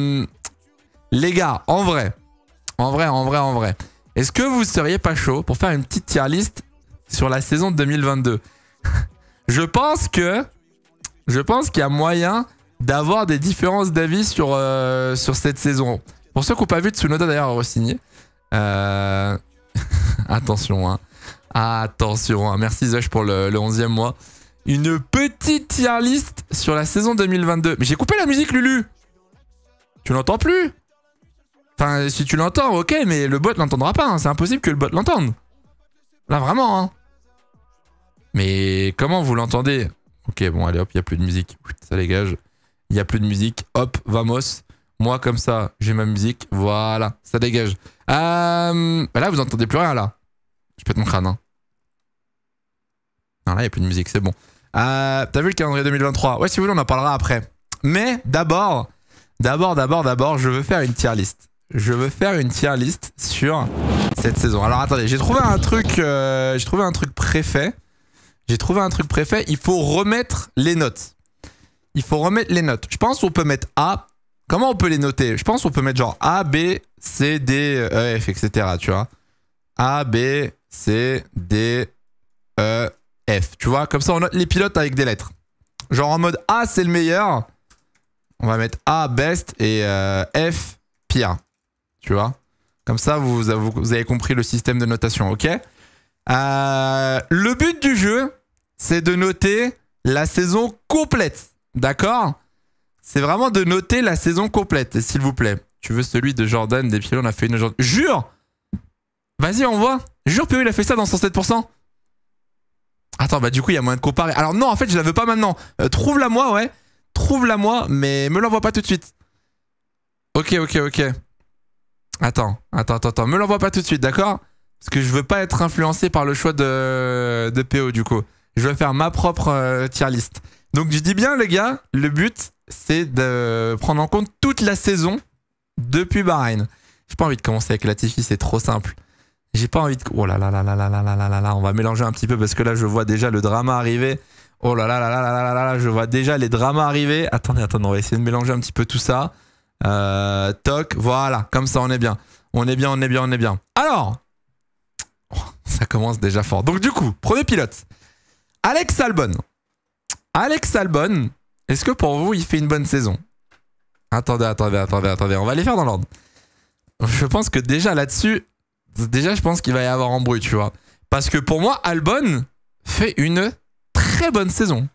Euh, les gars, en vrai, en vrai, en vrai, en vrai, est-ce que vous seriez pas chaud pour faire une petite tier list sur la saison 2022 Je pense que je pense qu'il y a moyen d'avoir des différences d'avis sur, euh, sur cette saison. Pour ceux qui n'ont pas vu, Tsunoda d'ailleurs a re euh, Attention, hein. Attention, hein. merci Zosh pour le, 11e mois. Une petite tier list sur la saison 2022. Mais j'ai coupé la musique, Lulu tu l'entends plus Enfin, si tu l'entends, ok, mais le bot l'entendra pas. Hein. C'est impossible que le bot l'entende. Là, vraiment. Hein. Mais comment vous l'entendez Ok, bon, allez, hop, il n'y a plus de musique. Ça dégage. Il n'y a plus de musique. Hop, vamos. Moi, comme ça, j'ai ma musique. Voilà, ça dégage. Euh, bah là, vous entendez plus rien, là. Je pète mon crâne. Hein. Non, là, il n'y a plus de musique, c'est bon. Euh, t'as vu le calendrier 2023 Ouais, si vous voulez, on en parlera après. Mais d'abord, D'abord, d'abord, d'abord, je veux faire une tier list. Je veux faire une tier list sur cette saison. Alors attendez, j'ai trouvé un truc, euh, j'ai trouvé un truc préfet. J'ai trouvé un truc préfet. Il faut remettre les notes. Il faut remettre les notes. Je pense qu'on peut mettre A. Comment on peut les noter Je pense qu'on peut mettre genre A, B, C, D, E, F, etc. Tu vois A, B, C, D, E, F. Tu vois Comme ça, on note les pilotes avec des lettres. Genre en mode A, c'est le meilleur on va mettre A best et euh, F pire. Tu vois Comme ça, vous, avez compris le système de notation, ok euh, Le but du jeu, c'est de noter la saison complète. D'accord C'est vraiment de noter la saison complète, s'il vous plaît. Tu veux celui de Jordan Despielo, on a fait une Jure Vas-y, on voit. Jure, PO, il a fait ça dans 107%. Attends, bah du coup, il y a moyen de comparer. Alors non, en fait, je la veux pas maintenant. Euh, trouve-la moi, ouais. Trouve-la moi, mais me l'envoie pas tout de suite. Ok, ok, ok. Attends, attends, attends, attends. Me l'envoie pas tout de suite, d'accord Parce que je veux pas être influencé par le choix de, de PO, du coup. Je vais faire ma propre euh, tier list. Donc, je dis bien, les gars, le but, c'est de prendre en compte toute la saison depuis Bahreïn. J'ai pas envie de commencer avec Latifi, c'est trop simple. J'ai pas envie de... Oh là là là là là là là là là là, on va mélanger un petit peu parce que là, je vois déjà le drama arriver. Oh là là là là là là là là, je vois déjà les dramas arriver. Attendez, attendez, on va essayer de mélanger un petit peu tout ça. Euh, toc, voilà, comme ça on est bien. On est bien, on est bien, on est bien. Alors, oh, ça commence déjà fort. Donc du coup, premier pilote, Alex Albon. Alex Albon, est-ce que pour vous, il fait une bonne saison Attendez, attendez, attendez, attendez, on va les faire dans l'ordre. Je pense que déjà là-dessus, déjà je pense qu'il va y avoir bruit, tu vois. Parce que pour moi, Albon fait une très bonne saison.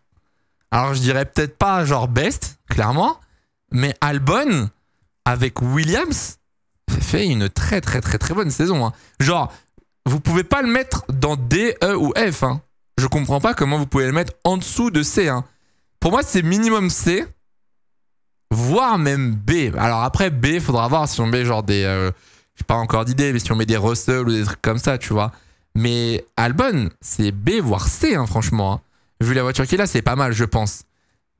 Alors je dirais peut-être pas genre best, clairement, mais Albon avec Williams fait une très très très très bonne saison. Hein. Genre, vous pouvez pas le mettre dans D, E ou F. Hein. Je comprends pas comment vous pouvez le mettre en dessous de C. Hein. Pour moi, c'est minimum C, voire même B. Alors après, B, faudra voir si on met genre des. je euh, J'ai pas encore d'idée, mais si on met des Russell ou des trucs comme ça, tu vois. Mais Albon, c'est B, voire C, hein, franchement. Hein vu la voiture qu'il a, c'est pas mal, je pense.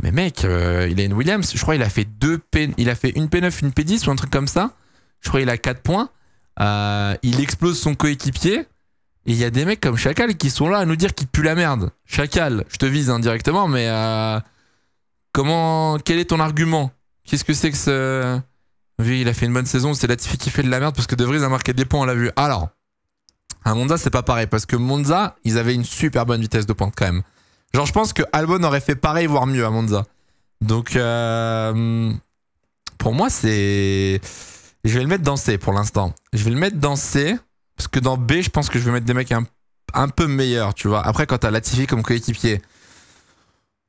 Mais mec, il a une Williams, je crois il a fait deux P, il a fait une P9, une P10 ou un truc comme ça. Je crois il a 4 points. Euh, il explose son coéquipier. Et il y a des mecs comme Chacal qui sont là à nous dire qu'il pue la merde. Chacal, je te vise indirectement, mais euh, comment, quel est ton argument Qu'est-ce que c'est que ce. Vu il a fait une bonne saison, c'est Latifi qui fait de la merde parce que De a marqué des points, on l'a vu. Alors, à Monza, c'est pas pareil parce que Monza, ils avaient une super bonne vitesse de pointe quand même. Genre, je pense que Albon aurait fait pareil, voire mieux à Monza. Donc, euh, pour moi, c'est. Je vais le mettre dans C pour l'instant. Je vais le mettre dans C. Parce que dans B, je pense que je vais mettre des mecs un, peu meilleurs, tu vois. Après, quand t'as Latifi comme coéquipier.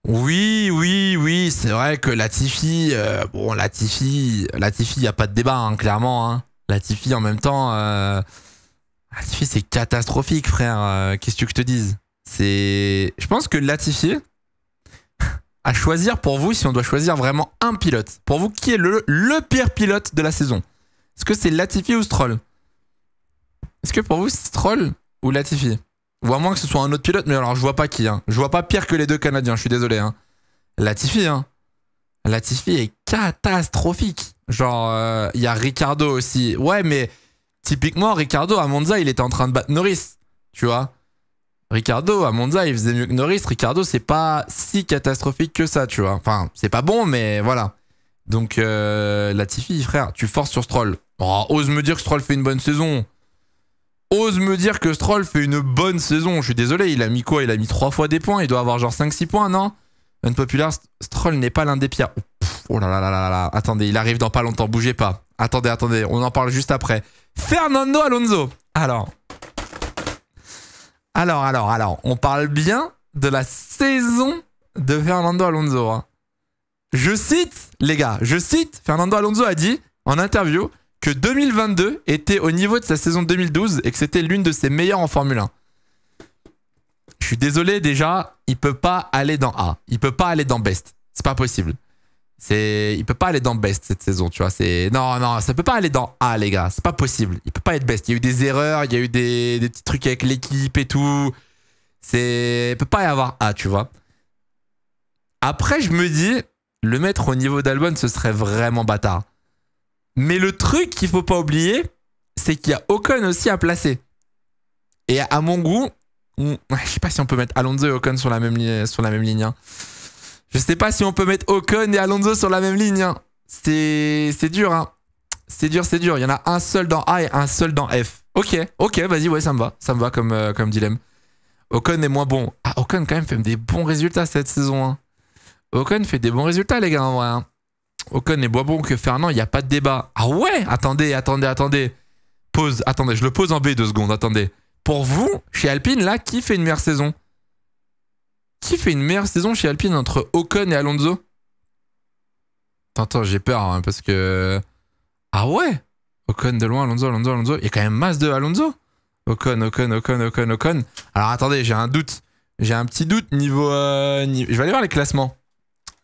Oui, oui, oui, c'est vrai que Latifi, euh, bon, Latifi, Latifi, y a pas de débat, hein, clairement. Hein. Latifi, en même temps, euh, Latifi, c'est catastrophique, frère. Qu'est-ce que tu te dises? C'est. Je pense que Latifi, à choisir pour vous, si on doit choisir vraiment un pilote, pour vous, qui est le, pire pilote de la saison Est-ce que c'est Latifi ou Stroll Est-ce que pour vous, c'est Stroll ou Latifi Ou à moins que ce soit un autre pilote, mais alors je vois pas qui. Hein. Je vois pas pire que les deux Canadiens, je suis désolé. Hein. Latifi, hein. Latifi est catastrophique. Genre, euh, il y a Ricardo aussi. Ouais, mais typiquement, Ricardo à Monza, il était en train de battre Norris. Tu vois Ricardo, à Monza, il faisait mieux que Norris. Ricardo, c'est pas si catastrophique que ça, tu vois. Enfin, c'est pas bon, mais voilà. Donc, euh, Latifi, frère, tu forces sur Stroll. Oh, ose me dire que Stroll fait une bonne saison. Ose me dire que Stroll fait une bonne saison. Je suis désolé, il a mis quoi Il a mis trois fois des points. Il doit avoir genre 5-6 points, non Un populaire, Stroll n'est pas l'un des pires. oh là là là là là. Attendez, il arrive dans pas longtemps, bougez pas. Attendez, attendez, on en parle juste après. Fernando Alonso. Alors, alors, alors, alors, on parle bien de la saison de Fernando Alonso. Hein. Je cite, les gars, je cite, Fernando Alonso a dit en interview que 2022 était au niveau de sa saison 2012 et que c'était l'une de ses meilleures en Formule 1. Je suis désolé déjà, il peut pas aller dans A, il peut pas aller dans Best, c'est pas possible. C'est, il peut pas aller dans best cette saison, tu vois. C'est non, non, ça peut pas aller dans A, les gars. C'est pas possible. Il peut pas être best. Il y a eu des erreurs, il y a eu des, des petits trucs avec l'équipe et tout. C'est, il peut pas y avoir A, tu vois. Après, je me dis, le mettre au niveau d'Albon, ce serait vraiment bâtard. Mais le truc qu'il faut pas oublier, c'est qu'il y a Ocon aussi à placer. Et à mon goût, je sais pas si on peut mettre Alonso et Ocon sur la même, sur la même ligne. Hein. Je sais pas si on peut mettre Ocon et Alonso sur la même ligne. Hein. C'est dur, hein. C'est dur, c'est dur. Il y en a un seul dans A et un seul dans F. Ok, ok, vas-y, ouais, ça me va. Ça me va comme, euh, comme dilemme. Ocon est moins bon. Ah, Ocon quand même fait des bons résultats cette saison. Hein. Ocon fait des bons résultats, les gars, en vrai. Hein. Ocon est moins bon que Fernand, il n'y a pas de débat. Ah ouais Attendez, attendez, attendez. Pause, attendez, je le pose en B deux secondes, attendez. Pour vous, chez Alpine, là, qui fait une meilleure saison qui fait une meilleure saison chez Alpine entre Ocon et Alonso Attends, j'ai peur hein, parce que. Ah ouais Ocon de loin, Alonso, Alonso, Alonso. Il y a quand même masse de Alonso. Ocon, Ocon, Ocon, Ocon, Ocon. Alors attendez, j'ai un doute. J'ai un petit doute niveau, euh, Je vais aller voir les classements.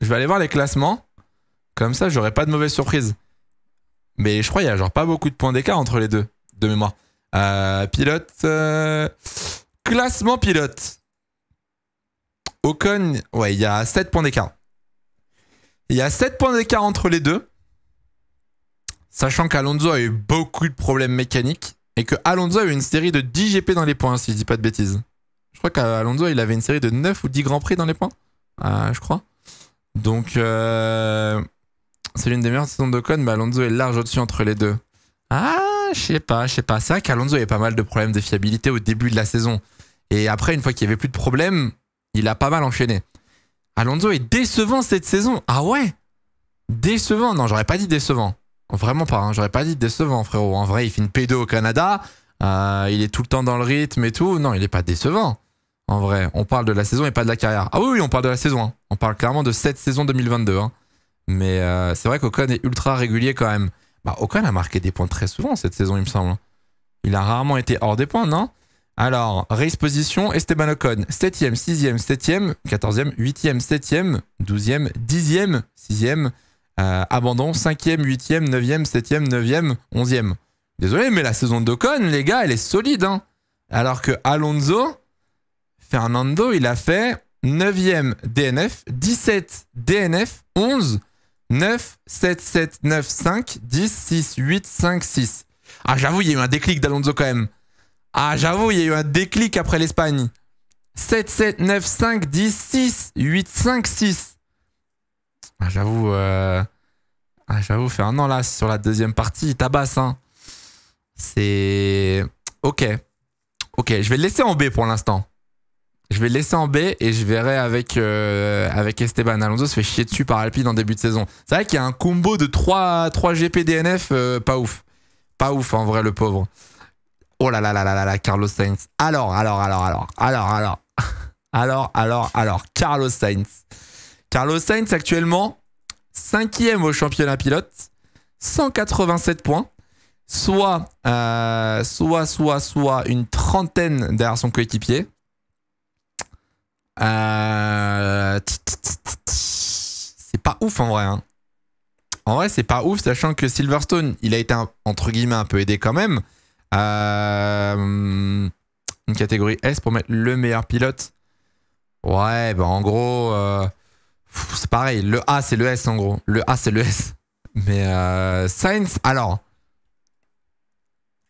Je vais aller voir les classements. Comme ça, j'aurai pas de mauvaise surprise. Mais je crois qu'il y a genre pas beaucoup de points d'écart entre les deux, de mémoire. Euh, pilote. Euh, classement pilote. Ocon, ouais, il y a 7 points d'écart. Il y a 7 points d'écart entre les deux. Sachant qu'Alonso a eu beaucoup de problèmes mécaniques et que Alonso a eu une série de 10 GP dans les points, si je dis pas de bêtises. Je crois qu'Alonso, il avait une série de 9 ou 10 grands prix dans les points. Euh, je crois. Donc, euh, c'est l'une des meilleures saisons d'Ocon, mais Alonso est large au-dessus entre les deux. Ah, je sais pas, je sais pas. C'est vrai qu'Alonso avait pas mal de problèmes de fiabilité au début de la saison. Et après, une fois qu'il y avait plus de problèmes, il a pas mal enchaîné. Alonso est décevant cette saison. Ah ouais Décevant. Non, j'aurais pas dit décevant. Vraiment pas. Hein. J'aurais pas dit décevant, frérot. En vrai, il fait une 2 au Canada. Euh, il est tout le temps dans le rythme et tout. Non, il est pas décevant. En vrai, on parle de la saison et pas de la carrière. Ah oui, oui on parle de la saison. Hein. On parle clairement de cette saison 2022. Hein. Mais euh, c'est vrai qu'Ocon est ultra régulier quand même. Bah, Ocon a marqué des points très souvent cette saison, il me semble. Il a rarement été hors des points, non alors, race position, Esteban Ocon, 7e, 6e, 7e, 14e, 8e, 7e, 12e, 10e, 6e, abandon, 5e, 8e, 9e, 7e, 9e, 11e. Désolé, mais la saison d'Ocon, les gars, elle est solide. Hein Alors que Alonso, Fernando, il a fait 9e DNF, 17 DNF, 11, 9, 7, 7, 9, 5, 10, 6, 8, 5, 6. Ah, j'avoue, il y a eu un déclic d'Alonso quand même. Ah, j'avoue, il y a eu un déclic après l'Espagne. 7, 7, 9, 5, 10, 6, 8, 5, 6. Ah, j'avoue, euh, ah, j'avoue, fait un an là sur la deuxième partie, il tabasse. Hein. C'est. Ok. Ok, je vais le laisser en B pour l'instant. Je vais le laisser en B et je verrai avec, euh, avec Esteban Alonso se fait chier dessus par Alpine en début de saison. C'est vrai qu'il y a un combo de 3, 3 GP DNF, pas ouf. Pas ouf en vrai, le pauvre. Oh là là là là là Carlos Sainz. Alors, alors, alors, alors, alors, alors, alors, alors, alors, Carlos Sainz. Carlos Sainz actuellement, cinquième au championnat pilote, 187 points, soit, euh, soit, soit, soit une trentaine derrière son coéquipier. Euh, c'est pas ouf en vrai. Hein. En vrai, c'est pas ouf, sachant que Silverstone, il a été entre guillemets un peu aidé quand même. Euh, une catégorie S pour mettre le meilleur pilote. Ouais, bah en gros, euh, c'est pareil. Le A, c'est le S en gros. Le A, c'est le S. Mais euh, Sainz, alors,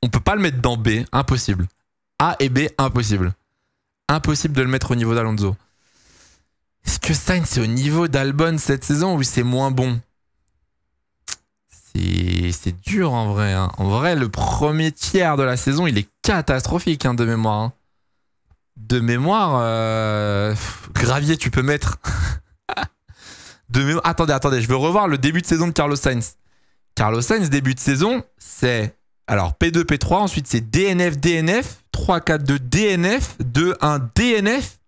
on peut pas le mettre dans B, impossible. A et B, impossible. Impossible de le mettre au niveau d'Alonso. Est-ce que Sainz est au niveau d'Albon cette saison ou c'est moins bon c'est dur en vrai. Hein. En vrai, le premier tiers de la saison, il est catastrophique hein, de mémoire. Hein. De mémoire, euh, Gravier, tu peux mettre. de Attendez, attendez, je veux revoir le début de saison de Carlos Sainz. Carlos Sainz, début de saison, c'est. Alors, P2, P3, ensuite c'est DNF, DNF, 3, 4, 2, DNF, 2, 1, DNF.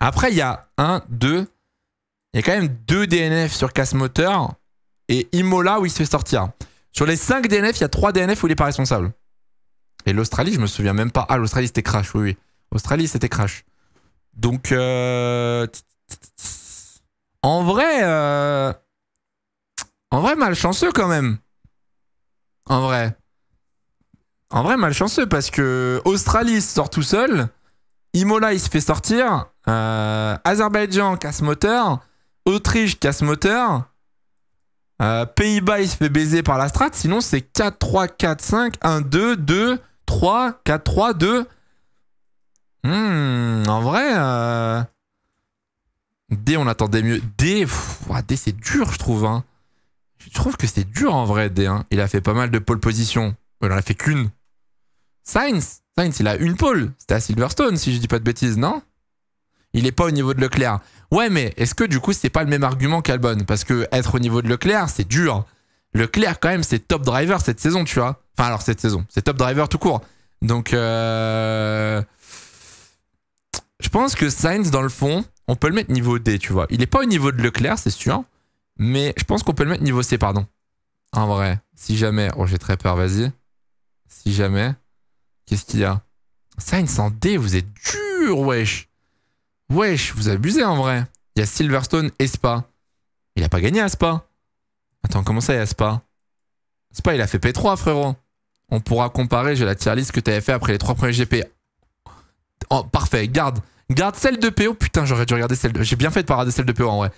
Après, il y a 1, 2. Il y a quand même 2 DNF sur casse moteur et Imola où il se fait sortir. Sur les 5 DNF, il y a 3 DNF où il n'est pas responsable. Et l'Australie, je me souviens même pas. Ah, l'Australie, c'était crash, oui, oui. Australie, c'était crash. Donc, euh, en vrai, euh, en vrai, malchanceux quand même. En vrai. En vrai, malchanceux parce que Australie sort tout seul. Imola, il se fait sortir. Euh, Azerbaïdjan casse moteur. Autriche casse moteur. Euh, Pays-Bas, il se fait baiser par la strat. Sinon, c'est 4, 3, 4, 5, 1, 2, 2, 3, 4, 3, 2. Hmm, en vrai, euh, D, on attendait mieux. D, c'est dur, je trouve. Hein. Je trouve que c'est dur en vrai, D. Hein. Il a fait pas mal de pole position. Il en a fait qu'une. Sainz, Sainz, il a une pole. C'était à Silverstone, si je dis pas de bêtises, non Il est pas au niveau de Leclerc. Ouais, mais est-ce que du coup, c'est pas le même argument qu'Albon Parce que être au niveau de Leclerc, c'est dur. Leclerc, quand même, c'est top driver cette saison, tu vois. Enfin, alors cette saison, c'est top driver tout court. Donc, euh, je pense que Sainz, dans le fond, on peut le mettre niveau D, tu vois. Il est pas au niveau de Leclerc, c'est sûr. Mais je pense qu'on peut le mettre niveau C, pardon. En vrai, si jamais. Oh, j'ai très peur, vas-y. Si jamais. Qu'est-ce qu'il y a Sainz en D, vous êtes dur, wesh. Wesh, vous abusez en vrai. Il y a Silverstone et Spa. Il a pas gagné à Spa. Attends, comment ça, il y a Spa Spa, il a fait P3, frérot. On pourra comparer, j'ai la tier list que t'avais fait après les trois premiers GP. Oh, parfait, garde. Garde celle de PO. Putain, j'aurais dû regarder celle de... J'ai bien fait de pas regarder celle de PO en vrai.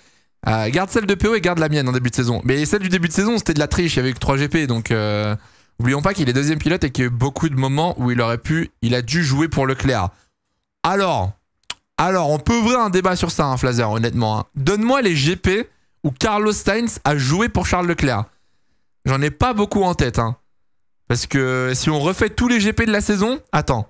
Euh, garde celle de PO et garde la mienne en début de saison. Mais celle du début de saison, c'était de la triche, il y avait que 3 GP, donc... Euh, oublions pas qu'il est deuxième pilote et qu'il y a eu beaucoup de moments où il aurait pu... Il a dû jouer pour Leclerc. Alors, alors, on peut ouvrir un débat sur ça, hein, Flazer, honnêtement. Hein. Donne-moi les GP où Carlos Sainz a joué pour Charles Leclerc. J'en ai pas beaucoup en tête. Hein. Parce que si on refait tous les GP de la saison, attends.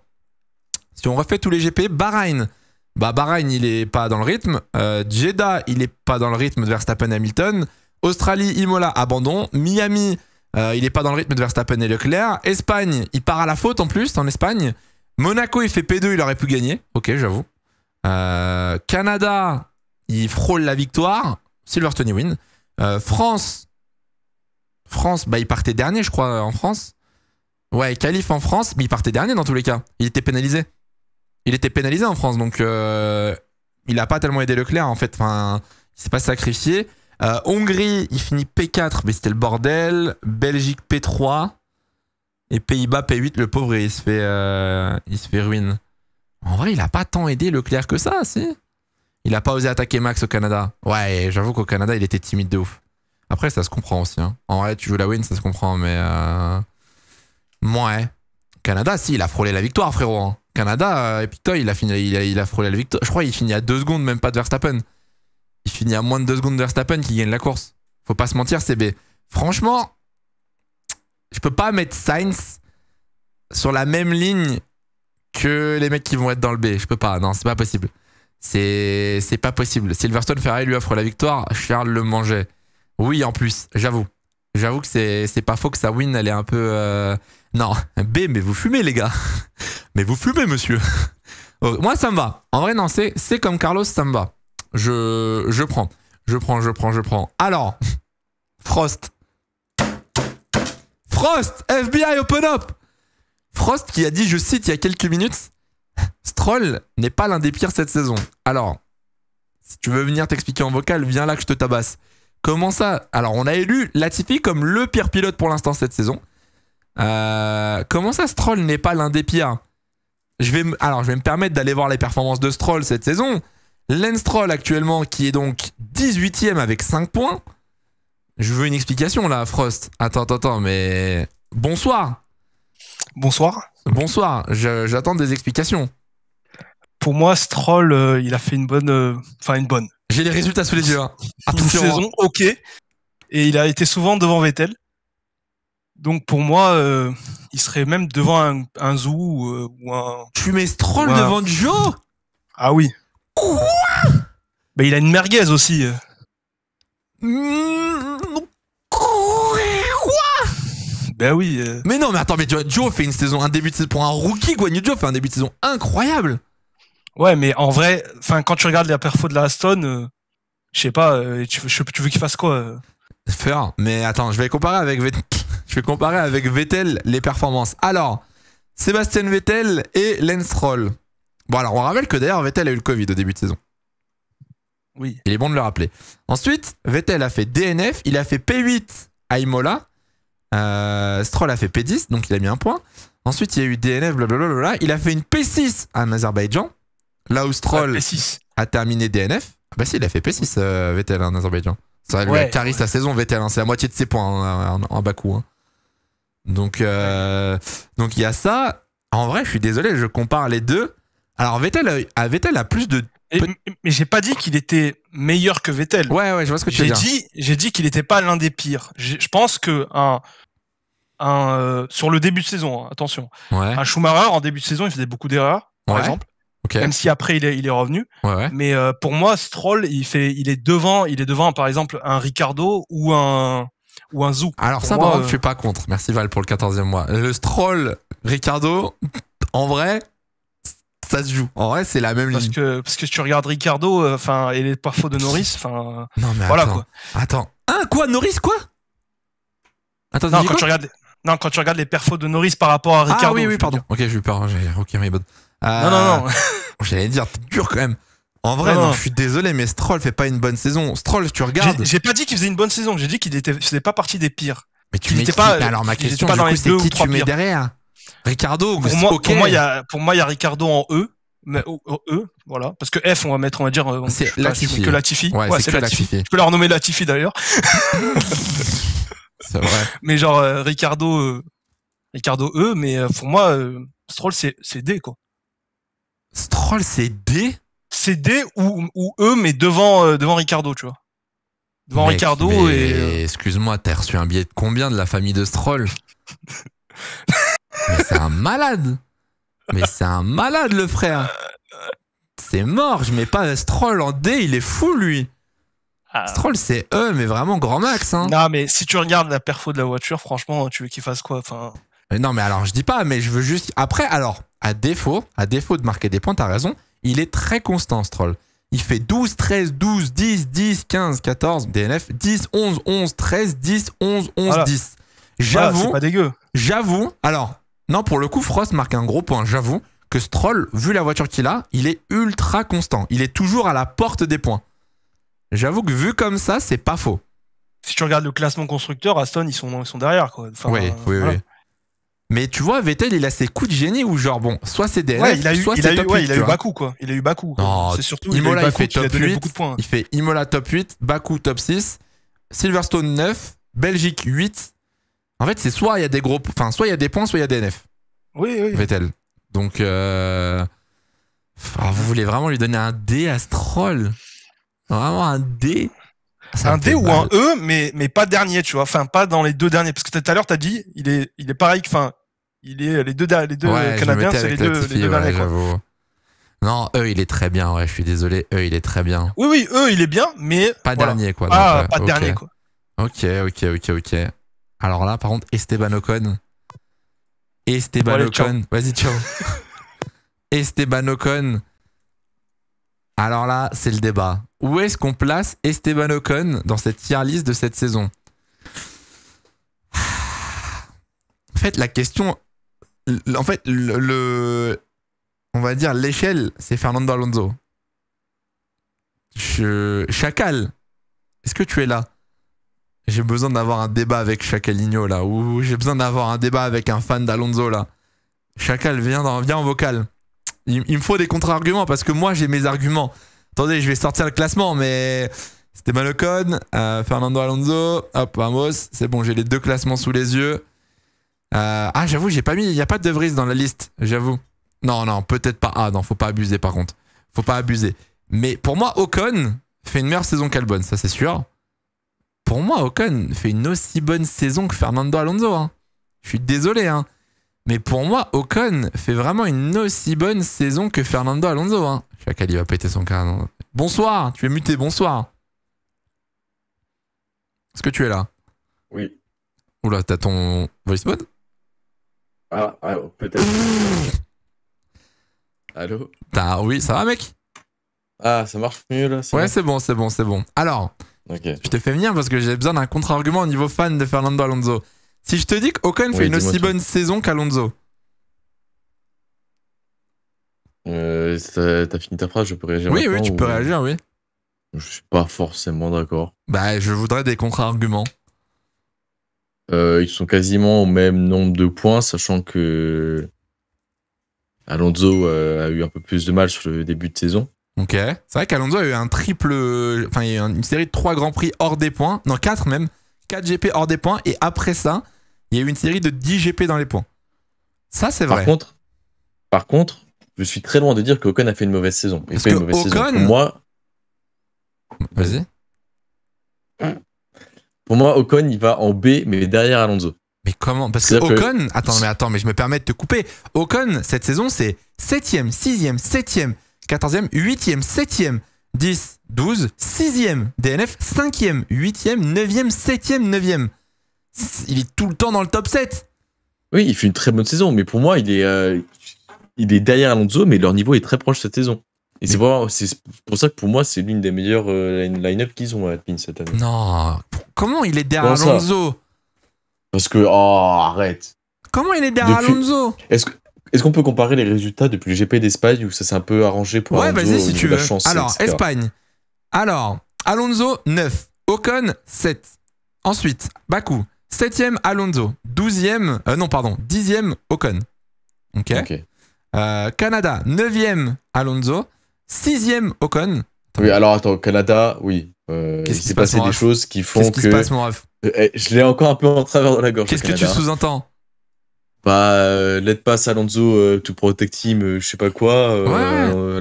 Si on refait tous les GP, Bahreïn. Bah Bahreïn, il est pas dans le rythme. Euh, Jeddah, il est pas dans le rythme de Verstappen et Hamilton. Australie, Imola, abandon. Miami, euh, il est pas dans le rythme de Verstappen et Leclerc. Espagne, il part à la faute en plus en Espagne. Monaco, il fait P2, il aurait pu gagner. Ok, j'avoue. Euh, Canada, il frôle la victoire. Silverstone, Tony win. Euh, France, France, bah, il partait dernier, je crois, en France. Ouais, calife en France, mais il partait dernier dans tous les cas. Il était pénalisé. Il était pénalisé en France, donc euh, il n'a pas tellement aidé Leclerc, en fait. Enfin, il s'est pas sacrifié. Hongrie, il finit P4, mais c'était le bordel. Belgique, P3. Et Pays-Bas, P8, le pauvre, il se fait, il se fait ruine. En vrai, il n'a pas tant aidé Leclerc que ça, si Il n'a pas osé attaquer Max au Canada. Ouais, j'avoue qu'au Canada, il était timide de ouf. Après, ça se comprend aussi. Hein. En vrai, tu joues la win, ça se comprend, mais... Euh... Canada, si, il a frôlé la victoire, frérot. Hein. Canada, euh, et puis il a, fini, il, a, frôlé la victoire. Je crois qu'il finit à 2 secondes, même pas de Verstappen. Il finit à moins de 2 secondes de Verstappen qui gagne la course. Faut pas se mentir, CB. Franchement, je peux pas mettre Sainz sur la même ligne que les mecs qui vont être dans le B. Je peux pas. Non, c'est pas possible. C'est, c'est pas possible. Silverstone Ferrari lui offre la victoire. Charles le mangeait. Oui, en plus, j'avoue. J'avoue que c'est, c'est pas faux que sa win, elle est un peu. Euh, non, B, mais vous fumez, les gars. Mais vous fumez, monsieur. Moi, ça me va. En vrai, non, c'est, c'est comme Carlos, ça me va. Je, je prends. Je prends, je prends, je prends. Alors, Frost. Frost, FBI, open up! Frost qui a dit, je cite il y a quelques minutes, Stroll n'est pas l'un des pires cette saison. Alors, si tu veux venir t'expliquer en vocal, viens là que je te tabasse. Comment ça Alors, on a élu Latifi comme le pire pilote pour l'instant cette saison. Euh, comment ça, Stroll n'est pas l'un des pires je vais Alors, je vais me permettre d'aller voir les performances de Stroll cette saison. Len Stroll actuellement, qui est donc 18ème avec 5 points. Je veux une explication là, Frost. Attends, attends, attends, mais bonsoir. Bonsoir. Bonsoir, j'attends des explications. Pour moi, Stroll, euh, il a fait une bonne. Euh, enfin, une bonne. J'ai les résultats sous les yeux. Hein. Une hein. saison, ok. Et il a été souvent devant Vettel. Donc pour moi, euh, il serait même devant un, Zoo Zou ou, un. Tu mets Stroll devant Joe Ah oui. Quoi Mais il a une merguez aussi. Mmh. Ben oui. Euh. Mais non, mais attends, mais Joe fait une saison, un début de saison pour un rookie. Guanyu Joe fait un début de saison incroyable. Ouais, mais en vrai, enfin, quand tu regardes les perfos de la Aston, euh, je sais pas, euh, tu, veux qu'il fasse quoi Faire. Mais attends, je vais comparer avec Vettel. je vais comparer avec Vettel les performances. Alors, Sébastien Vettel et Lance Roll. Bon, alors on rappelle que d'ailleurs Vettel a eu le Covid au début de saison. Oui. Il est bon de le rappeler. Ensuite, Vettel a fait DNF, il a fait P8 à Imola, euh, Stroll a fait P10, donc il a mis un point. Ensuite, il y a eu DNF, blablabla. Il a fait une P6 en Azerbaïdjan. Là où Stroll a terminé DNF. Ah bah si, il a fait P6, euh, Vettel en Azerbaïdjan. Ça lui a carré sa saison, Vettel. Hein, c'est la moitié de ses points hein, en, en, hein. Donc, euh, donc il y a ça. En vrai, je suis désolé, je compare les deux. Alors, Vettel a, Vettel a plus de mais j'ai pas dit qu'il était meilleur que Vettel. Ouais, ouais, je vois ce que tu veux dire. Dit, j'ai dit qu'il n'était pas l'un des pires. Je pense que un, un euh, sur le début de saison, hein, attention, un Schumacher en début de saison, il faisait beaucoup d'erreurs, par exemple. Même si après il est, revenu, ouais, mais euh, pour moi Stroll il fait, il est devant, il est devant par exemple un Ricardo ou un ou un Alors ça, je euh, je suis pas contre. Merci Val pour le 14e mois. Le Stroll Ricardo, en vrai, ça se joue. En vrai, c'est la même parce ligne. Que, parce que tu regardes Ricardo euh, enfin et les perfos de Norris. enfin non, mais voilà attends. Attends. Hein, quoi Norris, quoi Attends, non, quand tu regardes. Non, quand tu regardes les perfos de Norris par rapport à ah Ricardo. Ah oui, oui, pardon. Ok, j'ai eu peur. Hein, ok, mais euh, Non, non, non. J'allais dire, t'es dur quand même. En vrai, je suis désolé, mais Stroll fait pas une bonne saison. Stroll, tu regardes. J'ai pas dit qu'il faisait une bonne saison. J'ai dit qu'il n'était faisait pas partie des pires. Mais tu n'étais pas. alors ma question, du coup, c'est qui tu mets derrière Ricardo, pour moi, pour moi, il y a, pour moi, a Ricardo en E. Mais, E, voilà. Parce que F, on va mettre, on va dire, euh, c'est Latifi. que Latifi. c'est Je peux la renommer Latifi d'ailleurs. c'est vrai. Mais genre, euh, Ricardo, euh, Ricardo E, mais pour moi, Stroll, c'est, D, quoi. Stroll, c'est D? C'est D ou, E, mais devant, devant Ricardo, tu vois. Devant Ricardo et. Excuse-moi, t'as reçu un billet de combien de la famille de Stroll? Mais c'est un malade Mais c'est un malade, le frère C'est mort, je mets pas Stroll en D, il est fou, lui ah. Stroll, c'est E, mais vraiment grand max. Hein. Non, mais si tu regardes la perfo de la voiture, franchement, tu veux qu'il fasse quoi enfin... non, mais alors, je dis pas, mais je veux juste... Après, alors, à défaut, à défaut de marquer des points, t'as raison, il est très constant, Stroll. Il fait 12, 13, 12, 10, 10, 15, 14, DNF, 10, 11, 11, 13, 10, 11, 11, 10. J'avoue. c'est pas dégueu. J'avoue. Alors, non, pour le coup, Frost marque un gros point. J'avoue que Stroll, vu la voiture qu'il a, il est ultra constant. Il est toujours à la porte des points. J'avoue que vu comme ça, c'est pas faux. Si tu regardes le classement constructeur, Aston, ils sont, ils sont derrière. Quoi. oui, oui, oui. Mais tu vois, Vettel, il a ses coups de génie ou genre, bon, soit c'est des, soit il top il a eu Baku, quoi. Il a eu Baku. C'est surtout Imola, il, fait top 8. Il fait Imola top 8, Baku top 6, Silverstone 9, Belgique 8, en fait, c'est soit il y a des gros, enfin, soit il y a des points, soit il y a des NF. Oui, oui. Vettel. Donc, euh... vous voulez vraiment lui donner un D à Stroll Vraiment un D un D ou un E, mais, mais pas dernier, tu vois. Enfin, pas dans les deux derniers. Parce que tout à l'heure, t'as dit, il est, il est pareil, enfin, il est les deux, les deux Canadiens, c'est les, deux, derniers. Non, E, il est très bien, ouais, je suis désolé. E, il est très bien. Oui, oui, E, il est bien, mais. Pas dernier, quoi. ah, euh, pas dernier, quoi. Ok, ok, ok, ok. Alors là, par contre, Esteban Ocon. Esteban Ocon. Vas-y, ciao. Esteban Ocon. Alors là, c'est le débat. Où est-ce qu'on place Esteban Ocon dans cette tier list de cette saison En fait, la question. En fait, le. le on va dire l'échelle, c'est Fernando Alonso. Je, chacal, est-ce que tu es là j'ai besoin d'avoir un débat avec Chacalinho, là, ou j'ai besoin d'avoir un débat avec un fan d'Alonso là. Chacal, viens, dans, en vocal. Il, me faut des contre-arguments parce que moi j'ai mes arguments. Attendez, je vais sortir le classement, mais c'était Malocon, euh, Fernando Alonso, hop, vamos. c'est bon, j'ai les deux classements sous les yeux. Euh, ah, j'avoue, j'ai pas mis, il n'y a pas de, de dans la liste, j'avoue. Non, non, peut-être pas. Ah non, faut pas abuser par contre. Faut pas abuser. Mais pour moi, Ocon fait une meilleure saison qu'Albon, ça c'est sûr pour moi, Ocon fait une aussi bonne saison que Fernando Alonso. Hein. Je suis désolé, hein. mais pour moi, Ocon fait vraiment une aussi bonne saison que Fernando Alonso. Hein. Chacal, il va péter son carré. Bonsoir, tu es muté, bonsoir. Est-ce que tu es là Oui. Oula, t'as ton voice mode ah, ah, peut-être. Allô oui, ça va, mec Ah, ça marche mieux là. Ouais, c'est bon, c'est bon, c'est bon. Alors, je te fais venir parce que j'ai besoin d'un contre-argument au niveau fan de Fernando Alonso. Si je te dis qu'Ocon oui, fait une aussi bonne saison qu'Alonso. Euh, T'as fini ta phrase, je peux réagir. Oui, oui, tu peux réagir, oui. Je suis pas forcément d'accord. Bah, je voudrais des contre-arguments. Euh, ils sont quasiment au même nombre de points, sachant que Alonso euh, a eu un peu plus de mal sur le début de saison. Ok. C'est vrai qu'Alonso a eu un triple. Enfin, une série de trois grands prix hors des points. Non, quatre même. 4 GP hors des points. Et après ça, il y a eu une série de 10 GP dans les points. Ça, c'est vrai. Par contre, par contre, je suis très loin de dire qu'Ocon a fait une mauvaise saison. que Pour moi. Vas-y. Pour moi, Ocon, il va en B, mais derrière Alonso. Mais comment Parce que Ocon. Attends, mais attends, mais je me permets de te couper. Ocon, cette saison, c'est 7ème, 6ème, 7ème, 14e, 8e, 7e, 10, 12, 6e, DNF, 5e, 8e, 9e, 7e, 9e. Il est tout le temps dans le top 7. Oui, il fait une très bonne saison, mais pour moi, il est, euh, il est derrière Alonso, mais leur niveau est très proche cette saison. Et c'est pour, pour, ça que pour moi, c'est l'une des meilleures euh, line-up qu'ils ont à euh, Alpine cette année. Non, comment il est derrière Alonso Parce que, oh, arrête. Comment il est derrière Alonso Est-ce que est-ce qu'on peut comparer les résultats depuis le GP d'Espagne où ça s'est un peu arrangé pour ouais, vas-y si tu veux. Alors, Espagne. Alors, Alonso 9, Ocon 7. Ensuite, Baku 7e Alonso, 12e euh, non pardon, 10e Ocon. OK. Euh, Canada 9e Alonso, 6e Ocon. Oui, alors attends, Canada, oui. Euh, Qu'est-ce qui s'est passé passe, des choses qui font quest -ce qui se passe, mon ref eh, eh, je l'ai encore un peu en travers de la gorge. Qu'est-ce que tu sous-entends bah, euh, l'aide pass Alonso euh, to protect team, euh, je sais pas quoi.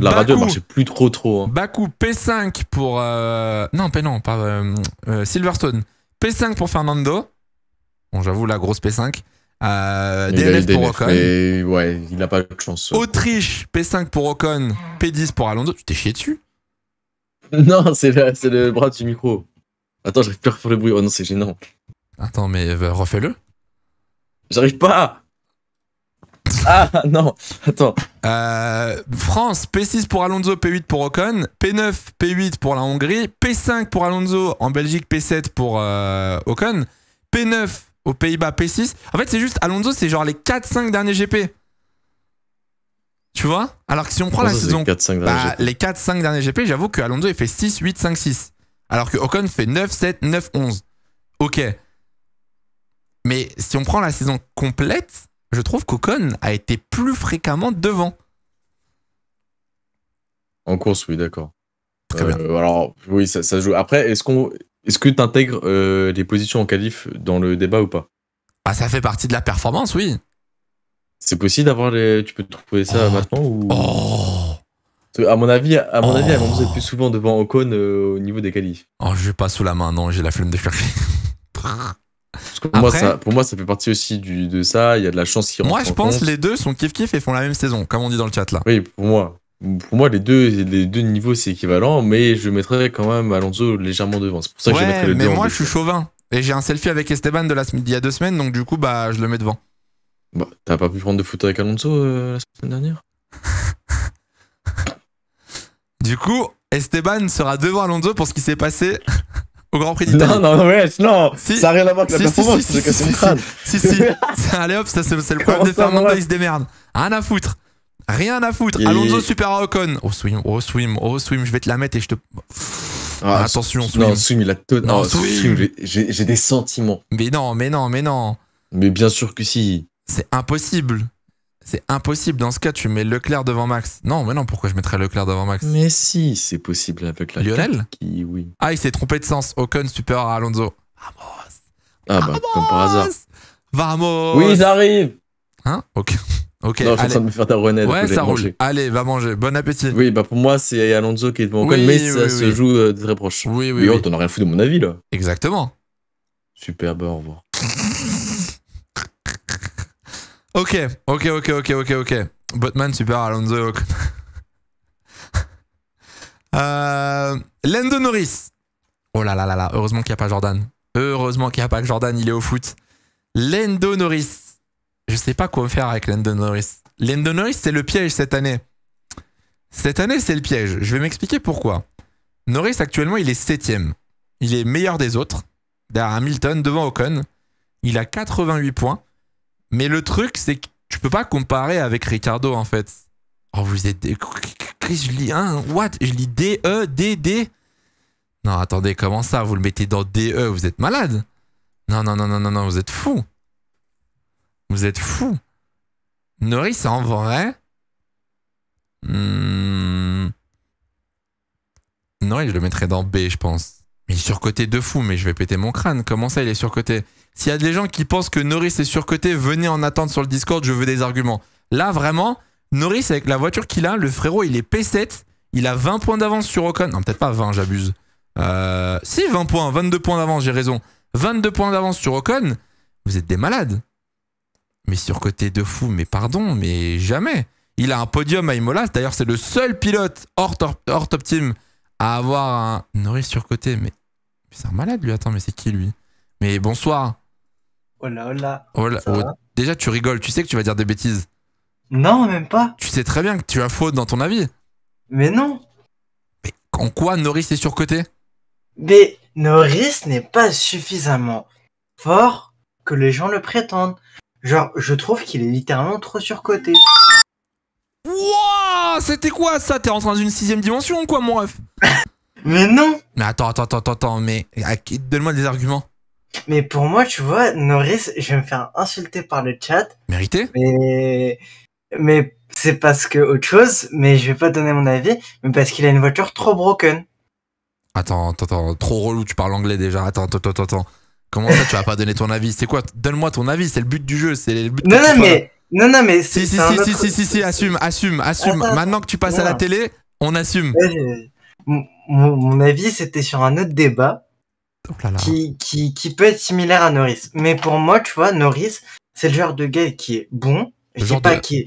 la radio marchait plus trop trop. Hein. Bakou, Baku P5 pour non, p non, pas Silverstone. P5 pour Fernando. Bon, j'avoue la grosse P5. Euh, pour Ocon. ouais, il n'a pas de chance. Autriche, P5 pour Ocon, P10 pour Alonso. Tu t'es chié dessus Non, c'est le, le, bras du micro. Attends, j'arrive plus à refaire le bruit. Oh non, c'est gênant. Attends, mais refais-le. J'arrive pas ah non, attends. Euh, France, P6 pour Alonso, P8 pour Ocon, P9, P8 pour la Hongrie, P5 pour Alonso, en Belgique P7 pour euh, Ocon, P9 aux Pays-Bas, P6. En fait, c'est juste Alonso, c'est genre les 4-5 derniers GP. Tu vois Alors que si on prend la saison. les 4-5 derniers bah, GP, j'avoue que Alonso, il fait 6, 8, 5, 6. Alors que Ocon fait 9, 7, 9, 11. Ok. Mais si on prend la saison complète, je trouve qu'Ocon a été plus fréquemment devant. En course, oui, d'accord. Très bien. Euh, alors, oui, ça, joue. Après, est-ce qu'on, est-ce que tu intègres euh, les positions en qualif dans le débat ou pas Ah, ça fait partie de la performance, oui. C'est possible d'avoir les. Tu peux trouver ça oh. maintenant ou oh. À mon avis, à mon avis, elle oh. plus souvent devant Ocon euh, au niveau des qualifs. Oh, je vais pas sous la main, non, j'ai la flemme de chercher. pour, moi, ça, pour moi, ça fait partie aussi de ça. Il y a de la chance qui rentre. Moi, je pense les deux sont kiff-kiff et font la même saison, comme on dit dans le chat là. Oui, pour moi. Pour moi, les deux, les deux niveaux, c'est équivalent, mais je mettrais quand même Alonso légèrement devant. C'est pour ça que je mettrais les mais Mais moi, je suis chauvin. Et j'ai un selfie avec Esteban de la, il y a deux semaines, donc du coup, bah, je le mets devant. Bah, t'as pas pu prendre de photo avec Alonso euh, la semaine dernière Du coup, Esteban sera devant Alonso pour ce qui s'est passé au Grand Prix d'Italie. Non, non, non, si. ça n'a rien à voir avec la si, performance, si, si, si, Si, si, allez hop, ça c'est le problème de Fernandez, il se démerde. Rien à foutre. Rien à foutre. Alonso super à Ocon. Oh swim, oh swim, oh swim, je vais te la mettre et je te. Ah, ah, attention, swim. Non, swim, il a tout. Non, oh, swim j'ai des sentiments. Mais non, mais non, mais non. Mais bien sûr que si. C'est impossible. C'est impossible. Dans ce cas, tu mets Leclerc devant Max. Non, mais non, pourquoi je mettrais Leclerc devant Max Mais si, c'est possible avec la Lionel oui. Ah, il s'est trompé de sens. Ocon super, à Alonso. Vamos Ah bah, comme par hasard. Vamos Oui, ça arrive Hein Ok. Ok, non, je de me faire ta renette. Ouais, ça roule. Allez, va manger. Bon appétit. Oui, bah pour moi, c'est Alonso qui est devant Ocon, mais ça se joue euh, très proche. Oui, oui. Mais oh, t'en as rien foutu de mon avis, là. Exactement. Superbe, au revoir. Ok, ok, ok, ok, ok, ok. Botman, super, Alonso. euh, Lando Norris. Oh là là là là, heureusement qu'il n'y a pas Jordan. Heureusement qu'il n'y a pas Jordan, il est au foot. Lando Norris. Je sais pas quoi faire avec Lando Norris. Lando Norris, c'est le piège cette année. Cette année, c'est le piège. Je vais m'expliquer pourquoi. Norris, actuellement, il est septième. Il est meilleur des autres. Derrière Hamilton, devant Ocon. Il a 88 points. Mais le truc, c'est que tu peux pas comparer avec Ricardo, en fait. Oh, vous êtes. Chris, je lis un. Hein, what Je lis D, E, D, D. Non, attendez, comment ça Vous le mettez dans D, E, vous êtes malade Non, non, non, non, non, non, vous êtes fou. Vous êtes fou. Norris, en vrai. Hmm. Norris, je le mettrais dans B, je pense. Mais il est surcoté de fou, mais je vais péter mon crâne. Comment ça, il est surcoté s'il y a des gens qui pensent que Norris est surcoté, venez en attendre sur le Discord, je veux des arguments. Là, vraiment, Norris, avec la voiture qu'il a, le frérot, il est P7, il a 20 points d'avance sur Ocon. Non, peut-être pas 20, j'abuse. Euh, si, 20 points, 22 points d'avance, j'ai raison. 22 points d'avance sur Ocon, vous êtes des malades. Mais surcoté de fou, mais pardon, mais jamais. Il a un podium à Imola. D'ailleurs, c'est le seul pilote hors, top, team à avoir un Norris surcoté. Mais, mais c'est un malade, lui. Attends, mais c'est qui, lui Mais bonsoir. Oh là oh là, oh déjà, tu rigoles, tu sais que tu vas dire des bêtises. Non, même pas. Tu sais très bien que tu as faute dans ton avis. Mais non. Mais en quoi Norris est surcoté Mais Norris n'est pas suffisamment fort que les gens le prétendent. Genre, je trouve qu'il est littéralement trop surcoté. Wouah C'était quoi ça T'es rentré dans une sixième dimension ou quoi, mon ref Mais non Mais attends, attends, attends, attends, mais donne-moi des arguments. Mais pour moi, tu vois, Norris, je vais me faire insulter par le chat. Mérité Mais, c'est parce que autre chose, mais je vais pas donner mon avis, mais parce qu'il a une voiture trop broken. Attends, attends, attends, trop relou, tu parles anglais déjà. Attends, attends, attends, Comment ça, tu vas pas donner ton avis C'est quoi Donne-moi ton avis, c'est le but du jeu, c'est le but Non, non, mais. Non, non, mais si, si, si, si, si, si, assume, assume, assume. Maintenant que tu passes à la télé, on assume. mon avis, c'était sur un autre débat. Oh qui, qui, peut être similaire à Norris. Mais pour moi, tu vois, Norris, c'est le genre de gars qui est bon. Je dis pas qui, est,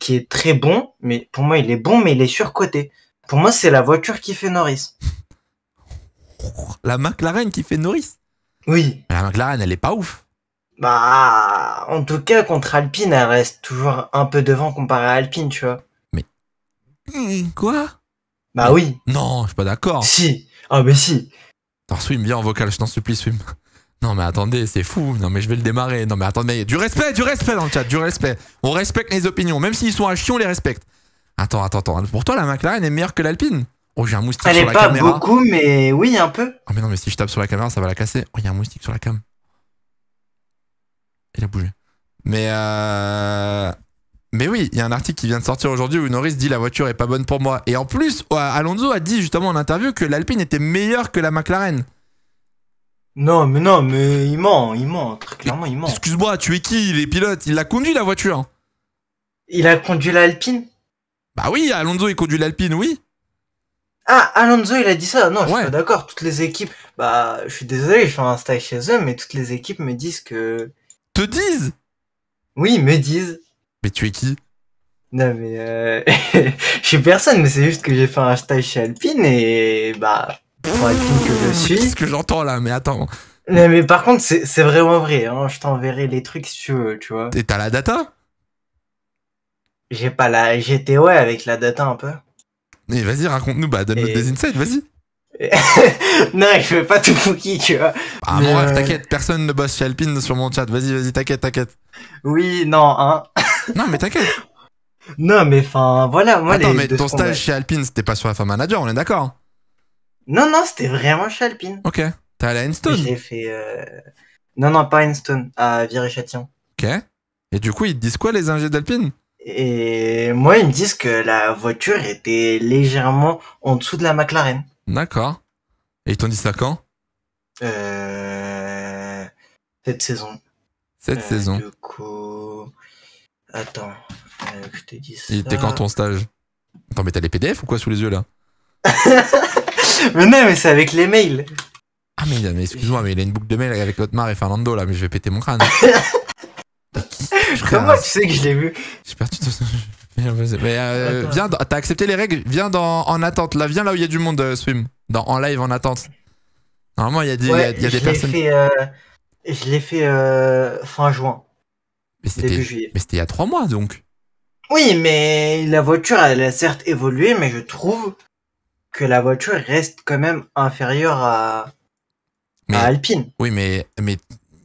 qui est très bon, mais pour moi, il est bon, mais il est surcoté. Pour moi, c'est la voiture qui fait Norris. La McLaren qui fait Norris Oui. La McLaren, elle est pas ouf. Bah, en tout cas, contre Alpine, elle reste toujours un peu devant comparé à Alpine, tu vois. Mais. Quoi Bah oui. Non, je suis pas d'accord. Si. Ah, mais si. Non, Swim, viens en vocal, je t'en supplie, Swim. Non, mais attendez, c'est fou. Non, mais je vais le démarrer. Non, mais attendez, du respect, du respect dans le chat, du respect. On respecte les opinions, même s'ils sont à chier, on les respecte. Attends, attends, attends. Pour toi, la McLaren est meilleure que l'Alpine Oh, j'ai un moustique Elle sur la caméra. Elle est pas beaucoup, mais oui, un peu. Oh, mais non, mais si je tape sur la caméra, ça va la casser. Oh, il y a un moustique sur la cam. Il a bougé. Mais euh... Mais oui, il y a un article qui vient de sortir aujourd'hui où Norris dit la voiture est pas bonne pour moi. Et en plus, euh, Alonso a dit justement en interview que l'Alpine était meilleure que la McLaren. Non, mais non, mais il ment, il ment, très clairement, il ment. Excuse-moi, tu es qui Les pilotes, il a conduit la voiture. Il a conduit l'Alpine Bah oui, Alonso, il conduit l'Alpine, oui. Ah, Alonso, il a dit ça. Non, je suis pas d'accord. Toutes les équipes, bah, je suis désolé, je fais un stage chez eux, mais toutes les équipes me disent que. Te disent Oui, me disent. Mais tu es qui Non, mais euh... je suis personne, mais c'est juste que j'ai fait un stage chez Alpine et bah, pour Alpine que je suis. C'est ce que j'entends là, mais attends. Non, mais par contre, c'est vraiment vrai, hein. je t'enverrai les trucs si tu veux, tu vois. Et t'as la data J'ai pas la. J'étais ouais avec la data un peu. Mais vas-y, raconte-nous, bah, donne-nous des insights, vas-y. non, je fais pas tout cookie, tu vois. Ah, bon euh, t'inquiète, personne ne bosse chez Alpine sur mon chat. Vas-y, vas-y, t'inquiète, t'inquiète. Oui, non, hein. non, mais t'inquiète. Non, mais enfin, voilà. Moi, Attends, mais ton stage chez Alpine, c'était pas sur la femme manager, on est d'accord hein. Non, non, c'était vraiment chez Alpine. Ok. T'es allé à Enstone J'ai fait. Euh, non, non, pas à Enstone, à viré châtillon Ok. Et du coup, ils te disent quoi, les ingés d'Alpine Et moi, ils me disent que la voiture était légèrement en dessous de la McLaren. D'accord. Et ils t'ont dit ça quand Euh. Cette saison cette euh, saison. Du coup... Attends, je te dis ça. Il était quand ton stage Attends, mais t'as les PDF ou quoi sous les yeux là Mais non, mais c'est avec les mails. Ah, mais, excuse-moi, mais il a une boucle de mails avec Otmar et Fernando là, mais je vais péter mon crâne. Comment tu sais que je l'ai vu J'ai perdu tout ça... mais euh, viens, t'as accepté les règles Viens dans en attente. Là, viens là où il y a du monde, euh, Swim. Dans en live en attente. Normalement, il y a des, personnes. Je l'ai fait euh, fin juin. Mais c'était, juillet. mais c'était il y a trois mois donc. Oui, mais la voiture, elle a certes évolué, mais je trouve que la voiture reste quand même inférieure à, Alpine. Oui, mais, mais,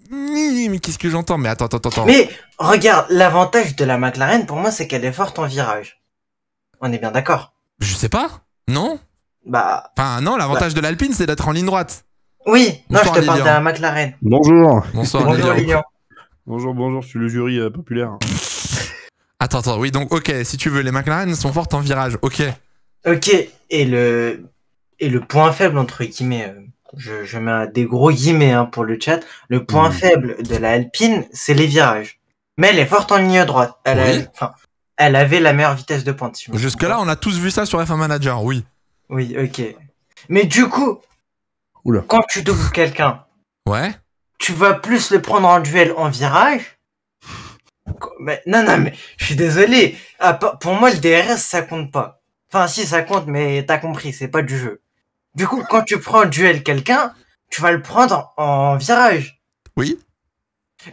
mais qu'est-ce que j'entends Mais attends, attends, attends. Mais regarde, l'avantage de la McLaren pour moi, c'est qu'elle est forte en virage. On est bien d'accord. Je sais pas, non Bah. Enfin, non, l'avantage bah de l'Alpine, c'est d'être en ligne droite. Oui, non, je te parle d'un McLaren. Bonjour. Bonsoir, Bonjour, Bonjour, bonjour, je suis le jury euh, populaire. Attends, attends, oui, donc, ok, si tu veux, les McLaren sont fortes en virage, ok. Ok, et le, et le point faible, entre guillemets, euh, je, je mets des gros guillemets hein, pour le chat, le point hmm. faible de la Alpine, c'est les virages. Mais elle est forte en ligne droite. Elle, enfin, elle avait la meilleure vitesse de pointe. Jusque-là, on a tous vu ça sur F1 Manager, oui. Oui, ok. Mais du coup, quand tu doubles quelqu'un, ouais. tu vas plus le prendre en duel en virage. Mais, non, non, mais je suis désolé. Ah, pour moi, le DRS, ça compte pas. Enfin, si, ça compte, mais t'as compris, c'est pas du jeu. Du coup, quand tu prends en duel quelqu'un, tu vas le prendre en, virage. Oui.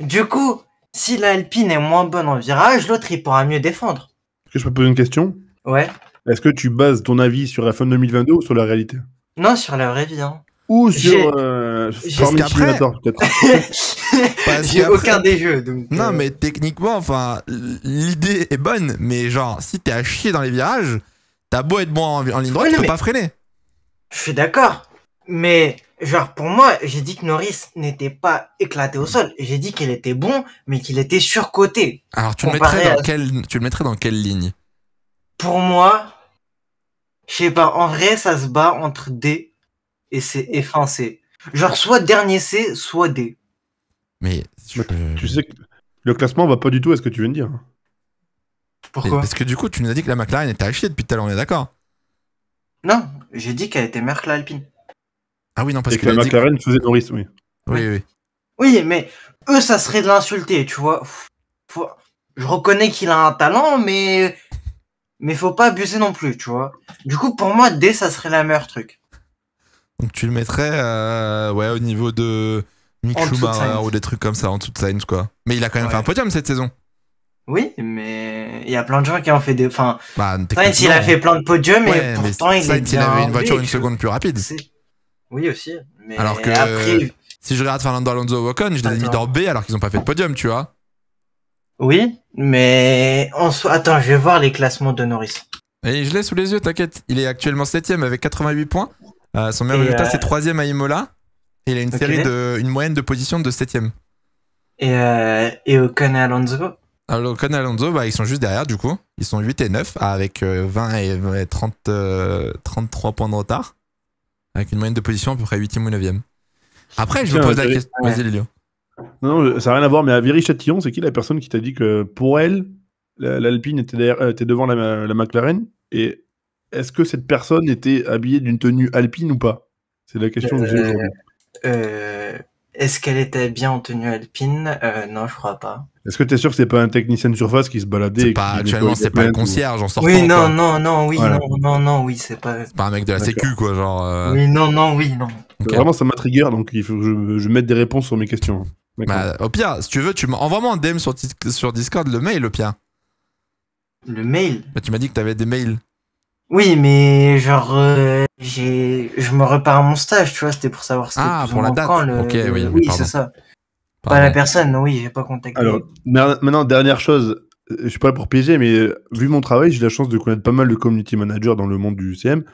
Du coup, si l'Alpine est moins bonne en virage, l'autre, il pourra mieux défendre. Est-ce que je peux poser une question Ouais. Est-ce que tu bases ton avis sur la fin 2022 ou sur la réalité Non, sur la vraie vie. Hein ou sur euh, peut-être. J'ai aucun des jeux. non, euh. mais techniquement, enfin, l'idée est bonne, mais genre, si t'es à chier dans les virages, t'as beau être bon en, ligne droite, tu peux pas freiner. Je suis d'accord, mais genre pour moi, j'ai dit que Norris n'était pas éclaté au sol. J'ai dit qu'il était bon, mais qu'il était surcoté. Alors tu le mettrais dans quelle, tu le mettrais dans quelle ligne Pour moi, je sais pas. En vrai, ça se bat entre D et c'est effacé. Genre soit dernier C, soit D. Mais tu sais que le classement va pas du tout à ce que tu viens de dire. Pourquoi Parce que du coup, tu nous as dit que la McLaren était à chier depuis tout à l'heure, on est d'accord Non, j'ai dit qu'elle était meilleure que la Alpine. Ah oui, non, parce que, la McLaren faisait Norris, oui. Oui, oui. Oui, mais eux, ça serait de l'insulter, tu vois. Je reconnais qu'il a un talent, mais mais faut pas abuser non plus, tu vois. Du coup, pour moi, D, ça serait la meilleure truc. Donc tu le mettrais euh, ouais, au niveau de Mick Schumacher ou des trucs comme ça, en dessous de quoi. Mais il a quand même fait un podium cette saison. Oui, mais il y a plein de gens qui ont fait des. Enfin, Sainz, bah, il a fait plein de podiums, pourtant il, Sainz, il avait une voiture une seconde plus rapide. Oui, aussi. alors que si je regarde Fernando Alonso Ocon, je les ai mis dans B alors qu'ils n'ont pas fait de podium, tu vois. Oui, mais en attends, je vais voir les classements de Norris. Et je l'ai sous les yeux, t'inquiète. Il est actuellement 7ème avec 88 points. Euh, son meilleur résultat, euh, c'est 3 troisième à Imola. Et il a une série de, une moyenne de position de 7 Et, euh, et Ocon et Alonso Alors Ocon et Alonso, bah, ils sont juste derrière du coup. Ils sont 8 et 9 avec 20 euh, et 30, 33 points de retard. Avec une moyenne de position à peu près 8e ou 9e. Après, je vous pose la question. Vas-y, Lilio. Non, ça n'a rien à voir, mais à Viry-Châtillon, c'est qui la personne qui t'a dit que pour elle, l'Alpine était, était devant la, la McLaren et est-ce que cette personne était habillée d'une tenue alpine ou pas C'est la question que j'ai euh, euh, Est-ce qu'elle était bien en tenue alpine euh, Non, je crois pas. Est-ce que tu es sûr que c'est pas un technicien de surface qui se baladait pas, Actuellement, c'est pas un concierge, en sortant. Oui, non, non, non, oui, non, non, non, oui, c'est pas. pas un mec de la Sécu, quoi, genre. Oui, non, non, oui, non. Vraiment, ça m'a donc il faut que je, mette des réponses sur mes questions. Bah, au pire, si tu veux, tu m'envoies un DM sur, sur Discord, le mail, au pire. Le mail bah, Tu m'as dit que tu avais des mails. Oui, mais genre, euh, je me repars à mon stage, tu vois, c'était pour savoir ça ah, pour la date. oui, c'est ça. Pas la personne, oui, j'ai pas contacté. Alors, maintenant, dernière chose, euh, je suis pas là pour piéger, mais euh, vu mon travail, j'ai la chance de connaître pas mal de community managers dans le monde du CM,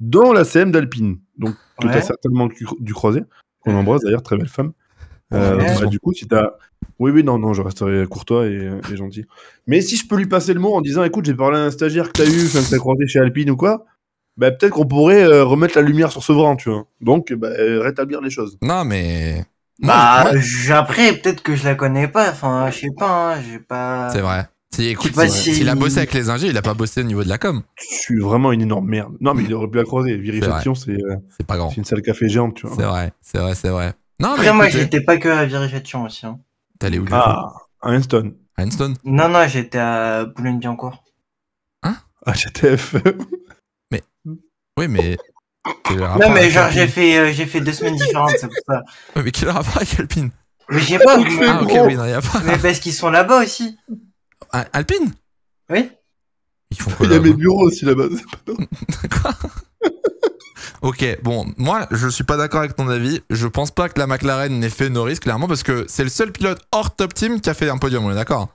dans la CM d'Alpine, donc que tu certainement du croisé, qu'on embrasse d'ailleurs, très belle femme. Euh, bah, du coup, si t'as. Oui, oui, non, non, je resterai courtois et, euh, et, gentil. Mais si je peux lui passer le mot en disant écoute, j'ai parlé à un stagiaire que t'as eu, que t'as croisé chez Alpine ou quoi, bah, peut-être qu'on pourrait euh, remettre la lumière sur ce vent, tu vois. Donc, bah, rétablir les choses. Non, mais. bah, j'après après, peut-être que je la connais pas, enfin, je sais pas, hein, j'ai pas. C'est vrai. Si, écoute, s'il si, a bossé avec les ingés, il a pas bossé au niveau de la com. Je suis vraiment une énorme merde. Non, mais il aurait pu la croiser. Virifaction, c'est. c'est pas grand. C'est une salle café géante, tu vois. C'est vrai, c'est vrai, c'est vrai. Non, Après, moi, j'étais pas que à viry aussi. Hein. T'allais où là Ah, à Einstein. À Einstein Non, non, j'étais à Boulogne-Biancourt. Hein Ah, j'étais à FE. Mais. Oui, mais. Non, mais genre, j'ai fait, euh, j'ai fait deux semaines différentes, c'est pour ça. mais quel rapport avec Alpine Mais j'ai pas. mais... Ah, ok, oui, non, y pas. Mais parce qu'ils sont là-bas aussi. Alpine Oui. Ils font quoi, Il y a mes bureaux aussi là-bas. Quoi Ok, bon, moi je suis pas d'accord avec ton avis. Je pense pas que la McLaren n'ait fait risques, clairement, parce que c'est le seul pilote hors top team qui a fait un podium, on est d'accord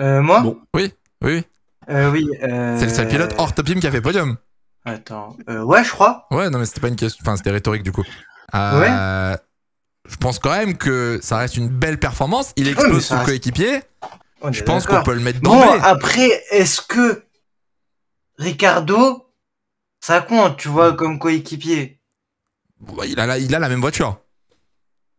euh, Moi Oui, oui. oui euh, euh, C'est le seul pilote hors top team qui a fait podium. Attends, ouais, je crois. Ouais, non, mais c'était pas une question, enfin, c'était rhétorique du coup. ouais. Je pense quand même que ça reste une belle performance. Il ah, explose son coéquipier je pense qu'on peut le mettre dans bon, après, est-ce que Ricardo, ça compte, tu vois, comme coéquipier bah, il a, la, il a la même voiture.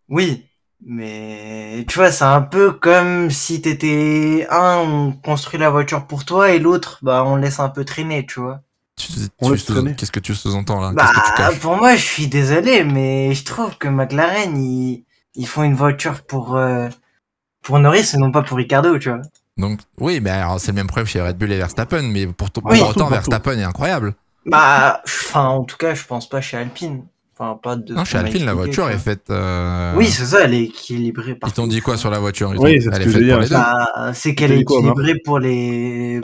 Oui, mais tu vois, c'est un peu comme si t'étais un, on construit la voiture pour toi, et l'autre, bah, on laisse un peu traîner, tu vois. Qu'est-ce que tu sous-entends là bah, Pour moi, je suis désolé, mais je trouve que McLaren, ils, ils font une voiture pour, euh, pour Norris et non pas pour Ricardo, tu vois. Donc, oui, mais alors c'est le même problème chez Red Bull et Verstappen, mais pour, autant, Verstappen est incroyable. Bah, enfin, en tout cas, je pense pas chez Alpine. Enfin, pas de. Non, chez Alpine, la voiture est faite. Euh, oui, c'est ça, elle est équilibrée. Ils t'ont dit quoi sur la voiture Oui, c'est ce que je c'est qu'elle est équilibrée pour les.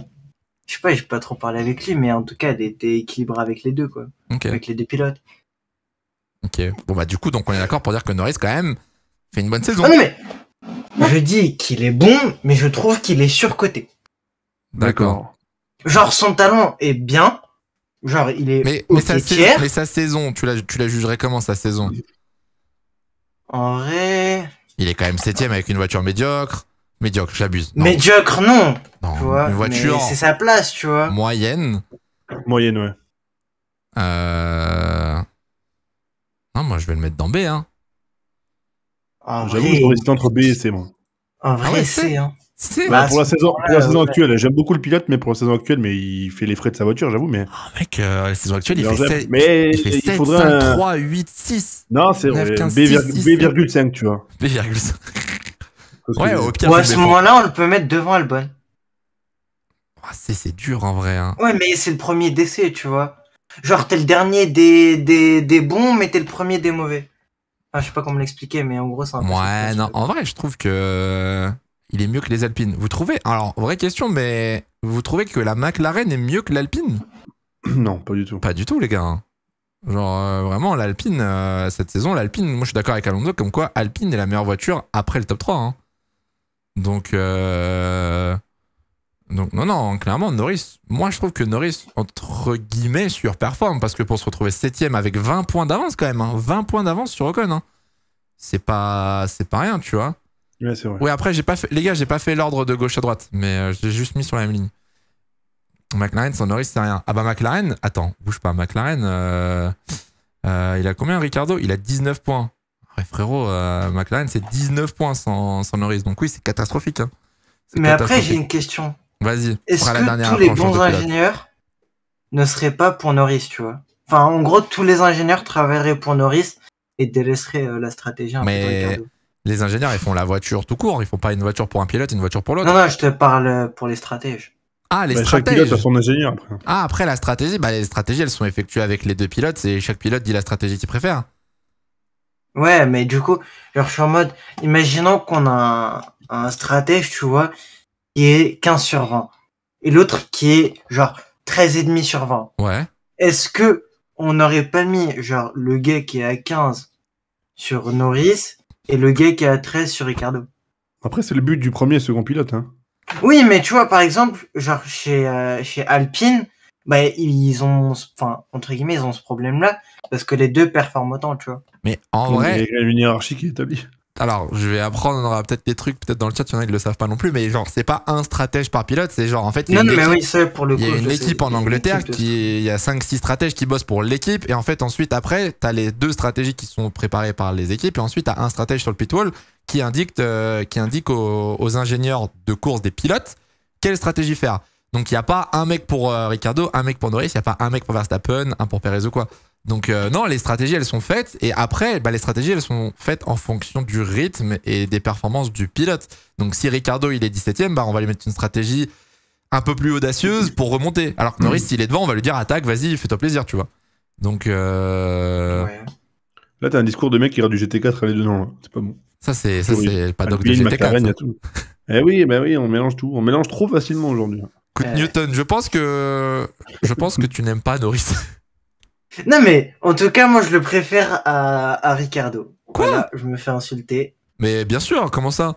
Je sais pas, j'ai pas trop parlé avec lui, mais en tout cas, elle était équilibrée avec les deux, quoi. Avec les deux pilotes. Ok. Bon, bah, du coup, donc, on est d'accord pour dire que Norris, quand même, fait une bonne saison. Ah non, mais je dis qu'il est bon, mais je trouve qu'il est surcoté. D'accord. Genre son talent est bien. Genre il est mais, mais, sa, saison, mais sa, saison, tu la, tu la jugerais comment sa saison En vrai... Il est quand même septième avec une voiture médiocre. Médiocre, j'abuse. Médiocre, non. Non, une voiture. C'est sa place, tu vois. Moyenne. Moyenne, ouais. Euh... Non, moi je vais le mettre dans B, hein. Ah, j'avoue, je résiste entre B et C, moi. Un vrai ah C, hein. C'est bah, bah, pour, la saison, actuelle, j'aime beaucoup le pilote, mais pour la saison actuelle, mais il fait les frais de sa voiture, j'avoue. Mais... Oh, mec, euh, la saison actuelle, il, fait, 7, mais il, faudrait un... 3, 8, 6. Non, c'est vrai. B,5, tu vois. B,5. ouais, au pire. à ce moment-là, on le peut mettre devant Albon. c'est dur en vrai. Hein. Ouais, mais c'est le premier décès, tu vois. Genre, t'es le dernier des, des, des bons, mais t'es le premier des mauvais. Ah, je sais pas comment l'expliquer, mais en gros, c'est un Ouais, non, en vrai, je trouve que. Euh, il est mieux que les Alpines. Vous trouvez Alors, vraie question, mais vous trouvez que la McLaren est mieux que l'Alpine Non, pas du tout. Pas du tout, les gars. Hein. Genre, euh, vraiment, l'Alpine, euh, cette saison, l'Alpine, moi je suis d'accord avec Alonso, comme quoi Alpine est la meilleure voiture après le top 3. Hein. Donc, donc non, non, clairement, Norris, moi je trouve que Norris, entre guillemets, surperforme, parce que pour se retrouver septième avec 20 points d'avance quand même, hein, 20 points d'avance sur Ocon, hein. c'est pas, pas rien, tu vois. Oui, après, j'ai pas les gars, j'ai pas fait l'ordre de gauche à droite, mais euh, j'ai juste mis sur la même ligne. McLaren sans Norris, c'est rien. Ah bah McLaren, attends, bouge pas, McLaren, euh, euh, il a combien Ricardo Il a 19 points. frérot, McLaren, c'est 19 points sans, Norris, donc oui, c'est catastrophique. Hein. Mais après, j'ai une question. Vas-y. Est-ce que tous les bons ingénieurs ne seraient pas pour Norris, tu vois Enfin, en gros, tous les ingénieurs travailleraient pour Norris et délaisseraient euh, la stratégie. Mais les ingénieurs, ils font la voiture tout court. Ils font pas une voiture pour un pilote, une voiture pour l'autre. Non, non, je te parle euh, pour les stratèges. Ah, les bah, stratèges. après. Ah, après la stratégie, bah, les stratégies, elles sont effectuées avec les deux pilotes. Et chaque pilote dit la stratégie qu'il préfère. Ouais, mais du coup, je suis en mode, imaginons qu'on a un, un, stratège, tu vois, est 15 sur 20 et l'autre qui est genre et 13 demi sur 20. Ouais. Est-ce que on n'aurait pas mis genre le gars qui est à 15 sur Norris et le gars qui est à 13 sur Ricardo Après, c'est le but du premier et second pilote. Hein. Oui, mais tu vois, par exemple, genre chez, euh, chez Alpine, bah, ils ont, enfin, entre guillemets, ils ont ce problème-là parce que les deux performent autant, tu vois. Mais en vrai. Il y a une hiérarchie qui est établie alors je vais apprendre, on aura peut-être des trucs, peut-être dans le chat, il y en a qui le savent pas non plus, mais genre c'est pas un stratège par pilote, c'est genre en fait il y a une, équipe, pour le en Angleterre qui il y a 5 6 euh, stratèges qui bossent pour l'équipe et en fait ensuite après tu as les deux stratégies qui sont préparées par les équipes et ensuite tu un stratège sur le pit wall qui indique euh, qui indique aux, ingénieurs de course des pilotes quelle stratégie faire. Donc il n'y a pas un mec pour euh, Ricardo, un mec pour Norris, il n'y a pas un mec pour Verstappen, un pour Perez ou quoi. Donc euh, non, les stratégies, elles sont faites. Et après, bah, les stratégies, elles sont faites en fonction du rythme et des performances du pilote. Donc si Ricardo, il est 17ème, bah, on va lui mettre une stratégie un peu plus audacieuse pour remonter. Alors que Norris, il est devant, on va lui dire attaque, vas-y, fais-toi plaisir, tu vois. Donc... Euh, Là, t'as un discours de mec qui regarde du GT4 à les deux hein. C'est pas bon. Ça, c'est oui. le paddock de GT4. eh oui, bah oui, on mélange tout. On mélange trop facilement aujourd'hui. Hein. Euh. Newton, je pense que, je pense que tu n'aimes pas Norris. Non, mais en tout cas, moi, je le préfère à, Ricardo. Quoi Je me fais insulter. Mais bien sûr, comment ça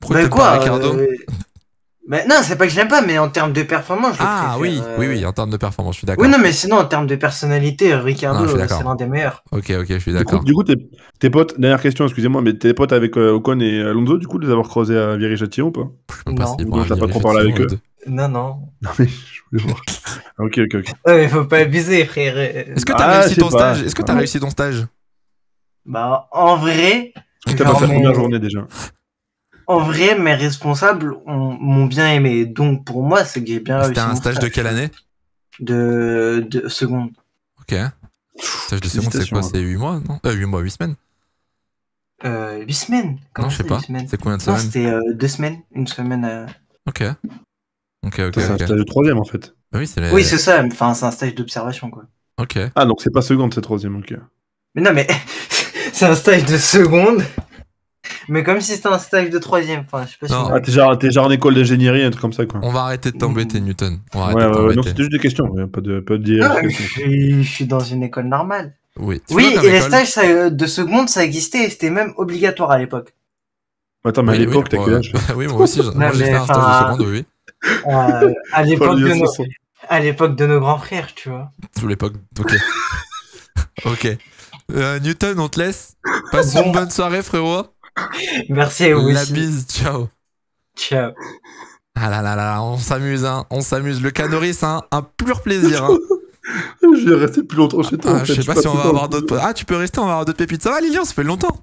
Pourquoi quoi, Ricardo euh, non, c'est pas que je l'aime pas, mais en termes de performance, je Ah le Ah, oui, euh, oui, oui, en termes de performance, je suis d'accord. Oui, non, mais sinon, en termes de personnalité, Ricardo, euh, c'est l'un des meilleurs. Ok, ok, je suis d'accord. Du coup, tes, potes, dernière question, excusez-moi, mais tes potes avec euh, Ocon et Alonso, du coup, les avoir croisés à Viry-Châtillon ou pas Je pas pas trop parlé avec eux. Non, non. Non, mais je voulais voir. ok, ok, ok. Ouais, mais faut pas abuser, frère. Est-ce que t'as ah, as réussi, ton stage Est-ce que t'as réussi ton stage Bah, en vrai. T'as pas fait la première journée, déjà en vrai, mes responsables m'ont bien aimé. Donc, pour moi, c'est que j'ai bien réussi. C'était un stage, de quelle année de, de seconde. Ok. Stage de seconde, c'est quoi C'est 8 mois, non euh, 8 mois, 8 semaines euh, 8 semaines Non, je sais pas. C'est combien de semaines C'était 2 euh, semaines, une semaine. Ok. Euh. Ok. Ok, ok. C'est un stage de troisième en fait. Bah oui, c'est oui, ça, enfin, c'est un stage d'observation quoi. Ok. Ah, donc c'est pas seconde, c'est troisième, ok. Mais non, mais c'est un stage de seconde mais comme si c'était un stage de troisième, enfin, je sais pas non. si. Ah, t'es genre, en école d'ingénierie, un truc comme ça, quoi. On va arrêter de t'embêter, mmh. Newton. On ouais, non, c'était juste des questions, hein, pas de, pas de dire. je, suis dans une école normale. Oui, oui et les stages euh, de seconde, ça existait, c'était même obligatoire à l'époque. Attends, mais à l'époque, t'as que. Oui, moi aussi, j'ai fait un stage de seconde, oui. Euh, à l'époque de, nos... à l'époque de nos grands frères, tu vois. Sous l'époque, ok. ok. Euh, Newton, on te laisse. Passe une bonne soirée, frérot. Merci à vous La bise, ciao. Ciao. Ah là là là, on s'amuse, hein. On s'amuse. Le canoris, hein, un pur plaisir. Hein. je vais rester plus longtemps chez toi. Ah, je sais pas, si on va avoir d'autres. Ah, tu peux rester, on va avoir d'autres pépites. Ça va, Lilian, ça fait longtemps.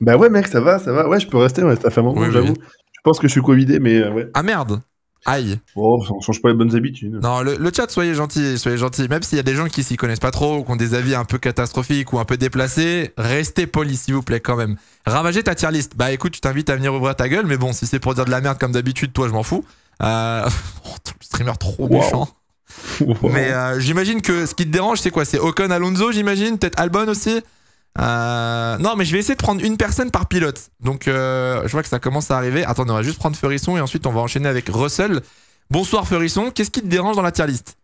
Bah ouais, mec, ça va, ça va. Ouais, je peux rester, ça fait un moment, j'avoue. Je pense que je suis covidé, mais euh, ouais. Ah merde Aïe. Oh, on change pas les bonnes habitudes. Non, le, chat, soyez gentil, soyez gentil. Même s'il y a des gens qui s'y connaissent pas trop ou qui ont des avis un peu catastrophiques ou un peu déplacés, restez polis, s'il vous plaît, quand même. Ravager ta tier list. Bah écoute, tu t'invites à venir ouvrir ta gueule, mais bon, si c'est pour dire de la merde comme d'habitude, toi, je m'en fous. Euh... Oh, streamer trop méchant. Mais euh, j'imagine que ce qui te dérange, c'est quoi C'est Ocon Alonso, j'imagine Peut-être Albon aussi euh, non, mais je vais essayer de prendre une personne par pilote. Donc, euh, je vois que ça commence à arriver. Attends, on va juste prendre Ferisson et ensuite on va enchaîner avec Russell. Bonsoir Ferisson, qu'est-ce qui te dérange dans la tier list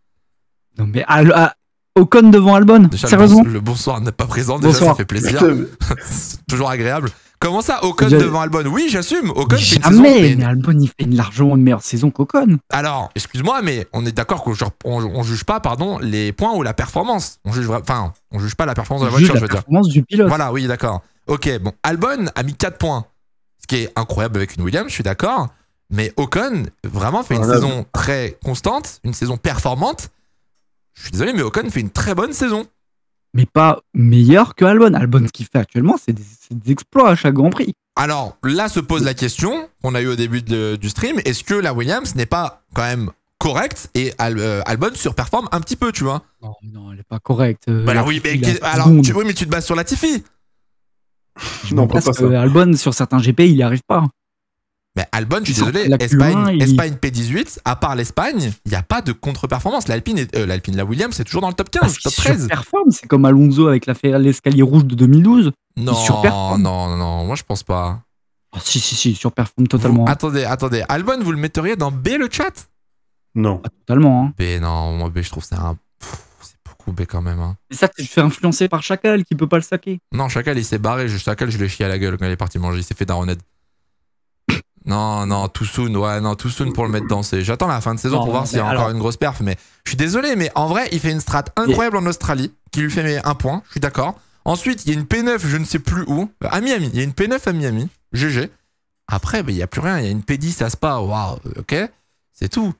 Non, mais au ah, ah, devant Albon, sérieusement Le bonsoir n'est pas présent, déjà ça fait plaisir. Toujours agréable. Comment ça, Ocon devant Albon Oui, j'assume. Ocon fait une saison. Mais... mais Albon, il fait une largement meilleure saison qu'Ocon. Alors, excuse-moi, mais on est d'accord qu'on on, on juge pas, pardon, les points ou la performance. On juge, enfin, on juge pas la performance de la voiture, je veux dire. La performance du pilote. Voilà, oui, d'accord. Ok, bon, Albon a mis 4 points, ce qui est incroyable avec une Williams, je suis d'accord. Mais Ocon vraiment fait une saison très constante, une saison performante. Je suis désolé, mais Ocon fait une très bonne saison mais pas meilleur que Albon. Albon, ce qu'il fait actuellement, c'est des, exploits à chaque Grand Prix. Alors là se pose la question, qu'on a eu au début du stream, est-ce que la Williams n'est pas quand même correcte et euh, Albon surperforme un petit peu, tu vois Non, non, elle n'est pas correcte. Bah oui, mais, tu, te bases sur la Tifi. non, parce Albon, sur certains GP, il n'y arrive pas. Mais Albon, je suis désolé, Espagne, P18, à part l'Espagne, il n'y a pas de contre-performance. L'Alpine, euh, l'Alpine, la Williams, c'est toujours dans le top 15, top 13. c'est comme Alonso avec l'escalier rouge de 2012. Non, non, non, moi je pense pas. Ah, si, si, si, surperforme totalement. Hein. attendez, attendez, Albon, vous le metteriez dans B le chat Non. Ah, totalement. Hein. B, non, moi B, je trouve c'est un. C'est beaucoup B quand même. Hein. ça ça, tu fais influencer par Chacal qui peut pas le saquer. Non, Chacal, il s'est barré. Chacal, je l'ai chié à la gueule quand il est parti manger. Il s'est fait daronnette. Non, non, too Ouais, non, pour le mettre dans J'attends la fin de saison pour voir s'il y a encore une grosse perf. Mais je suis désolé, mais en vrai, il fait une strat incroyable en Australie qui lui fait un point. Je suis d'accord. Ensuite, il y a une P9, je ne sais plus où. Euh, à Miami. Il y a une P9 à Miami. GG. Après, ben, il n'y a plus rien. Il y a une P10 à Spa. Waouh, ok. C'est tout.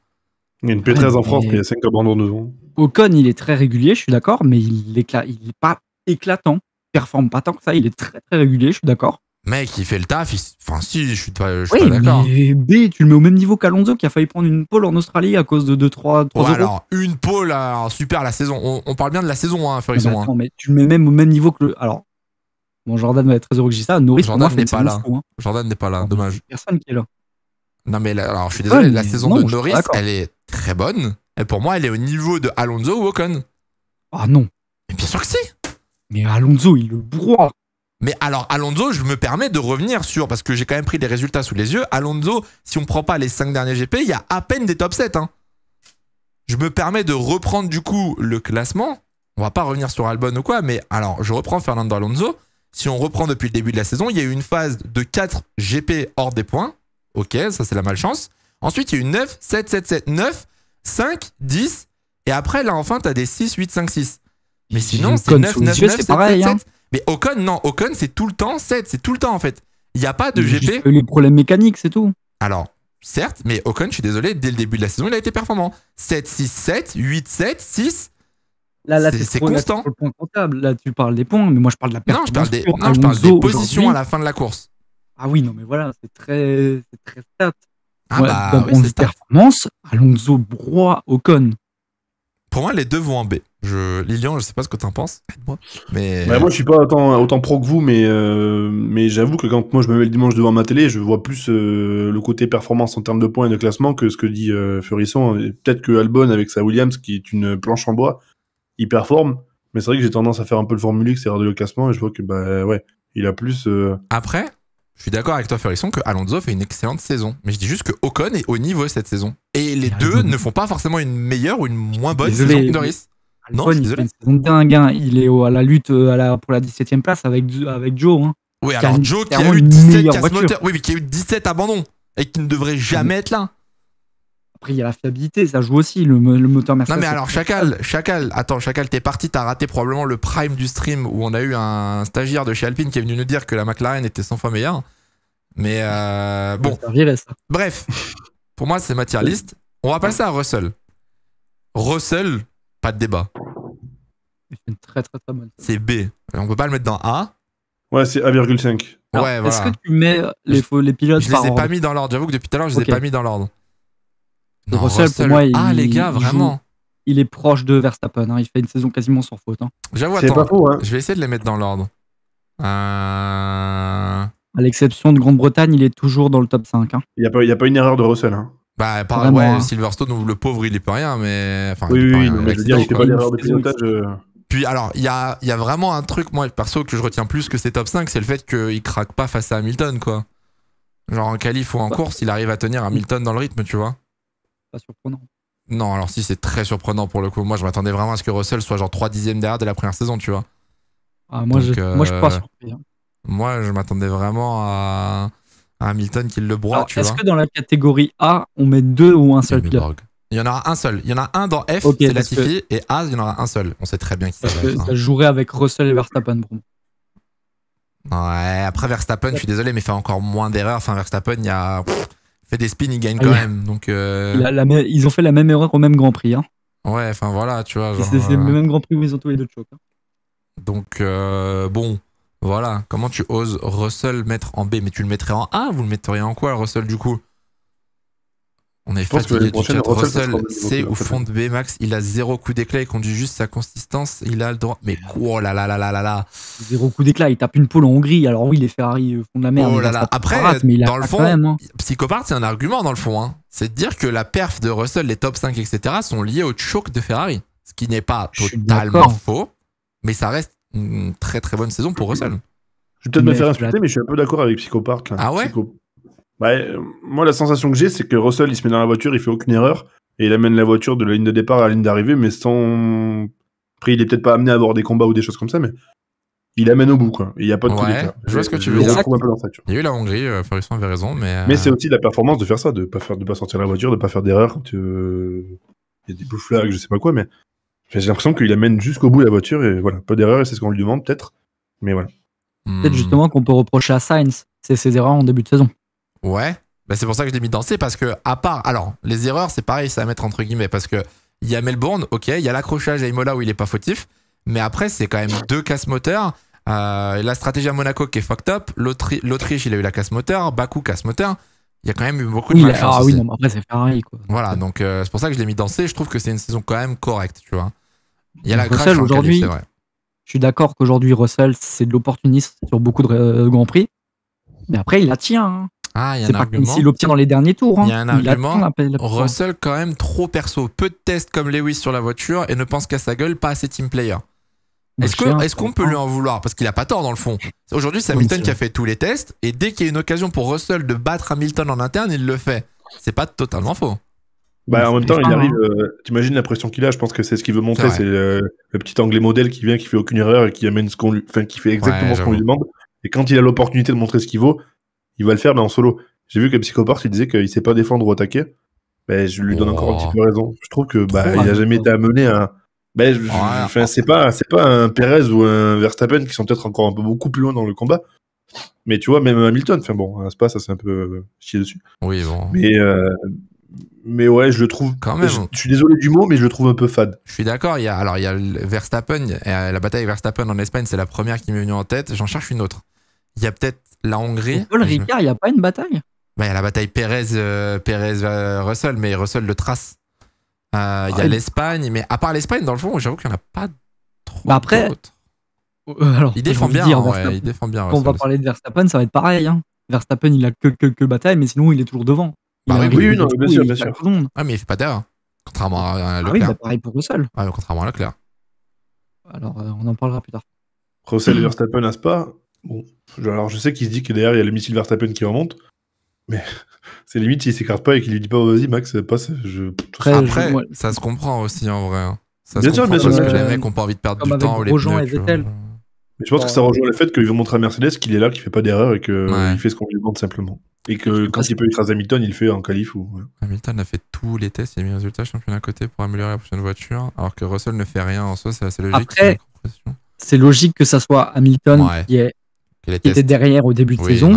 Il y a une P13 en France, mais il y a 5 abandons devant. Ocon, il est très régulier, je suis d'accord, mais il n'est pas éclatant. Il performe pas tant que ça. Il est très, très régulier, je suis d'accord. Mec, il fait le taf. Enfin, si, je suis pas, je pas d'accord. Mais B, tu le mets au même niveau qu'Alonso qui a failli prendre une pole en Australie à cause de 2-3 3, ouais, Alors, une pole, alors, super, la saison. On, parle bien de la saison, hein, ah, Ferguson. Mais, hein. mais tu le mets même au même niveau que le. Alors, bon, Jordan va être très heureux que j'ai ça. Norris, hein. Jordan n'est pas là. Jordan ah, n'est pas là, dommage. Personne qui est là. Non, mais alors, je suis ah, désolé, la saison de Norris, elle est très bonne. Et pour moi, elle est au niveau de Alonso ou Ocon. Ah non. Mais bien sûr que si. Mais Alonso, il le broie. Mais alors, Alonso, je me permets de revenir sur, parce que j'ai quand même pris des résultats sous les yeux. Alonso, si on prend pas les 5 derniers GP, il y a à peine des top 7. Hein. Je me permets de reprendre du coup le classement. On va pas revenir sur Albon ou quoi, mais alors, je reprends Fernando Alonso. Si on reprend depuis le début de la saison, il y a eu une phase de 4 GP hors des points. Ok, ça c'est la malchance. Ensuite, il y a eu 9, 7, 7, 7, 9, 5, 10. Et après, là, enfin, tu as des 6, 8, 5, 6. Mais sinon, c'est 9, 9, 9, 7, 7, mais Ocon, non, Ocon, c'est tout le temps 7, c'est tout le temps en fait. Il n'y a pas de GP. Les problèmes mécaniques, c'est tout. Alors, certes, mais Ocon, je suis désolé, dès le début de la saison, il a été performant. 7, 6, 7, 8, 7, 6. Là, là c'est constant. Là, le point comptable. là, tu parles des points, mais moi, je parle de la performance. Non, je parle des, je parle des positions à la fin de la course. Ah oui, non, mais voilà, c'est très, très stat. Ah ouais, bah, performance, Alonso broie Ocon. Pour moi, les deux vont en B. Je, Lilian, je sais pas ce que tu en penses, moi Mais... ne bah, moi, je suis pas autant, pro que vous, mais, euh, mais j'avoue que quand moi je me mets le dimanche devant ma télé, je vois plus euh, le côté performance en termes de points et de classement que ce que dit euh, Peut-être que Albon, avec sa Williams, qui est une planche en bois, il performe. Mais c'est vrai que j'ai tendance à faire un peu le que cest le classement, et je vois que, bah ouais, il a plus. Euh, Après, je suis d'accord avec toi, Ferrisson, que Alonso fait une excellente saison. Mais je dis juste que Ocon est au niveau cette saison. Et les deux ne font pas forcément une meilleure ou une moins bonne saison que Norris. Non, je désolé. Il hein. il est à la lutte euh, pour la 17ème place avec, avec Joe. Hein. Oui, alors Joe qui a, eu 17 Oui, qui a eu 17 abandons et qui ne devrait jamais être là il y a la fiabilité, ça joue aussi, le, moteur Mercedes. Non, mais alors, Chacal, Chacal, attends, Chacal, t'es parti, t'as raté probablement le prime du stream où on a eu un stagiaire de chez Alpine qui est venu nous dire que la McLaren était 100 fois meilleure. Mais euh, bon. Bref, pour moi, c'est matière liste. On va passer à Russell. Russell, pas de débat. C'est très très très C'est B. On peut pas le mettre dans A. Ouais, c'est 1,5. Ouais, voilà. Est-ce que tu mets les, les pilotes Je les ai pas mis dans l'ordre. J'avoue que depuis tout à l'heure, je les ai pas mis dans l'ordre. Russell, pour moi, ah, il, les gars, vraiment. il est proche de Verstappen. Hein. Il fait une saison quasiment sans faute. Hein. J'avoue, hein. Je vais essayer de les mettre dans l'ordre. Euh. À l'exception de Grande-Bretagne, il est toujours dans le top 5. Il n'y a, pas, a pas une erreur de Russell. Bah, par, ouais, Silverstone, le pauvre, il est pas rien, mais. oui, oui, de euh. Puis alors, il y a, vraiment un truc, moi, perso, que je retiens plus que ses top 5, c'est le fait qu'il craque pas face à Hamilton, quoi. Genre en qualif ou en bah. course, il arrive à tenir Hamilton dans le rythme, tu vois surprenant. Non, alors si, c'est très surprenant pour le coup. Moi, je m'attendais vraiment à ce que Russell soit genre 3 dixièmes derrière de la première saison, tu vois. Ah, moi, je, moi, je suis pas euh, surpris. Hein. Moi, je m'attendais vraiment à, à, Hamilton qui le broie, tu est vois. Est-ce que dans la catégorie A, on met deux ou un seul pilote il y en aura un seul. Il y en a un dans F, c'est Latifi, et A, il y en aura un seul. On sait très bien qui c'est. Hein. Ça jouerait avec Russell et Verstappen, Ouais, après Verstappen, je suis désolé, mais il fait encore moins d'erreurs. Enfin, Verstappen, il y a des spins, ils gagnent ah quand même. Donc, euh, la, ils ont fait la même erreur au même Grand Prix. Hein. Ouais, enfin voilà, tu vois. C'est le euh, même Grand Prix où ils ont tous les deux chocs. Hein. Donc, euh, bon, voilà. Comment tu oses Russell mettre en B Mais tu le mettrais en A Vous le mettriez en quoi, Russell, du coup on est fatigué du Russell. C'est au fond de B-Max, Il a zéro coup d'éclat. Il conduit juste sa consistance. Il a le droit. Mais oh là là là là là là. Zéro coup d'éclat. Il tape une pole en Hongrie. Alors oui, les Ferrari euh, font de la merde. Oh là Après, dans le fond, hein. c'est un argument dans le fond. Hein. C'est de dire que la perf de Russell, les top 5, etc., sont liés au choke de Ferrari. Ce qui n'est pas totalement faux. Mais ça reste une très très bonne saison pour Russell. Je vais peut-être me faire insulter, mais je suis un peu d'accord avec Psychopart. Ah ouais bah, euh, moi, la sensation que j'ai, c'est que Russell, il se met dans la voiture, il fait aucune erreur, et il amène la voiture de la ligne de départ à la ligne d'arrivée, mais sans. Après, il est peut-être pas amené à avoir des combats ou des choses comme ça, mais il amène au bout, quoi. Il n'y a pas de ouais, Je vois ce que tu veux dire. Il y a eu la Hongrie, euh, avait raison, mais. Euh, mais c'est aussi la performance de faire ça, de pas faire, de pas sortir la voiture, de pas faire d'erreur il y a des blue flags, je sais pas quoi, mais j'ai l'impression qu'il amène jusqu'au bout la voiture et voilà, pas d'erreur et c'est ce qu'on lui demande peut-être, mais voilà. Hmm. Peut-être justement qu'on peut reprocher à Sainz, c'est ses erreurs en début de saison. Ouais. Bah, c'est pour ça que je l'ai mis danser parce que, à part. Alors, les erreurs, c'est pareil, ça à mettre entre guillemets parce que il y a Melbourne, ok, il y a l'accrochage à Imola où il est pas fautif, mais après, c'est quand même deux casse moteurs. Euh, la stratégie à Monaco qui est fucked up, l'Autriche, il a eu la casse moteur, Bakou casse moteur. Il y a quand même eu beaucoup de Ah oui, mais après, c'est Ferrari, quoi. Voilà, donc euh, c'est pour ça que je l'ai mis danser. Je trouve que c'est une saison quand même correcte, tu vois. Il y a la Russell, aujourd'hui, vrai. je suis d'accord qu'aujourd'hui, Russell, c'est de l'opportuniste sur beaucoup de euh, Grands Prix. Mais après, il la tient. Hein. Ah, c'est pas comme s'il obtient dans les derniers tours. y hein. a un argument. Russell, quand même, trop perso. Peu de tests comme Lewis sur la voiture et ne pense qu'à sa gueule, pas à ses team players. Bah, est-ce hein, qu'on peut lui en vouloir Parce qu'il a pas tort dans le fond. Aujourd'hui, c'est Hamilton qui a fait tous les tests et dès qu'il y a une occasion pour Russell de battre Hamilton en interne, il le fait. C'est pas totalement faux. Bah, en même temps, il ah. arrive. Euh, tu imagines la pression qu'il a Je pense que c'est ce qu'il veut montrer. C'est euh, le petit anglais modèle qui vient, qui fait aucune erreur et qui amène fait exactement ce qu'on lui demande. Et quand il a l'opportunité de montrer ce qu'il vaut, il va le faire, mais en solo. J'ai vu que Psychoport, il disait qu'il sait pas défendre ou attaquer. mais ben, je lui donne encore un petit peu raison. Je trouve que bah, il n'a jamais été amené à. Ben, enfin je, pas, c'est pas un Pérez ou un Verstappen qui sont peut-être encore un peu beaucoup plus loin dans le combat. Mais tu vois, même Hamilton, enfin bon, un Spa, ça c'est un peu euh, chier dessus. Oui, bon. Mais, euh, mais ouais, je le trouve. Quand même. Je, suis désolé du mot, mais je le trouve un peu fade. Je suis d'accord. Il y alors il y a Verstappen, euh, la bataille Verstappen en Espagne, c'est la première qui m'est venue en tête. J'en cherche une autre. Il y a peut-être la Hongrie. Paul mhm. Ricard, il n'y a pas une bataille bah, Il y a la bataille Pérez-Russell, euh, euh, mais Russell le trace. Euh, il y a ah, l'Espagne, mais à part l'Espagne, dans le fond, j'avoue qu'il n'y en a pas trop. Bah, après, alors, il, défend bien, il défend bien. Quand on va parler de Verstappen, ça va être pareil. Hein. Verstappen, il a que quelques batailles, mais sinon, il est toujours devant. Bah oui, non, bien sûr, bien sûr. Ah, mais il ne fait pas d'erreur. Hein, contrairement à Leclerc. Ah oui, bah pareil pour Russell. Ah, contrairement à Leclerc. Alors, on en parlera plus tard. Russell et Verstappen à Spa, Bon, alors je sais qu'il se dit que derrière il y a le missile Verstappen qui remonte, mais c'est limite s'il s'écarte pas et qu'il lui dit pas vas-y Max, passe. Je... Après, Après ça se comprend aussi en vrai. Hein. Ça bien sûr, bien Parce que les mecs n'ont pas envie de perdre du temps. les euh, Mais je pense que ça rejoint le fait qu'il veut montrer à Mercedes qu'il est là, qu'il fait pas d'erreur et qu'il fait ce qu'on lui demande simplement. Et que quand il peut écraser Hamilton, il fait en qualif ou. Hamilton a fait tous les tests, et a mis les résultats championnat à côté pour améliorer la prochaine voiture, alors que Russell ne fait rien en soi, c'est assez logique. c'est logique que ça soit Hamilton qui est qui était derrière au début de saison.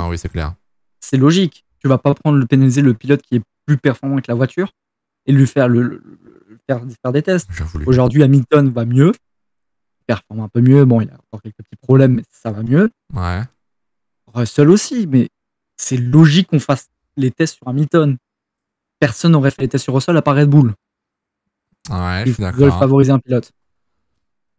c'est logique. Tu vas pas prendre le pénaliser le pilote qui est plus performant que la voiture et lui faire le, faire, des tests. Aujourd'hui, Hamilton va mieux, il performe un peu mieux. Bon, il a encore quelques petits problèmes, mais ça va mieux. Russell aussi, mais c'est logique qu'on fasse les tests sur Hamilton. Personne n'aurait fait les tests sur Russell à part Red Bull. Ouais, favoriser un pilote.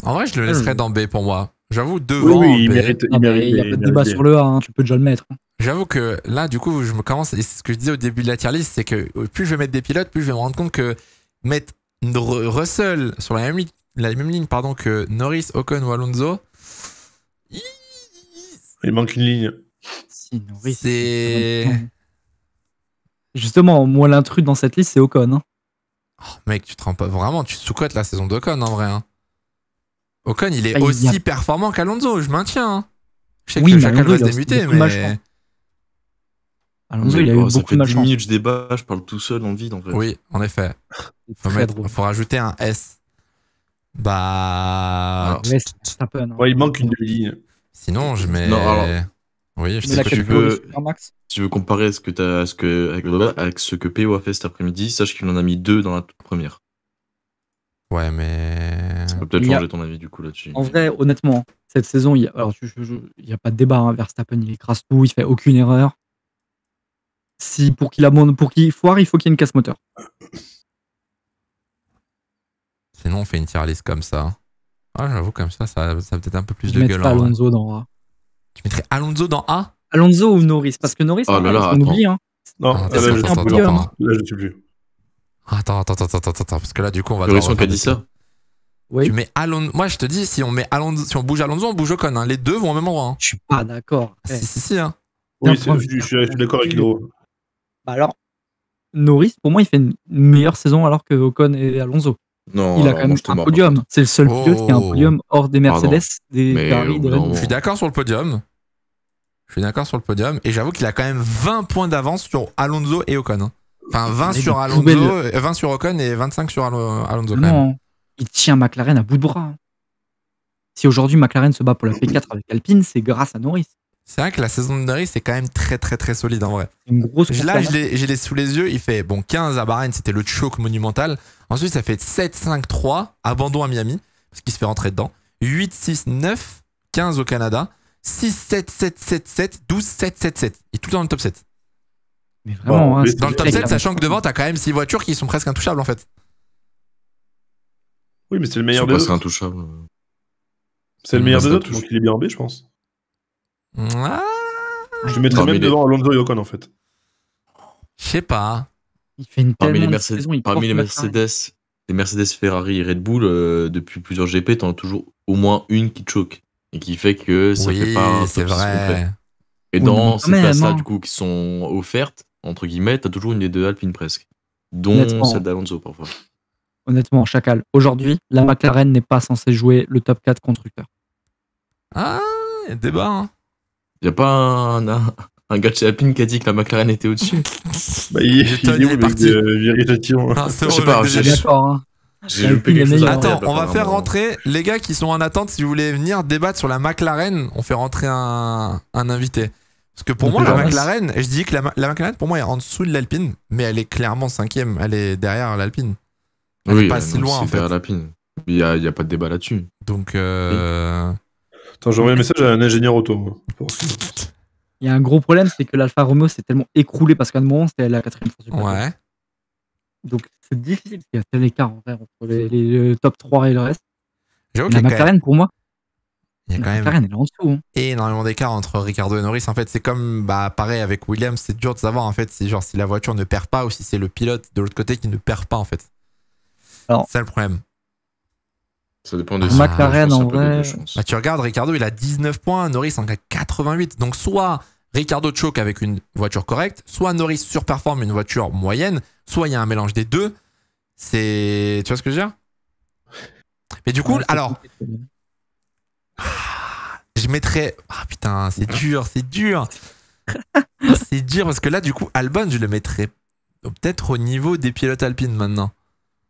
En vrai, je le laisserais hmm. dans B pour moi. J'avoue, devant. il, ah, mérite, il, y a pas de débat sur le A, hein, tu peux déjà le mettre. Hein. J'avoue que là, du coup, je me commence. Et ce que je disais au début de la tier list, c'est que euh, plus je vais mettre des pilotes, plus je vais me rendre compte que mettre Russell sur la même, la même ligne pardon, que Norris, Ocon ou Alonso. Il manque une ligne. C'est. Justement, moi, l'intrus dans cette liste, c'est Ocon. Hein. Oh, mec, tu te rends pas vraiment, tu te sous la saison d'Ocon en vrai. Ocon, il est ah, aussi performant qu'Alonso, je maintiens. Hein. Je sais oui, que chacun se démuter, mais. Hein. Alonso, il a eu beaucoup de 10 hein. minutes, je débat, je parle tout seul en vide, en fait. Oui, en effet. Il faut rajouter un S. Bah. il manque une ligne Sinon, je mets. Non, alors... Oui, je sais que tu veux, comparer ce que, as, ce que, avec, ce que PO a fait cet après-midi, sache qu'il en a mis deux dans la première. Ouais, mais. Ça peut peut-être changer ton avis du coup là-dessus. En vrai, honnêtement, cette saison, il n'y a... a... pas de débat. Hein. Verstappen, il écrase tout, il fait aucune erreur. Si pour qu'il pour qu'il foire, il faut qu'il y ait une casse moteur. Sinon, on fait une tier comme ça. Ah, j'avoue, comme ça, ça, ça a peut-être un peu plus de gueule. Alonso dans Tu mettrais Alonso dans A Alonso ou Norris Parce que Norris, ah, on, oublie. Hein. Non, ah, je ne suis plus. Hein. Attends, attends, attends, attends, attends, parce que là, du coup, on va. on ça. Tu mets Alonso. Moi, je te dis, si on met Alonso, si on bouge Alonso, on bouge Ocon. Hein. Les deux vont au même endroit. Hein. Je suis pas d'accord. Ah, si, eh. si, si. Hein. Oui, je, suis d'accord avec bah alors, Norris, pour moi, il fait une meilleure saison alors que Ocon et Alonso. Non, il a quand même un podium. C'est le seul pilote qui a un oh. podium hors des Mercedes, des Ferrari, des euh, Je suis d'accord sur le podium. Je suis d'accord sur le podium. Et j'avoue qu'il a quand même 20 points d'avance sur Alonso et Ocon. Hein. Enfin, 20 sur Alonso, 20 sur Ocon et 25 sur Alonso. il tient McLaren à bout de bras. Si aujourd'hui McLaren se bat pour la P4 avec Alpine, c'est grâce à Norris. C'est vrai que la saison de Norris est quand même très très très solide en vrai. Une grosse Là, j'ai les sous les yeux. Il fait bon 15 à Bahreïn, c'était le choc monumental. Ensuite, ça fait 7-5-3, abandon à Miami, parce qu'il se fait rentrer dedans. 8-6-9, 15 au Canada. 6-7-7-7-7, 12-7-7-7. Il est tout le temps dans le top 7. Hein, dans le top 7, sachant que devant, t'as quand même 6 voitures qui sont presque intouchables en fait. Oui, mais c'est le meilleur des autres. intouchable. C'est le meilleur des autres, donc il est bien en B, je pense. Ah. je le mettrais même devant Alonso et Ocon en fait. Je sais pas. Il fait une parmi les, Mercedes, les Mercedes, Ferrari et Red Bull, euh, depuis plusieurs GP, t'en as toujours au moins une qui te choque et qui fait que ça fait pas un top vrai. Et dans ces places-là, hein. du coup, qui sont offertes, entre guillemets, t'as toujours une des deux Alpine presque, dont celle d'Alonso parfois. Honnêtement, chacal. Aujourd'hui, la McLaren n'est pas censée jouer le top 4 constructeur. Ah, il y a débat. Hein. Y a pas un, gars de chez Alpine qui a dit que la McLaren était au-dessus bah, il, est parti. Ah, je sais pas, hein. j'ai Attends, on va faire rentrer les gars qui sont en attente. Si vous voulez venir débattre sur la McLaren, on fait rentrer un, un invité. Parce que pour moi, la McLaren, je dis que la, la, McLaren, pour moi, est en dessous de l'Alpine, mais elle est clairement cinquième. Elle est derrière l'Alpine. Elle est pas si loin, en fait. l'Alpine. Il n'y a, a, pas de débat là-dessus. Donc. Euh... Attends, j'ai un message à un ingénieur auto. Il y a un gros problème, c'est que l'Alfa Romeo s'est tellement écroulé parce qu'à un moment, c'était la quatrième force Ouais. Donc c'est difficile, il y a tel écart en fait, entre les, top 3 et le reste. La McLaren, pour moi, il y a bah, quand même hein. énormément d'écart entre Ricardo et Norris. En fait, c'est comme bah, pareil avec Williams, c'est dur de savoir en fait si, genre, si la voiture ne perd pas ou si c'est le pilote de l'autre côté qui ne perd pas en fait. C'est le problème. Ça dépend des ah, McLaren en vrai. Bah, tu regardes, Ricardo il a 19 points, Norris en a 88. Donc soit Ricardo choque avec une voiture correcte, soit Norris surperforme une voiture moyenne, soit il y a un mélange des deux. C'est. Tu vois ce que je veux dire Mais du coup, alors, je mettrais. Ah putain, c'est dur, c'est dur. c'est dur parce que là, du coup, Albon, je le mettrais peut-être au niveau des pilotes alpines maintenant.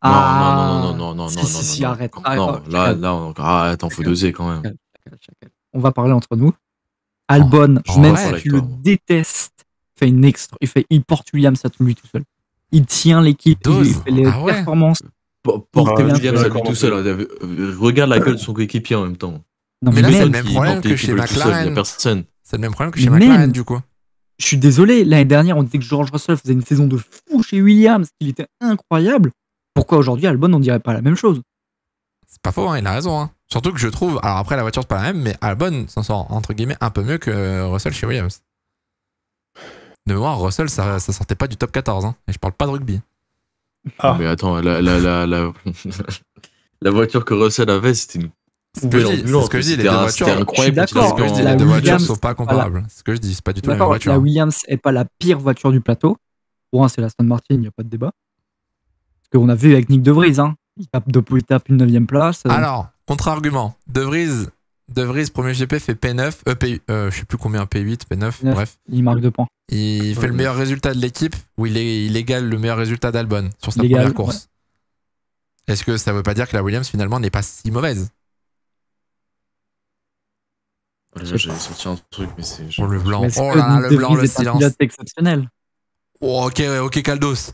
Ah, non, non, non, non, non, non, si, si, arrête. non, ah, là, là, on... ah, attends, faut doser quand même. On va parler entre nous. Albon, oh, même si tu le détestes, fait une extra, il, fait, il porte Williams à lui tout seul. Il tient l'équipe, il fait les ah performances. Porter Williams à lui tout seul. Regarde la gueule de son coéquipier en même temps mais, c'est le même problème que chez McLaren. C'est le même problème que chez McLaren, du coup. Je suis désolé, l'année dernière, on disait que George Russell faisait une saison de fou chez Williams, qu'il était incroyable. Pourquoi aujourd'hui, Albon, on dirait pas la même chose C'est pas faux, hein, il a raison. Hein. Surtout que je trouve, alors après, la voiture, c'est pas la même, mais Albon s'en sort, entre guillemets, un peu mieux que Russell chez Williams. De mémoire, Russell, ça, ça sortait pas du top 14, hein. et je parle pas de rugby. Ah. Mais attends, la voiture que Russell avait, c'était une c'est ce que je dis, les deux voitures. sont pas comparables. C'est ce que je dis, c'est pas du tout la voiture. La Williams est pas la pire voiture du plateau. Pour un, c'est la San Martin, il n'y a pas de débat. Ce qu'on a vu avec Nick De Vries, hein. il, tape de, il tape une 9 place. Euh. Alors, contre-argument, De Vries, premier GP, fait P9, je P, euh, euh, je sais plus combien, P8, P9, bref. Il marque deux points. Il fait le meilleur résultat de l'équipe, ou il, égale le meilleur résultat d'Albon sur sa première course. Est-ce que ça veut pas dire que la Williams finalement n'est pas si mauvaise Là, j'avais sorti un truc, mais c'est. Oh, le blanc. Oh là le blanc, le silence. C'est exceptionnel. Oh, ok, ok, Caldos.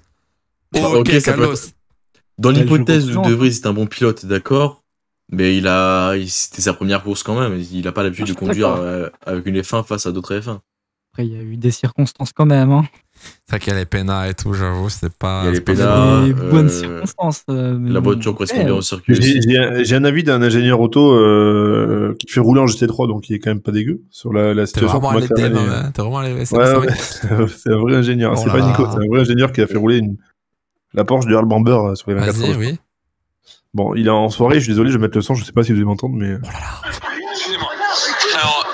Ah, ok, Caldos. Dans bah, l'hypothèse où De hein. Vries est un bon pilote, d'accord, mais il a, c'était sa première course quand même. Il n'a pas l'habitude ah, de conduire euh, avec une F1 face à d'autres F1. Après, il y a eu des circonstances quand même. Hein ça qu'il y a les pénales et tout, j'avoue, c'est pas. bonnes circonstances. la voiture eh, correspondait bien au circuit. J'ai un avis d'un ingénieur auto euh, qui fait rouler en GT3, donc il est quand même pas dégueu sur la, la situation. Hein, t'es vraiment, allé vraiment allé C'est un vrai ingénieur. Oh c'est pas Nico, c'est un vrai ingénieur qui a fait rouler une... la Porsche du Harlember Bamber euh, sur les 24 vas oui. Bon, il est en soirée, je suis désolé, je vais mettre le son, je sais pas si vous allez m'entendre, mais. Euh. Oh excusez-moi. Alors,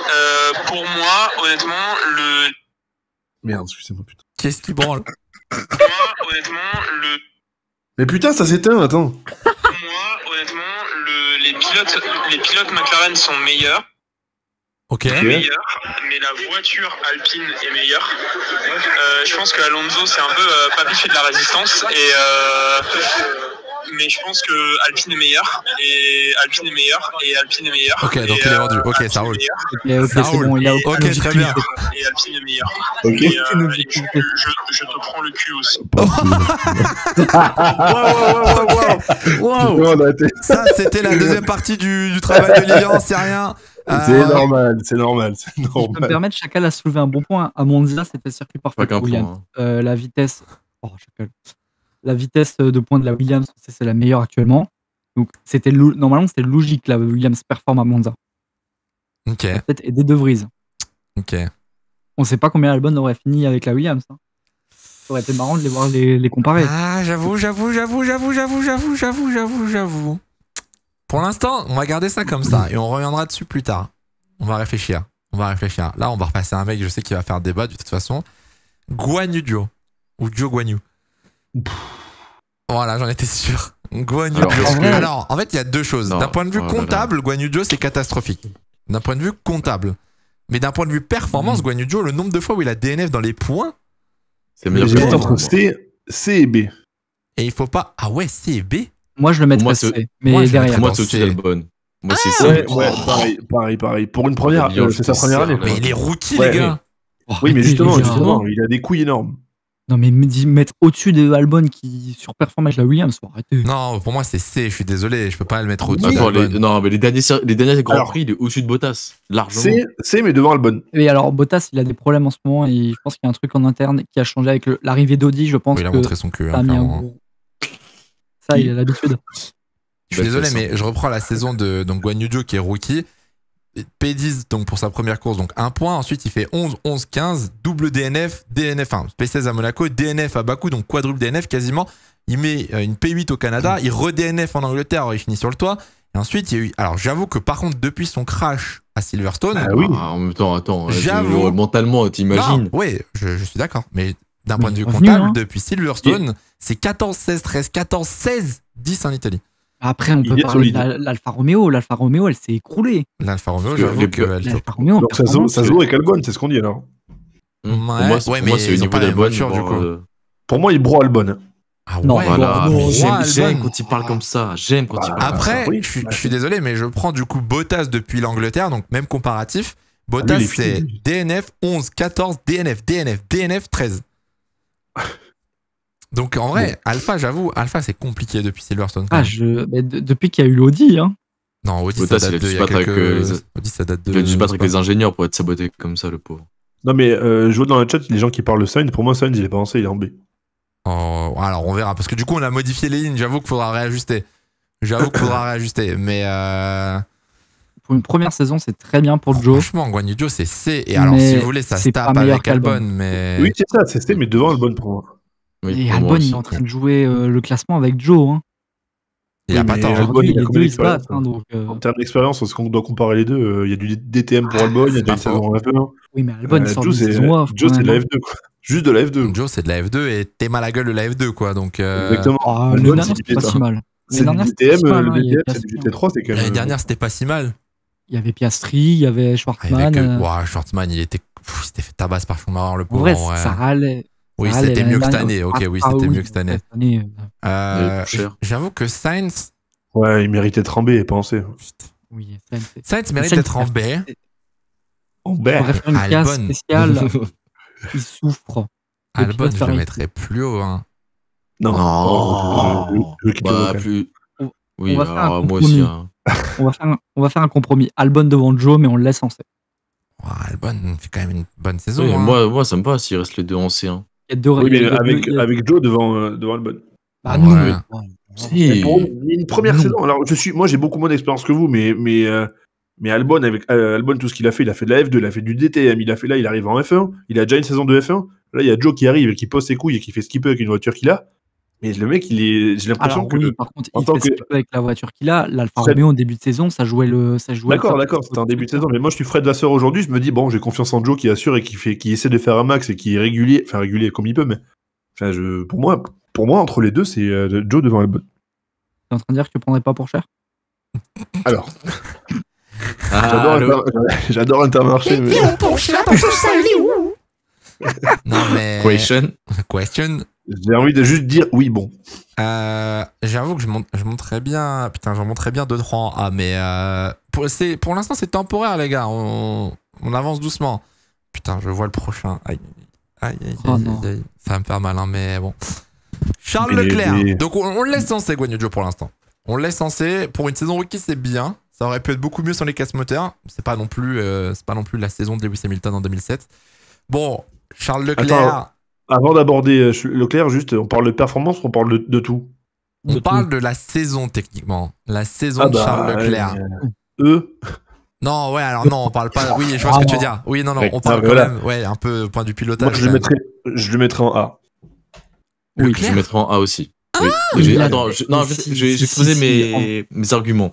pour moi, honnêtement, le. Merde, excusez-moi, putain. Qu'est-ce qui branle Moi, honnêtement, le. Mais putain, ça s'éteint, attends. Moi, honnêtement, les, pilotes, les pilotes McLaren sont meilleurs. Ok. mais la voiture alpine est meilleure. Euh, je pense que Alonso, c'est un peu euh, pas biché de la résistance. Et. Euh mais je pense que Alpine est meilleur. Et Alpine est meilleur. Et Alpine est meilleur. Ok, donc il est euh, vendu. Ok, ça roule. ok, très bien. Et Alpine est meilleur. Ok. Euh, je, te prends le cul aussi. wow, wow, wow, Ça, c'était la deuxième partie du, travail de Lilian, c'est rien. Euh, c'est normal, c'est normal, c'est normal. Je peux me permettre, Chacal a soulevé un bon point. À Monza, c'était circuit parfait hein. la vitesse. Oh, Chacal la vitesse de pointe de la Williams, c'est la meilleure actuellement. Donc c'était normalement c'était logique la Williams performe à Monza. Ok. et des devries De Ok. On sait pas combien Albon aurait fini avec la Williams. Hein. Ça aurait été marrant de les voir les, comparer. Ah j'avoue j'avoue j'avoue j'avoue j'avoue j'avoue j'avoue j'avoue j'avoue. Pour l'instant on va garder ça comme ça et on reviendra dessus plus tard. On va réfléchir. On va réfléchir. Là on va repasser un mec je sais qu'il va faire débat de toute façon. Guanyu Ou Joe Guanyu. Voilà, j'en étais sûr. Guan Alors, en fait, il y a deux choses. D'un point de vue oh comptable, Guanyu c'est catastrophique. D'un point de vue comptable. Mais d'un point de vue performance, mm. Guan le nombre de fois où il a DNF dans les points. C'est meilleur que entre C, C et B. Et il faut pas. Ah ouais, C et B Moi, je le mettrais moi, C. moi, c'est Moi, c'est ah ouais, pareil, pareil, pareil. Pour une première, c'est euh, sa première année. Mais il est rookie, les gars. Oh, oui, mais justement, justement, il a des couilles énormes. Non, mais mettre au-dessus de Albon qui surperforme avec la Williams, arrêtez. Non, pour moi, c'est C, je suis désolé, je peux pas le mettre au-dessus. non, mais les derniers, les derniers Grands Prix, il est au-dessus de Bottas, largement. C, mais devant Albon. Et alors, Bottas, il a des problèmes en ce moment et je pense qu'il y a un truc en interne qui a changé avec l'arrivée d'Audi, je pense. il a montré son cul. Hein, ça, il a l'habitude. Je suis bah, désolé, mais je reprends la saison de Guan Yu qui est rookie P10 donc pour sa première course, donc un point. Ensuite, il fait 11, 11, 15, double DNF, DNF, enfin P16 à Monaco, DNF à Baku donc quadruple DNF quasiment. Il met euh, une P8 au Canada, il re-DNF en Angleterre, il finit sur le toit. Et ensuite, il y a eu. Alors, j'avoue que par contre, depuis son crash à Silverstone. Bah ah, en même temps, attends. Euh, euh, mentalement, t'imagines. Oui, je, suis d'accord. Mais d'un point de vue comptable, hein. depuis Silverstone, c'est 14, 16, 13, 14, 16, 10 en Italie. Après, on peut parler de l'Alfa Romeo. L'Alfa Romeo, elle s'est écroulée. L'Alfa Romeo, j'avoue que l'Alfa Romeo... Ça se voit avec Albonne, c'est ce qu'on dit alors. Moi, moi, c'est au niveau des voitures, du coup. Euh. Pour moi, il broie Albon. Ah ouais, voilà. Bah, j'aime quand il parle comme ça. J'aime quand il Après, ah, Je, suis désolé, mais je prends du coup Bottas depuis l'Angleterre, donc même comparatif. Ah, Bottas, c'est DNF 11, 14, DNF, DNF, DNF 13. Donc en vrai, Alpha, j'avoue, Alpha c'est compliqué depuis Silverstone. Ah, je... depuis qu'il y a eu l'Audi. Hein. Non, euh, Audi, ça date, de, il a Audi ça date de. Il a dû se battre avec les ingénieurs pour être saboté comme ça, le pauvre. Non, mais euh, je vois dans le chat les gens qui parlent de Sainz. Pour moi, Sainz, il est pas en C, il est en B. Oh, alors on verra. Parce que du coup, on a modifié les lignes. J'avoue qu'il faudra réajuster. J'avoue qu'il faudra réajuster. Mais. Euh, pour une première saison, c'est très bien pour Joe. Franchement, Guanyu c'est C. Et alors, si vous voulez, ça se tape avec Albon. Mais... Oui, c'est ça, c'est C, mais devant Albon pour moi et Albon, il est en train de jouer euh, le classement avec Joe. Hein. Il a pas tant de hein. il, hein, hein euh. En termes d'expérience, on doit comparer les deux. Euh, il y a du DTM pour ah, Albon, il y a du F1. Oui, mais Albon, Joe, c'est de la F2. Juste de la F2. Joe, c'est de la F2 et t'es mal à gueule de la F2, quoi. Donc, Exactement. Ah, Albon, c'est pas si mal. le DTM, 3 L'année dernière, c'était pas si mal il y avait Piastri, il y avait Schwartzmann. Ah, ouais, il Schwartzmann, il était, fait tabasse par Schumacher le pauvre. ça râlait. Oui, ah, c'était mieux que cette année. Ok, oui, c'était mieux que cette année. Euh, j'avoue que Sainz. Ouais, il méritait d'être en B, pensez. Oui, Sainz, Sainz mérite d'être en B. En B. il souffre. Albon, je le mettrais plus haut. Hein. Non. Ah. Oh. Bah, oh. Oh. plus... Oui, ah, moi aussi. Hein. on, va faire un, compromis. Albon devant Joe, mais on le laisse en C. Albon fait quand même une bonne saison. Hein. moi, moi, ça me passe s'il reste les deux en C. Hein avec, Joe devant, euh, devant Albon. non, une première saison. Alors, je suis, moi, j'ai beaucoup moins d'expérience que vous, mais, mais, euh, mais Albon, avec euh, Albon, tout ce qu'il a fait, il a fait de la F2, il a fait du DTM, il a fait là, il arrive en F1, il a déjà une saison de F1. Là, il y a Joe qui arrive et qui pose ses couilles et qui fait ce qu'il peut avec une voiture qu'il a. Mais le mec, il est. J'ai l'impression que. par contre, en tant que... avec la voiture qu'il a, l'Alfa Romeo au début de saison, ça jouait le. Ça jouait d'accord, d'accord, c'était en début de saison. Mais moi, je suis Fred Vasseur aujourd'hui, je me dis, bon, j'ai confiance en Joe qui assure et qui, fait, qui essaie de faire un max et qui est régulier. Enfin, régulier comme il peut, mais. Enfin, je... pour, moi, pour moi, entre les deux, c'est euh, Joe devant la bonne. T'es en train de dire que tu prendrais pas pour cher Alors. Ah, J'adore Intermarché. Mais... pour cher, ça, non mais question question j'ai envie de juste dire oui, bon. Euh, j'avoue que je monte, je monterais bien. Putain, j'en bien 2-3 en A, mais euh, pour, pour l'instant, c'est temporaire, les gars. On, avance doucement. Putain, je vois le prochain. Aïe, aïe, aïe, oh aïe, Ça va me faire mal, hein, mais bon. Charles Leclerc. Donc, on, le laisse censé, Joe pour l'instant. On le laisse censé. Pour une saison rookie, c'est bien. Ça aurait pu être beaucoup mieux sans les casse moteurs. C'est pas, non plus, euh, c'est pas non plus la saison de Lewis Hamilton en 2007. Bon, Charles Leclerc avant d'aborder euh, Leclerc, juste, on parle de performance, ou on parle de, tout. On parle de la saison techniquement, la saison ah de bah, Charles Leclerc. Euh, e? Non, ouais, alors non, on parle pas. Oui, je vois ce que tu veux dire. Oui, non, non, on parle ah, quand même. Ouais, un peu point du pilotage. je, le mettrai, en A. oui, je lui mettrai en A aussi. Ah oui. attends, je, non, j'ai mes, mes arguments.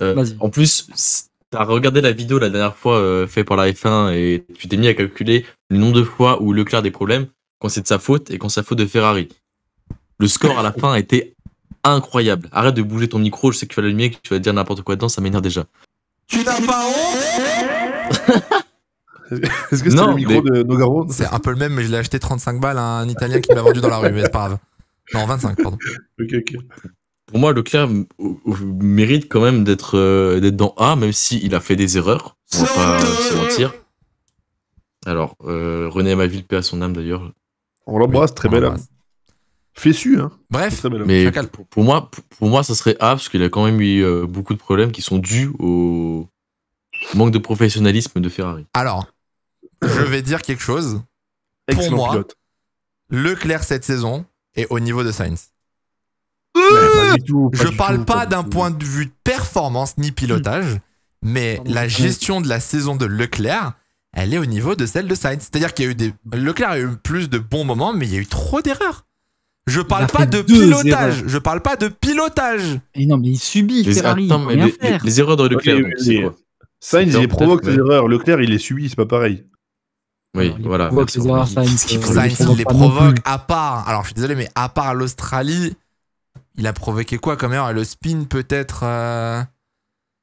Euh, en plus, t'as regardé la vidéo la dernière fois faite par la F1 et tu t'es mis à calculer le nombre de fois où Leclerc a des problèmes quand c'est de sa faute et quand c'est faute de Ferrari. Le score à la fin a été incroyable. Arrête de bouger ton micro, je sais que tu vas l'allumer, que tu vas dire n'importe quoi dedans, ça m'énerve déjà. Tu n'as pas honte Est-ce que c'est le micro de Nogaro C'est un peu le même, mais je l'ai acheté 35 balles à un Italien qui me l'a vendu dans la rue, mais c'est pas grave. Non, 25, pardon. Pour moi, Leclerc mérite quand même euh, d'être dans A, même s'il a fait des erreurs. On va pas euh, se mentir. Alors, euh, René Maville, paix à son âme d'ailleurs, on l'embrasse, très belle Fais Fessu, hein. Bref, mais pour, moi, pour, moi, ça serait A, parce qu'il a quand même eu euh, beaucoup de problèmes qui sont dus au manque de professionnalisme de Ferrari. Alors, je vais dire quelque chose. pour moi, Leclerc cette saison est au niveau de Sainz. Euh, je tout, je parle pas d'un point de vue de performance ni pilotage, mais la gestion de la saison de Leclerc elle est au niveau de celle de Sainz. C'est-à-dire qu'il y a eu des. Leclerc a eu plus de bons moments, mais il y a eu trop d'erreurs. Je parle pas de pilotage. Je parle pas de pilotage. Et non, mais il subit les, mais les, erreurs de Leclerc. c'est Sainz, il provoque les euh, erreurs. Leclerc, il les subit, c'est pas pareil. Oui, voilà. Provoque, euh, Sainz, il, les provoque à part. Alors, je suis désolé, mais à part l'Australie, il a provoqué quoi comme erreur Le spin, peut-être. Euh,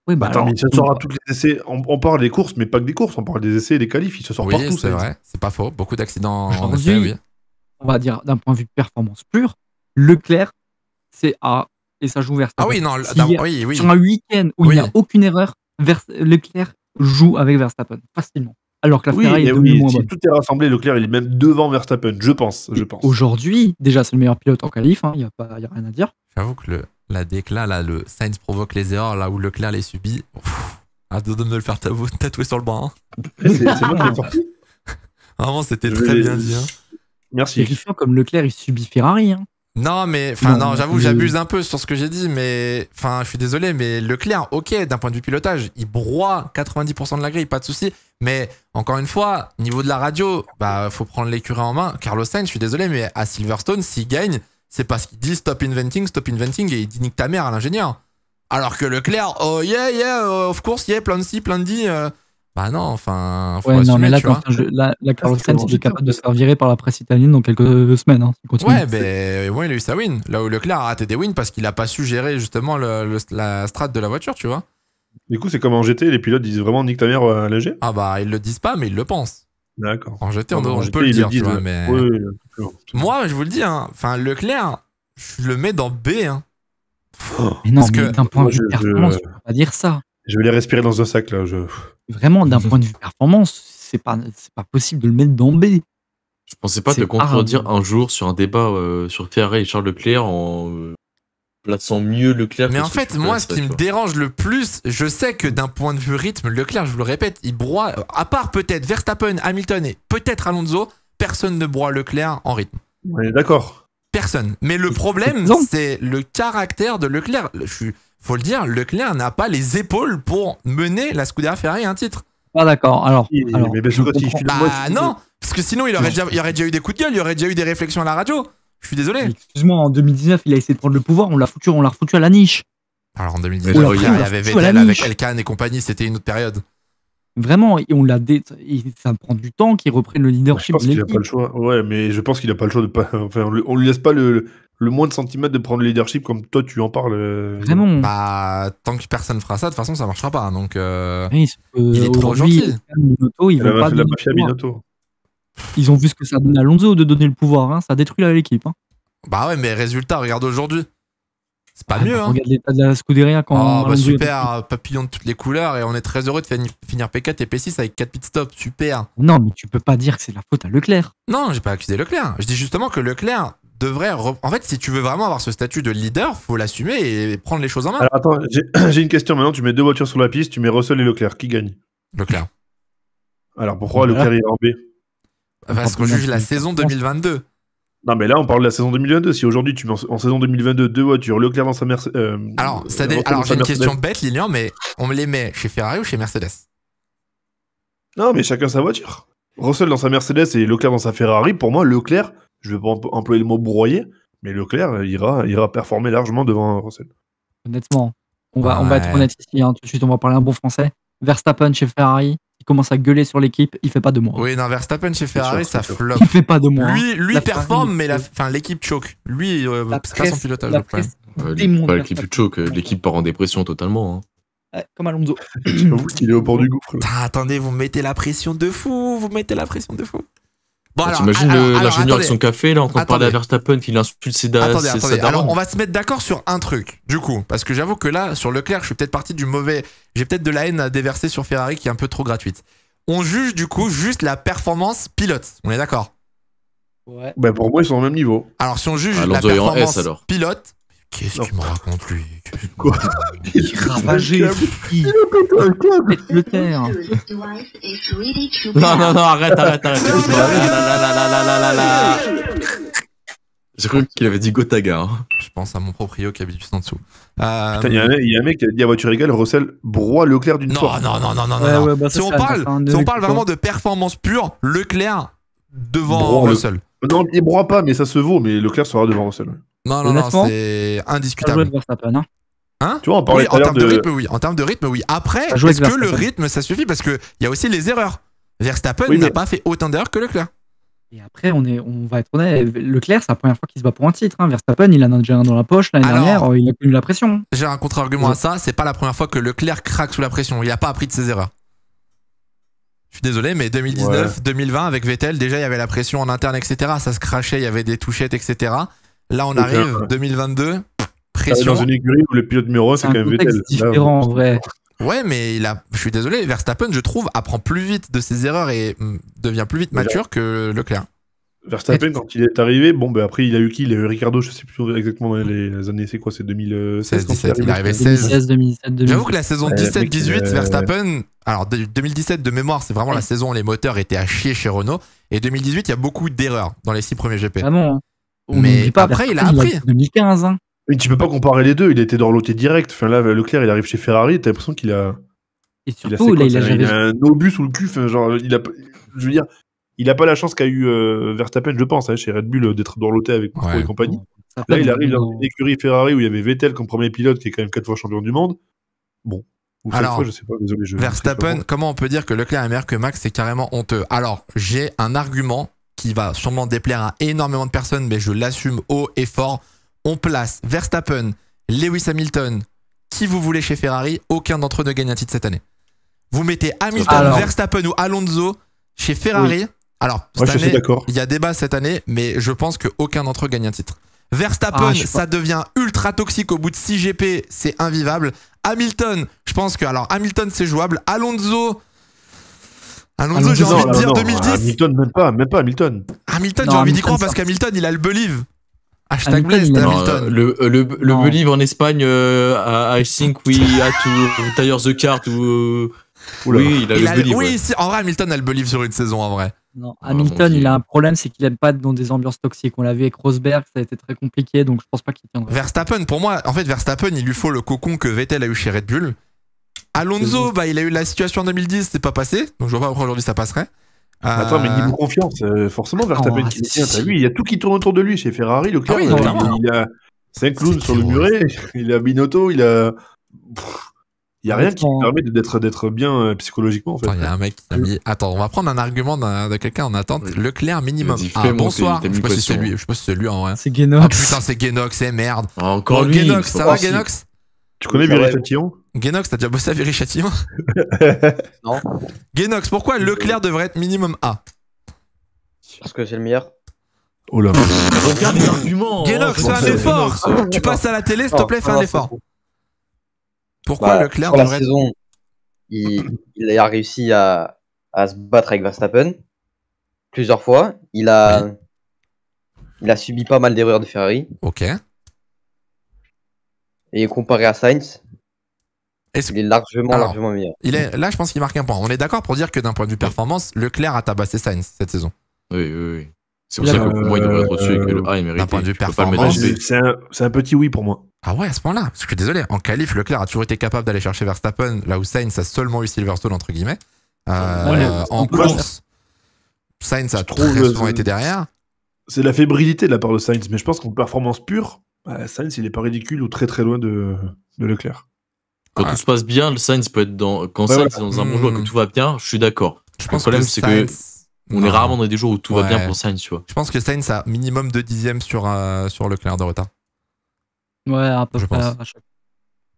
les essais. On, parle des courses, mais pas que des courses. On parle des essais et des qualifs. Il se sort partout. C'est vrai, c'est pas faux. Beaucoup d'accidents On va dire d'un point de vue performance pure, Leclerc, c'est A et ça joue Verstappen ah oui, non, Sur un week-end où il n'y a aucune erreur, vers, Leclerc joue avec Verstappen facilement. Alors que la Ferrari est moins si Tout est rassemblé, Leclerc il est même devant Verstappen, je pense. Je pense. Aujourd'hui, déjà c'est le meilleur pilote en qualif, hein, il n'y a, a, rien à dire. J'avoue que le, la décla, là, le Sainz provoque les erreurs là où Leclerc les subit. à hâte de le faire tatouer sur le bras. Hein. Eh, c'est bon, Vraiment, c'était très bien dit. Hein. Merci. comme Leclerc, il subit Ferrari. Hein. Non, mais enfin, non, j'avoue, j'abuse un peu sur ce que j'ai dit, mais enfin, je suis désolé, mais Leclerc, ok, d'un point de vue pilotage, il broie 90% de la grille, pas de souci. Mais encore une fois, niveau de la radio, bah, faut prendre l'écurie en main. Carlos Sainz, je suis désolé, mais à Silverstone, s'il gagne, c'est parce qu'il dit stop inventing, stop inventing, et il dit nique ta mère à l'ingénieur. Alors que Leclerc, oh yeah, yeah, oh, of course, yeah, de si, plein de di. Bah non, enfin. ouais, mais là, il est capable de se faire virer par la presse italienne dans quelques semaines. Hein, ouais, ben, bah, il a eu sa win. Là où Leclerc a raté des wins parce qu'il a pas su gérer justement la strate de la voiture, tu vois. Du coup, c'est comme en GT, les pilotes disent vraiment nique ta mère euh, à l'ingé Ah bah, ils le disent pas, mais ils le pensent. D'accord. En jeté, on, peut le dire, euh, mais... Moi, je vous le dis, hein, enfin, Leclerc, je le mets dans B. Hein. mais non, que... d'un point de vue performance, je... ne peux pas dire ça. Je vais les respirer dans un sac, là. Je... Vraiment, d'un point de vue performance, c'est pas, pas possible de le mettre dans B. Je pensais pas te contredire un jour sur un débat euh, sur Ferrari et Charles Leclerc en, euh, plaçant mieux Leclerc. Mais en fait, moi, ce qui me dérange le plus, je sais que d'un point de vue rythme, Leclerc, je vous le répète, il broie, à part peut-être Verstappen, Hamilton et peut-être Alonso, personne ne broie Leclerc en rythme. d'accord. Personne. Mais le problème, c'est le caractère de Leclerc. Je faut le dire, Leclerc n'a pas les épaules pour mener la Scuderia Ferrari à un titre. Ah d'accord. Alors, bah, non, parce que sinon il aurait, déjà, il aurait déjà eu des coups de gueule, il aurait déjà eu des réflexions à la radio. Je suis désolé. Excuse-moi, en 2019, il a essayé de prendre le pouvoir, on l'a foutu, on l'a refoutu à la niche. Alors en 2019, il y avait Vettel avec Elkan et compagnie, c'était une autre période. Vraiment, et on l'a dé... ça prend du temps qu'il reprenne le leadership. Je pense qu'il n'a pas le choix. Ouais, mais je pense qu'il n'a pas le choix de pas. Enfin, on lui laisse pas le, le moins de centimètre de prendre le leadership comme toi tu en parles. Euh. Vraiment. Bah, tant que personne fera ça, de toute façon, ça marchera pas. Hein, donc, euh, il est trop gentil. il veut pas la mafia ils ont vu ce que ça donne à Alonso de donner le pouvoir. Hein. Ça Ça détruit l'équipe. Hein. Bah ouais, mais résultat, regarde aujourd'hui. C'est pas ah, mieux. Bah, hein. Regarde l'état de la Scuderia quand. Oh, bah super, papillon de toutes les couleurs et on est très heureux de finir P4 et P6 avec 4 pit stops. Super. Non, mais tu peux pas dire que c'est la faute à Leclerc. Non, j'ai pas accusé Leclerc. Je dis justement que Leclerc devrait. En fait, si tu veux vraiment avoir ce statut de leader, faut l'assumer et prendre les choses en main. Alors attends, j'ai une question maintenant. Tu mets deux voitures sur la piste, tu mets Russell et Leclerc. Qui gagne Leclerc. Alors pourquoi Leclerc est en B parce ah, qu'on juge bah, la saison 2022. Non, mais là, on parle de la saison 2022. Si aujourd'hui, tu mets en, saison 2022 deux voitures, Leclerc dans sa Mercedes. Euh, alors, euh, alors j'ai une question bête, Lilian, mais on les met chez Ferrari ou chez Mercedes Non, mais chacun sa voiture. Russell dans sa Mercedes et Leclerc dans sa Ferrari. Pour moi, Leclerc, je vais pas employer le mot broyer, mais Leclerc euh, ira, ira performer largement devant Russell. Honnêtement, on va, on va être honnête ici. Hein, tout de suite, on va parler un bon français. Verstappen chez Ferrari, commence à gueuler sur l'équipe, il fait pas de moins. Oui, non, Verstappen chez Ferrari, ça flop. Il fait pas de moins. Lui, hein. lui performe, mais l'équipe choque. Lui, il euh, c'est pas son pilotage l'équipe choque, l'équipe part en dépression totalement. Hein. comme Alonso. Il est au bord du gouffre. Attendez, vous mettez la pression de fou, vous mettez la pression de fou. Imagine bah, T'imagines l'ingénieur avec son café, là, en train de parler qui l'insulte ses Attendez, Alors, on va se mettre d'accord sur un truc, du coup. Parce que j'avoue que là, sur Leclerc, je suis peut-être parti du mauvais. J'ai peut-être de la haine à déverser sur Ferrari qui est un peu trop gratuite. On juge, du coup, juste la performance pilote. On est d'accord Ouais. Bah, pour moi, ils sont au même niveau. Alors, si on juge ah, la performance pilote, Qu'est-ce qu'il me raconte lui Quoi Il est ravagé Il le Non, non, non, arrête, arrête, arrête J'ai cru qu'il avait dit Gotaga. Hein. Je pense à mon proprio qui habite juste en dessous. Euh, Putain, il y, a un mec qui a dit à voiture égale, Russell broie Leclerc d'une fois. Non, non, non, non, non, Si on parle vraiment de performance pure, Leclerc devant Russell. Euh, non, il broie pas, mais ça se vaut, mais Leclerc sera devant Russell. Non, non, non, c'est indiscutable. Hein. hein tu vois, en termes de... rythme, oui. En termes de rythme, oui. Après, est-ce que le rythme, ça suffit Parce qu'il y a aussi les erreurs. Verstappen n'a pas fait autant d'erreurs que Leclerc. Et après, on, est, on va être honnête, Leclerc, c'est la première fois qu'il se bat pour un titre. Hein. Verstappen, il en a déjà un dans la poche l'année dernière, euh, il a connu la pression. J'ai un contre-argument à ça, c'est pas la première fois que Leclerc craque sous la pression, il n'a pas appris de ses erreurs. Je suis désolé, mais 2019, 2020, avec Vettel, déjà, il y avait la pression en interne, etc. Ça se crachait, il y avait des touchettes, etc. Là, on arrive, 2022, pression. Dans une écurie où le pilote numéro c'est quand même Vettel. C'est différent, en vrai. Ouais, mais il a, je suis désolé, Verstappen, je trouve, apprend plus vite de ses erreurs et hum, devient plus vite mature que Leclerc. Verstappen, quand il est arrivé, bon, ben après, il a eu qui Il a eu Ricardo, je sais plus exactement les années, c'est quoi C'est 2016 17, Il est arrivé 16. 2017, J'avoue que la saison 17-18, Verstappen, alors 2017 de mémoire, c'est vraiment la saison où les moteurs étaient à chier chez Renault. Et 2018, il y a beaucoup d'erreurs dans les 6 premiers GP. Ah bon hein. Mais après, il a appris. 2015. Hein. Mais tu peux pas comparer les deux, il était dans l'auté direct. Enfin, là, Leclerc, il arrive chez Ferrari, t'as l'impression qu'il a. Et surtout, il a, un obus sous le cul, genre, il a. Je veux dire, il n'a pas la chance qu'a eu euh, Verstappen, je pense, hein, chez Red Bull, euh, d'être dorloté avec Poufou et compagnie. Là, il arrive dans une écurie Ferrari où il y avait Vettel comme premier pilote, qui est quand même quatre fois champion du monde. Bon. Alors, je sais pas, désolé, Verstappen, comment on peut dire que Leclerc est meilleur que Max C'est carrément honteux. Alors, j'ai un argument qui va sûrement déplaire à énormément de personnes, mais je l'assume haut et fort. On place Verstappen, Lewis Hamilton, qui vous voulez chez Ferrari, aucun d'entre eux ne gagne un titre cette année. Vous mettez Hamilton, Verstappen ou Alonso chez Ferrari, alors, il y a débat cette année, mais je pense qu'aucun d'entre eux gagne un titre. Verstappen, ah, ça devient ultra toxique au bout de 6 GP, c'est invivable. Hamilton, je pense que. Alors, Hamilton, c'est jouable. Alonso. Alonso, j'ai envie de dire 2010. Hamilton, même pas, même pas Hamilton. Hamilton, j'ai envie d'y croire parce qu'Hamilton, il a le believe. Hashtag Hamilton, le, le, le believe en Espagne, euh, I think we had to tire the cart. Ou, euh, oui, il a le believe. Oui, en vrai, Hamilton a le believe sur une saison, en vrai. Non. Ah, Hamilton, il a un problème, c'est qu'il aime pas être dans des ambiances toxiques. On l'a vu avec Rosberg, ça a été très compliqué, donc je pense pas qu'il tiendra. Verstappen, pour moi, en fait, Verstappen, il lui faut le cocon que Vettel a eu chez Red Bull. Alonso, bah, il a eu la situation en 2010, c'est pas passé, donc je vois pas pourquoi aujourd'hui ça passerait. Euh, Attends, mais niveau confiance, euh, forcément, Verstappen qui il y a tout qui tourne autour de lui chez Ferrari, le ah euh, il, a 5 clowns sur le muret, il a Binotto, il a. Il a rien qui te permet d'être, bien euh, psychologiquement, en fait. Il y a un mec qui a mis. Attends, on va prendre un argument de quelqu'un en attente. Leclerc minimum. Ah, bonsoir. Je sais pas si c'est lui. Je sais pas si c'est lui en vrai. C'est Ah putain, c'est Genox, eh merde. Ah, encore Oh, Genox, ça va, Genox Tu connais ah, Viry Chatillon Genox, t'as déjà bossé à Viry Non. Genox, pourquoi Leclerc devrait être minimum A Parce que c'est le meilleur. Oh là. Regarde les arguments. Genox, fais un effort Tu passes à la télé, s'il te plaît, fais un effort. Pourquoi bah, Leclerc pour la saison, il, a réussi à, se battre avec Verstappen plusieurs fois. Il a, a subi pas mal d'erreurs de Ferrari. Ok. Et comparé à Sainz, est il est largement, largement meilleur. Il est, là, je pense qu'il marque un point. On est d'accord pour dire que d'un point de vue performance, Leclerc a tabassé Sainz cette saison. Oui, oui, oui. C'est C'est un, petit oui pour moi. Ah ouais, à ce moment là Parce que je suis désolé, en qualif, Leclerc a toujours été capable d'aller chercher Verstappen, là où Sainz a seulement eu Silverstone, entre guillemets. Euh, en course, Sainz a trop souvent été derrière. C'est la fébrilité de la part de Sainz, mais je pense qu'en performance pure, bah, Sainz, il n'est pas ridicule ou très très loin de, Leclerc. Quand tout se passe bien, Sainz peut être dans. Quand Sainz est dans un bon mmh. que tout va bien, je suis d'accord. Le problème, c'est que on est rarement dans des jours où tout va bien pour Sainz, tu vois. Je pense que Sainz a minimum 2 dixièmes sur, euh, sur Leclerc de retard. Ouais, à peu près. À chaque...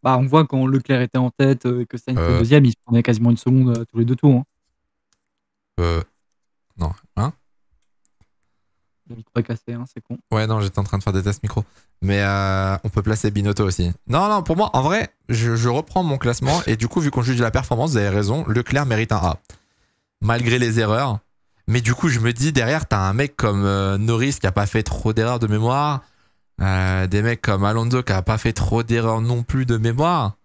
bah, on voit quand Leclerc était en tête euh, et que Sainz était euh. deuxième, il se prenait quasiment une seconde tous les deux tours. Hein. Euh. Non, hein Le micro est cassé, hein, c'est con. Ouais, non, j'étais en train de faire des tests micro. Mais on peut placer Binotto aussi. Non, non, pour moi, en vrai, je, je reprends mon classement et du coup, vu qu'on juge la performance, vous avez raison, Leclerc mérite un A. Malgré les erreurs, mais du coup, je me dis, derrière, t'as un mec comme euh, Norris qui a pas fait trop d'erreurs de mémoire. Euh, des mecs comme Alonso qui a pas fait trop d'erreurs non plus de mémoire.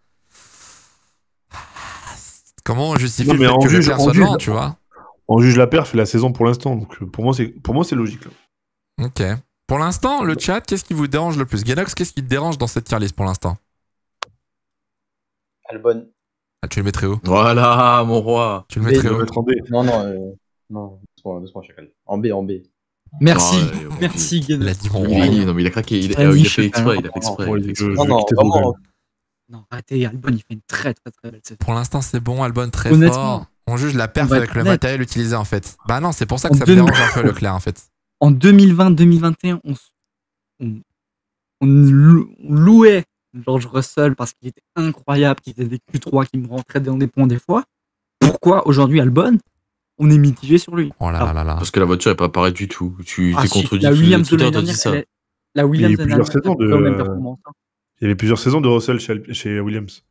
Comment on justifie tu vois On juge la perf et la saison pour l'instant. Donc pour moi, c'est pour moi logique. Ok. Pour l'instant, le chat, qu'est-ce qui vous dérange le plus Genox, qu'est-ce qui te dérange dans cette tier pour l'instant Albon. Ah, tu le mettrais où Voilà, mon roi. Tu le mettrais où Non, non. Euh, en B, en B. Merci, ah merci Gaël. Il, non, mais il a craqué, il, a ah, fait exprès, il a fait exprès. Non, non, non, arrêtez, Albon, il fait une très très très belle Pour l'instant, c'est bon, Albon très fort. On juge la perf avec le matériel utilisé en fait. Bah non, c'est pour ça que ça me dérange un peu Leclerc en fait. En 2020-2021, on, louait George Russell parce qu'il était incroyable, qu'il était des Q3 qui me rentrait dans des points des fois. Pourquoi aujourd'hui Albon on est mitigé sur lui. Oh ah. parce que la voiture n'est pas pareille du tout. Tu ah, t'es si, contredit. La Williams de l'année dernière, ça. la Williams de l'année hein. il y avait plusieurs saisons de Russell chez, chez Williams.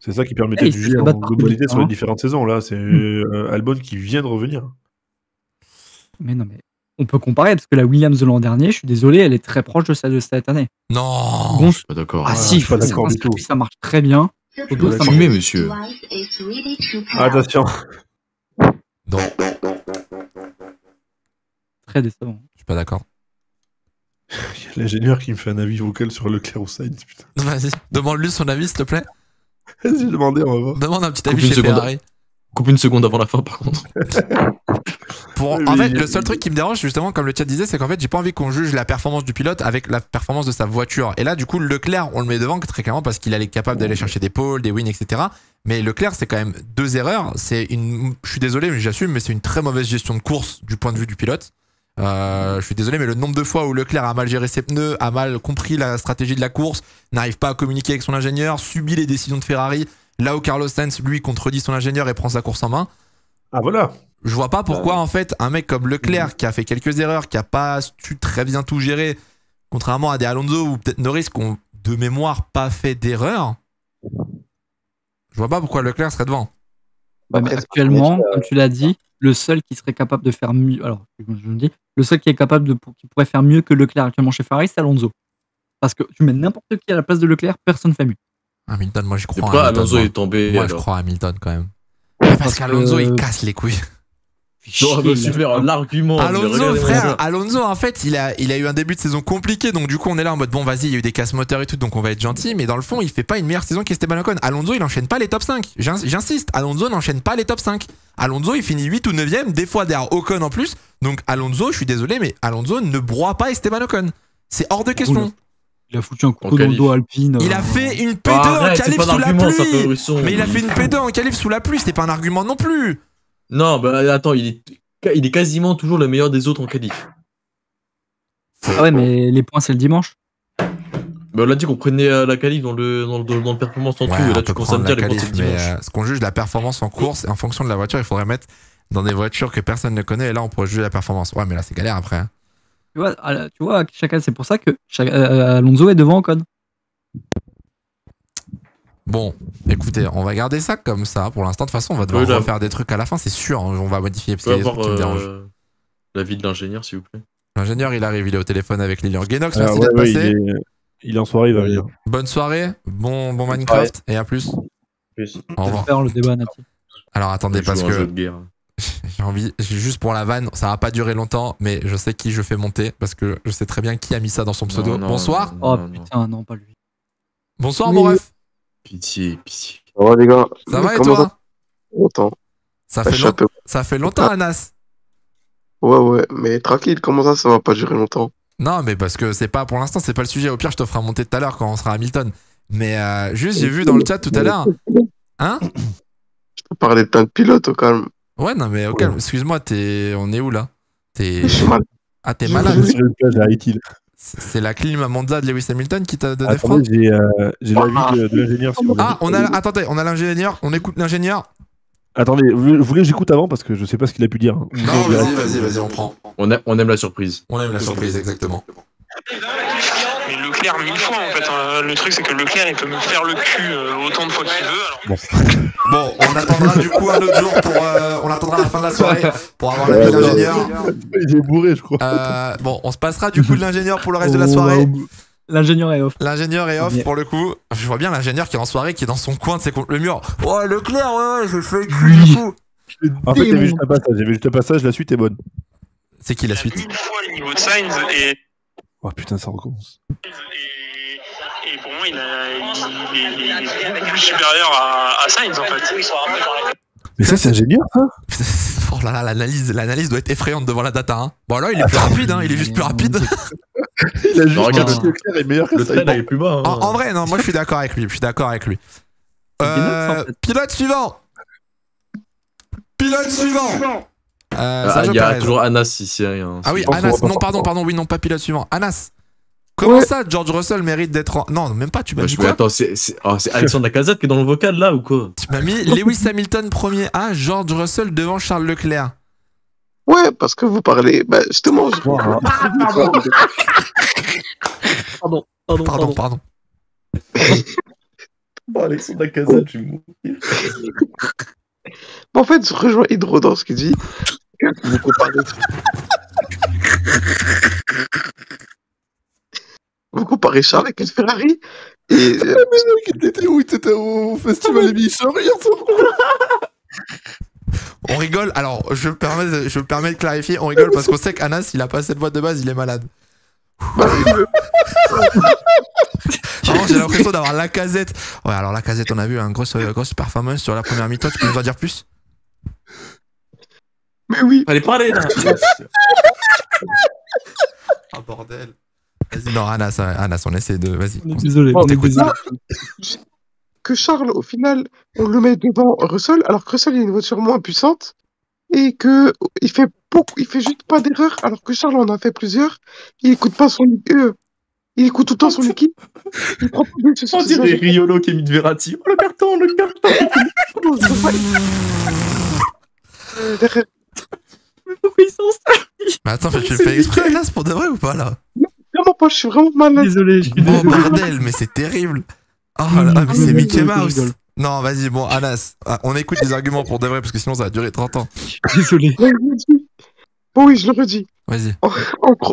C'est ça qui permettait eh, de juger en globalité sur les hein. différentes saisons. Là, c'est hmm. euh, Albon qui vient de revenir. Mais non, mais on peut comparer parce que la Williams de l'an dernier, je suis désolé, elle est très proche de celle de cette année. Non, bon, je suis pas d'accord. Ah, si, je suis pas d'accord ça marche très bien. Fumez, monsieur. Attention. Très décevant. Je suis pas d'accord. Il y a l'ingénieur qui me fait un avis vocal sur le clair Sainz, putain. Vas-y, demande-lui son avis, s'il te plaît. Vas-y, demandez, on va Demande un petit avis chez Coupe une seconde avant la fin, par contre. en fait, le seul truc qui me dérange, justement, comme le chat disait, c'est qu'en fait, j'ai pas envie qu'on juge la performance du pilote avec la performance de sa voiture. Et là, du coup, Leclerc, on le met devant très clairement parce qu'il est capable d'aller chercher des pôles, des wins, etc. Mais Leclerc, c'est quand même deux erreurs. C'est une. Je suis désolé, mais j'assume, mais c'est une très mauvaise gestion de course du point de vue du pilote. Euh, je suis désolé, mais le nombre de fois où Leclerc a mal géré ses pneus, a mal compris la stratégie de la course, n'arrive pas à communiquer avec son ingénieur, subit les décisions de Ferrari, là où Carlos Sainz, lui, contredit son ingénieur et prend sa course en main. Ah voilà je vois pas pourquoi, bah en fait, un mec comme Leclerc, mhm. qui a fait quelques erreurs, qui a pas su très bien tout géré, contrairement à des Alonso ou peut-être Norris, qui ont de mémoire pas fait d'erreur, je vois pas pourquoi Leclerc serait devant. Bah, actuellement, comme tu l'as dit, le seul qui serait capable de faire mieux, alors je me dis, le seul qui est capable de, qui pourrait faire mieux que Leclerc actuellement chez Ferrari, c'est Alonso. Parce que tu mets n'importe qui à la place de Leclerc, personne ne fait mieux. Hamilton, moi j'y crois. Pourquoi Alonso est tombé Moi je crois à Hamilton quand même. Parce, qu'Alonso il casse les couilles super, ah. Alonso, frère, Alonso, en fait, il a, il a eu un début de saison compliqué. Donc, du coup, on est là en mode bon, vas-y, il y a eu des casses moteurs et tout, donc on va être gentil. Mais dans le fond, il fait pas une meilleure saison qu'Esteban Ocon. Alonso, il enchaîne pas les top 5. J'insiste, Alonso n'enchaîne pas les top 5. Alonso, il finit 8 ou 9ème, des fois derrière Ocon en plus. Donc, Alonso, je suis désolé, mais Alonso ne broie pas Esteban Ocon. C'est hors de question. Il a foutu un coup de alpine. Il a euh. fait une p en calife sous la pluie. mais il a fait une p en calife sous la pluie, c'était pas un argument non plus. Non, bah attends, il est, il est quasiment toujours le meilleur des autres en qualif. Ah ouais, mais les points, c'est le dimanche bah, On l'a dit qu'on prenait euh, la qualif dans le, dans, le, dans le performance en tout, et là tu commences à me dire les points, dimanche. Euh, ce qu'on juge la performance en course, en fonction de la voiture, il faudrait mettre dans des voitures que personne ne connaît, et là on pourrait juger la performance. Ouais, mais là c'est galère après. Hein. Tu vois, tu vois c'est pour ça que euh, Alonso est devant Code Bon, écoutez, on va garder ça comme ça pour l'instant. De toute façon, on va devoir refaire faire des trucs à la fin, c'est sûr. Hein. On va modifier parce qu'il y a des trucs qui me euh, dérangent. La de l'ingénieur, s'il vous plaît. L'ingénieur, il arrive, il est au téléphone avec Lilian Genox. merci ah, Il est... en soirée, il va venir. Bonne soirée, bon, bon Minecraft et à plus. plus. Au revoir. le débat, Alors attendez, parce que. J'ai envie, juste pour la vanne, ça va pas durer longtemps, mais je sais qui je fais monter parce que je sais très bien qui a mis ça dans son pseudo. Bonsoir. oh putain, non, pas lui. Bonsoir, mon ref. Pitié, pitié. Ça va, les gars Ça va et toi Ça, fait, bah, ça fait longtemps, ah. Anas. Ouais, ouais, mais tranquille, comment ça, ça va pas durer longtemps Non, mais parce que c'est pas, pour l'instant, c'est pas le sujet. Au pire, je te ferai monter tout à l'heure quand on sera à Hamilton. Mais euh, juste, j'ai vu dans le chat tout à l'heure. Hein Je peux parler de temps de pilotes au calme. Ouais, non, mais au calme, excuse-moi, t'es... on est où là Ah, t'es malade. à c'est la clim Amanda de Lewis Hamilton qui t'a donné J'ai euh, l'avis de, l'ingénieur. ah, on a, attendez, on a l'ingénieur, on écoute l'ingénieur. Attendez, vous, voulez que j'écoute avant parce que je sais pas ce qu'il a pu dire. Hein. Non, vas-y, euh, vas-y, vas-y, on prend. On, a, on aime la surprise. On aime la surprise, exactement. Leclerc mille fois en fait. Hein. Le truc c'est que Leclerc il peut me faire le cul euh, autant de fois qu'il veut. Bon. on attendra du coup un autre jour pour euh, on attendra la fin de la soirée pour avoir de l'ingénieur. Il est bourré je crois. Euh, bon, on se passera du coup de l'ingénieur pour le reste de la soirée. Oh, l'ingénieur est off. L'ingénieur est off pour le coup. Je vois bien l'ingénieur qui est en soirée, qui est dans son coin, de ses contre le mur. Oh Leclerc, ouais, je fais cul du coup. En fait, j'ai vu juste un passage, j'ai vu juste un passage, la suite est bonne. C'est qui la suite niveau de et Oh putain, ça recommence. Et, pour moi, il, a, il, est plus supérieur à, à Sainz en fait. Mais ça, c'est ingénieur, ça Oh là là, l'analyse, l'analyse doit être effrayante devant la data. Hein. Bon, là, il est plus rapide, hein, il est juste plus rapide. il a juste non, regarde, le est meilleur que le est plus bas. Hein. En, vrai, non, moi, je suis d'accord avec lui. Je suis d'accord avec lui. Euh, pilote suivant. Pilote suivant. Euh, euh, il y a toujours Anas ici. Hein, ah oui, Anas. Non, pardon, pardon. Oui, non, pas pilote suivant. Anas. Comment ça, George Russell mérite d'être en... Non, même pas, tu m'as mis dit quoi Attends, c'est oh, Alexandre Lacazette qui est dans le vocal, là, ou quoi Tu m'as mis Lewis Hamilton premier A, George Russell devant Charles Leclerc. Ouais, parce que vous parlez... Bah, justement, je... Wow. pardon. pardon, pardon, pardon. pardon. Alexandre Lacazette, je vais mourir. en fait, je rejoins Hydro dans ce qu'il dit vous comparez. vous comparez ça avec une Ferrari et... Euh, ah, mais était où était au festival émission hier On rigole, alors je me permets de, je me permets de clarifier, on rigole parce qu'on sait qu'Anas il a pas cette voix de base, il est malade. Bah, j'ai l'impression d'avoir la casette. Ouais, alors la casette, on a vu une hein, grosse, grosse performance sur la première mi-temps. Tu peux nous en dire plus mais oui. Fallait parler là. oh bordel. Vas-y, non, Anas, on essaie de. Vas-y. désolé. Oh, que Charles, au final, on le met devant Russell, alors que Russell, il a une voiture moins puissante et que il fait beaucoup, il fait juste pas d'erreur, alors que Charles en a fait plusieurs. Il écoute pas son, euh, il écoute tout le temps son équipe. Il prend pas On dirait Riolo qui est mis de Verratti. Oh le carton, le carton. Euh, derrière, mais attends, tu le fais exprès là, pour de vrai ou pas là Vraiment pas, je suis vraiment malade. Désolé, je suis bordel, mais c'est terrible. Oh là, mais c'est Mickey Mouse. Non, vas-y, bon, Alas ah, on écoute les arguments pour de vrai parce que sinon ça va durer 30 ans. Désolé. Bon, oui, je le redis. Vas-y.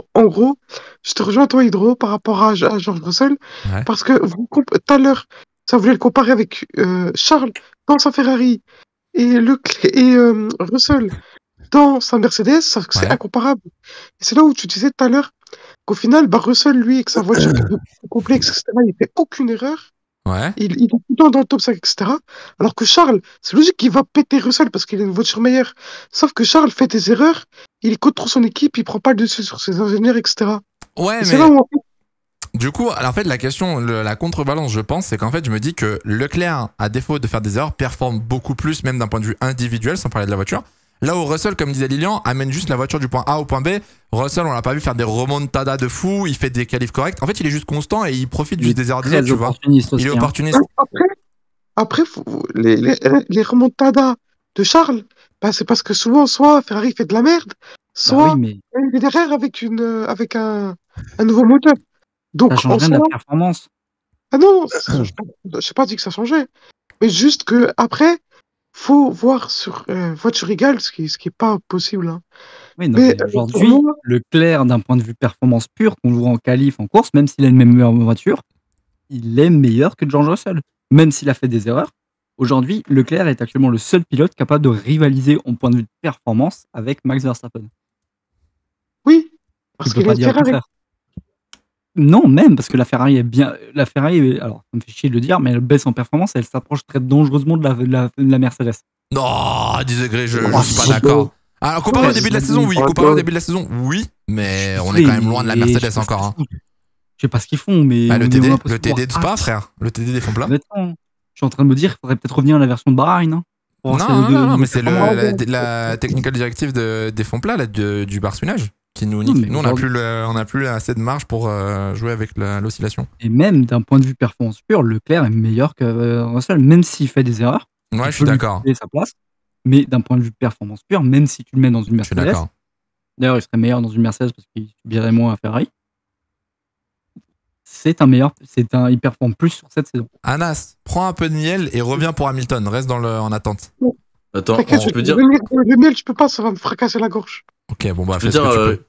En, gros, je te rejoins, toi, Hydro, par rapport à, George Georges Russell. Parce que tout à l'heure, ça voulait le comparer avec euh, Charles dans sa Ferrari et, Leclerc et euh, Russell dans sa Mercedes, c'est incomparable. Et c'est là où tu disais tout à l'heure qu'au final, Russell, lui, avec sa voiture complexe, il fait aucune erreur. Ouais. Il, est tout le temps dans le top 5, etc. Alors que Charles, c'est logique qu'il va péter Russell parce qu'il a une voiture meilleure. Sauf que Charles fait des erreurs, il trop son équipe, il prend pas le dessus sur ses ingénieurs, etc. Ouais, Du coup, alors en fait, la question, la contrebalance, je pense, c'est qu'en fait, je me dis que Leclerc, à défaut de faire des erreurs, performe beaucoup plus, même d'un point de vue individuel, sans parler de la voiture, Là où Russell, comme disait Lilian, amène juste la voiture du point A au point B. Russell, on l'a pas vu faire des remontadas de fou, il fait des qualifs corrects. En fait, il est juste constant et il profite juste des erreurs tu vois. Il est hein. opportuniste. Après, les, les, remontadas de Charles, bah, c'est parce que souvent, soit Ferrari fait de la merde, bah soit il est derrière avec, une, euh, avec un, un nouveau moteur. Donc, ça change rien de la performance. Ah non, je sais pas dit que ça changeait. Mais juste que après, faut voir sur euh, voiture égale, ce qui n'est ce qui pas possible. Hein. Euh, aujourd'hui, Leclerc, le d'un point de vue performance pure, qu'on joue en qualif, en course, même s'il a une meilleure voiture, il est meilleur que George Russell, même s'il a fait des erreurs. Aujourd'hui, Leclerc est actuellement le seul pilote capable de rivaliser en point de vue de performance avec Max Verstappen. Oui, parce qu'il a, non, même parce que la Ferrari est bien. La Ferrari, alors, ça me fait chier de le dire, mais elle baisse en performance elle s'approche très dangereusement de la, Mercedes. Non, disait degrés, je, ne oh, suis pas d'accord. Alors, comparé au début de la saison, oui. Comparé au début de la saison, oui, mais on est quand même loin de la Mercedes encore. Hein. Je sais pas ce qu'ils font, mais. Bah, le, TD, le TD de Spa, frère. Le TD des fonds plats. Je suis en train de me dire qu'il faudrait peut-être revenir à la version de Bahreïn. Hein, non, non, mais c'est la, la, technical directive de, des fonds plats, là, de, du spinage nous on n'a plus, assez de marge pour euh, jouer avec l'oscillation. Et même d'un point de vue performance pure, Leclerc est meilleur que euh, Russell, même s'il fait des erreurs. Ouais, je suis d'accord. sa place. Mais d'un point de vue performance pure, même si tu le mets dans une Mercedes, d'ailleurs, il serait meilleur dans une Mercedes parce qu'il subirait moins à Ferrari. C'est un meilleur, c'est un, il performe plus sur cette saison. Anas, prends un peu de miel et reviens pour Hamilton. Reste dans le, en attente. Attends, on je, peut dire. le miel, je peux pas, ça va me fracasser la gorge. Ok, bon, bah, je fais dire, tu euh, peux.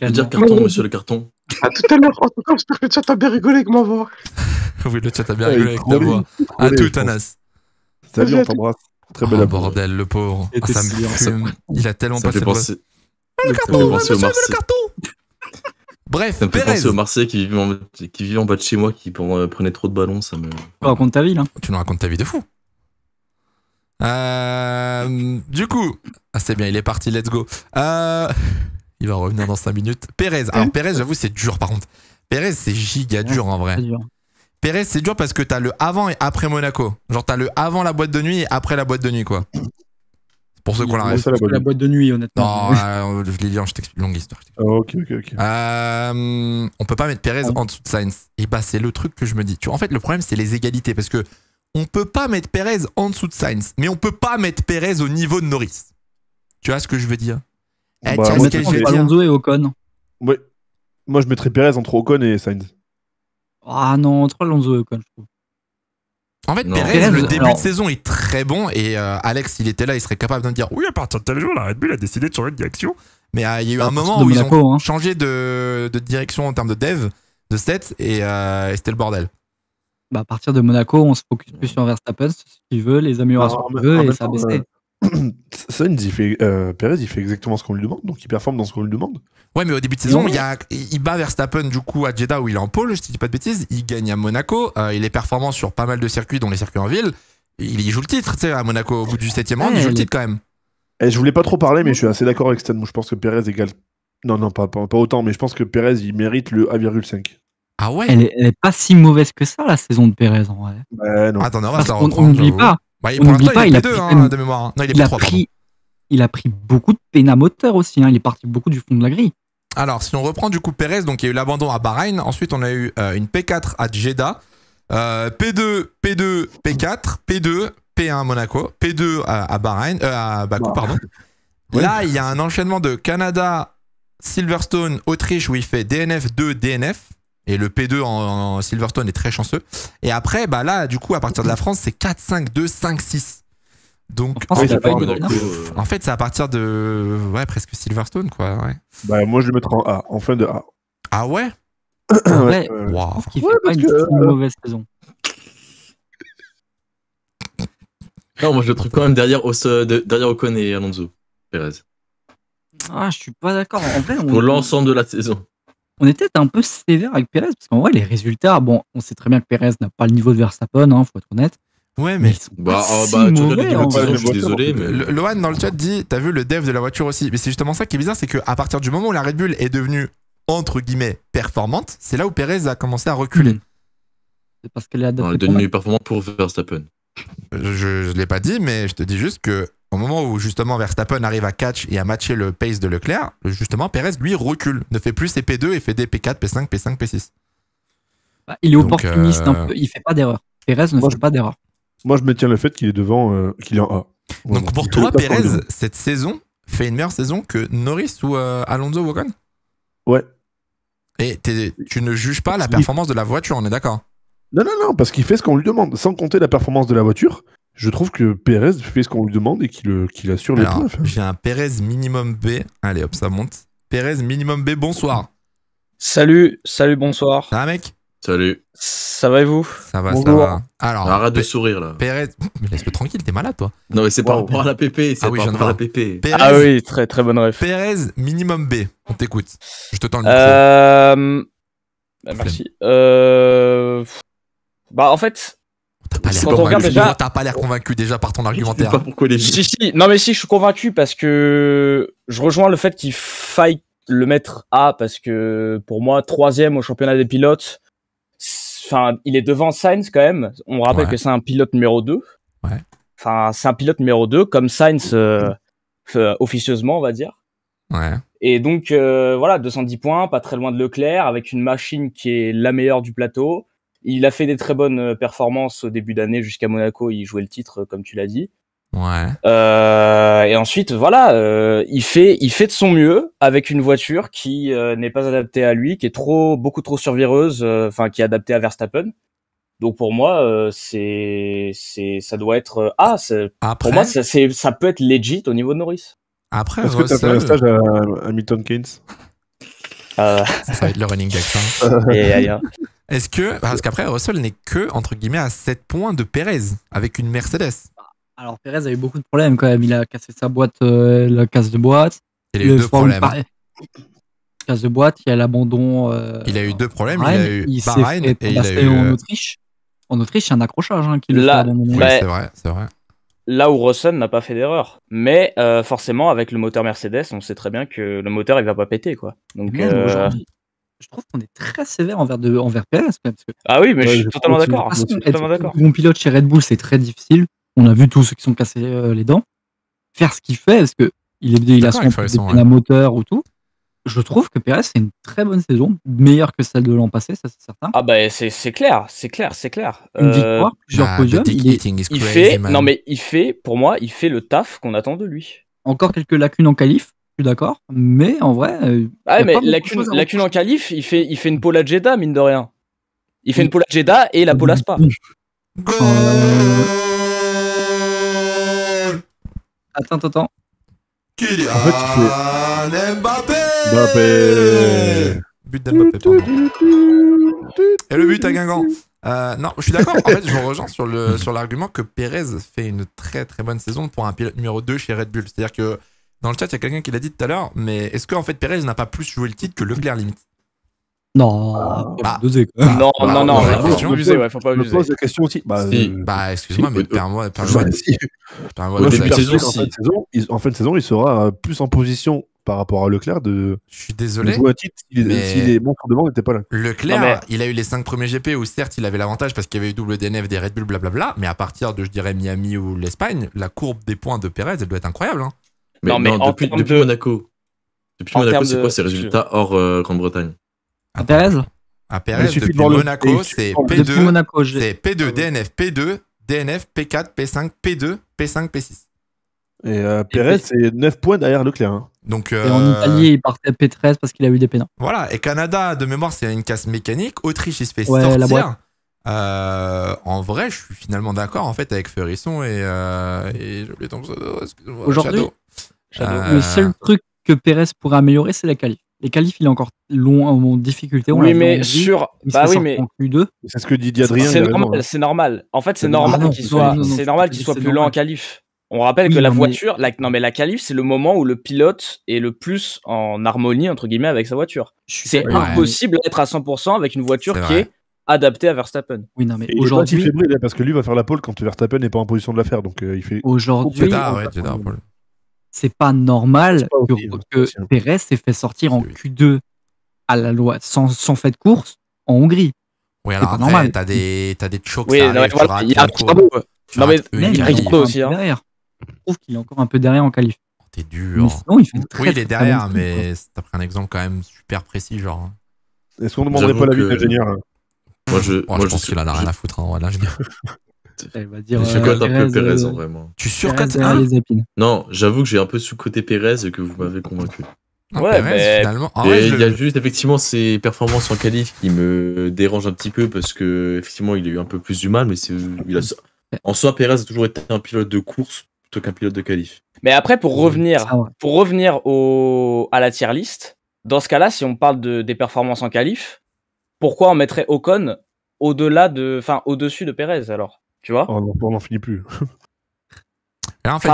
Je veux dire carton, monsieur le carton. A tout à l'heure, en tout cas, j'espère que le chat a bien rigolé avec ma voix. oui, le chat a bien rigolé avec ta voix. A tout, Anas. Salut, on t'embrasse. Très belle oh, bordel, le pauvre. Hein. Il a tellement pas passé le Le carton, monsieur le carton Bref, ça me fait penser aux qui vivait en... bas de chez moi, qui prenait trop de ballons. Ça me. Tu racontes ta vie, là Tu nous racontes ta vie de fou. Euh, du coup, ah, c'est bien, il est parti, let's go. Euh, il va revenir dans 5 minutes. Pérez, alors Pérez, j'avoue, c'est dur par contre. Pérez, c'est giga dur en vrai. Pérez, c'est dur parce que t'as le avant et après Monaco. Genre, t'as le avant la boîte de nuit et après la boîte de nuit, quoi. Pour ceux qui ont la La boîte de nuit, honnêtement. Non, euh, hein, je t'explique. Longue histoire. Ah, ok, ok, ok. on peut pas mettre Perez en dessous de Et bah, c'est le truc que je me dis. en fait, le problème, c'est les égalités. Parce que on peut pas mettre Perez en dessous de Sainz, mais on peut pas mettre Perez au niveau de Norris. Tu vois ce que je veux dire eh, bah, moi, je dire. Moi, je mettrais Perez entre Ocon et Sainz. Ah non, entre Alonso et Ocon, je trouve. En fait, Perez, le début de saison est très bon et euh, Alex, il était là, il serait capable de dire oui, à partir de tel jour, la Red Bull a décidé de changer de direction. Mais euh, il y a eu ah, un moment où ils ont hein. changé de, direction en termes de dev, de set, euh, et c'était le bordel bah, à partir de Monaco, on se focus plus sur Verstappen, ce qu'il veut, les améliorations qu'il veut, et ça a baissé. Euh, il fait, euh, Perez, il fait exactement ce qu'on lui demande, donc il performe dans ce qu'on lui demande. Ouais, mais au début de saison, il, y a, il bat Verstappen du coup à Jeddah où il est en pôle, je te dis pas de bêtises, il gagne à Monaco, euh, il est performant sur pas mal de circuits, dont les circuits en ville, il y joue le titre, tu sais, à Monaco, au bout du 7ème round, il joue le titre quand même. Et je voulais pas trop parler, mais je suis assez d'accord avec Stan, je pense que Perez égale. Non, non, pas, pas, autant, mais je pense que Perez, il mérite le 1,5. Ah elle n'est pas si mauvaise que ça, la saison de Pérez, en vrai. Attends, ah, bah, on n'oublie pas. Hein, n'oublie pas, il a pris, il, beaucoup de peine à moteur aussi. Hein. Il est parti beaucoup du fond de la grille. Alors, si on reprend du coup Pérez, donc il y a eu l'abandon à Bahreïn. Ensuite, on a eu euh, une P4 à Jeddah. P2, P2, P4, P2, P1 à Monaco, P2 à, Bahreïn, euh, bah. pardon. Là, il y a un enchaînement de Canada, Silverstone, Autriche où il fait DNF 2, DNF. Et le P2 en, Silverstone est très chanceux. Et après, bah là, du coup, à partir de la France, c'est 4, 5, 2, 5, 6. Donc, euh. en, fait, c'est à partir de ouais, presque Silverstone, quoi. Ouais. Bah, moi, je le mettre en A, en fin de A. Ah ouais euh. Ouais, fait pas une euh, mauvaise saison. Non, moi, je le trouve quand même derrière, derrière Ocon et Alonso Perez. Ah, je suis pas d'accord. En fait. Pour l'ensemble de la saison on était un peu sévère avec Pérez, parce qu'en vrai, les résultats, bon, on sait très bien que Pérez n'a pas le niveau de Verstappen, hein, faut être honnête. Ouais, mais. bah, oh, si bah, mauvais, hein. hein, désolé. Mais... Lohan dans le chat dit T'as vu le dev de la voiture aussi Mais c'est justement ça qui est bizarre, c'est qu'à partir du moment où la Red Bull est devenue, entre guillemets, performante, c'est là où Pérez a commencé à reculer. Hmm. C'est parce qu'elle est devenue performante pour Verstappen. Je ne l'ai pas dit, mais je te dis juste que au moment où justement Verstappen arrive à catch et à matcher le pace de Leclerc, justement Perez lui recule, ne fait plus ses P2 et fait des P4, P5, P5, P6. il est opportuniste euh, un peu, il fait pas d'erreur. Perez ne fait pas d'erreur. Moi je me tiens le fait qu'il est devant, euh, qu'il est en A. Donc pour toi, Perez, cette saison fait une meilleure saison que Norris ou euh, Alonso Wogan Ouais. Et tu ne juges pas la performance de la voiture, on est d'accord non, non, non, parce qu'il fait ce qu'on lui demande, sans compter la performance de la voiture je trouve que Pérez fait ce qu'on lui demande et qu'il euh, assure les preuves. J'ai un Pérez minimum B. Allez hop, ça monte. Pérez minimum B, bonsoir. Salut, salut, bonsoir. Ça va, mec Salut. Ça va et vous Ça va, ça va. Alors, arrête de sourire là. Pérez, laisse-le tranquille, t'es malade toi. Non mais c'est pas. rapport à la PP, c'est ah oui, j'en ai pas la Ah oui, très très bonne ref. Pérez minimum B, on t'écoute. Je te tends le micro. Euh... merci. Euh... Bah en fait, T'as pas l'air convaincu, déjà... par ton argumentaire. Si, non mais si, je suis convaincu parce que je rejoins le fait qu'il faille le mettre A parce que pour moi, troisième au championnat des pilotes, enfin, il est devant Sainz quand même. On rappelle que c'est un pilote numéro 2. Enfin, c'est un pilote numéro 2, comme Sainz euh, euh, officieusement, on va dire. Et donc, euh, voilà, 210 points, pas très loin de Leclerc, avec une machine qui est la meilleure du plateau. Il a fait des très bonnes euh, performances au début d'année jusqu'à Monaco, il jouait le titre euh, comme tu l'as dit. Ouais. Euh, et ensuite, voilà, euh, il fait, il fait de son mieux avec une voiture qui euh, n'est pas adaptée à lui, qui est trop, beaucoup trop survireuse, enfin qui est adaptée à Verstappen. Donc pour moi, c'est, c'est, ça doit être ah, Après... pour moi, ça, c'est, ça peut être legit au niveau de Norris. Après, est-ce que un stage à, Milton Keynes ça va être le running gag. ça Est-ce que. Bah, parce qu'après, Russell n'est que, entre guillemets, à 7 points de pérez avec une Mercedes. Bah, alors, Perez a eu beaucoup de problèmes quand même. Il a cassé sa boîte, euh, la casse de boîte. Il a eu deux problèmes. Casse de boîte, il y a l'abandon. Euh, il a eu deux problèmes. il a eu il et il a eu... en euh, Autriche. En Autriche, a un accrochage hein, Là, c'est vrai, là où Russell n'a pas fait d'erreur. Mais forcément, avec le moteur Mercedes, on sait très bien que le moteur, il va pas péter, quoi. Donc, euh, je trouve qu'on est très sévère envers, de, envers ah oui, mais je suis totalement d'accord. Mon pilote chez Red Bull, c'est très difficile. On a vu tous ceux qui sont cassés euh, les dents. Faire ce qu'il fait, parce que il, est, il a son moteur ou tout. Je trouve que Perez, c'est une très bonne saison, meilleure que celle de l'an passé, ça c'est certain. Ah bah c'est clair, c'est clair, c'est clair. Une euh, victoire, plusieurs ah, podiums. Il, fait, non mais il fait, pour moi, il fait le taf qu'on attend de lui. Encore quelques lacunes en qualif, je suis d'accord, mais en vrai. Euh, ah, mais la cune en calife, il fait, il fait une pola Jeddah, mine de rien. Il fait une pola Jeddah et la pola Spa. Euh, attends, attends, Mbappé Mbappé But d'Mbappé, Et le but à Guingamp euh, non, je suis d'accord. En fait, je rejoins sur l'argument que Pérez fait une très très bonne saison pour un pilote numéro 2 chez Red Bull. C'est-à-dire que dans le chat, il y a quelqu'un qui l'a dit tout à l'heure, mais est-ce qu'en fait Perez n'a pas plus joué le titre que Leclerc limite ah. bah, non, non, non, non, non, faut pas Je pose la question aussi. Bah, moi euh, bah excuse-moi, mais moi En fin de saison, il sera plus en position par rapport à Leclerc de. Je suis désolé. Jouer un titre si, les devant n'étaient pas là. Leclerc, il a eu les 5 premiers GP où certes il avait l'avantage parce qu'il y avait eu double DNF des Red Bull, blablabla. mais à partir de, je dirais, Miami ou l'Espagne, la courbe des points de Perez, elle doit être incroyable. Hein non, mais depuis, Monaco. Depuis Monaco, c'est quoi ces résultats hors euh, Grande-Bretagne À Perez À Perez, depuis Monaco, c'est P2, P2, DNF, P2, DNF, P4, P5, P2, P5, P6. Et euh, c'est 9 points derrière Leclerc. Hein. Donc, Et euh, en Italie, il partait à P13 parce qu'il a eu des pénins. Voilà, et Canada, de mémoire, c'est une casse mécanique. Autriche, il se fait sortir. en vrai, je suis finalement d'accord en fait avec Ferrisson et, et j'ai Aujourd'hui, euh, le seul truc que Perez pourrait améliorer, c'est la qualif. Les qualifs, il est encore long en difficulté. oui, mais sur. Bah oui, mais. C'est ce que dit Adrien. C'est normal, En fait, c'est normal qu'il soit, c'est normal qu'il soit plus lent en qualif. On rappelle que la voiture, non mais la qualif, c'est le moment où le pilote est le plus en harmonie entre guillemets avec sa voiture. C'est impossible d'être à 100% avec une voiture qui est adaptée à Verstappen. Oui, non mais aujourd'hui, hein, parce que lui va faire la pole quand Verstappen n'est pas en position de la faire, donc euh, il fait. Aujourd'hui, c'est pas normal que, Pérez s'est fait sortir en Q2 à la loi sans, sans fait de course en Hongrie. Oui, alors après, t'as des, des chocs. Oui, non, il y a un Ricardo. Non, mais il est a aussi. Hein. Derrière. Mmh. Je trouve qu'il est encore un peu derrière en qualif. Oh, t'es dur. Sinon, il fait très, oui, il est derrière, mais t'as pris un exemple quand même super précis, genre. Hein. Est-ce qu'on ne demanderait pas la de l'ingénieur hein Moi, je, oh, je pense qu'il a rien à foutre, en je dis. Elle va euh, un peu Pérez, euh, vraiment. Tu surcotes euh, Non, j'avoue que j'ai un peu sous-coté Pérez et que vous m'avez convaincu. Ah, ouais, mais finalement. Ah, il y a juste effectivement ses performances en qualif qui me dérangent un petit peu parce que effectivement il a eu un peu plus du mal, mais c'est en soi Pérez a toujours été un pilote de course plutôt qu'un pilote de qualif. Mais après pour revenir pour revenir au à la tier list, dans ce cas-là, si on parle de, des performances en qualif, pourquoi on mettrait Ocon au-delà de enfin au-dessus de Pérez alors tu vois oh, On n'en finit plus. en fait,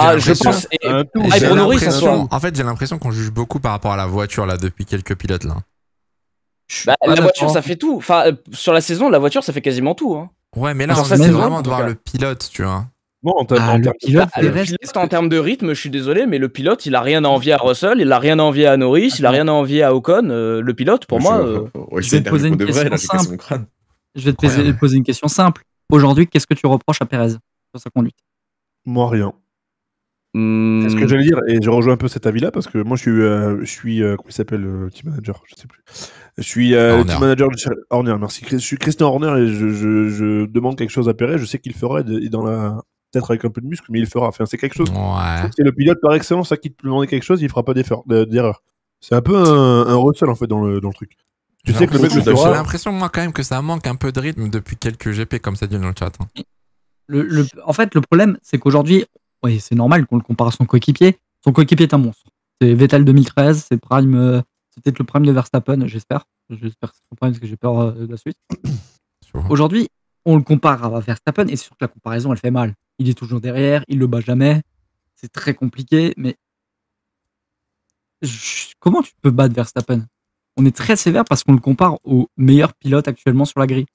j'ai l'impression qu'on juge beaucoup par rapport à la voiture là depuis quelques pilotes là. Bah, la bah, voiture, ça fait tout. Enfin, euh, sur la saison, la voiture, ça fait quasiment tout. Hein. Ouais, mais là, ça, c'est vraiment de voir le pilote, tu vois. en termes, de... rythme, je suis désolé, mais le pilote, il a rien à envier à Russell, il a rien à envier à Norris, il a rien à envier à Ocon. Euh, le pilote, pour moi, je, Je vais te poser une question simple. Aujourd'hui, qu'est-ce que tu reproches à Pérez sur sa conduite Moi, rien. Hmm. C'est ce que j'allais dire, et je rejoins un peu cet avis-là parce que moi je suis, euh, je suis euh, comment il s'appelle euh, le team manager, je sais plus. Je suis le team manager de Horner, merci. Je suis Christian Horner et je, demande quelque chose à Perez, je sais qu'il fera dans la peut-être avec un peu de muscle, mais il fera. Enfin, c'est quelque chose. C'est le pilote par excellence à qui te demander quelque chose, il fera pas d'erreur. C'est un peu un, un Russell en fait dans le, dans le truc. J'ai l'impression, moi, quand même, que ça manque un peu de rythme depuis quelques GP, comme ça dit dans le chat. Hein. Le, en fait, le problème, c'est qu'aujourd'hui, oui, c'est normal qu'on le compare à son coéquipier. Son coéquipier est un monstre. C'est Vettel 2013, c'est Prime, euh, c'était peut-être le Prime de Verstappen, j'espère. J'espère que c'est le Prime parce que j'ai peur euh, de la suite. Aujourd'hui, on le compare à Verstappen et c'est sûr que la comparaison, elle fait mal. Il est toujours derrière, il le bat jamais. C'est très compliqué, mais comment tu peux battre Verstappen on est très sévère parce qu'on le compare aux meilleurs pilotes actuellement sur la grille.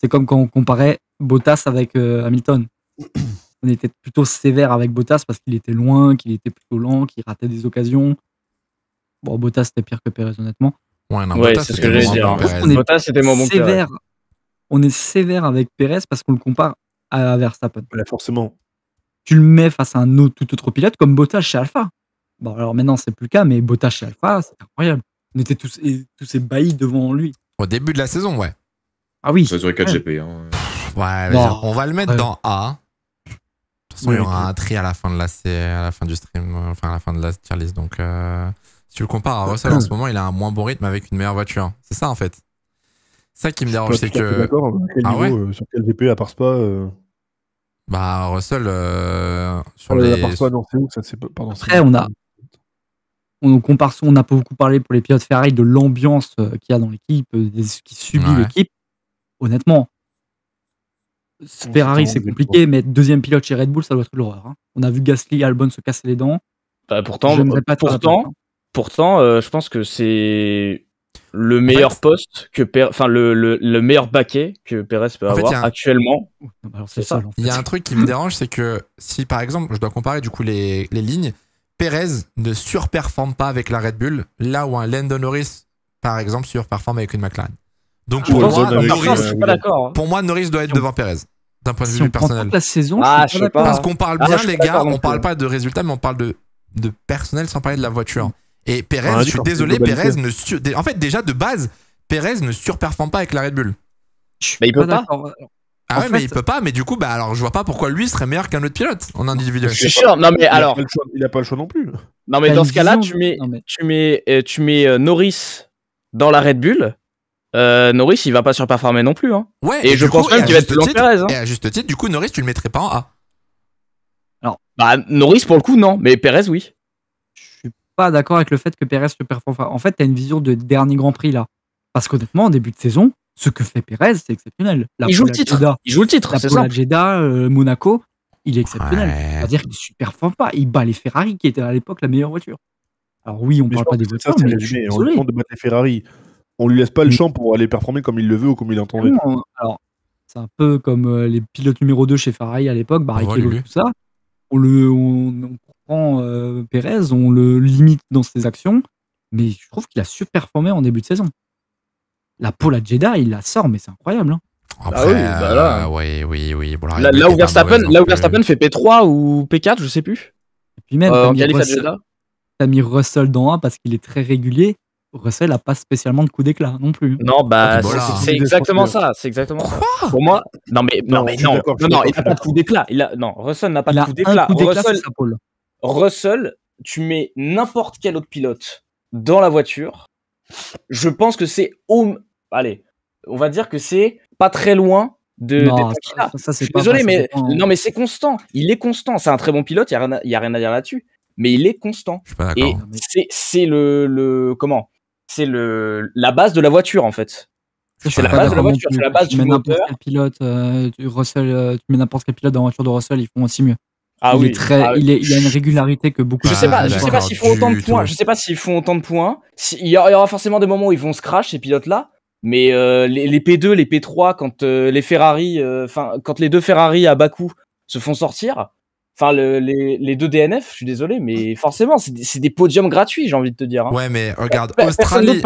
C'est comme quand on comparait Bottas avec euh, Hamilton. on était plutôt sévère avec Bottas parce qu'il était loin, qu'il était plutôt lent, qu'il ratait des occasions. Bon, Bottas c'était pire que Perez honnêtement. Ouais, c'est ce que On est Bottas sévère. On est sévère avec Perez parce qu'on le compare à Verstappen. forcément. Tu le mets face à un autre, tout autre pilote comme Bottas chez Alpha. Bon, alors maintenant c'est plus le cas, mais Bottas chez Alpha, c'est incroyable on était tous, tous ébahis devant lui. Au début de la saison, ouais. Ah oui. Ça 4 GP. Ouais, bon. Hein. on va le mettre dans A. De toute façon, il y aura un tri à la fin de la à la fin du stream, euh, enfin à la fin de la tier list. Donc, euh, si tu le compares à Russell en ce moment, il a un moins bon rythme avec une meilleure voiture. C'est ça en fait. Ça qui me dérange, c'est que. d'accord. ah, ouais euh, sur quel GP à part Spa euh... Bah Russell sur ah les. Spa, non, où, ça, Après, on a on compare, a pas beaucoup parlé pour les pilotes Ferrari de l'ambiance euh, qu'il y a dans l'équipe, euh, ce qui subit l'équipe. Honnêtement, Ferrari c'est compliqué, mais être deuxième pilote chez Red Bull, ça doit être l'horreur. Hein. On a vu Gasly et Albon se casser les dents. Bah, pourtant, pourtant, hein. euh, je pense que c'est le meilleur poste que enfin le, meilleur baquet que Perez peut avoir actuellement. Il y a un truc qui me dérange, c'est que si par exemple je dois comparer du coup les lignes, Perez ne surperforme pas avec la Red Bull, là où un Lando Norris, par exemple, surperforme avec une McLaren. Donc hein. pour, moi, Norris, doit être devant Perez, d'un point de vue personnel. La saison, ah, pas. Parce qu'on parle ah, bien, les gars, on parle pas de résultats, mais on parle de, personnel sans parler de la voiture. Et Perez, je suis désolé, Perez ne. En fait, déjà de base, Perez ne surperforme pas avec la Red Bull. Mais il peut pas. Ah ouais, mais il peut pas, mais du coup, bah alors je vois pas pourquoi lui serait meilleur qu'un autre pilote en individuel. Je suis sûr, non mais alors. il a pas le choix non plus. Non mais dans ce cas-là, tu mets, tu mets, euh, tu mets euh, Norris dans la Red Bull. Euh, Norris, il va pas surperformer non plus. Hein. Ouais, et, je pense même qu'il va être plus hein. Et à juste titre, du coup, Norris, tu le mettrais pas en A. Alors, bah Norris pour le coup, non, mais Perez oui. Je suis pas d'accord avec le fait que Perez se performe. En fait, t'as une vision de dernier Grand Prix là. Parce qu'honnêtement, en début de saison, ce que fait Pérez, c'est exceptionnel. il, joue le titre. il joue le titre. La Jeddah, euh, Monaco, il est exceptionnel. C'est-à-dire qu'il ne pas. Il bat les Ferrari, qui étaient à l'époque la meilleure voiture. Alors oui, on ne parle pas des voitures, mais on lui de Ferrari. On lui laisse pas le champ pour aller performer comme il le veut ou comme il entendait. c'est un peu comme euh, les pilotes numéro 2 chez Ferrari à l'époque, Barrichello, tout ça. On, le, prend euh, Pérez, on le limite dans ses actions, mais je trouve qu'il a surperformé en début de saison. La pole à Jeddah, il la sort, mais c'est incroyable. Hein. ah oui, bah euh, oui, oui, oui. là, où Verstappen, euh, fait P3 ou P4, je sais plus. Et puis même, euh, t'as, mis Russell, dans 1 parce qu'il est très régulier. Russell n'a pas spécialement de coup d'éclat non plus. Non, bah, ah, c'est, exactement ça. C'est exactement Pour moi, non, mais non, non mais non, il n'a pas de coup d'éclat. Il a, non, Russell n'a pas de coup d'éclat. Coup d'éclat Russell, Russell, tu mets n'importe quel autre pilote dans la voiture, je pense que c'est Allez, on va dire que c'est pas très loin de. ça, désolé, mais non, mais c'est constant. Il est constant. C'est un très bon pilote. Il y a, rien à, dire là-dessus. Mais il est constant. Et c'est le, comment C'est le la base de la voiture en fait. C'est la base de la voiture. C'est la base du pilote, euh, euh, tu mets n'importe quel pilote dans la voiture de Russell, ils font aussi mieux. Ah il très, ah, il, est, il, a une régularité que beaucoup. Je sais pas, je sais pas s'ils font autant de points. Je sais pas s'ils font autant de points. Il y aura forcément des moments où ils vont se crash ces pilotes là. Mais euh, les, P2, les P3, quand euh, les Ferrari, euh, enfin quand les deux Ferrari à Bakou se font sortir, enfin les, deux DNF, je suis désolé, mais forcément c'est des, podiums gratuits, j'ai envie de te dire. Hein. Ouais, mais regarde, Australie,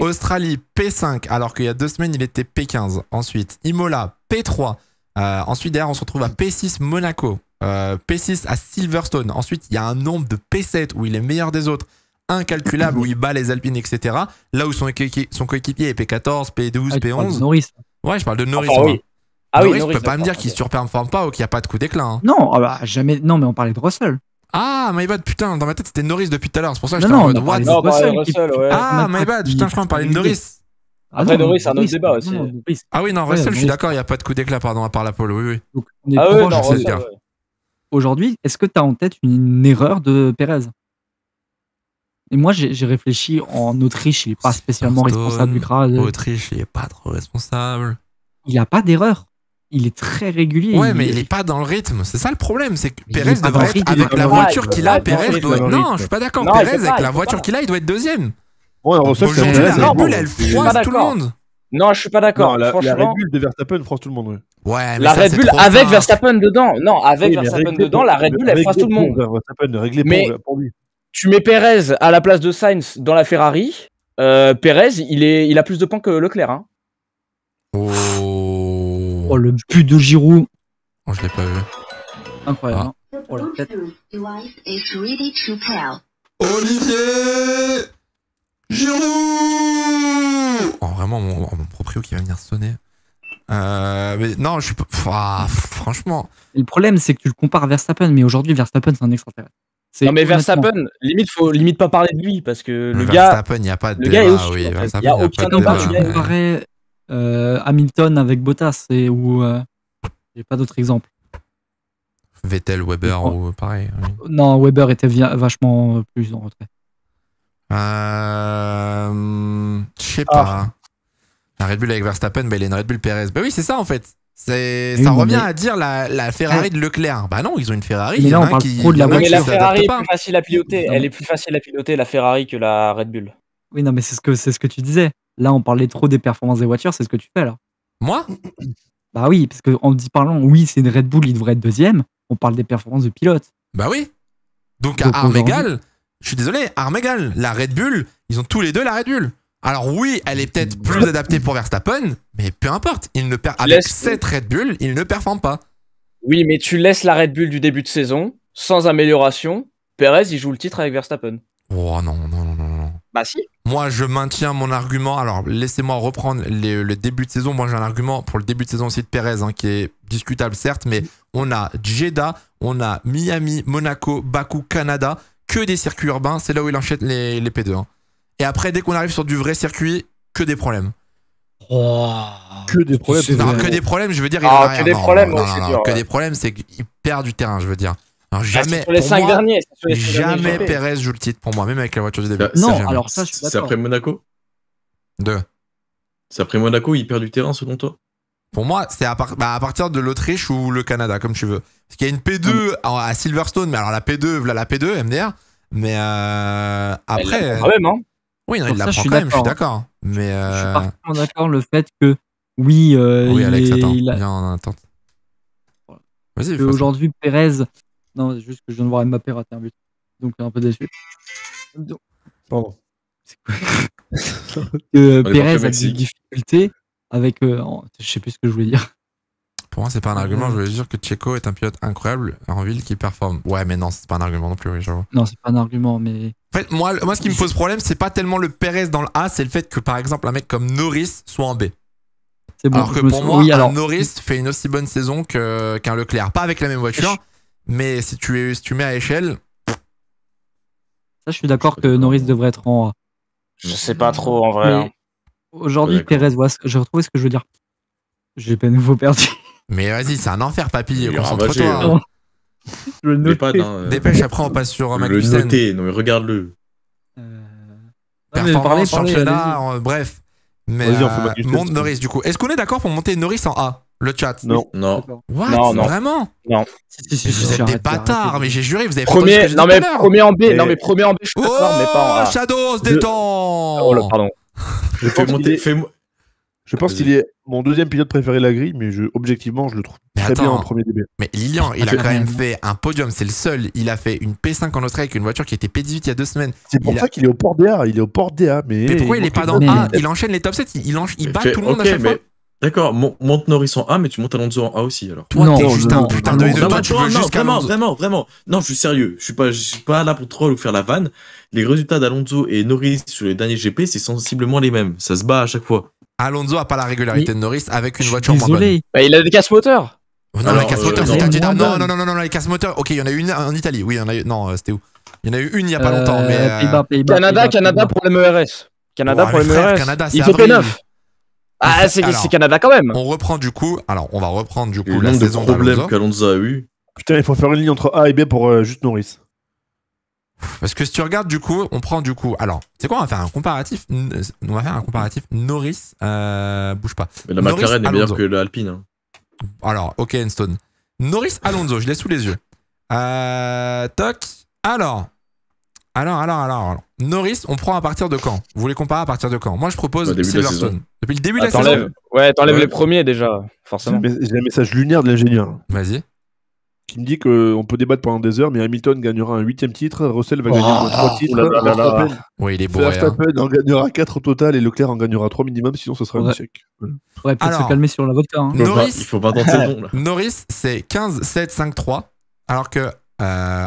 Australie P5, alors qu'il y a deux semaines il était P15. Ensuite Imola P3. ensuite derrière on se retrouve à P6 Monaco, euh, P6 à Silverstone. Ensuite, il y a un nombre de P7 où il est meilleur des autres, incalculable, où il bat les Alpines, etc. Là où son, coéquipier est P14, P12, P11. Norris. Ouais, je parle de Norris. oui. Ah Norris, oui, Norris, peux pas me dire qu'il surperforme pas ou qu'il n'y a pas de coup d'éclat. Hein. Non, ah bah, jamais. Non, mais on parlait de Russell. Ah, my bad, putain, dans ma tête c'était Norris depuis tout à l'heure, c'est pour ça que j'étais en mode what ah, ah, my bad, putain, je crois qu'on parlait de Norris. Ah Après, Norris, c'est un autre débat aussi. ah oui, non, Russell, je suis d'accord, il n'y a pas de coup d'éclat, pardon, à part la oui, oui. ah oui, Aujourd'hui, est-ce que tu as en tête une erreur de Pérez et moi, j'ai réfléchi en Autriche, il n'est pas spécialement responsable du crash. Autriche, il n'est pas trop responsable. Il n'a pas d'erreur. Il est très régulier. Ouais, mais il n'est pas dans le rythme. C'est ça le problème. C'est que Pérez devrait avec la voiture qu'il a. Pérez doit être... Non, je suis pas d'accord. Pérez, avec la voiture qu'il a, il doit être deuxième. Ouais, on la Red Bull, elle froisse tout le monde. Non, je suis pas d'accord. La Red Bull de Verstappen froisse tout le monde. Ouais, mais la Red Bull avec Verstappen dedans. Non, avec Verstappen dedans, la Red Bull, elle fasse tout le monde. Verstappen, euh, mais pour lui. tu mets Perez à la place de Sainz dans la Ferrari. Euh, Perez, il, est, il a plus de points que Leclerc. Hein. Oh. oh. le but de Giroud. Oh, je l'ai pas vu. Incroyable. Ah. Hein. Oh, Olivier Giroud oh, vraiment, mon, mon proprio qui va venir sonner. Euh, mais non, je ah, franchement. le problème, c'est que tu le compares à Verstappen, mais aujourd'hui, Verstappen, c'est un extraterrestre. Non, mais Verstappen, limite, faut limite pas parler de lui, parce que le Verstappen, gars. il n'y a pas de gars a, aucun Tu comparais euh, euh, Hamilton avec Bottas, et, ou. J'ai pas d'autres exemples. Vettel, Weber, ou pareil. Non, Weber était vachement plus en retrait. Euh, je sais ah. pas. La Red Bull avec Verstappen, mais il une Red Bull Perez. Bah ben oui, c'est ça en fait. ça revient à dire la, Ferrari de Leclerc. Bah non, ils ont une Ferrari. Mais là, trop de la, Ferrari est plus facile à piloter. Elle est plus facile à piloter la Ferrari que la Red Bull. Oui, non, mais c'est ce que c'est ce que tu disais. Là, on parlait trop des performances des voitures. C'est ce que tu fais là. Moi Bah oui, parce qu'en parlant, oui, c'est une Red Bull, il devrait être deuxième. On parle des performances de pilote. Bah oui. Donc, à Armégal, je suis désolé, Armégal, la Red Bull, ils ont tous les deux la Red Bull. Alors oui, elle est peut-être plus adaptée pour Verstappen, mais peu importe. Il ne perd avec cette Red Bull, il ne performe pas. Oui, mais tu laisses la Red Bull du début de saison sans amélioration. Perez, il joue le titre avec Verstappen. Oh non, non, non, non, non. Bah si. Moi, je maintiens mon argument. Alors, laissez-moi reprendre le début de saison. Moi, j'ai un argument pour le début de saison aussi de Perez, hein, qui est discutable certes, mais on a Jeddah, on a Miami, Monaco, Baku, Canada, que des circuits urbains. C'est là où il enchaîne les, P2. Et après, dès qu'on arrive sur du vrai circuit, que des problèmes. Oh. que des problèmes. que des problèmes, je veux dire. que, des problèmes, que des problèmes, c'est qu'il perd du terrain, je veux dire. Ah, jamais, sur les cinq derniers, jamais Perez joue le titre pour moi, même avec la voiture du début. Non, alors ça, C'est après Monaco Deux. C'est après Monaco, il perd du terrain selon toi Pour moi, c'est bah, à, partir de l'Autriche ou le Canada, comme tu veux. Parce qu'il y a une P2 à Silverstone, mais alors la P2, voilà la P2, MDR. Mais euh, après. Là, hein. Oui, non, il l'apprend quand même, je suis d'accord. Hein. Hein. Mais euh... Je suis euh, parfaitement d'accord le fait que, oui, euh, il Alex, est, attends, attente. Aujourd'hui, Perez... Non, c'est juste que je viens de voir Mbappé rater un but. Donc, un peu déçu. Pardon. C'est Pérez a des difficultés avec... Euh, je sais plus ce que je voulais dire. Pour moi, c'est pas un argument. Je voulais dire que Checo est un pilote incroyable en ville qui performe. Ouais, mais non, c'est pas un argument non plus, oui, j'avoue. Non, c'est pas un argument, mais en moi, moi, ce qui me pose problème, c'est pas tellement le Pérez dans le A, c'est le fait que, par exemple, un mec comme Norris soit en B. C'est Bon, alors que pour moi, Norris fait une aussi bonne saison qu'un Leclerc. Pas avec la même voiture, mais si tu, es, si mets à échelle. Ça, je suis d'accord que Norris devrait être en A. Je sais pas trop en vrai. Hein. Aujourd'hui, Pérez, j'ai retrouvé ce que je veux dire. J'ai pas nouveau perdu. Mais vas-y, c'est un enfer, papy. Concentre-toi. Euh, Dépêche, après on passe sur Mac Le non mais regarde-le. Euh... Performance, championnat, bref. Mais euh, monte Norris du coup. Est-ce qu'on est d'accord pour monter Norris en A Le chat Non. Non. What non, non. Vraiment Non. vous êtes des bâtards, mais j'ai juré, vous avez premier, non, mais premier en B, non mais premier en B, je suis oh, mais pas en A. Shadow, se détend Oh, oh là, pardon. Fais monter, je pense qu'il est mon deuxième pilote préféré de la grille, mais objectivement, je le trouve très bien en premier DB. Mais Lilian, il a quand même fait un podium, c'est le seul. Il a fait une P5 en Australie avec une voiture qui était P18 il y a deux semaines. C'est pour ça qu'il est au port DA, il est au port DA. Mais, mais pourquoi il, n'est pas dans A Il enchaîne les top 7, il, bat tout le monde à chaque fois. D'accord, monte Norris en A, mais tu montes Alonso en A aussi alors. Toi, t'es juste un putain de non, juste vraiment, vraiment, vraiment. Non, je suis sérieux. Je suis pas, je suis pas là pour troll ou faire la vanne. Les résultats d'Alonso et Norris sur les derniers GP, c'est sensiblement les mêmes. Ça se bat à chaque fois. Alonso a pas la régularité de Norris avec une voiture moins bonne. Bah, il a des casse moteurs. Oh non, les casse euh, c'est non, non, non, non, les casse moteurs. Ok, il y en a une en Italie. Oui, il y en a. Non, euh, c'était où Il y en a eu une il y a pas euh, longtemps, mais. Canada, Canada, problème ERS. Canada, problème ERS. Il fait P9. Ah, c'est Canada quand même. On reprend du coup. Alors, on va reprendre du coup la de saison problème qu'Alonso a eu. Putain, il faut faire une ligne entre A et B pour euh, juste Norris. Parce que si tu regardes du coup, on prend du coup. Alors, c'est quoi On va faire un comparatif. On va faire un comparatif. Norris, euh, bouge pas. Mais la McLaren est meilleure que l'Alpine. Hein. Alors, ok, Enstone. Norris, Alonso, je l'ai sous les yeux. Euh, toc. Alors, alors, alors, alors. alors. Norris, on prend à partir de quand Vous voulez comparer à partir de quand Moi, je propose Silverstone. Depuis le début de ah, la saison. Ouais, t'enlèves les premiers déjà, forcément. J'ai un message lunaire de l'ingénieur. Vas-y. Qui me dit qu'on peut débattre pendant des heures, mais Hamilton gagnera un huitième titre, Russell va oh. gagner oh, trois titres, oh là, Oui, il est beau. Hein. Verstappen en gagnera quatre au total et Leclerc en gagnera 3 minimum, sinon ce sera un échec. Ouais, pourrait peut-être se calmer sur la vodka. Hein. Norris, il faut pas tenter le là. Norris, c'est 15, 7, 5, 3, alors que euh,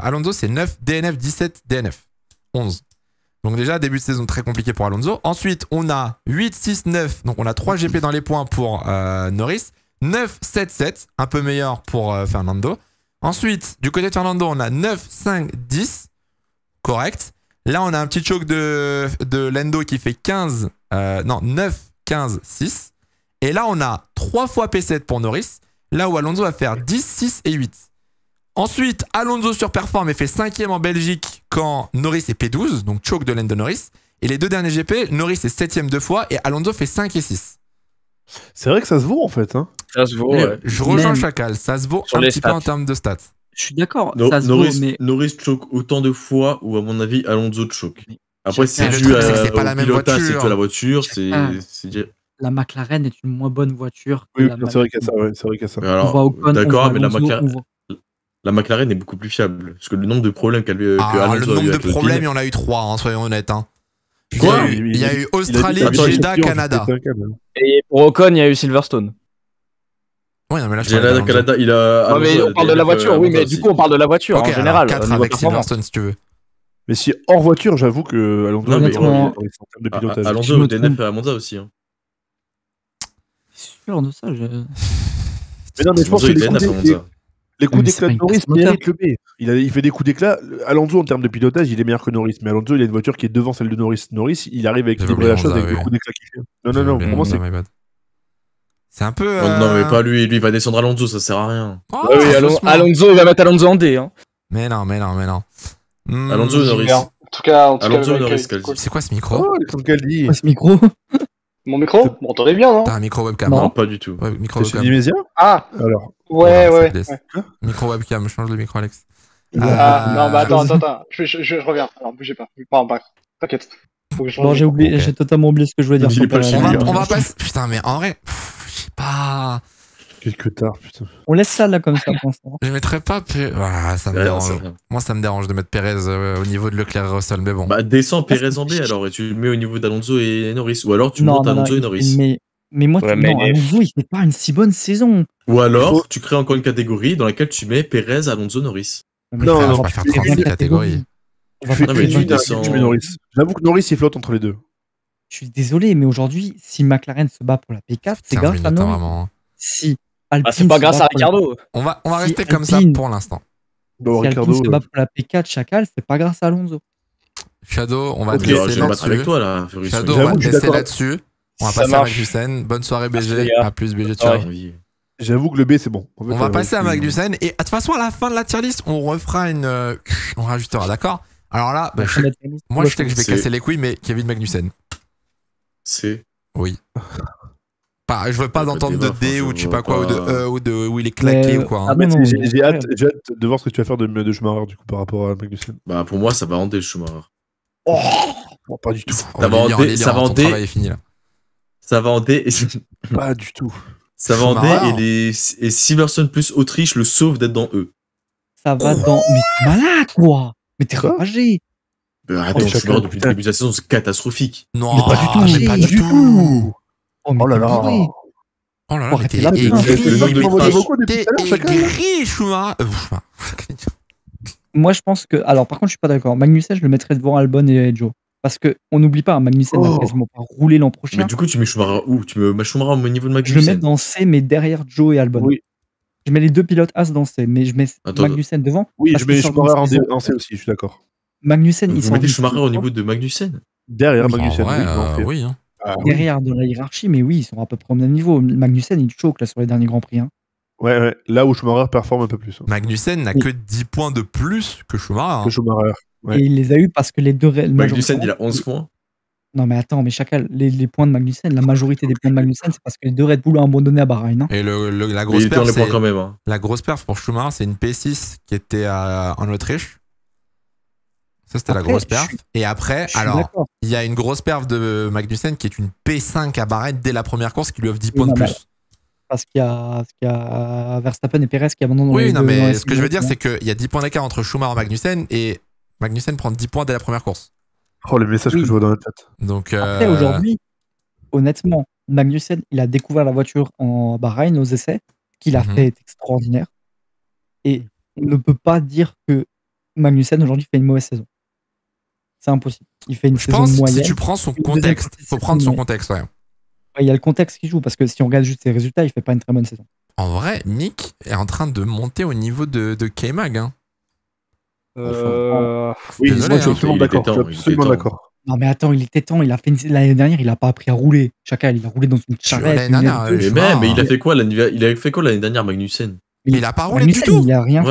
Alonso, c'est 9, DNF, 17, DNF, 11. Donc déjà, début de saison très compliqué pour Alonso. Ensuite, on a 8, 6, 9. Donc on a 3 GP dans les points pour euh, Norris. 9, 7, 7. Un peu meilleur pour euh, Fernando. Ensuite, du côté de Fernando, on a 9, 5, 10. Correct. Là, on a un petit choc de, de Lando qui fait 15. Euh, non, 9, 15, 6. Et là, on a 3 fois P7 pour Norris. Là où Alonso va faire 10, 6 et 8. Ensuite, Alonso surperforme et fait cinquième en Belgique quand Norris est P12, donc choke de de Norris. Et les deux derniers GP, Norris est septième deux fois et Alonso fait 5 et 6. C'est vrai que ça se vaut en fait. Hein. Ça se vaut. Je rejoins Chacal, ça se vaut un petit peu en termes de stats. Je suis d'accord. Norris, choke autant de fois ou, à mon avis, Alonso choke. Après, c'est dû à, c'est pas la même voiture. C'est la voiture, la McLaren est une moins bonne voiture. oui, c'est vrai qu'à ça, c'est vrai qu'à ça. d'accord, mais la McLaren, la McLaren est beaucoup plus fiable. Parce que le nombre de problèmes qu'elle a eu. Ah, Le nombre de problèmes, il y en a eu trois, hein, soyons honnêtes. Hein. Quoi il y a eu, Australie, Jeddah, Canada. Et pour Ocon, il y a eu Silverstone. Oui, mais là, je Canada, Canada, il a. Non, mais on parle de la euh, voiture, oui, mais du coup, on parle de la voiture en général. 4 euh, avec Silverstone, si tu veux. Mais si hors voiture, j'avoue que Alonso non, mais on... Ah, ah, Alonso au DNF à Monza aussi. Hein. Sûr de ça, j'ai... Mais non, mais je pense que les des coups d'éclat de Norris le B. Il, il fait des coups d'éclat. Alonso, en termes de pilotage, il est meilleur que Norris. Mais Alonso, il a une voiture qui est devant celle de Norris. Norris, il arrive à la chose avec le coups d'éclat qu'il fait. Non, non, non, pour c'est. C'est un peu. Oh, non, mais euh, pas lui. Lui, il va descendre Alonso, ça sert à rien. Oh, ah oui, Alonso, il va mettre Alonso en D. Hein. Mais non, mais non, mais non. Alonso hmm. Norris. En tout cas, en tout Alonso cas, Norris. C'est quoi ce micro oh, C'est Quoi, ce micro mon micro Vous m'entendez bien, non T'as un micro webcam Non, pas du tout. Ouais, micro webcam. Ah Alors. Ouais, ah, ouais. Hein micro webcam, je change le micro, Alex. Ah, euh, non, bah attends, attends, attends. Je, reviens. Alors, bougez pas. en bas. t'inquiète. Non, j'ai oublié, j'ai totalement oublié ce que je voulais dire. On va, on va Putain, mais en vrai, je sais pas. Quelque tard, putain. On laisse ça là comme ça pour l'instant. Je mettrais pas. ça me dérange. Moi, ça me dérange de mettre Perez euh, au niveau de Leclerc et Russell, mais bon. Bah, descends Perez en B alors et tu le mets au niveau d'Alonso et Norris. Ou alors tu montes Alonso et Norris. Mais... Mais moi, tu mais non, Alonso, il fait pas une si bonne saison. Ou alors, tu crées encore une catégorie dans laquelle tu mets Perez, Alonso, Norris. Non, non, non, on va faire 30 catégories. J'avoue que Norris, il flotte entre les deux. Je suis désolé, mais aujourd'hui, si McLaren se bat pour la P4, c'est grave à Si ah, c'est pas grâce à Ricardo. On va, rester comme ça pour l'instant. Bon, si Ricardo. se euh, bat pour la P4 Chacal, c'est pas grâce à Alonso. Shadow, on va te laisser là-dessus. Shadow, on va te là-dessus. On va passer à Magnussen. Bonne soirée BG. À plus BG, J'avoue que le B c'est bon. on va euh, passer à Magnussen et de toute façon à la fin de la tier list on refera une, euh, on rajoutera, d'accord Alors là, bah, moi je sais que je vais casser les couilles, mais Kevin Magnussen. C'est. Oui. je veux pas d'entendre de D ou tu sais pas quoi, ou de euh, E ou de où il est claqué ou quoi. J'ai hâte de voir ce que tu vas faire de Schumacher du coup par rapport à Magnussen. Bah pour moi ça va D, le Schumacher. Oh pas du tout. Ça va en Ça va D. Ça va D. Hein, pas du tout. Ça va en D et, Simerson plus Autriche le sauve d'être dans E. Ça va dans. Mais t'es malade quoi Mais t'es ravagé bah, Attends, Schumacher depuis le début de la saison c'est catastrophique. Non, mais pas du tout. Ah, Oh, oh, oh là là. Oh là là, t'es aigri, Schumacher. Euh, Moi, je pense que. Alors, par contre, je suis pas d'accord. Magnussen, je le mettrais devant Albon et Joe. Parce que on n'oublie pas, hein, Magnussen n'a oh. quasiment pas roulé l'an prochain. Mais du coup, tu mets Schumacher où Tu mets Schumacher au niveau de Magnussen Je le mets dans C, mais derrière Joe et Albon. Oui. Je mets les deux pilotes As dans C, mais je mets Magnussen devant. Oui, je mets Schumacher en, C aussi, je suis d'accord. Magnussen, Vous il Vous mettez Schumacher au hein. niveau de Magnussen Derrière Magnussen. Ah oui. Ah derrière de la hiérarchie, mais oui, ils sont à peu près au même niveau. Magnussen, il choque là sur les derniers Grands Prix. Hein. Ouais, ouais, là où Schumacher performe un peu plus. Hein. Magnussen n'a que 10 points de plus que Schumacher. Hein. Schumacher. Et il les a eu parce que les deux. Magnussen, il a 11 points. Non, mais attends, mais chacun les, points de Magnussen, la majorité des points de Magnussen, c'est parce que les deux Red Bull ont abandonné à Bahreïn. Et le, la grosse perf. La grosse perf pour Schumacher, c'est une P6 qui était en Autriche ça, c'était la grosse perf. et après, alors, il y a une grosse perf de Magnussen qui est une P5 à Bahreïn dès la première course qui lui offre 10 points de plus. parce qu'il y, a Verstappen et Perez qui abandonnent. Oui, non, mais ce que je veux dire, c'est hein. qu'il y a 10 points d'écart entre Schumacher et Magnussen et Magnussen prend 10 points dès la première course. Oh, les messages que je vois dans le chat. Donc, Après, euh, aujourd'hui, honnêtement, Magnussen, il a découvert la voiture en Bahreïn aux essais, qu'il a mhm. fait est extraordinaire. Et on ne peut pas dire que Magnussen aujourd'hui fait une mauvaise saison. C'est impossible. Il fait une saison moyenne. si tu prends son contexte, il faut prendre son contexte, ouais. Il y a le contexte qui joue, parce que si on regarde juste ses résultats, il fait pas une très bonne saison. En vrai, Nick est en train de monter au niveau de, de K-Mag. Hein. Euh, oh. je hein. suis d'accord. Non mais attends, il était temps, il a fait l'année dernière, il a pas appris à rouler. Chacal, il a roulé dans une charrette. Euh, mais, il a fait quoi l'année il a fait quoi l'année dernière Magnussen il, a pas roulé du tout. Il a rien.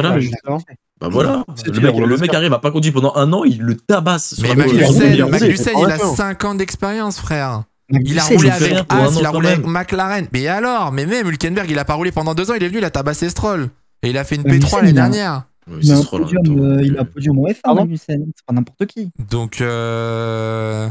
Bah voilà, le mec, le mec arrive à pas conduire pendant un an, il le tabasse. mais Magnussen, il a 5 ans d'expérience, frère. Il a roulé avec As, il a roulé avec McLaren. Mais alors Mais même Hulkenberg, il a pas roulé pendant 2 ans, il est venu, il a tabassé Stroll. Et il a fait une P3 l'année dernière. Il a, un il a podium au F1, Magnussen. C'est pas n'importe qui. Donc, euh...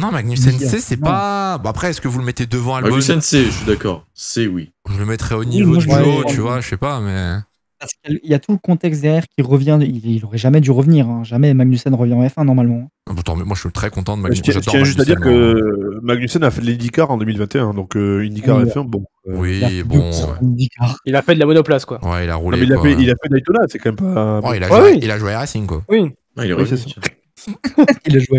Non, Magnussen c'est pas. Bon, bah, après, est-ce que vous le mettez devant Albon Magnussen C, je suis d'accord. C, oui. Je le mettrais au niveau du de tu vois, je sais pas, mais. Parce qu'il y a tout le contexte derrière qui revient. Il, n'aurait jamais dû revenir. Hein. Jamais Magnussen revient en F1 normalement. Hein. Ah, bah, mais moi je suis très content de Magnussen. Je tiens juste à dire hein. que Magnussen a fait de l'IndyCar en 2021, donc euh, IndyCar F1, bon. Euh, oui, bon. Il a fait de la monoplace quoi. Ouais, il a roulé. il, a fait, de il, a c'est quand même pas. il, a joué, il a joué à Racing quoi. Oui. Ah, il, a joué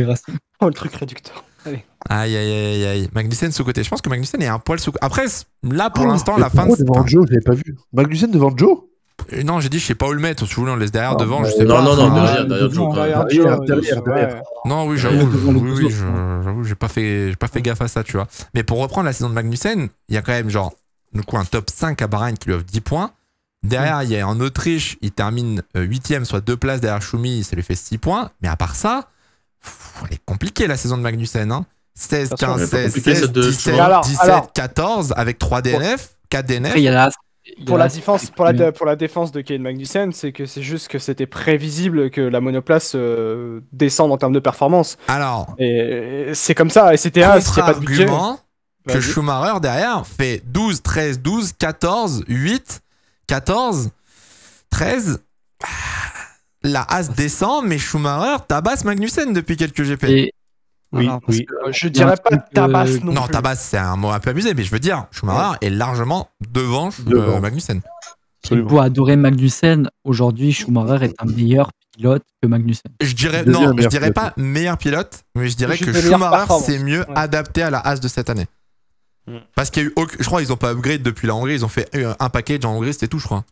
à Racing. Oh, le truc réducteur. Allez. Aïe, aïe, aïe, aïe. Magnussen sous côté. Je pense que Magnussen est un poil sous. Après, là pour ah, l'instant, la fin. Devant Joe, je pas vu. Magnussen devant Joe euh, non, j'ai dit, je sais pas où le mettre. Si vous voulez, on le laisse derrière, ah, devant, je sais pas. Non, non, ah, derrière, derrière, Non, oui, j'avoue, oui, j'ai pas fait, j'ai pas fait gaffe à ça, tu vois. Mais pour reprendre la saison de Magnussen, il y a quand même, genre, du coup, un top 5 à Bahreïn qui lui offre 10 points. Derrière, il y a en Autriche, il termine 8ème, euh, soit 2 places derrière Schumi, ça lui fait 6 points. Mais à part ça, elle est compliquée la saison de Magnussen. 16, 15, 16, 17, 14 avec 3 DNF, 4 DNF pour la défense, pour la, défense de Kane Magnussen, c'est que c'est juste que c'était prévisible que la monoplace euh, descende en termes de performance. Alors, et, c'est comme ça. Et c'était un, pas de Que Schumacher derrière fait 12, 13, 12, 14, 8, 14, 13. La As descend, mais Schumacher tabasse Magnussen depuis quelques GP. Oui, euh, je dirais pas Tabas euh, non, non c'est un mot un peu amusé, mais je veux dire, Schumacher est largement devant, euh, Magnussen. J'ai Pour adorer Magnussen, aujourd'hui, Schumacher est un meilleur pilote que Magnussen. Je dirais, non, je dirais pas meilleur pilote, mais je dirais que Schumacher s'est mieux adapté à la AS de cette année. Mm. Parce qu'il y a eu, je crois, ils ont pas upgrade depuis la Hongrie, ils ont fait un package en Hongrie, c'était tout, je crois,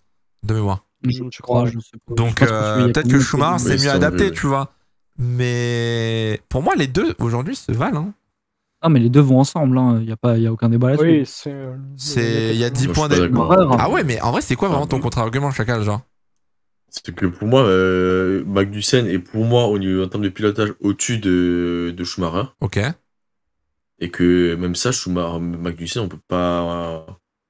de mémoire. Je, je crois, je sais pas. Donc, peut-être que Schumacher s'est mieux adapté, tu vois. Mais pour moi, les deux aujourd'hui se valent. Hein. Ah, mais les deux vont ensemble, il hein. n'y a, pas, y aucun débat là-dessus. c'est. Il euh, y a 10 points d'erreur. Ah ouais, mais en vrai, c'est quoi vraiment ton contre-argument, chacun, genre c'est que pour moi, euh, Magnussen est pour moi au niveau, en termes de pilotage au-dessus de, de Schumacher. Ok. Et que même ça, Schumacher, Magnussen, on peut pas.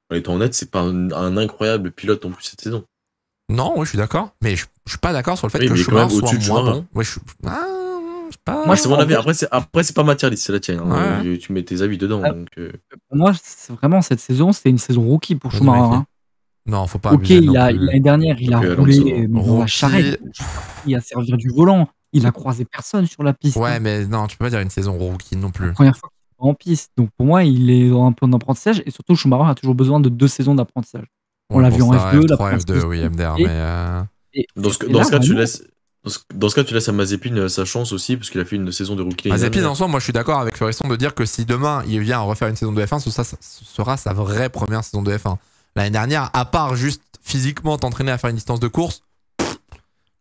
En étant honnête, c'est pas un, incroyable pilote en plus cette saison. Non, oui, je suis d'accord. Mais je, ne suis pas d'accord sur le fait que Schumacher soit moins bon. Hein. je... Ah, moi, c'est mon avis. Après, c'est après, pas matérialiste, c'est la tienne. Hein. Tu mets tes avis dedans. Ah. Euh. Pour moi, vraiment cette saison, c'est une saison rookie pour Schumacher. Hein. Non, faut pas. Ok, l'année dernière, il a euh, roulé la charrette. Il a servi du volant. Il a croisé personne sur la piste. Ouais, mais non, tu peux pas dire une saison rookie non plus. La première fois en piste. Donc pour moi, il est dans un plan d'apprentissage, et surtout Schumacher a toujours besoin de deux saisons d'apprentissage. On l'a vu en F2, la F2, oui, MDR, mais. dans ce, cas, tu laisses. Dans ce à Mazepin euh, sa chance aussi, parce qu'il a fait une saison de rookie. Mazepin, en moi je suis d'accord avec Florisson de dire que si demain il vient refaire une saison de F1, ce sera sa vraie première saison de F1. L'année dernière, à part juste physiquement t'entraîner à faire une distance de course,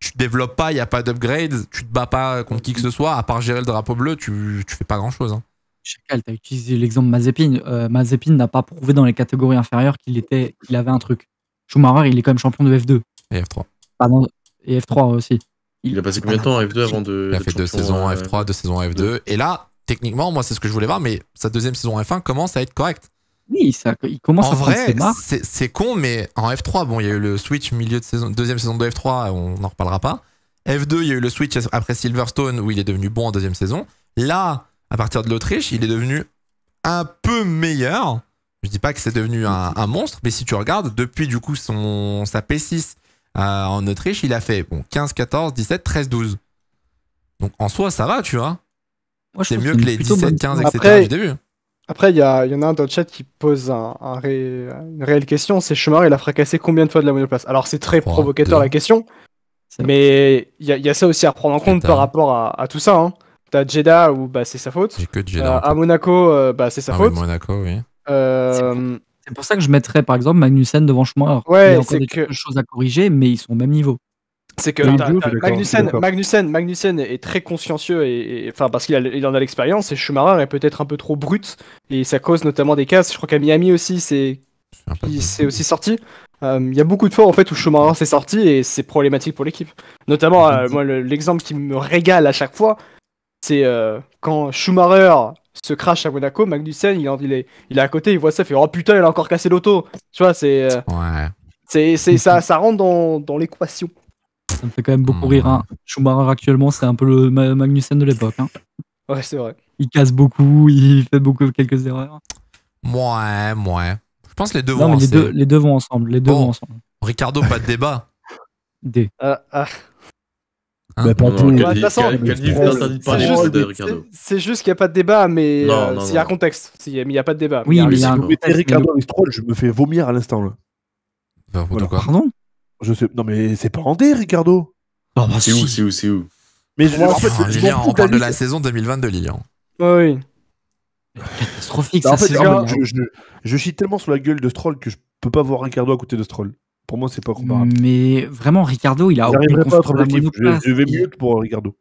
tu développes pas, il n'y a pas d'upgrade, tu te bats pas contre qui que ce soit, à part gérer le drapeau bleu, tu, fais pas grand chose. Hein. Chacal, tu utilisé l'exemple Mazepin. Euh, Mazepin n'a pas prouvé dans les catégories inférieures qu'il était, qu'il avait un truc. Schumacher, il est quand même champion de F2. Et F3. Pardon, et F3 aussi. Il, a passé combien de temps en F2 avant de. Il a fait deux saisons en euh, F3, deux saisons en F2. Et là, techniquement, moi, c'est ce que je voulais voir, mais sa deuxième saison F1 commence à être correcte. Oui, ça, il commence en vrai, c'est con, mais en F3, bon, il y a eu le switch milieu de saison, deuxième saison de F3, on n'en reparlera pas. F2, il y a eu le switch après Silverstone où il est devenu bon en deuxième saison. Là, à partir de l'Autriche, il est devenu un peu meilleur. Je dis pas que c'est devenu un, monstre, mais si tu regardes, depuis du coup son, sa P6 euh, en Autriche, il a fait bon, 15, 14, 17, 13, 12. Donc en soi, ça va, tu vois. C'est mieux que, les 17, 15, etc. Après, début. Après, il y, y, en a un dans le chat qui pose un, une réelle question c'est Schumacher, il a fracassé combien de fois de la monoplace Alors c'est très provocateur la question, mais il y, a ça aussi à prendre en compte par rapport à, à tout ça. Hein. T'as Jeddah où bah, c'est sa faute. que euh, à Monaco, euh, bah, c'est sa ah faute. Euh, c'est pour ça que je mettrais par exemple Magnussen devant Schumacher. Ouais, il y à corriger, mais ils sont au même niveau. C'est que Magnussen, Magnussen, Magnussen, est très consciencieux et, enfin parce qu'il il en a l'expérience et Schumacher est peut-être un peu trop brut et ça cause notamment des casses. Je crois qu'à Miami aussi c'est s'est aussi sorti. Il y a beaucoup de fois en fait où Schumacher s'est sorti et c'est problématique pour l'équipe. Notamment moi l'exemple qui me régale à chaque fois c'est euh, quand Schumacher se crache à Monaco, Magnussen, il, il, est, il à côté, il voit ça, il fait Oh putain, il a encore cassé l'auto. Tu vois, c'est. Euh, c'est, ça, ça rentre dans, l'équation. Ça me fait quand même beaucoup hmm. rire. Hein. Schumacher actuellement, c'est un peu le Magnussen de l'époque. Hein. Ouais, c'est vrai. Il casse beaucoup, il fait beaucoup quelques erreurs. ouais ouais Je pense que les deux vont les deux, ensemble. Les deux Ricardo, pas de débat. D. ah. ah c'est juste qu'il n'y a pas de débat, mais euh, s'il y a un contexte, s'il n'y a, pas de débat. Oui, mais si vous mettez Ricardo avec Stroll, je me fais vomir à l'instant. Bah, pardon je sais... Non, mais c'est pas D Ricardo. Ah, bah, c'est où, c'est où, Mais oh, en on parle de la saison 2022, Lilian. Oui. Catastrophique, je, suis tellement sur la gueule de Stroll que je peux pas voir Ricardo à côté de Stroll. Pour moi, c'est pas comparable. Mais vraiment, Ricardo, il a. aucun problème. Je, je vais mute pour Ricardo.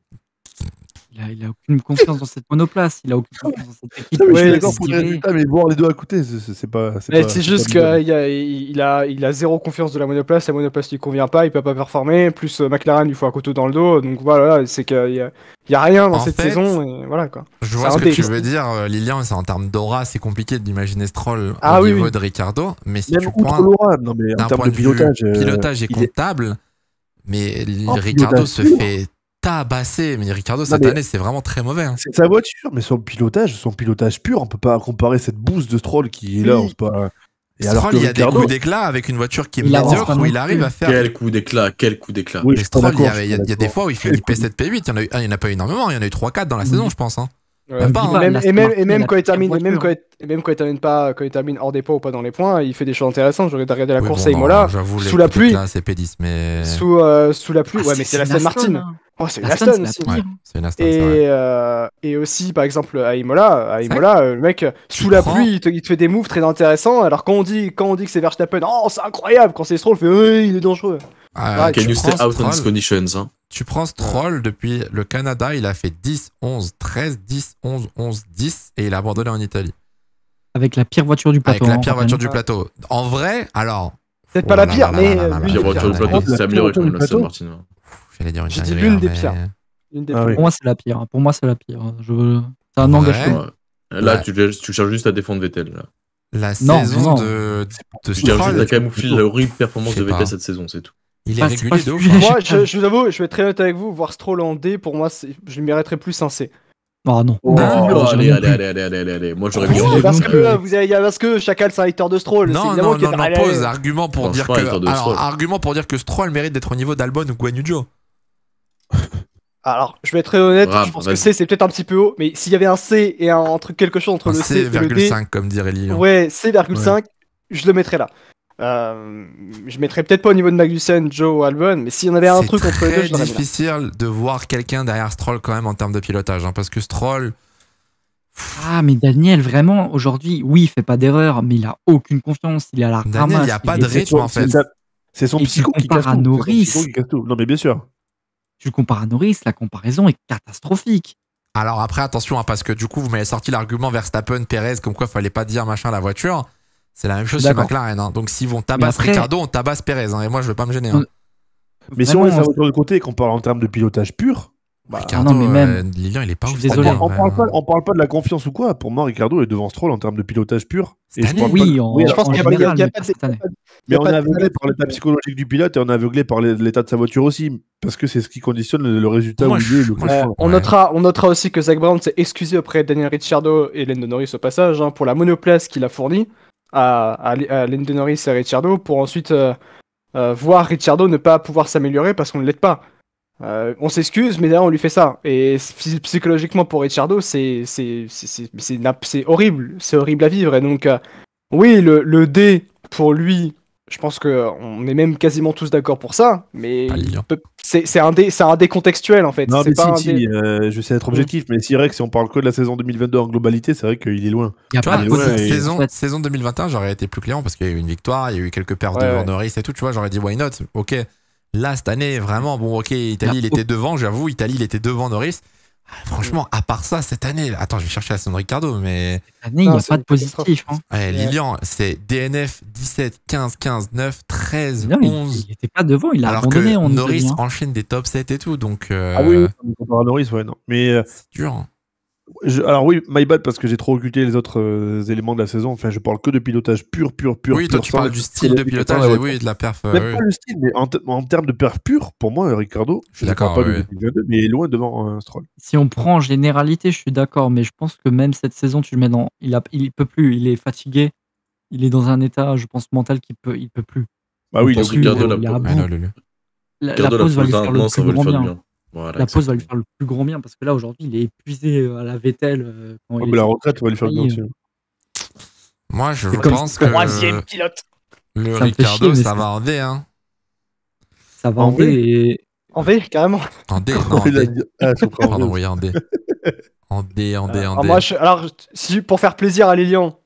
Il a, il a aucune confiance dans cette monoplace, il a aucune confiance dans cette équipe. Non, mais je suis d'accord pour les mais voir les deux à côté, c'est pas. C'est juste qu'il a, il a, il a zéro confiance de la monoplace, la monoplace lui convient pas, il peut pas performer, plus euh, McLaren il faut un couteau dans le dos, donc voilà, c'est qu'il y a, y a rien dans cette saison, et voilà quoi. Je vois ce que tu veux dire, euh, Lilian, c'est en termes d'aura, c'est compliqué d'imaginer Stroll ah, au niveau de Ricardo, mais si tu prends. d'un point de pilotage, euh, pilotage et comptable, mais Ricardo se fait tabassé. Mais Ricardo, cette année, c'est vraiment très mauvais. Hein. C'est sa voiture, mais son pilotage, son pilotage pur, on peut pas comparer cette bouse de Stroll qui est là. Pas... Stroll, il y a des coups d'éclat avec une voiture qui est médiocre où il arrive à faire. Quel coup d'éclat, quel coup d'éclat. il y a, des fois où il fait du P7, P8. Il y en a, il y en a pas eu énormément. Il y en a eu 3-4 dans la saison, je pense. Hein. même hein. et, même, quand il termine, même quand il, termine pas, quand il termine hors dépôt ou pas dans les points, il fait des choses intéressantes. J'aurais regardé la course à là euh, sous la pluie. Ah, c'est P10, mais sous, la pluie. ouais, mais c'est la Saint Martine Oh, c'est une Aston, aussi. une et, euh, et, aussi, par exemple, à Imola, à Imola le mec, sous la pluie, il te, fait des moves très intéressants. Alors, quand on dit, quand on dit que c'est Verstappen, oh, c'est incroyable. Quand c'est Stroll, fait, oui, il est dangereux. can you stay out conditions Tu prends Stroll depuis le Canada, il a fait 10, 11, 13, 10, 11, 11, 10 et il a abandonné en Italie. Avec la pire voiture du plateau. Avec la pire voiture du plateau. En vrai, alors. Peut-être pas la pire, mais. La pire voiture du plateau, c'est amélioré quand même, la Martin. J'allais dire une hein, l'une des ah pires. Pour moi, c'est la pire. Hein. Pour moi, c'est la pire. Hein. Je... C'est un engagement. Là, tu, cherches juste à défendre Vettel. La saison de, de Tu cherches juste à camoufler horrible performance de Vettel cette saison, c'est tout. Il est ah, régulier Moi, je, vous avoue, je vais être très honnête avec vous, voir Stroll en D, pour moi, je le mériterais plus un C. Oh non. allez, allez, allez, allez, Moi, j'aurais mis Parce que, vous avez, parce que Chacal, c'est un hater de Stroll. Non, non, non, non, pause. Argument pour, dire que, alors, argument pour dire que Stroll mérite d'être au niveau d'Albon ou Guanyujo. Alors, je vais être très honnête, je pense que C, c'est peut-être un petit peu haut, mais s'il y avait un C et un, truc, quelque chose entre le C, et le D. comme dirait Lyon. Hein. Ouais, C,5, je le mettrais là. Euh, je mettrais peut-être pas au niveau de Magnussen, Joe, Albon, mais s'il y en avait un truc entre les deux, je C'est difficile de voir quelqu'un derrière Stroll quand même en termes de pilotage, hein, parce que Stroll. Ah, mais Daniel, vraiment, aujourd'hui, oui, il fait pas d'erreur, mais il a aucune confiance, il a la Daniel, Il n'y a pas de rythme en fait. C'est son, psycho qui casse tout. Non, mais bien sûr. Tu le compares à Norris, la comparaison est catastrophique. Alors après, attention, hein, parce que du coup, vous m'avez sorti l'argument Verstappen, Perez, comme quoi il fallait pas dire machin la voiture. C'est la même chose chez McLaren. Hein. Donc si vont tabasse Ricardo, on tabasse Perez. Hein, et moi, je veux pas me gêner. Mais si on laisse la voiture de côté et qu'on parle en termes de pilotage pur, Ricardo, mais même... Lilian, il est pas On, parle pas, on, parle pas, de la confiance ou quoi. Pour moi, Ricardo est devant Stroll en termes de pilotage pur. Et oui, on, je pense qu'il y, a, pas Mais, on est aveuglé par l'état psychologique du pilote et on est aveuglé par l'état de sa voiture aussi. Parce que c'est ce qui conditionne le, résultat. le on, notera, on notera aussi que Zach Brown s'est excusé auprès Daniel Ricciardo et Lando Norris au passage pour la monoplace qu'il a fournie à, à, Lando Norris et Ricciardo pour ensuite voir Ricciardo ne pas pouvoir s'améliorer parce qu'on ne l'aide pas. Euh, on s'excuse, mais là on lui fait ça. Et psychologiquement pour Richardo, c'est horrible, c'est horrible à vivre. Et donc, euh, oui, le, le, D pour lui, je pense que on est même quasiment tous d'accord pour ça, mais c'est un, dé, un contextuel en fait. Non, euh, je sais être mm. objectif, mais c'est vrai que si on parle que de la saison 2022 en globalité, c'est vrai qu'il est loin. Il saison, saison 2021, j'aurais été plus clair parce qu'il y a eu une victoire, il y a eu quelques pertes de ouais. et tout, tu vois, j'aurais dit why not, ok. Là, cette année, vraiment, bon, ok, Italie, il ah, était oh. devant, j'avoue, Italie, il était devant Norris. Ah, franchement, à part ça, cette année, attends, je vais chercher la son Ricardo, mais. Cette année, il n'y a pas de positif. Hein. Lilian, c'est DNF 17, 15, 15, 9, 13, 11. Il n'était pas devant, il a Alors Que Norris hein. enchaîne des top 7 et tout, donc. Euh, ah oui, Norris, ouais, non. Mais. Euh, c'est dur. Hein alors oui, my bad parce que j'ai trop occulté les autres euh, éléments de la saison. Enfin, je parle que de pilotage pur, pur, pur. Oui, tu parles du style de pilotage, et oui, de la perf. Même euh, pas le style, mais en, termes de perf pure, pour moi, Ricardo, je suis d'accord, pas oui. de mais loin devant euh, Stroll. Si on prend en généralité, je suis d'accord, mais je pense que même cette saison, tu le mets dans, il a, il peut plus, il est fatigué, il est dans un état, je pense, mental qu'il peut, il peut plus. Ah oui, il, a, plus, la, va lui faire hein, le bien la pause va lui faire le plus grand bien parce que là aujourd'hui il est épuisé euh, à la Vettel. Euh, quand ah bah, la retraite va lui faire le bien aussi. Moi je pense que troisième pilote. Le ça Ricardo ça va en D hein. Ça va en, D, en V carrément. En D non. En D. Ah, Pardon, oui, en D. En D, en D, ah. en D. alors si pour faire plaisir à Lilian,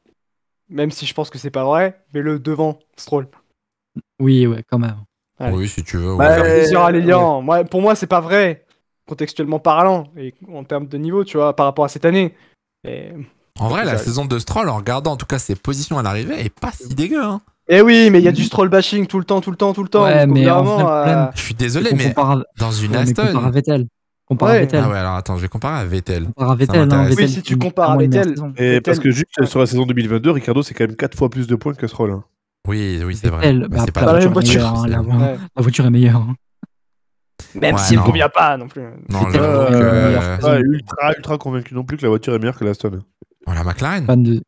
même si je pense que c'est pas vrai, mets le devant Stroll. Oui ouais quand même. Oui, si tu veux. Bah, euh, pour moi, c'est pas vrai, contextuellement parlant, et en termes de niveau, tu vois, par rapport à cette année. En vrai, la saison de Stroll, en regardant en tout cas ses positions à l'arrivée, est pas si dégueu. Hein. Eh oui, mais il y a du Stroll bashing tout le temps, tout le temps, tout le temps. Euh, je suis désolé, mais dans une Aston. Compare à Vettel. Ah ouais, alors attends, je vais comparer à Vettel. Hein, Vettel, si tu compares à Vettel. parce que juste sur la saison 2022, Ricardo, c'est quand même 4 fois plus de points que Stroll. Hein. Oui, oui, c'est vrai. Bah, bah, c'est pas, la, voiture. Hein, la, voiture est meilleure. Hein. Même si elle ne convient pas non plus. Non, est euh, ultra, convaincu non plus que la voiture est meilleure que la Stone. Oh, la McLaren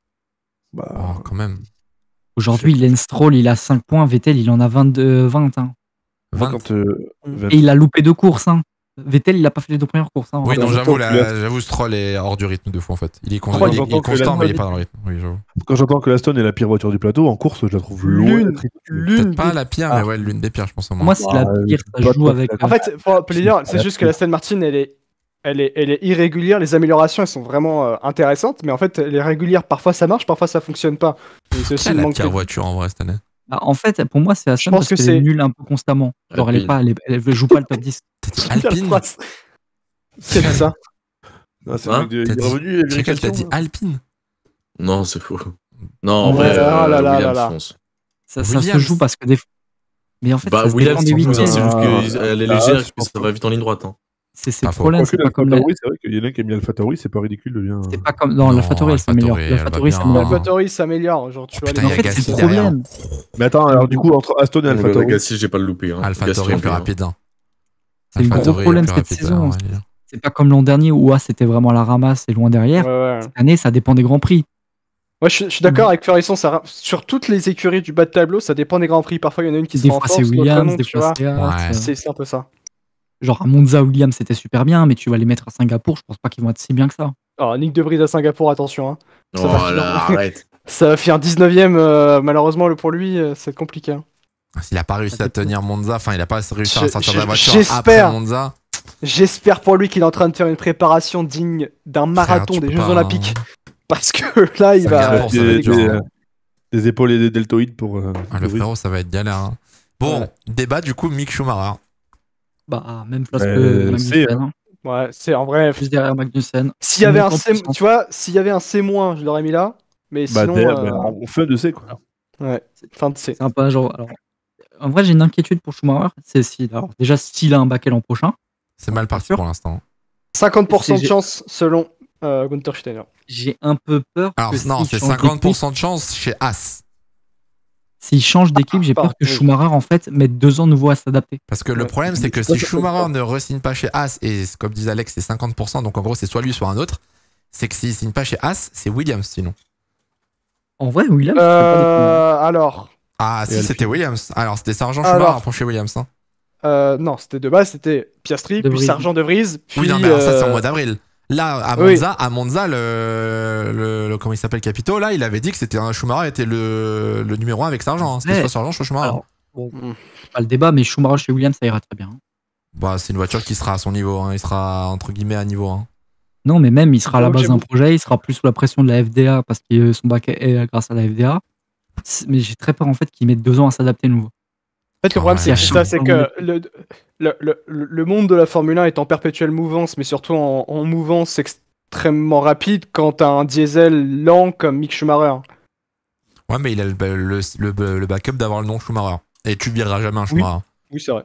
bah, oh, quand même. Aujourd'hui, Lance Stroll, il a 5 points. Vettel, il en a 20. Euh, hein. 20. Euh, Et il a loupé deux courses. Hein. Vettel, il a pas fait les deux premières courses. Hein, oui, non, j'avoue, j'avoue, ce troll est hors du rythme deux fois en fait. Il est, constant, mais il est pas dans le rythme. Quand j'entends que l'Aston est la pire voiture du plateau, en course, je la trouve l'une Peut-être pas la pire, mais ah. ouais, l'une des pires, je pense. Moi, c'est la ah, pire. Ça joue avec. Euh, en fait, pour c'est juste que l'Aston Martin, elle est elle est, elle est, irrégulière, les améliorations elles sont vraiment euh, intéressantes, mais en fait, elle est parfois ça marche, parfois ça fonctionne pas. c'est la voiture en vrai cette année bah, en fait, pour moi, c'est assez parce que, c'est nul un peu constamment. Genre, elle, est pas, elle, joue pas le top 10. Alpine C'est ça. Non, c'est hein de... dit... revenu. t'as dit hein. Alpine Non, c'est faux. Non, en vrai, euh, ah là, là, là, France. Ça, ça, se joue parce que des Mais en fait, bah, ça se Williams, c'est juste qu'elle ah. est bah, légère, ça va vite en ligne droite. Hein. C'est le problème. c'est pas comme la... C'est vrai qu'il y en a qui aime bien AlphaTauri, c'est pas ridicule de bien. C'est pas comme. Non, non l'AlphaTauri, elle s'améliore. L'AlphaTauri s'améliore. Genre, tu oh, vois, en fait, c'est le problème. Mais attends, alors du coup, entre Aston et euh, AlphaTauri. Si j'ai pas le loupé. Hein. AlphaTauri plus rapide. C'est le gros problème cette saison. Hein, c'est pas comme l'an dernier où c'était vraiment la ramasse et loin derrière. Cette année, ça dépend des grands prix. Moi, je, suis d'accord avec Ferrisson. Ça, sur toutes les écuries du bas de tableau, ça dépend des grands prix. Parfois, il y en a une qui se renforce, C'est c'est un peu ça. Genre à Monza Williams, c'était super bien, mais tu vas les mettre à Singapour, je pense pas qu'ils vont être si bien que ça. Oh Nick De Brise à Singapour, attention. Hein. Ça, oh va arrête. 19ème, euh, malheureusement pour lui, euh, c'est compliqué. Hein. il a pas réussi à tenir Monza, enfin il a pas réussi à sortir de la voiture après Monza. J'espère pour lui qu'il est en train de faire une préparation digne d'un marathon des Jeux Olympiques. Parce que là, il va. Des, des, épaules et des deltoïdes pour. Euh, ah, le frérot, ça va être galère. Hein. Bon, débat du coup, Mick Schumacher. Bah, même place que euh, Magnussen. Euh, hein. Ouais, c'est en vrai. Juste derrière Magnussen. S'il y avait un C, tu vois, s'il y avait un C-, je l'aurais mis là. Mais bah, sinon. Euh, bah, on fait de C, quoi. Ouais, fin de C. C'est genre. en vrai, j'ai une inquiétude pour Schumacher. C'est si, alors, déjà, s'il a un bac l'an prochain. C'est mal parti pour l'instant. 50% de chance selon euh, Gunther Steiner. J'ai un peu peur. non, c'est 50% de chance chez As. S'il change d'équipe, j'ai peur que Schumacher en fait mette deux ans de nouveau à s'adapter. Parce que le problème, c'est que si Schumacher ne re pas chez As, et comme disait Alex, c'est 50%, donc en gros, c'est soit lui, soit un autre, c'est que s'il signe pas chez As, c'est Williams sinon. En vrai, Williams euh, Alors. Ah, si, c'était Williams. Alors, c'était Sergent Schumacher pour chez Williams. Hein. Euh, non, c'était de base, c'était Piastri, puis Sargent De Vries. Puis, oui, non, mais ça, euh, c'est en mois d'avril. Là, à Monza, le, le, comment il s'appelle Capito, là, il avait dit que c'était un Schumacher était le, numéro 1 avec saint argent, hein. C'était soit Schumacher. bon, hmm. pas le débat, mais Schumacher chez Williams, ça ira très bien. Hein. Bah, c'est une voiture qui sera à son niveau. Hein. Il sera entre guillemets à niveau 1. Non, mais même, il sera à la base d'un projet. Il sera plus sous la pression de la FDA parce que son bac est grâce à la FDA. Mais j'ai très peur en fait qu'il mette deux ans à s'adapter nouveau. En fait, le problème, ah c'est que le, le, le, monde de la Formule 1 est en perpétuelle mouvance, mais surtout en, mouvance extrêmement rapide quand t'as un diesel lent comme Mick Schumacher. Ouais, mais il a le, backup d'avoir le nom Schumacher. Et tu vireras jamais un Schumacher. Oui, c'est vrai,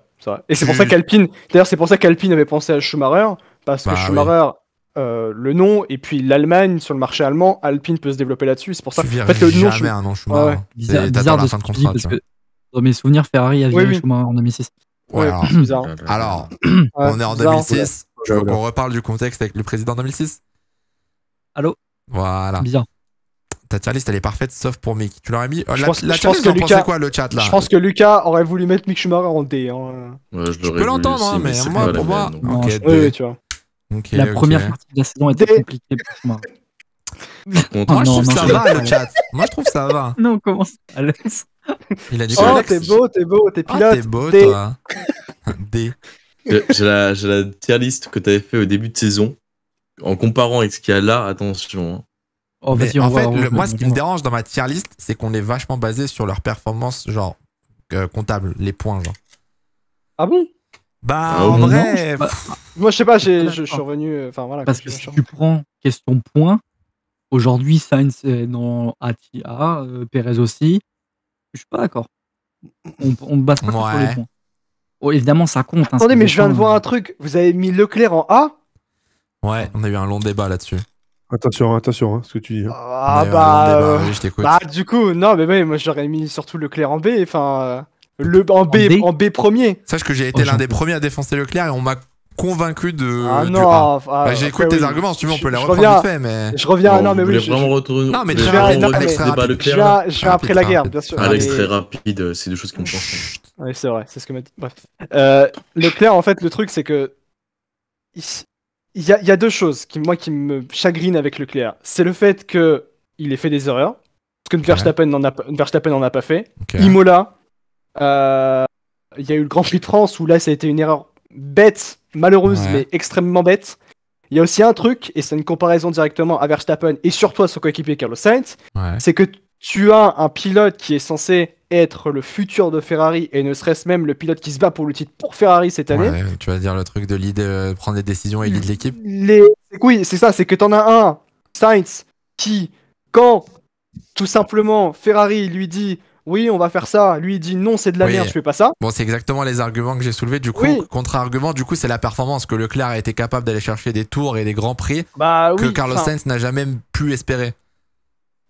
Et c'est pour ça qu'Alpine, d'ailleurs, c'est pour ça qu'Alpine avait pensé à Schumacher, parce que bah Schumacher euh, le nom et puis l'Allemagne sur le marché allemand, Alpine peut se développer là-dessus. C'est pour ça. Tu en fait, le nom, un nom Schumacher. C'est Bizarre, de de dans mes souvenirs, Ferrari a vu Schumacher en 2006. Ouais, alors, euh, alors on est en 2006. Je veux qu'on reparle du contexte avec le président 2006. Allô Voilà. Bien. Ta tier list, elle est parfaite, sauf pour Mick. Tu l'aurais mis. Euh, la, pense, la je pense que Lucas, quoi, le chat, là Je pense que Lucas aurait voulu mettre Mick Schumacher en D. Hein. Ouais, je, peux l'entendre, hein, mais, moi, pour moi. Non, okay, tu vois. la première partie de la saison était compliquée pour moi. moi, je trouve ça va, le chat. Moi, je trouve ça va. Non, on commence à il a dit Oh, t'es beau, t'es beau, t'es ah, pilote. t'es beau, toi. D. J'ai la, la tier list que t'avais fait au début de saison. En comparant avec ce qu'il y a là, attention. en fait, moi, ce qui me dérange dans ma tier list, c'est qu'on est vachement basé sur leur performance, genre euh, comptable, les points, Ah bon Bah, ah, en bah, Moi, je sais pas, je, je suis revenu. Euh, enfin, voilà, Parce que si tu prends question point, aujourd'hui, Sainz est dans ATA, euh, Perez aussi. Je suis pas d'accord. On, on bat pas les points. Oh, évidemment, ça compte. Hein, Attendez, mais je viens de voir un truc. Vous avez mis Leclerc en A Ouais, on a eu un long débat là-dessus. Attention, attention, hein, ce que tu dis. Ah bah, Bah, du coup, non, mais moi j'aurais mis surtout Leclerc en B, enfin, euh, le en B, en B, premier. Sache que j'ai été oh, l'un des premiers à défoncer Leclerc et on m'a convaincu de. Ah non, ah, ah bah, j'ai écouté tes arguments, si tu veux, on peut les reprendre reviens, fait, mais. Je reviens, non, mais oui. Je vraiment retourner. Non, mais je vais après la guerre, bien sûr. Alex, très rapide, c'est deux choses qui me pensent. Oui, c'est vrai, c'est ce que m'a dit. Bref. Euh, Leclerc, en fait, le truc, c'est que. Il y, a, il y a deux choses qui, moi, qui me chagrinent avec Leclerc. C'est le fait que il ait fait des erreurs, Parce que okay. Verstappen n'en a, pas fait. Imola, euh, il y a eu le Grand Prix de France où là, ça a été une erreur bête malheureuse mais extrêmement bête. Il y a aussi un truc, et c'est une comparaison directement à Verstappen et surtout à son coéquipier Carlos Sainz, c'est que tu as un pilote qui est censé être le futur de Ferrari et ne serait-ce même le pilote qui se bat pour le titre pour Ferrari cette année. tu vas dire le truc de l'idée euh, prendre des décisions et de l'équipe. Oui, c'est ça, c'est que tu en as un, Sainz, qui, quand tout simplement Ferrari lui dit oui, on va faire ça. Lui, il dit non, c'est de la merde, je fais pas ça. Bon, c'est exactement les arguments que j'ai soulevés. Du coup, contre-argument, du coup, c'est la performance que Leclerc a été capable d'aller chercher des tours et des grands prix bah que Carlos Sainz n'a jamais pu espérer.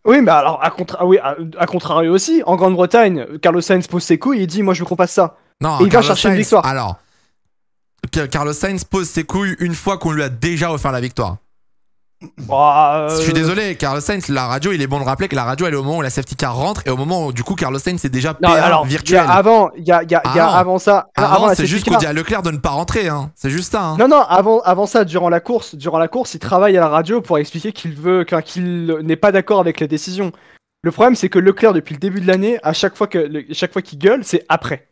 Oui, mais alors, à, contre, ah oui, à, contrario aussi, en Grande-Bretagne, Carlos Sainz pose ses couilles il dit Moi, je veux qu'on pas ça. Non, il va chercher une victoire. Alors, Carlos Sainz pose ses couilles une fois qu'on lui a déjà offert la victoire. Bah, euh, je suis désolé, Carlos Sainz, la radio, il est bon de rappeler que la radio, elle est au moment où la safety car rentre et au moment où, du coup, Carlos Sainz est déjà alors, virtuel. avant, il y a, ah. avant ça. Ah, avant, c'est juste qu'on dit à Leclerc de ne pas rentrer, hein. c'est juste ça. Hein. Non, non, avant, avant ça, durant la course, durant la course, il travaille à la radio pour expliquer qu'il veut, qu'il n'est pas d'accord avec la décision Le problème, c'est que Leclerc, depuis le début de l'année, à chaque fois que, chaque fois qu'il gueule, c'est après.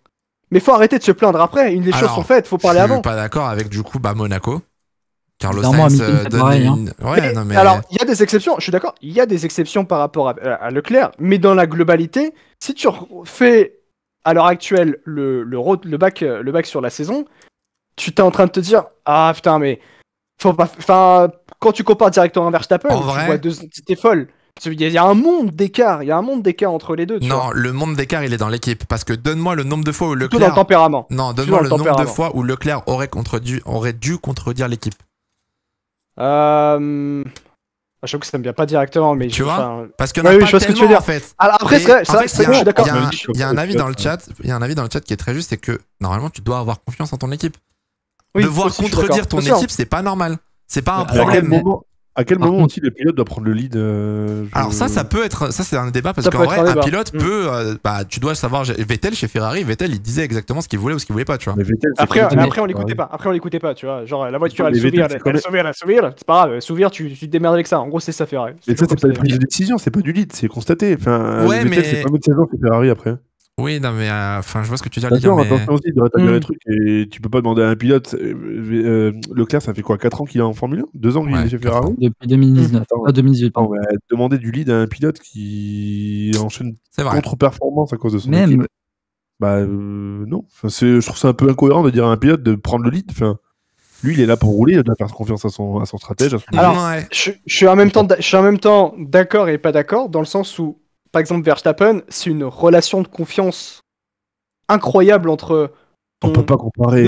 Mais faut arrêter de se plaindre après. Une des choses sont faites, faut parler avant. pas d'accord avec du coup, bah Monaco. Carlos Alors, il y a des exceptions, je suis d'accord, il y a des exceptions par rapport à, Leclerc, mais dans la globalité, si tu fais à l'heure actuelle le, bac, sur la saison, tu t'es en train de te dire Ah putain, mais Enfin, quand tu compares directement inverse Verstappen, tu vois deux Il y a un monde d'écart, il y a un monde d'écart entre les deux. non, le monde d'écart, il est dans l'équipe. Parce que donne-moi le nombre de fois où Leclerc. Tout dans le tempérament. Non, donne-moi le, nombre de fois où Leclerc aurait dû contredire l'équipe. Euh... Je trouve que ça me vient pas directement, mais tu vois, parce que ouais, oui, je vois ce que tu veux dire. En fait. Alors après, c'est vrai, d'accord. Il y a un avis dans le chat, il y a un avis dans le chat qui est très juste, c'est que normalement, tu dois avoir confiance en ton équipe. Devoir contredire ton équipe, c'est pas normal. C'est pas un problème. À quel moment aussi le pilote doit prendre le lead euh, Alors ça, ça peut être, ça c'est un débat parce qu'en vrai, un pilote mm. peut, euh, bah, tu dois savoir. Vettel chez Ferrari, Vettel il disait exactement ce qu'il voulait ou ce qu'il voulait pas, tu vois. après, après, on l'écoutait pas. Après on l'écoutait pas, tu vois. Genre la voiture elle souvire, elle, elle elle souvire, c'est pas grave. Souvire, tu, tu te démerdes avec ça. En gros, c'est ça Ferrari. Mais ça c'est pas une prise de décision, c'est pas du lead, c'est constaté. Enfin, Vettel, mais c'est pas une saison chez Ferrari après. Oui, non, mais euh, enfin, je vois ce que tu veux dire. Attention, mais... attention aussi, de mm. les trucs. Et tu peux pas demander à un pilote. Euh, euh, Leclerc, ça fait quoi 4 ans qu'il est en Formule 1 2 ans qu'il chez Ferrari Depuis 2019. 2018. demander du lead à un pilote qui enchaîne contre-performance à cause de son Même... équipe. Bah, non. Enfin, je trouve ça un peu incohérent de dire à un pilote de prendre le lead. Enfin, lui, il est là pour rouler, il doit faire confiance à son, à son stratège. Ah, Alors, je, suis en même temps, je suis en même temps d'accord et pas d'accord, dans le sens où par exemple Verstappen, c'est une relation de confiance incroyable entre. On peut pas comparer.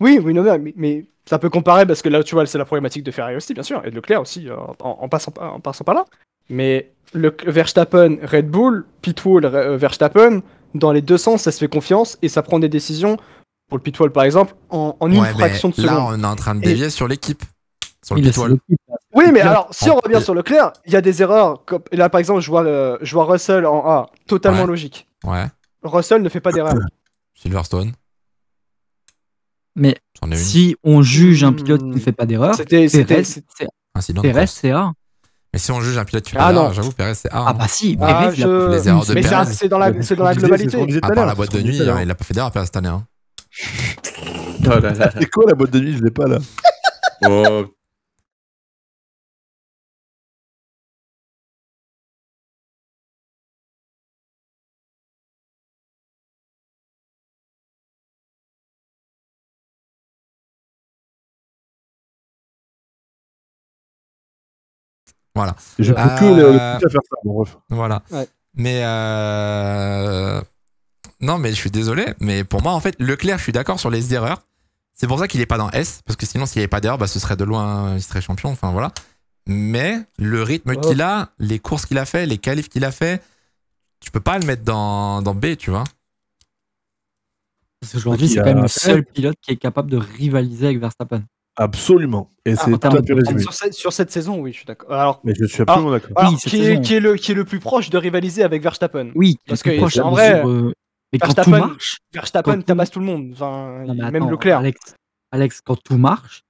Oui, oui, mais, ça peut comparer parce que là, tu vois, c'est la problématique de Ferrari aussi, bien sûr, et de Leclerc aussi, euh, en, passant, en passant par là. Mais le Verstappen, Red Bull, Pitwall, euh, Verstappen, dans les deux sens, ça se fait confiance et ça prend des décisions, pour le Pitwall par exemple, en, une fraction de seconde. Là, on est en train de dévier sur l'équipe. Oui, mais alors, si on revient sur le clair, il y a des erreurs. Là, par exemple, je vois, je vois Russell en A, totalement logique. Ouais. Russell ne fait pas d'erreur. Silverstone. Mais si on juge un pilote qui ne hmm. fait pas d'erreur, c'était Perez, c'est A. Mais si on juge un pilote qui fait ah pas d'erreur, j'avoue, Perez, c'est A. Ah hein. bah si, bah, les erreurs de Mais c'est dans la, dans la globalité. Ah, à part la boîte de nuit, hein, il a pas fait d'erreur cette année. Hein. Oh c'est quoi la boîte de nuit Je l'ai pas là. Oh Voilà. faire Voilà. Mais non, mais je suis désolé, mais pour moi, en fait, Leclerc, je suis d'accord sur les erreurs. C'est pour ça qu'il n'est pas dans S, parce que sinon, s'il n'y avait pas d'erreur, bah, ce serait de loin, il serait champion. Enfin, voilà. Mais le rythme qu'il a, les courses qu'il a fait, les qualifs qu'il a fait, tu peux pas le mettre dans, dans B, tu vois. aujourd'hui c'est quand même le seul pilote qui est capable de rivaliser avec Verstappen. Absolument. Et ah, c'est Sur, cette, sur cette, saison, oui, je suis d'accord. mais je suis absolument d'accord. qui, est, qui, le, qui est le plus proche de rivaliser avec Verstappen Oui, parce que en vrai, Verstappen, quand tout marche, Verstappen tabasse tout le monde, enfin, même Leclerc. Alex, quand tout marche,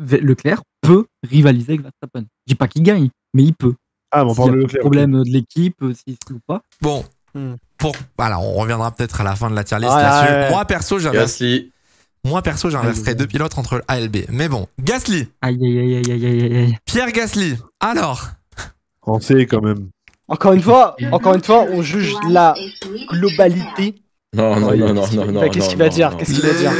Leclerc peut rivaliser avec Verstappen. Je dis pas qu'il gagne, mais il peut. Ah, bon, on parle problème euh, de l'équipe, euh, si ou pas. Bon. Hmm. Pour... Voilà, on reviendra peut-être à la fin de la tier list ah, là Moi, perso, j'avais moi, perso, j'inverserais deux pilotes entre A et le B. Mais bon, Gasly. Aïe, aïe, aïe, aïe, aïe, aïe. Pierre Gasly. Alors. Français, quand même. Encore une fois, encore une fois, on juge la globalité. Non, non, non, non, non, non. Qu'est-ce qu'il va dire Qu'est-ce qu'il va dire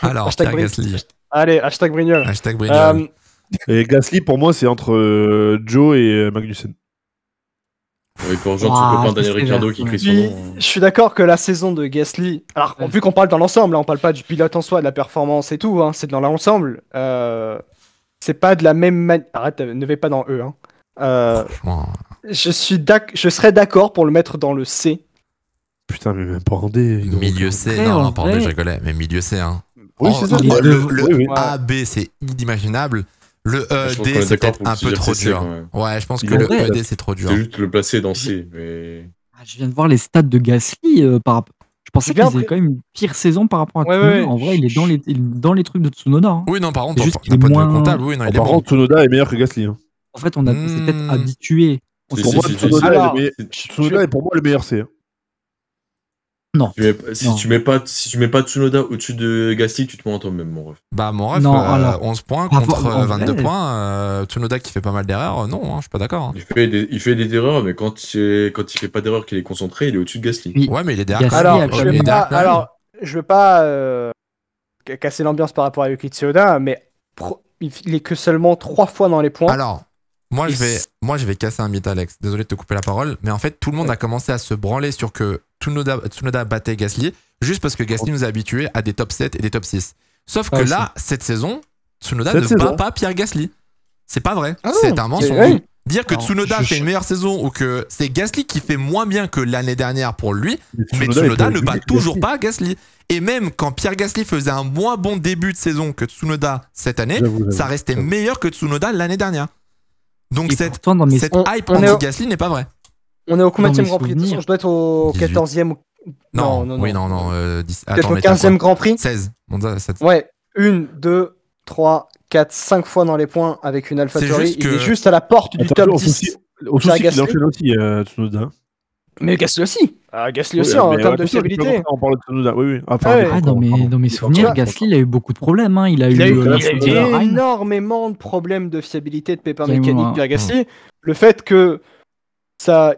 Alors, Pierre Gasly. Allez, hashtag Brignol. Hashtag Brignol. Et Gasly, pour moi, c'est entre euh, Joe et euh, Magnussen. Oui, pour rejoindre wow, copain Daniel Ricciardo qui crie son nom. Hein. Je suis d'accord que la saison de Gasly, alors vu qu'on parle dans l'ensemble, hein, on ne parle pas du pilote en soi, de la performance et tout, hein, c'est dans l'ensemble. Euh, c'est pas de la même manière. Arrête, euh, ne vais pas dans E. Hein. Euh, hein. je, suis je serais d'accord pour le mettre dans le C. Putain, mais même Milieu C, non, non, je rigolais, mais milieu C. Hein. Oh, le, le, A, B, c'est inimaginable. Le ED, e c'est peut-être un peu trop dur. Ouais, je pense que le ED, e c'est trop dur. C'est juste le placer dans C. Ah, je viens de voir les stats de Gasly. Euh, je pensais qu'il faisait quand même une pire saison par rapport à En vrai, il est dans les, dans les trucs de Tsunoda. Hein. Oui, non, par contre, il est moins... comptable. Oui, non, par contre, Tsunoda est meilleur que Gasly. Hein. En fait, on a... s'est peut-être hmm. habitué. Pour moi, Tsunoda est pour moi le meilleur C. Hein. Non. si, Tu mets pas, si tu mets pas Tsunoda au-dessus de Gasly, tu te mets toi-même, mon ref. Bah, mon ref, 11 euh, points ah, contre 22 euh, points. Euh, Tsunoda qui fait pas mal d'erreurs, non, hein, je suis pas d'accord. Hein. Il, fait des, erreurs, mais quand il, quand il fait pas d'erreurs, qu'il est concentré, il est au-dessus de Gasly. Ouais, mais il est derrière alors, je veux pas, casser l'ambiance par rapport à Yuki Tsunoda, mais il est que seulement 3 fois dans les points. Alors. Moi je, vais, moi, je vais casser un mythe, Alex. Désolé de te couper la parole, mais en fait, tout le monde a commencé à se branler sur que Tsunoda, battait Gasly, juste parce que Gasly nous a habitués à des top 7 et des top 6. Sauf que ah, là, cette saison, Tsunoda ne bat pas Pierre Gasly. C'est pas vrai. Ah c'est un mensonge. Dire que Tsunoda fait une meilleure saison ou que c'est Gasly qui fait moins bien que l'année dernière pour lui, mais Tsunoda, ne bat toujours pas Gasly. Et même quand Pierre Gasly faisait un moins bon début de saison que Tsunoda cette année, ça restait meilleur que Tsunoda l'année dernière. Donc cette, hype gasly n'est pas vraie. On est au combien Grand Prix de Je dois être au 14e. Non, non, non, oui, non, non. Euh, au 15e Grand Prix 16. Ouais, 1, 2, 3, 4, 5 fois dans les points avec une Alpha Theory. Il est juste à la porte du top 10. Au souci, il aussi, euh, Mais Gasly aussi ah, Gasly aussi en termes de fiabilité. On parle de Tsunoda, oui, oui. ah, ah dans mes souvenirs, Gasly, il a eu beaucoup de problèmes. Hein. Il a euh, eu, énormément de problèmes de fiabilité de pépins mécaniques Pierre Gasly. Le fait que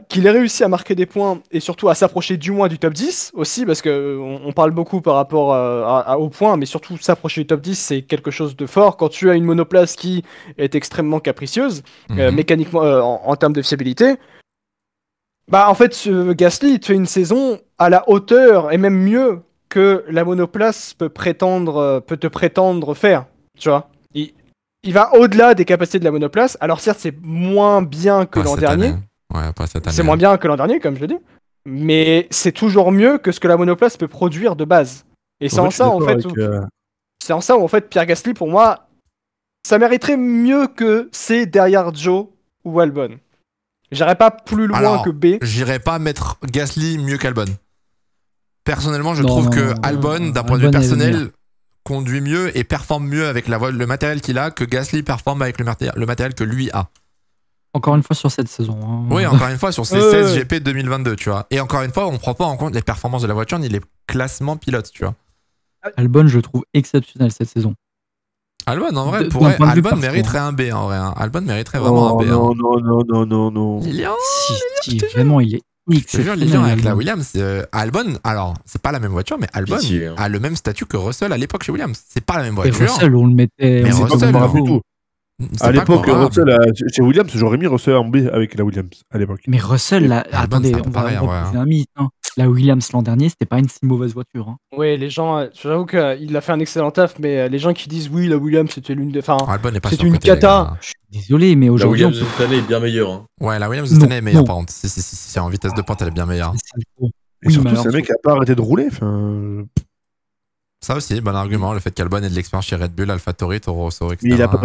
qu'il ait réussi à marquer des points et surtout à s'approcher du moins du top 10 aussi, parce qu'on euh, on parle beaucoup par rapport euh, à, au point, mais surtout s'approcher du top 10, c'est quelque chose de fort. Quand tu as une monoplace qui est extrêmement capricieuse, euh, mhm. mécaniquement, en, termes de fiabilité, bah en fait, Gasly, il fait une saison à la hauteur et même mieux que la monoplace peut, prétendre, peut te prétendre faire, tu vois. Il, va au-delà des capacités de la monoplace. Alors certes, c'est moins bien que l'an dernier c'est moins hein. bien que l'an dernier, comme je l'ai dit. Mais c'est toujours mieux que ce que la monoplace peut produire de base. Et c'est en, ça, en fait. Euh, c'est en ça en fait, Pierre Gasly, pour moi, ça mériterait mieux que c'est derrière Joe ou Albon. J'irai pas plus loin que B. J'irais pas mettre Gasly mieux qu'Albon. Personnellement, je trouve que Albon, d'un point de vue personnel, conduit mieux et performe mieux avec la, le matériel qu'il a que Gasly performe avec le matériel que lui a. Encore une fois sur cette saison. Hein. Oui, encore une fois sur ces 16 GP 2022, tu vois. Et encore une fois, on ne prend pas en compte les performances de la voiture ni les classements pilotes, tu vois. Albon, je trouve exceptionnel cette saison. Albon, en vrai, pourrait, Albon mériterait un B, en vrai. Hein. Albon mériterait vraiment un B. Non, hein. non, non, non, non, Lilian, si, vraiment, il est exceptionnel. Lilian avec la Williams, euh, Albon, alors, c'est pas la même voiture, mais Albon a le même statut que Russell à l'époque chez Williams. C'est pas la même voiture. Russell, on le mettait... Mais on Russell, à l'époque, Russell, a... chez Williams, j'aurais mis Russell en B avec la Williams à l'époque. Mais Russell, là, la... attendez, on va mythe. Hein. hein. La Williams l'an dernier, c'était pas une si mauvaise voiture. Hein. Oui, les gens, euh, j'avoue qu'il euh, a fait un excellent taf, mais euh, les gens qui disent oui, la Williams, c'était l'une des. Enfin, c'est une cata. Je suis désolé, mais aujourd'hui. La Williams on... cette année est bien meilleure. Hein. Ouais, la Williams cette année est meilleure, par contre. Si, si, si, si, en vitesse de pointe, elle est bien meilleure. Et surtout, ce mec a pas arrêté de rouler. Ça aussi, bon argument, le fait qu'Albon ait de l'expérience chez Red Bull, AlphaTauri, Toro Rosso, etc. Il a pas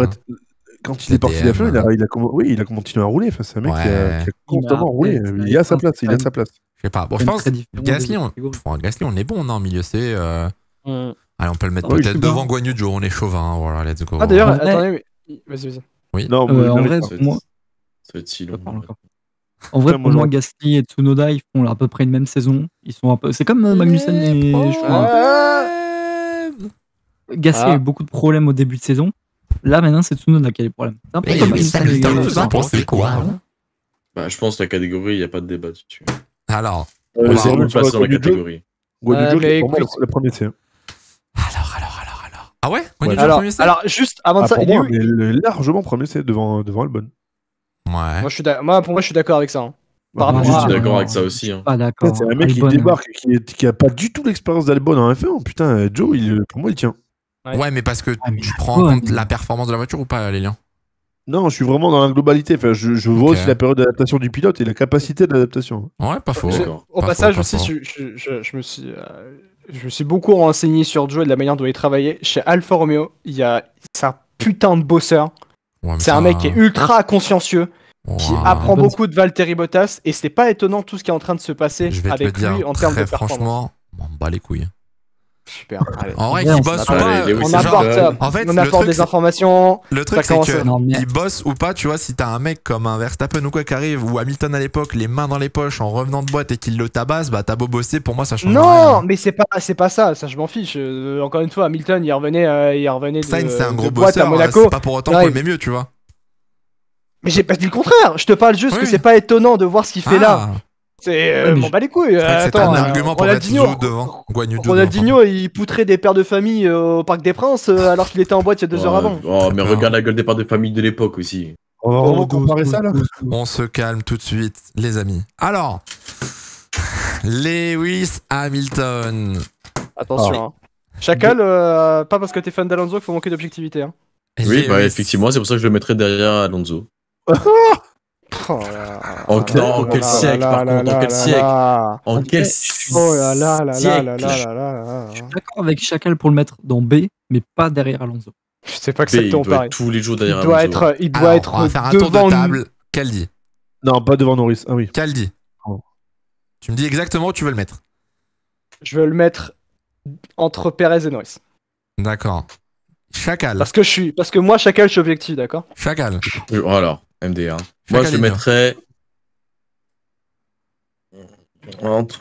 quand il est parti la il, a, il, a, oui, il a continué à rouler. face c'est un mec qui, a, constamment roulé. Il a sa place. Il a sa place. Je sais pas. Bon, je pense Gasly, on... Enfin, Gasly, on est bon, non, milieu C. Euh, mm. Allez, on peut le mettre ah peut-être devant Guanyujo. On est chauvin. Hein, voilà, let's go. Ah, d'ailleurs, attendez. Vas-y, Oui. Non, euh, en vrai, pour moi. Ça En vrai, pour Gasly et Tsunoda, ils font à peu près une même saison. Ils sont un peu. C'est comme euh, Magnussen et. Gasly a eu beaucoup de problèmes au début de saison. Là, maintenant, c'est Tsunoda qui a les problèmes. C'est un peu comme Vous quoi hein bah, Je pense que la catégorie, il n'y a pas de débat dessus. Alors, euh, passe dans la catégorie. Guadujo, euh, le premier, c'est. Alors, alors, alors, alors. Ah ouais, Alors, premier, alors, juste avant de ah, ça, il est largement premier, c'est devant, devant Albon. Ouais. Moi, pour moi, je suis d'accord avec ça. Hein. Par ah, moi, je suis d'accord avec ça aussi. Ah, d'accord. C'est un mec qui débarque, qui, a pas du tout l'expérience d'Albon en F1. Putain, Joe, pour moi, il tient. Ouais. mais parce que ah, tu prends en compte hein. la performance de la voiture ou pas, les liens Non, je suis vraiment dans la globalité. Enfin, je, vois aussi la période d'adaptation du pilote et la capacité d'adaptation. Ouais, pas faux. au passage aussi, je, me suis. Euh, je me suis beaucoup renseigné sur Joe et de la manière dont il travaillait. Chez Alfa Romeo, il y a un putain de bosseur. c'est un mec qui est ultra consciencieux, qui apprend beaucoup de Valtteri Bottas, et c'est pas étonnant tout ce qui est en train de se passer avec lui en termes de performance. Franchement, on bat les couilles. Super. En vrai, il bosse ou pas, euh, on apporte, euh, en fait, des informations. Le truc, c'est qu'ils bosse ou pas, tu vois, si t'as un mec comme un Verstappen ou quoi qui arrive, ou Hamilton à l'époque, les mains dans les poches en revenant de boîte et qu'il le tabasse, bah t'as beau bosser, pour moi ça change. Non, mais c'est pas, c'est pas ça, ça je m'en fiche. Euh, encore une fois, Hamilton, il revenait, euh, il revenait. c'est un gros c'est pas pour autant qu'on le mieux, tu vois. Mais j'ai pas dit le contraire, je te parle juste que c'est pas étonnant de voir ce qu'il fait là. Ah. C'est euh, les couilles. Euh, c'est un argument pour Ronaldinho, devant il poutrait des pères de famille euh, au Parc des Princes alors qu'il était en boîte il y a deux heures avant. Oh, mais regarde la gueule des pères de famille de l'époque aussi. on, comparer ça, là on se calme tout de suite, les amis. Alors, Lewis Hamilton. Attention. Ah. Hein. Chacal, pas parce que t'es fan d'Alonso qu'il faut manquer d'objectivité. Hein. Oui, bah, effectivement, c'est pour ça que je le mettrais derrière Alonso. en, en quel siècle, par contre, en quel siècle En quel siècle Je suis d'accord avec Chacal pour le mettre dans B, mais pas derrière Alonso. Je sais pas que c'est ton pareil. Tous les jours derrière il doit Être, il doit être. On va faire tour de table. Caldi. Non, pas devant Norris. Ah oui. Caldi. Tu me dis exactement où tu veux le mettre. Je veux le mettre entre Perez et Norris. D'accord. Chacal. Parce que je suis, parce que moi, Chacal, je suis objectif, d'accord Chacal. Alors, MDR. Moi, je mettrais.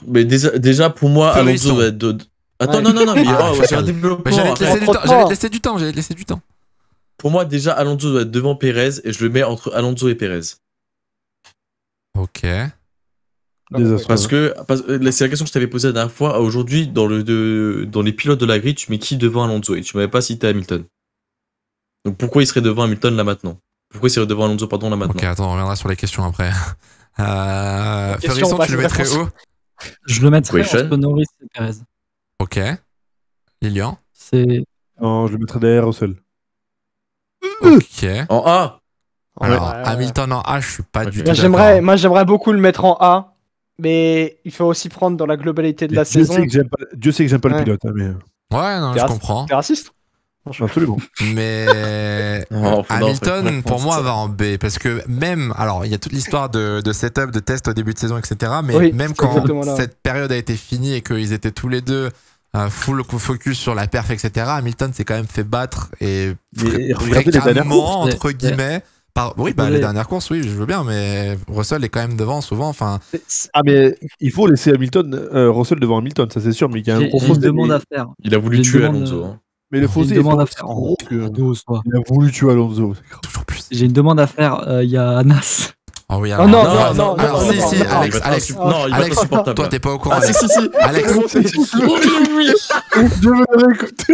Mais déjà, pour moi, Alonso va être Attends, non, non, non, mais ah, oh, un du temps, j'allais te du temps. Pour moi, déjà, Alonso doit être devant Pérez et je le mets entre Alonso et Pérez. Ok. Parce que euh, c'est la question que je t'avais posée la dernière fois. Aujourd'hui, dans, le, dans les pilotes de la grille, tu mets qui devant Alonso Et tu m'avais pas cité Hamilton. Donc pourquoi il serait devant Hamilton là maintenant pourquoi c'est devant Alonso pardon là maintenant Ok, attends, on reviendra sur les questions après. Euh, tu le mettrais où Je le mettrais en entre Perez. Ok. Lilian Non, je le mettrais derrière sol. Ok. En A Alors, Hamilton en A, je suis pas du tout. J'aimerais, moi, j'aimerais beaucoup le mettre en A, mais il faut aussi prendre dans la globalité de la saison. Dieu sait que j'aime pas le pilote. Hein, mais... Ouais, non, je comprends. T'es raciste Absolument. Mais Hamilton, pour moi, va en B. Parce que même, alors, il y a toute l'histoire de, de, setup, de test au début de saison, etc. Mais même quand cette période a été finie et qu'ils étaient tous les deux un euh, full focus sur la perf, etc., Hamilton s'est quand même fait battre et, entre guillemets. Oui, bah, les dernières courses, oui, je veux bien, mais Russell est quand même devant souvent. Enfin... Ah, mais il faut laisser Hamilton, euh, Russell devant Hamilton, ça c'est sûr, mais il y a un gros demande à faire. Il a voulu tuer Alonso. Euh, hein. Mais le fossé est demande à faire gros que hein. il a voulu tuer Alonso. Toujours plus. J'ai une demande à faire. Euh, il y a Anas. Oh oui, Anas. non, non, non, non, si, si, Alex, Alex, non, il Alex, toi t'es pas au courant. Alex, ah, si, si, si, Alex, je veux l'écouter.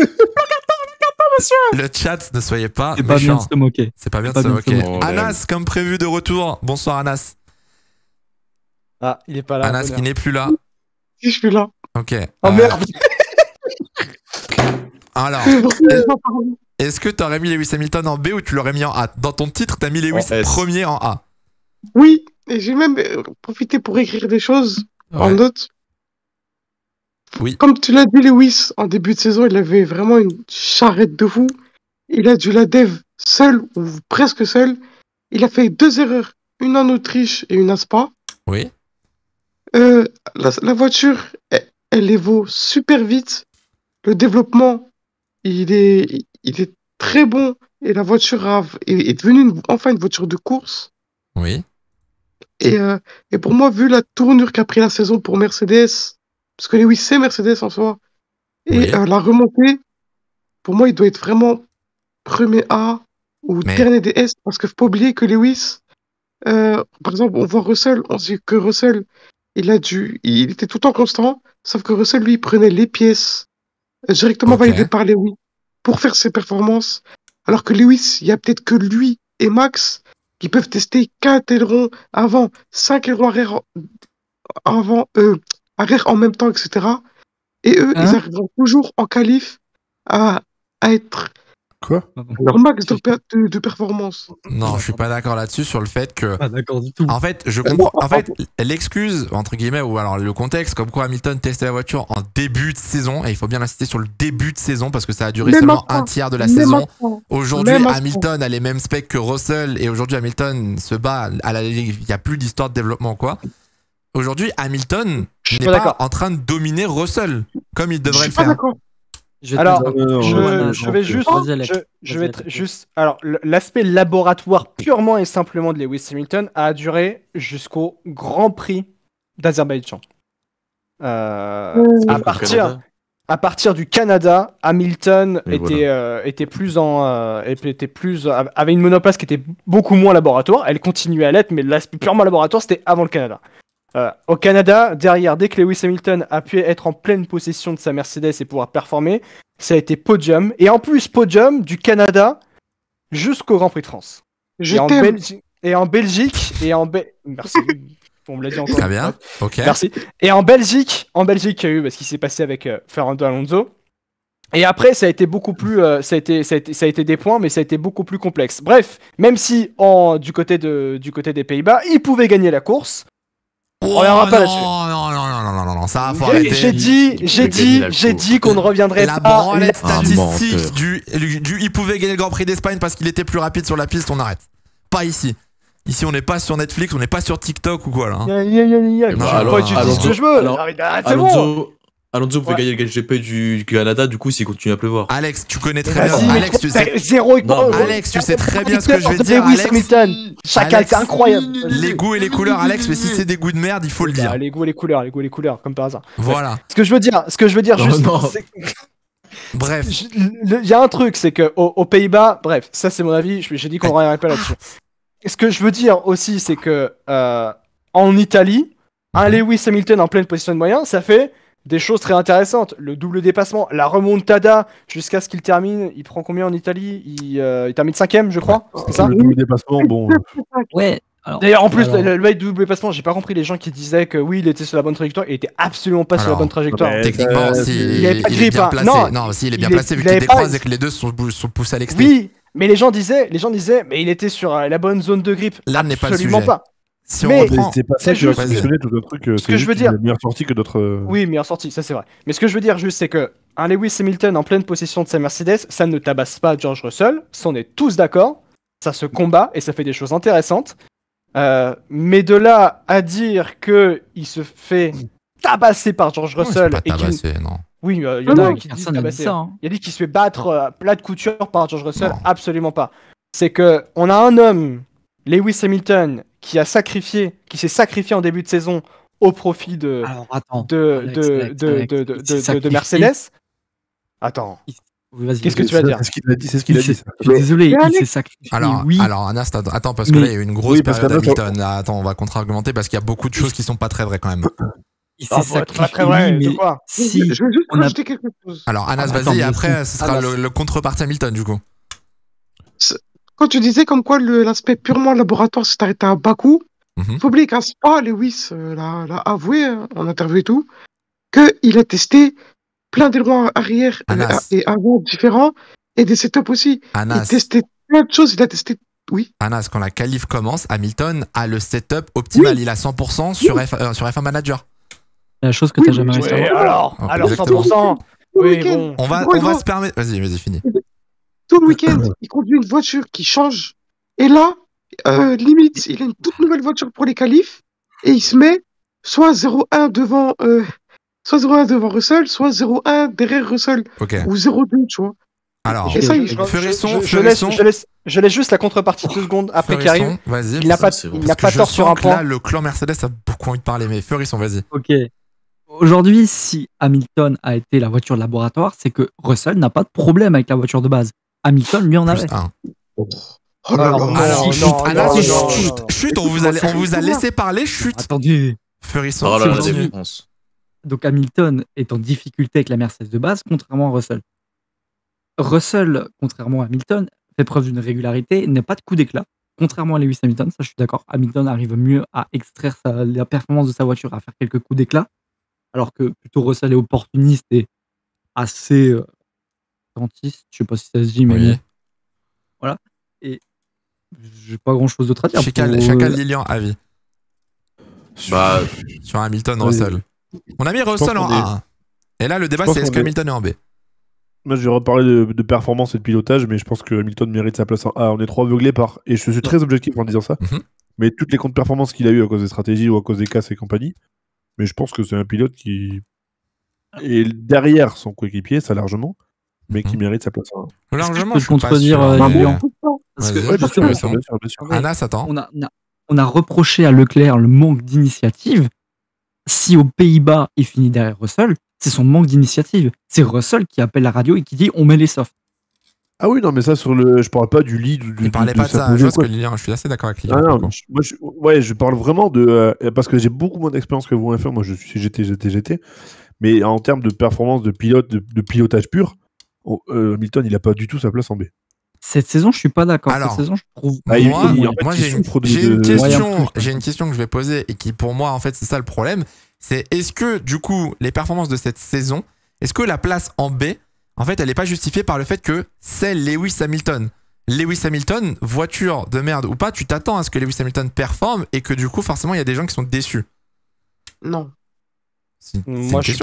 Le chat, ne soyez pas C'est pas bien de se moquer. C'est pas bien de se moquer. Anas, comme prévu de retour. Bonsoir Anas. Ah, il est pas là. Anas qui n'est plus là. Si, je suis là. Ok. Oh merde. Alors, est-ce que tu aurais mis Lewis Hamilton en B ou tu l'aurais mis en A Dans ton titre, tu as mis Lewis premier en A. Oui, et j'ai même euh, profité pour écrire des choses en notes. Oui. Comme tu l'as dit, Lewis, en début de saison, il avait vraiment une charrette de fou. Il a dû la dev seul ou presque seul. Il a fait deux erreurs, une en Autriche et une à Spa. Oui. Euh, la, voiture, elle, elle évolue super vite. Le développement il est, il est très bon et la voiture est, devenue enfin une voiture de course. Oui. Euh, et, pour moi, vu la tournure qu'a pris la saison pour Mercedes, parce que Lewis c'est Mercedes en soi, et euh, la remontée, pour moi, il doit être vraiment premier A ou dernier des S, parce qu'il ne faut pas oublier que Lewis, euh, par exemple, on voit Russell, on sait dit que Russell, il a dû, il était tout le temps constant, sauf que Russell, lui, prenait les pièces Directement validé par Lewis pour faire ses performances. Alors que Lewis, il y a peut-être que lui et Max qui peuvent tester 4 ailerons avant, 5 euh, ailerons arrière, avant, arrière en même temps, etc. Et eux, ils hein arriveront toujours en qualif à être Quoi Un ah max de, performance. Non, je suis pas d'accord là-dessus sur le fait que. Pas ah, d'accord du tout. En fait, je ah, comprends. En fait, l'excuse entre guillemets ou alors le contexte, comme quoi Hamilton testait la voiture en début de saison, et il faut bien l'insister sur le début de saison parce que ça a duré seulement un tiers de la saison. Aujourd'hui, Hamilton a les mêmes specs que Russell, et aujourd'hui Hamilton se bat à la Il n'y a plus d'histoire de développement quoi. Aujourd'hui, Hamilton n'est pas, en train de dominer Russell comme il devrait le faire alors, je, vais juste, je, juste, alors l'aspect laboratoire purement et simplement de Lewis Hamilton a duré jusqu'au Grand Prix d'Azerbaïdjan. Euh, à partir, à partir du Canada, Hamilton euh, euh, était, était plus en était plus avait une monoplace qui était beaucoup moins laboratoire. Elle continuait à l'être, mais l'aspect purement laboratoire c'était avant le Canada. Euh, au Canada, derrière, dès que Lewis Hamilton a pu être en pleine possession de sa Mercedes et pouvoir performer, ça a été podium. Et en plus, podium du Canada jusqu'au Grand Prix de France. et, en et en Belgique, et en Merci. on l'a dit encore. Très bien. Ok. Merci. Et en Belgique, en Belgique, il y a eu bah, ce qui s'est passé avec euh, Fernando Alonso. Et après, ça a été beaucoup plus, euh, ça, a été, ça, a été, des points, mais ça a été beaucoup plus complexe. Bref, même si en, du, côté du côté des Pays-Bas, ils pouvaient gagner la course, Oh, reviendra pas là-dessus. Non, non, non, non, non, ça faut arrêter. J'ai dit, j'ai dit, j'ai dit qu'on ne reviendrait la pas. Branlette la statistique du, il pouvait gagner le Grand Prix d'Espagne parce qu'il était plus rapide sur la piste, on arrête. Pas ici. Ici, on n'est pas sur Netflix, on n'est pas sur TikTok ou quoi là. Hein. alors, je, alors, C'est bon. Alonso pouvait gagner le GP du Canada, du coup, s'il continue à pleuvoir. Alex, tu connais très bien. Alex, tu sais. Zéro Alex, tu sais très bien ce que je vais dire. Lewis Hamilton. incroyable. Les goûts et les couleurs, Alex, mais si c'est des goûts de merde, il faut le eh ben, dire. Les goûts et les couleurs, les goûts et les couleurs, comme par hasard. Voilà. Ce que je veux dire, ce que je veux dire, juste. Bref. Il y a un truc, c'est que aux, Pays-Bas, bref, ça c'est mon avis, j'ai dit qu'on reviendrait pas là-dessus. Ce que je veux dire aussi, c'est que euh, en Italie, un Lewis Hamilton en pleine position de moyen, ça fait des choses très intéressantes. Le double dépassement, la remontada jusqu'à ce qu'il termine. Il prend combien en Italie il, euh, il, termine cinquième, je crois. C'est ça Le double dépassement, bon. Euh, D'ailleurs, en plus, le, double dépassement, j'ai pas compris les gens qui disaient que oui, il était sur la bonne trajectoire. Il était absolument pas sur la bonne trajectoire. techniquement, si, il, est pas il est bien hein. placé. Non, non si, il est bien placé vu qu'il décroise et que les deux sont, poussés à l'extérieur. Oui, mais les gens disaient, les gens disaient, mais il était sur la bonne zone de grippe. Là n'est pas Pas. Si mais c'est pas ça juste, tout truc. Ce que je euh, veux dire, meilleure sortie que d'autres. Euh, oui, meilleure sortie, ça c'est vrai. Mais ce que je veux dire juste, c'est que un Lewis Hamilton en pleine possession de sa Mercedes, ça ne tabasse pas George Russell. Ça, on est tous d'accord. Ça se combat et ça fait des choses intéressantes. Euh, mais de là à dire que il se fait tabasser par George Russell et Oui, il y en a qui dit Ça, hein. Il y a dit qu'il se fait battre à plat de couture par George Russell. Absolument pas. C'est que on a un homme, Lewis Hamilton, qui a sacrifié, qui s'est sacrifié en début de saison au profit de de, de, de, de, Mercedes. Attends. Qu'est-ce que tu vas dire C'est ce qu'il a dit. désolé, il s'est sacrifié. Alors, oui. alors Anas, attends, parce que là, il y a une grosse période Hamilton. attends, on va contre-argumenter parce qu'il y a beaucoup de choses qui sont pas très vraies quand même. Il s'est ah, sacrifié. Vrai, je veux juste a... quelque chose. Alors, Anas, ah, bah, vas-y, après, ce sera le, le contrepartie Hamilton, du coup. Quand tu disais comme quoi l'aspect purement laboratoire s'est arrêté à Bakou, il mhm. faut oublier qu'un Spa, Lewis euh, l'a avoué hein, en interview et tout, qu'il a testé plein lois arrière et et avant différents et des setups aussi. Il a testé plein de choses, il a testé. Oui. Anas, quand la qualif commence, Hamilton a le setup optimal. Il a 100% sur, F, 1 euh, Manager. La chose que tu n'as jamais réussi. alors, ah, alors 100%. On va, se permettre. Vas-y, vas-y, finis. Tout le week-end, il conduit une voiture qui change. Et là, euh, limite, il a une toute nouvelle voiture pour les qualifs. Et il se met soit 0-1 devant, euh, soit devant Russell, soit 0-1 derrière Russell. Ou 0-2, tu vois. Alors, je, laisse, je, laisse, juste la contrepartie deux secondes après Karim. Il n'a pas, il pas tort sur un point. Là, le clan Mercedes a beaucoup envie de parler, mais Ferrisson, vas-y. Ok. Aujourd'hui, si Hamilton a été la voiture de laboratoire, c'est que Russell n'a pas de problème avec la voiture de base. Hamilton, lui en avait. Chut, on vous a, on vous a laissé parler, Chute. Attendez oh Donc Hamilton est en difficulté avec la Mercedes de base, contrairement à Russell. Russell, contrairement à Hamilton, fait preuve d'une régularité, n'a pas de coup d'éclat. Contrairement à Lewis Hamilton, ça je suis d'accord, Hamilton arrive mieux à extraire la performance de sa voiture, à faire quelques coups d'éclat, alors que plutôt Russell est opportuniste et assez euh, je sais pas si ça se dit, mais oui. voilà. Et j'ai pas grand chose d'autre à dire. Chacal, Lilian, avis. Sur, bah, sur Hamilton, Russell. On a mis Russell en a Et là, le débat, c'est est-ce que Hamilton est en B moi, je vais reparler de, performance et de pilotage, mais je pense que Hamilton mérite sa place en A. On est trop aveuglé par, et je suis très objectif en disant ça, mhm. mais toutes les comptes performances qu'il a eu à cause des stratégies ou à cause des casses et compagnie. Mais je pense que c'est un pilote qui est derrière son coéquipier, ça largement mais qui hmm. mérite sa place. Hein. Largement, je, peux contredire. Euh, on, a, on, a, reproché à Leclerc le manque d'initiative. Si aux Pays-Bas il finit derrière Russell, c'est son manque d'initiative. C'est Russell qui appelle la radio et qui dit on met les softs. Ah oui, non, mais ça, sur le... je parle pas du lead. Du, il parlait pas de ça, je, que je suis assez d'accord avec lui. Ah je, ouais, je parle vraiment de. Euh, parce que j'ai beaucoup moins d'expérience que vous, faire Moi, je suis GT, GT, GT. Mais en termes de performance de pilote, de pilotage pur, Oh, euh, Hamilton, il n'a pas du tout sa place en B. Cette saison, je suis pas d'accord. Cette ah, moi, j'ai une, question. Hein. J'ai une question que je vais poser et qui, pour moi, en fait, c'est ça le problème. C'est est-ce que du coup, les performances de cette saison, est-ce que la place en B, en fait, elle n'est pas justifiée par le fait que c'est Lewis Hamilton. Lewis Hamilton, voiture de merde ou pas, tu t'attends à ce que Lewis Hamilton performe et que du coup, forcément, il y a des gens qui sont déçus. Non. Moi, je,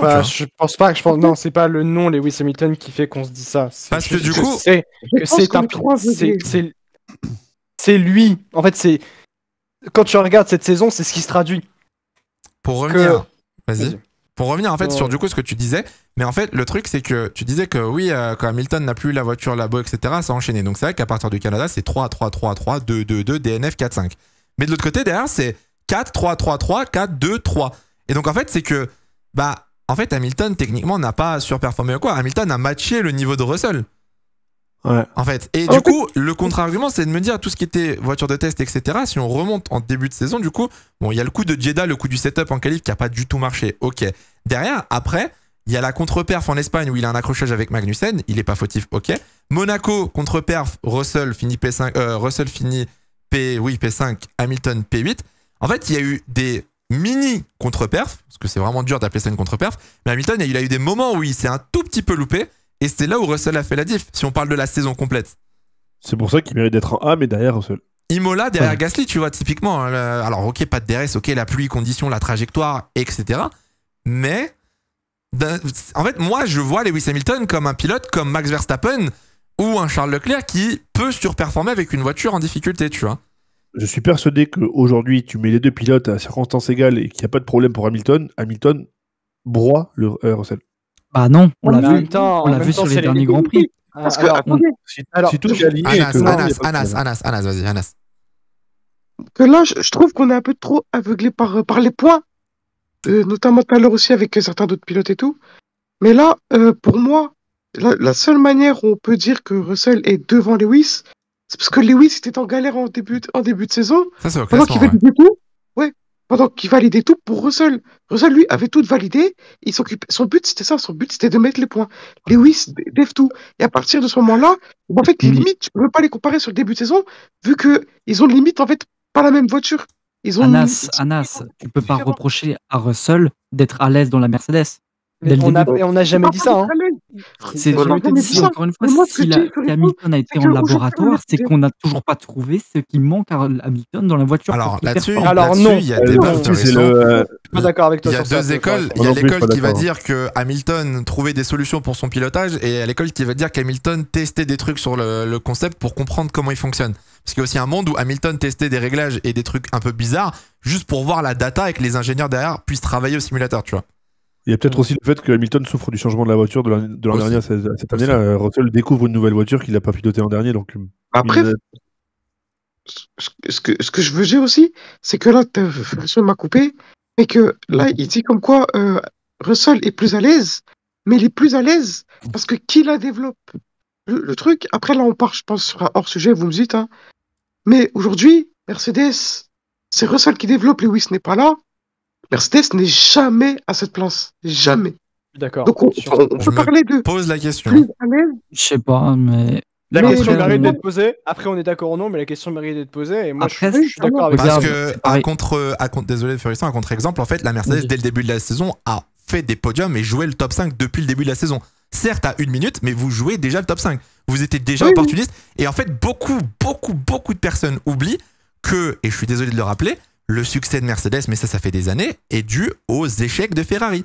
pense pas que je pense. Non, c'est pas le nom Lewis Hamilton qui fait qu'on se dit ça. Parce que, du coup, c'est c'est lui. En fait, c'est quand tu regardes cette saison, c'est ce qui se traduit. Pour revenir, vas-y. pour revenir en fait sur euh. du coup ce que tu disais, mais en fait le truc c'est que tu disais que oui, euh, quand Hamilton n'a plus la voiture là-bas, etc., ça a enchaîné. Donc c'est vrai qu'à partir du Canada, c'est 3, 3, 3, 3, 2, 2, 2, DNF, 4, 5. Mais de l'autre côté, derrière, c'est 4, 3, 3, 3, 4, 2, 3. Et donc en fait, c'est que bah, en fait, Hamilton, techniquement, n'a pas surperformé ou quoi. Hamilton a matché le niveau de Russell. Ouais. En fait. Et du coup, le contre-argument, c'est de me dire tout ce qui était voiture de test, etc. Si on remonte en début de saison, du coup, bon, il y a le coup de Jeddah, le coup du setup en qualif qui a pas du tout marché. Ok. Derrière, après, il y a la contre-perf en Espagne où il a un accrochage avec Magnussen. Il n'est pas fautif. Ok. Monaco, contre-perf, Russell finit P5, euh, Russell finit P, oui, P5, Hamilton P8. En fait, il y a eu des mini contre-perf, parce que c'est vraiment dur d'appeler ça une contre-perf, mais Hamilton, il a eu des moments où il s'est un tout petit peu loupé, et c'est là où Russell a fait la diff, si on parle de la saison complète. C'est pour ça qu'il mérite d'être en A, mais derrière Russell. Imola derrière Gasly, tu vois, typiquement. Hein, alors, ok, pas de DRS, ok, la pluie, conditions, la trajectoire, etc. Mais, en fait, moi, je vois Lewis Hamilton comme un pilote, comme Max Verstappen ou un Charles Leclerc qui peut surperformer avec une voiture en difficulté, tu vois je suis persuadé qu'aujourd'hui, tu mets les deux pilotes à circonstances égales et qu'il n'y a pas de problème pour Hamilton, Hamilton broie le euh, Russell. Bah non, on l'a vu, on l'a vu sur les derniers Grands Prix. Parce que, alors, Anas, Anas, Anas, Anas, vas-y, Anas. Que là, je, trouve qu'on est un peu trop aveuglé par, par les points, euh, notamment tout à l'heure aussi avec certains d'autres pilotes et tout. Mais là, euh, pour moi, la, la, seule manière où on peut dire que Russell est devant Lewis, c'est parce que Lewis était en galère en début de, en début de saison. pendant qu'il validait tout. Pendant qu'il validait tout pour Russell. Russell, lui, avait tout validé. Il son but, c'était ça. Son but, c'était de mettre les points. Lewis lève tout. Et à partir de ce moment-là, en fait, les limites, je ne peux pas les comparer sur le début de saison, vu qu'ils ont limite, en fait, pas la même voiture. Ils ont Anas, Anas, tu ne peux pas reprocher à Russell d'être à l'aise dans la Mercedes on n'a jamais dit ça. Hein. C'est jamais Encore une fois, si, Hamilton a été en laboratoire, c'est qu'on n'a toujours pas trouvé ce qui manque à Hamilton dans la voiture. Alors là-dessus, non, il y a des euh, le... Euh, je suis d'accord avec toi. Il y a deux écoles. Il y a l'école qui va dire que Hamilton trouvait des solutions pour son pilotage et l'école qui va dire qu'Hamilton testait des trucs sur le, le concept pour comprendre comment il fonctionne. Parce qu'il y a aussi un monde où Hamilton testait des réglages et des trucs un peu bizarres juste pour voir la data et que les ingénieurs derrière puissent travailler au simulateur, tu vois. Il y a peut-être mm. aussi le fait que Hamilton souffre du changement de la voiture de l'an dernier cette année-là. Euh, Russell découvre une nouvelle voiture qu'il n'a pas pilotée en dernier. Donc euh, Après, ce, que, je veux dire aussi, c'est que là, Russell m'a coupé, mais que là, il dit comme quoi euh, Russell est plus à l'aise, mais il est plus à l'aise parce que qui la développe le, truc, après là, on part, je pense, hors sujet, vous me dites, hein. mais aujourd'hui, Mercedes, c'est Russell qui développe, et ce n'est pas là. Mercedes n'est jamais à cette place. Jamais. D'accord. Donc on, peut parler de. Pose la question. Je sais pas, mais. La question mérite d'être posée. Après, on est d'accord ou non, mais la question mérite d'être posée. Et moi, je, suis, d'accord avec Parce que, à contre, désolé, à contre-exemple, en fait, la Mercedes, dès le début de la saison, a fait des podiums et joué le top 5 depuis le début de la saison. Certes, à une minute, mais vous jouez déjà le top 5. Vous étiez déjà opportuniste. Et en fait, beaucoup, beaucoup, beaucoup de personnes oublient que, et je suis désolé de le rappeler, le succès de Mercedes, mais ça, ça fait des années, est dû aux échecs de Ferrari.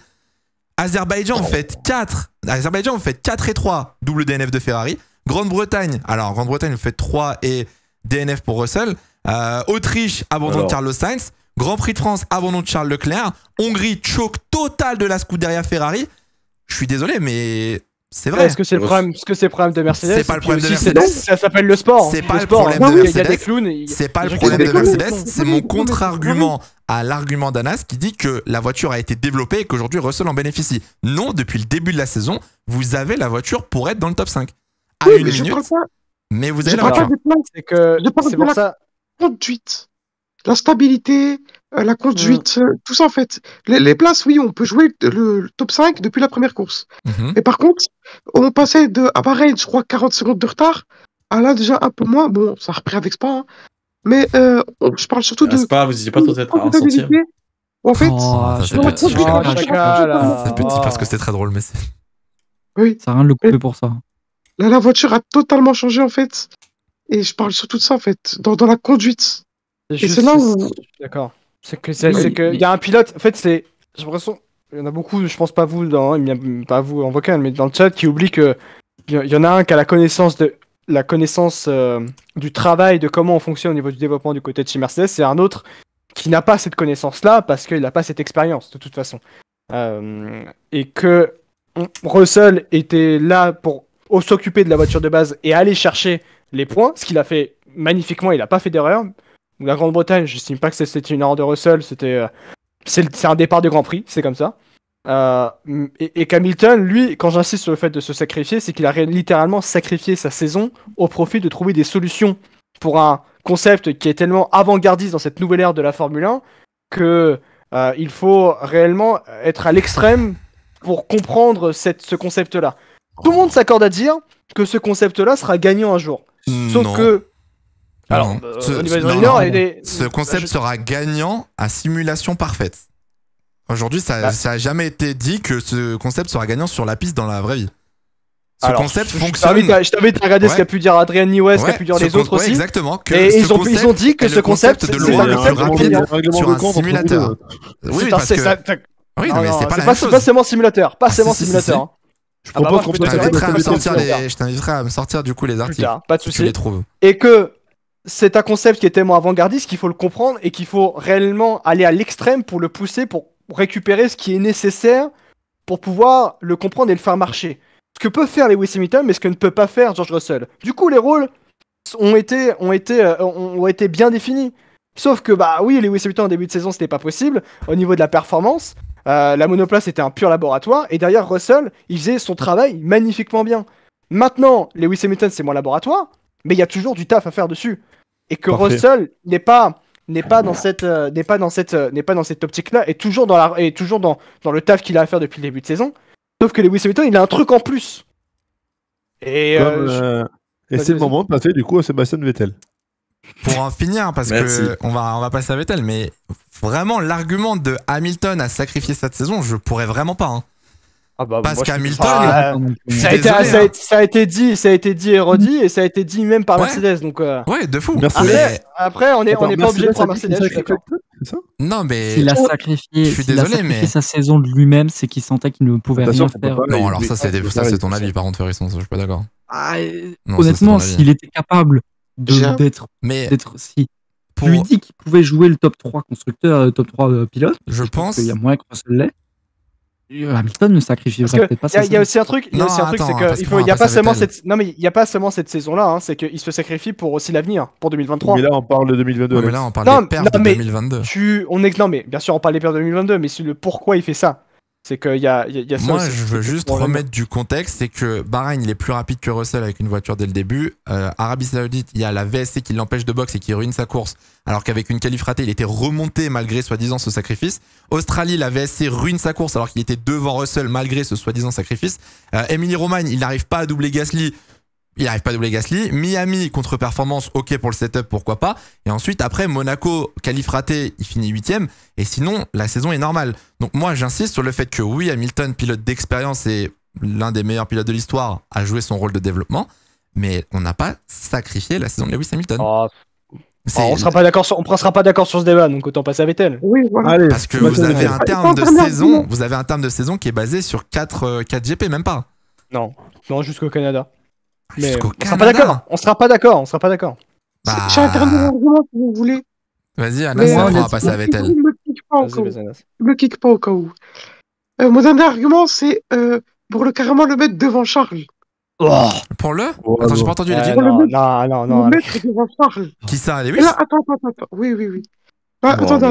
Azerbaïdjan, vous faites 4. Azerbaïdjan, vous faites 4 et 3 double DNF de Ferrari. Grande-Bretagne, alors Grande-Bretagne, vous faites 3 et DNF pour Russell. Euh, Autriche, abandon de Carlos Sainz. Grand Prix de France, abandon de Charles Leclerc. Hongrie, choc total de la Scuderia Ferrari. Je suis désolé, mais c'est vrai. Est-ce que c'est le problème, ce que c'est problème de Mercedes C'est pas le problème de Mercedes. Ça s'appelle le sport. C'est pas le problème de Mercedes. C'est pas le problème de Mercedes. C'est mon contre-argument à l'argument d'Anas qui dit que la voiture a été développée et qu'aujourd'hui Russell en bénéficie. Non, depuis le début de la saison, vous avez la voiture pour être dans le top 5. À une mais minute. Mais vous avez je la voiture. C'est que c'est pour ça. Conduite, la stabilité, euh, la conduite, mm. mmh. tout en fait. Les, les, places, oui, on peut jouer le, top 5 depuis la première course. Mmh. Mais par contre, on passait de, à Bahreïn, je crois, 40 secondes de retard, à là déjà un peu moins. Bon, ça a repris avec Spa, hein. mais euh, je parle surtout de. Spa, vous n'étiez pas trop être à En fait, oh, c'est petit, petit, parce que c'était très drôle, mais c'est. Oui. Ça rien de le couper pour ça. Là, la voiture a totalement changé, en fait. Et je parle surtout de ça, en fait, dans, dans la conduite. Et c'est là où. D'accord. C'est que c'est que il y a un pilote. En fait, c'est j'ai l'impression il y en a beaucoup. Je pense pas vous dans hein, pas vous en vocal, mais dans le chat qui oublie que il y en a un qui a la connaissance de la connaissance euh, du travail de comment on fonctionne au niveau du développement du côté de chez Mercedes, c'est un autre qui n'a pas cette connaissance-là parce qu'il n'a pas cette expérience de toute façon. Euh, et que Russell était là pour s'occuper de la voiture de base et aller chercher les points, ce qu'il a fait magnifiquement, il n'a pas fait d'erreur la Grande-Bretagne, j'estime pas que c'était une erreur de Russell, c'était euh, c'est un départ de Grand Prix, c'est comme ça. Euh, et, et Hamilton, lui, quand j'insiste sur le fait de se sacrifier, c'est qu'il a littéralement sacrifié sa saison au profit de trouver des solutions pour un concept qui est tellement avant-gardiste dans cette nouvelle ère de la Formule 1 que euh, il faut réellement être à l'extrême pour comprendre cette, ce concept-là. Tout le monde s'accorde à dire que ce concept-là sera gagnant un jour. Sauf que alors, euh, ce, concept sera gagnant à simulation parfaite. Aujourd'hui, ça n'a bah- jamais été dit que ce concept sera gagnant sur la piste dans la vraie vie. Ce concept fonctionne. Je t'invite à regarder ce qu'a pu dire Adrien Niwes, ce qu'a pu dire les autres aussi. Exactement. et ils, ont, ils ont dit que ce concept, c'est un concept rapide sur un simulateur. Oui, parce que... Oui, mais c'est pas la Pas seulement simulateur. Pas seulement simulateur. Je t'inviterai à me sortir du coup les articles. Pas de soucis. les trouves. Et que c'est un concept qui est tellement avant-gardiste qu'il faut le comprendre et qu'il faut réellement aller à l'extrême pour le pousser, pour récupérer ce qui est nécessaire pour pouvoir le comprendre et le faire marcher. Ce que peut faire Lewis Hamilton, mais ce que ne peut pas faire George Russell. Du coup, les rôles ont été, ont été, euh, ont été bien définis. Sauf que, bah oui, Lewis Hamilton en début de saison, c'était pas possible au niveau de la performance. Euh, la monoplace était un pur laboratoire. Et derrière, Russell, il faisait son travail magnifiquement bien. Maintenant, Lewis Hamilton, c'est moins laboratoire, mais il y a toujours du taf à faire dessus et que Russell n'est pas n'est pas dans cette euh, n'est pas dans cette euh, n'est pas dans cette optique là et toujours dans la et toujours dans, le taf qu'il a à faire depuis le début de saison sauf que Lewis Hamilton il a un truc en plus et, euh, c'est le moment de passer du coup à Sébastien Vettel pour en finir parce qu'on que on va on va passer à Vettel mais vraiment l'argument de Hamilton à sacrifier cette saison je pourrais vraiment pas hein. Parce qu'Hamilton, ah, ça, a été dit, ça a été dit et redit, et ça a été dit même par Mercedes. Donc, euh. Ouais, de fou. Après, après on est pas obligé de prendre Mercedes. Ça non, mais. il a sacrifié, sa saison de lui-même, c'est qu'il sentait qu'il ne pouvait rien faire. Non, alors ça, c'est ton avis, par contre, Ferrisson, je suis pas d'accord. Ah, honnêtement, s'il était capable d'être. Mais. Si lui dit qu'il pouvait jouer le top 3 constructeur, le euh, top 3 euh, pilote. Je pense. qu'il y a moins qu'on se l'est. Euh, Hamilton ne sacrifie peut-être pas. Il y, a aussi un truc, il y a aussi un truc, c'est qu'il n'y a pas seulement cette, non mais il y a pas seulement cette saison-là, hein, c'est qu'il se sacrifie pour aussi l'avenir, pour 2023. Mais là on parle de 2022. Ouais, mais là on parle non, non, Tu, on est, non mais bien sûr on parle des pertes de 2022, mais c'est le pourquoi il fait ça. C'est qu'il y a, Moi, je veux juste remettre du contexte c'est que Bahreïn, il est plus rapide que Russell avec une voiture dès le début. Euh, Arabie Saoudite, il y a la VSC qui l'empêche de boxe et qui ruine sa course, alors qu'avec une qualif il était remonté malgré soi-disant ce sacrifice. Australie, la VSC ruine sa course alors qu'il était devant Russell malgré ce soi-disant sacrifice. Emily euh, Romagne, il n'arrive pas à doubler Gasly il n'arrive pas à doubler Gasly. Miami, contre-performance, ok pour le setup, pourquoi pas. Et ensuite, après, Monaco, qualif raté, il finit huitième. Et sinon, la saison est normale. Donc moi, j'insiste sur le fait que oui, Hamilton, pilote d'expérience et l'un des meilleurs pilotes de l'histoire, a joué son rôle de développement. Mais on n'a pas sacrifié la saison de Lewis Hamilton. Oh, on ne sera pas d'accord sur, pas d'accord sur ce débat, donc autant passer à Vettel. Oui, Parce que vous avez un terme de saison, vous avez un terme de saison qui est basé sur 4, 4 GP, même pas. Non, non, jusqu'au Canada. Mais on sera pas d'accord. On sera pas d'accord. On sera pas d'accord. Bah... J'ai interdit argument si vous voulez. Vas-y, Anas, on va passer avec elle. Le kick pas au cas où. Euh, mon dernier argument, c'est euh, pour le carrément le mettre devant Charles. Oh pour le oh, Attends, j'ai pas entendu, il a dit. Eh, non, non, non. le mettre devant Charles. Qui ça, Lewis eh, attends, attends, attends. Oui, oui, oui. Bah, attends, attends,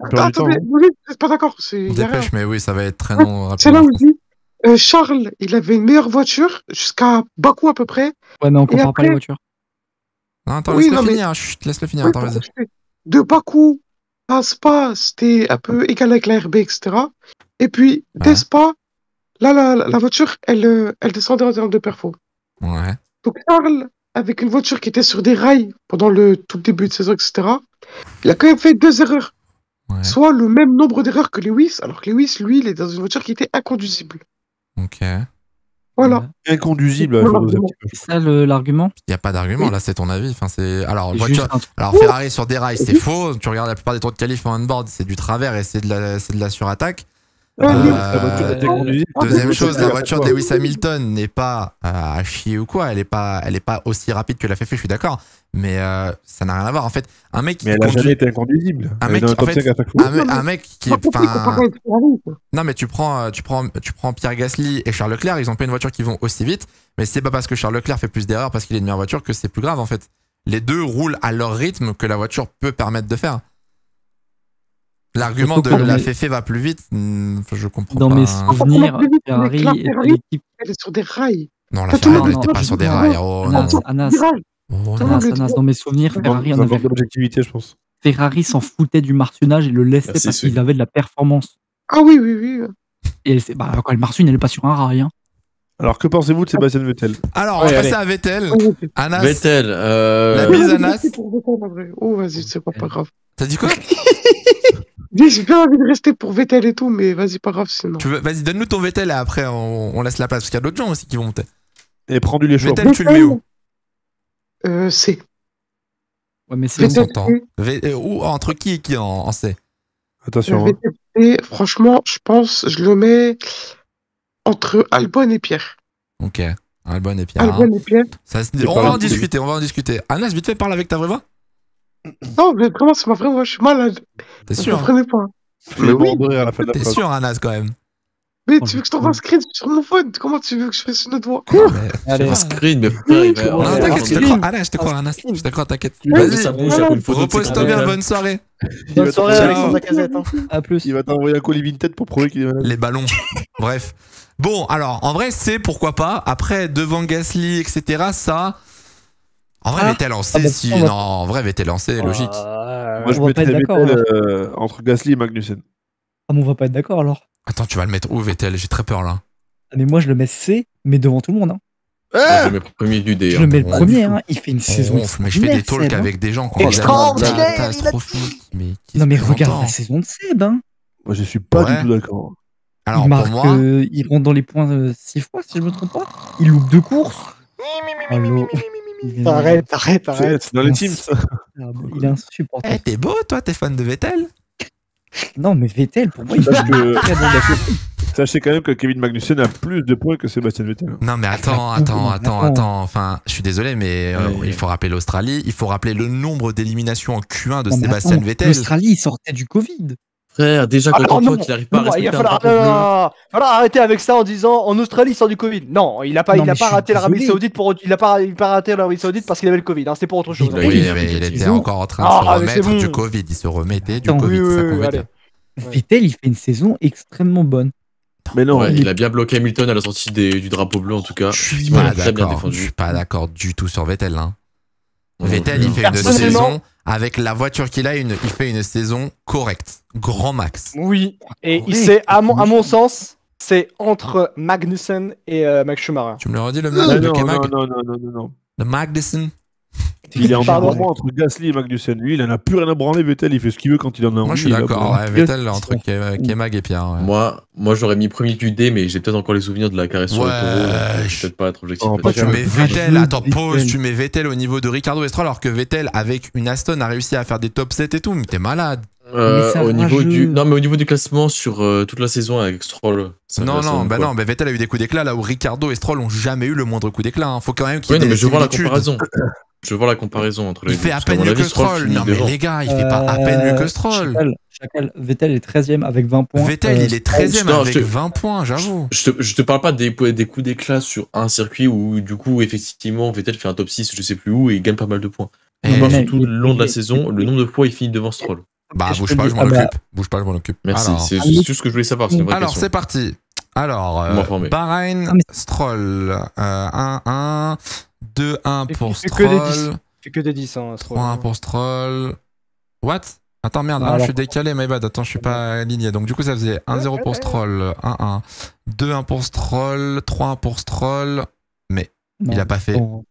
attends. attendez, vous n'êtes pas d'accord. On dépêche, mais oui, ça va être très long. C'est là où je dis euh, Charles, il avait une meilleure voiture jusqu'à Bakou à peu près. Ouais, mais on ne comprend pas les voitures. attends, hein, laisse-le finir. laisse finir. De Bakou à Spa, c'était un peu égal avec la RB, etc. Et puis, ouais. Spa, là, la, voiture, elle, euh, elle descendait en termes de perfo. Donc, Charles, avec une voiture qui était sur des rails pendant le tout début de saison, etc., il a quand même fait deux erreurs. Soit le même nombre d'erreurs que Lewis, alors que Lewis, lui, il est dans une voiture qui était inconduisible. Ok. Voilà. Inconduisible. C'est ça l'argument Il n'y a pas d'argument, là c'est ton avis. Enfin, c'est... Alors, Alors Ferrari sur des rails, c'est faux. Tu regardes la plupart des tours de qualif en onboard, c'est du travers et c'est de la, de la surattaque. deuxième ah chose, la voiture ah de Lewis Hamilton n'est pas euh, à chier ou quoi, elle n'est pas, elle pas aussi rapide que la FF je suis d'accord, mais euh, ça n'a rien à voir. En fait, un mec qui. Mais elle conduit... Un mec, en fait, un, mec qui. Non, mais tu prends, euh, tu, prends, tu prends Pierre Gasly et Charles Leclerc, ils ont pas une voiture qui vont aussi vite, mais c'est pas parce que Charles Leclerc fait plus d'erreurs parce qu'il est une meilleure voiture que c'est plus grave, en fait. Les deux roulent à leur rythme que la voiture peut permettre de faire. L'argument de la Féfé va plus vite, hmm, je comprends pas. Dans mes souvenirs, Elle sur des rails. Non, la Ferrari n'était pas sur des rails. Oh, ah, non. Dans, mes souvenirs, Ferrari en avait... je pense. Ferrari s'en foutait du martionnage et le laissait bah, parce qu'il avait de la performance. Ah oui, oui, oui. Et elle, bah, quand elle martionne, n'est pas sur un rail. Hein. Alors, que pensez-vous de Sébastien Vettel Alors, on va passer à Vettel. Oh, Anas. Vettel. Euh... La bise, Anas. Oh, vas-y, c'est pas, grave. T'as dit quoi J'ai bien envie de rester pour Vettel et tout, mais vas-y, pas grave sinon. Veux... Vas-y, donne-nous ton Vettel et après on... laisse la place parce qu'il y a d'autres gens aussi qui vont monter. Et prends du les Vettel, tu le mets où euh, C. Ouais, mais c'est euh, Ou entre qui et qui en, C Attention. Euh, hein. franchement, je pense, je le mets entre Albon et Pierre. Ok. Albon et Pierre. Albon et Pierre. On va en discuter, on va en discuter. Anas, vite fait, parle avec ta vraie voix. Non, mais vraiment, c'est ma vraie voix, je suis malade. T'es sûr me hein? pas. Mais oui. à la fin de T'es sûr, Anas, quand même. Oh, tu veux que je t'envoie un screen sur mon phone Comment tu veux que je fasse une autre voix Un screen, mais frère, Non, t'inquiète, je te crois, Alain, je te crois, je te t'inquiète. Vas-y, repose-toi bien, bonne soirée. Bonne soirée, Alexandre plus. Il va t'envoyer un colis tête pour prouver qu'il est malade. Les ballons, bref. Bon, alors, en vrai, c'est pourquoi pas. Après, devant Gasly, etc., ça... En vrai, ah, était ah, bah, lancé, si. Non, en vrai, était lancé, ah, logique. Moi, je mettrais Vettel d'accord euh, entre Gasly et Magnussen. Ah, mais on va pas être d'accord alors. Attends, tu vas le mettre où, Vettel J'ai très peur là. Ah, mais moi, je le mets C, mais devant tout le monde. Hein. Ah je le mets premier du Je hein. le mets le premier, hein. il fait une saison. Ouf, mais je fais des talks hein. avec des gens quand Extraordinaire mais Non, mais regarde la saison de Seb. Hein. Moi, je suis pas du tout d'accord. Alors, il marque, pour moi... Euh, rentre dans les points 6 euh, fois, si je me trompe pas. Il loupe deux courses. Arrête, arrête, arrête. C'est dans les teams, Il est insupportable. Eh, t'es beau, toi, t'es fan de Vettel non, mais Vettel, pour moi, il que- Sachez quand même que Kevin Magnussen a plus de points que Sébastien Vettel. Non mais attends, ah, attends, attends, attends. Enfin, je suis désolé, mais euh, il faut rappeler l'Australie. Il faut rappeler le nombre d'éliminations en Q1 de Sébastien Vettel. L'Australie, sortait du Covid. Frère, déjà quand toi ah, ton pote il pas à respecter il va falloir, falloir arrêter avec ça en disant en Australie sans du Covid. Non, il n'a pas, il a pas raté l'Arabie Saoudite il a pas, il pas Saoudite parce qu'il avait le Covid. Hein, C'était pour autre chose. Oui, mais il était encore en train de ah, se remettre du Covid. Il se remettait du Covid. Vettel, il fait une saison extrêmement bonne. Mais non, il... a bien bloqué Hamilton à la sortie du drapeau bleu en tout cas. Je suis pas d'accord. suis pas d'accord du tout sur Vettel. Hein. Vettel, il fait une saison avec la voiture qu'il a, il fait une saison correcte. Grand max. Oui. Et c'est, ah à mon, sens, c'est entre Magnussen et mac euh, Max Schumacher. Tu me le redis, ah le Mag, non, non, non, Le Magnussen il est en moment entre Gasly et Magnussen. Lui, il en a plus rien à branler. Vettel, il fait ce qu'il veut quand il en a envie. Moi, je suis d'accord. Vettel, entre Kemag et Pierre. Moi, moi j'aurais mis premier du D, mais j'ai peut-être encore les souvenirs de la caresse sur ouais, le euh, je... Peut-être pas être objectif. Oh, tu mets Vettel, attends, pause. Tu mets Vettel au niveau de Ricardo Stroll, alors que Vettel, avec une Aston, a réussi à faire des top 7 et tout. Mais t'es malade. Euh, au niveau du non mais au niveau du classement sur euh, toute la saison avec Stroll non non bah Vettel a eu des coups d'éclat là où Ricardo et Stroll ont jamais eu le moindre coup d'éclat hein. faut quand même qu'il y ait oui, Je vois la comparaison entre les deux. Il fait à peine mieux que Stroll. Non, mais les gars, il fait pas à peine mieux que euh, Stroll. Vettel est 13ème avec 20 points. Vettel, il euh, est 13ème avec 20 points, j'avoue. Je, te, te parle pas des, coups d'éclat sur un circuit où, du coup, effectivement, Vettel fait un top 6, je sais plus où, et il gagne pas mal de points. Et... surtout le long de la saison, le nombre de fois, il finit devant Stroll. Bah, bouge, pas, je m'en occupe. Bah, bouge pas, je m'en occupe. Merci, c'est juste ce que je voulais savoir. Alors, c'est parti. Alors, euh, Stroll, 1-1. Euh, 2-1 pour Stroll. Fais que des 10. 3-1 hein, pour Stroll. What Attends, merde, hein, je suis décalé, my bad. Attends, je suis pas aligné. Donc, du coup, ça faisait 1-0 pour Stroll, 1-1, 2-1 pour Stroll, 3-1 pour Stroll. Mais il a pas fait. Oh.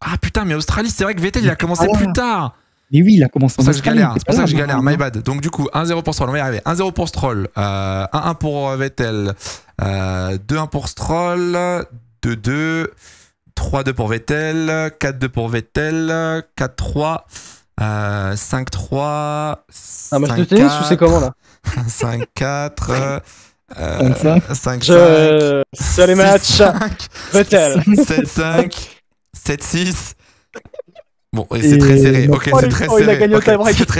Ah putain, mais Australie, c'est vrai que Vettel, il a commencé plus tard. Mais oui, il a commencé C'est pour C'est pour ça que je galère, my bad. Donc, du coup, 1-0 pour Stroll, on va y arriver. 1-0 pour Stroll, 1-1 euh, pour euh, Vettel, 2-1 euh, pour Stroll, 2-2. 3-2 pour Vettel, 4-2 pour Vettel, 4-3, 5-3. Euh, Un match de tennis ou c'est comment là 5-4. Euh, 5 5 euh, Vettel. 7-5, 7-6. Bon, c'est très serré. Ok, c'est très,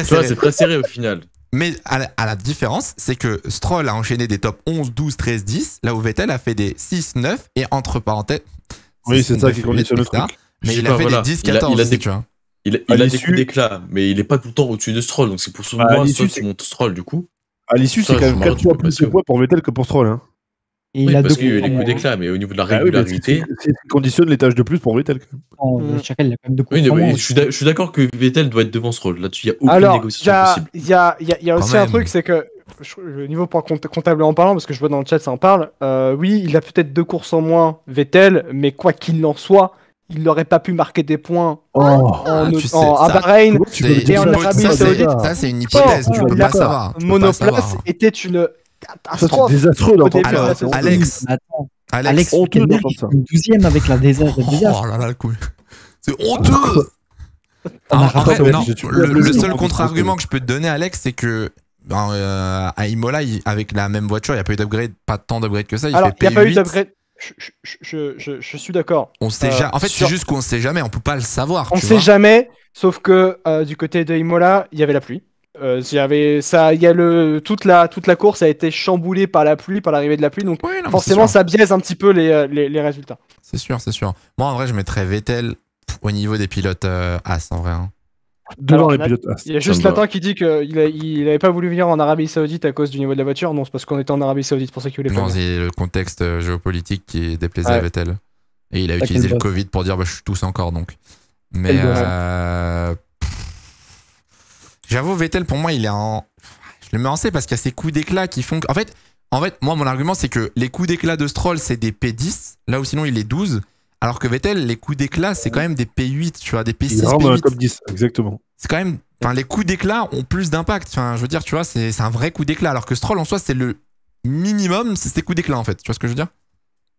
C'est très serré au final. Mais à la, à la différence, c'est que Stroll a enchaîné des top 11, 12, 13, 10, là où Vettel a fait des 6, 9, et entre parenthèses, oui, c'est ça qui conditionne le truc. Mais il a fait des 10-14, Il, a des coups d'éclat, mais il est pas tout le temps au-dessus de Stroll, donc c'est pour son bah, moi, tu mon Stroll du coup. À l'issue, c'est quand même 4 fois plus de poids pour Vettel que pour Stroll. Hein. il a parce qu'il a eu coups d'éclat, mais au niveau de la bah régularité. c'est conditionne les tâches de plus pour Vettel. je suis d'accord que Vettel doit être devant Stroll. Là-dessus, il n'y a aucune négociation possible. Il y a aussi un truc, c'est que le niveau comptable en parlant, parce que je vois dans le chat ça en parle, euh, oui, il a peut-être deux courses en moins, Vettel, mais quoi qu'il en soit, il n'aurait pas pu marquer des points en, Bahreïn et en Arabie Ça, c'est une hypothèse, tu peux pas savoir. Monoplace était une catastrophe. désastreux dans ton Alors, Alex, Alex, 12 avec la désastre. Oh là là, le C'est honteux! Ah, le, seul contre-argument que je peux te donner, Alex, c'est que ben, euh, à Imola, avec la même voiture, il n'y a pas eu d'upgrade, pas tant d'upgrade que ça. Il n'y a pas eu d'upgrade. Je, suis d'accord. On sait euh, En fait, c'est juste qu'on ne sait jamais, on ne peut pas le savoir. On ne sait jamais, sauf que euh, du côté de Imola, il y avait la pluie. Euh, y avait ça, y a le, toute, la, toute la course a été chamboulée par la pluie, par l'arrivée de la pluie, donc forcément ça biaise un petit peu euh, les, les, résultats. C'est sûr, c'est sûr. Moi en vrai, je mettrais Vettel au niveau des pilotes As en vrai. Hein. Ah, il y a juste Latin qui dit qu'il n'avait pas voulu venir en Arabie Saoudite à cause du niveau de la voiture. Non, c'est parce qu'on était en Arabie Saoudite, pour ça qu'il voulait pas. Non, c'est le contexte euh, géopolitique qui déplaisait Vettel. Et il a utilisé le Covid pour dire bah, je suis tous encore donc. Mais euh, j'avoue, Vettel, pour moi, il est en. Je le mets en C parce qu'il y a ces coups d'éclat qui font. En fait, en fait, moi, mon argument, c'est que les coups d'éclat de Stroll, c'est des P10, là où sinon il est 12. Alors que Vettel, les coups d'éclat, c'est quand même des P8, tu vois, des P6. P8. top 10, exactement. C'est quand même. Enfin, les coups d'éclat ont plus d'impact. Enfin, je veux dire, tu vois, c'est un vrai coup d'éclat. Alors que Stroll, en soi, c'est le minimum, c'est ses coups d'éclat, en fait. Tu vois ce que je veux dire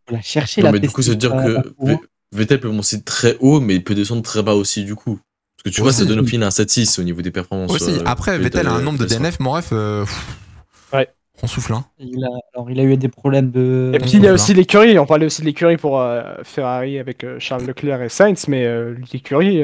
On a cherché non, mais du coup, ça veut dire que Vettel peut monter très haut, mais il peut descendre très bas aussi, du coup. Parce que tu vois, ça donne au final un 7-6 au niveau des performances. Euh, Après, Vettel a un nombre de DNF, mon ref, on souffle hein. Il a, alors, il a eu des problèmes de. Et puis il y a aussi l'écurie. On parlait aussi de l'écurie pour euh, Ferrari avec euh, Charles Leclerc et Sainz, mais euh, l'écurie.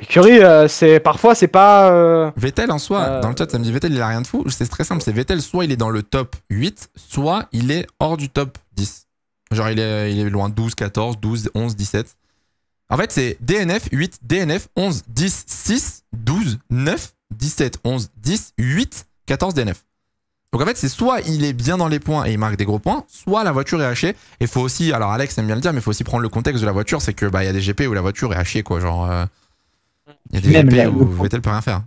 L'écurie, c'est parfois c'est pas. Vettel en soi, dans le chat ça me dit Vettel il a rien de fou. C'est très simple, c'est Vettel soit il est dans le top 8, soit il est hors du top 10. Genre il est, il est loin 12, 14, 12, 11, 17. En fait c'est DNF 8, DNF 11, 10, 6, 12, 9, 17, 11, 10, 8, 14 DNF. Donc en fait, c'est soit il est bien dans les points et il marque des gros points, soit la voiture est hachée. Et faut aussi, alors Alex aime bien le dire, mais il faut aussi prendre le contexte de la voiture, c'est que bah il y a des GP où la voiture est hachée quoi, genre euh, il y a des Même GP où Vettel peut rien faire.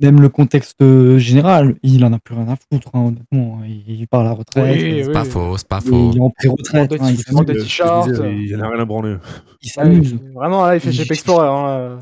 Même le contexte euh, général, il en a plus rien à foutre hein, honnêtement. Hein. Il, part à la retraite. c'est pas faux, c'est pas faux. Il est en pré-retraite. Hein, il, fait des t-shirts. Il a rien à branler. Il ah, s'amuse. Vraiment là, il fait GP Explorer. Euh,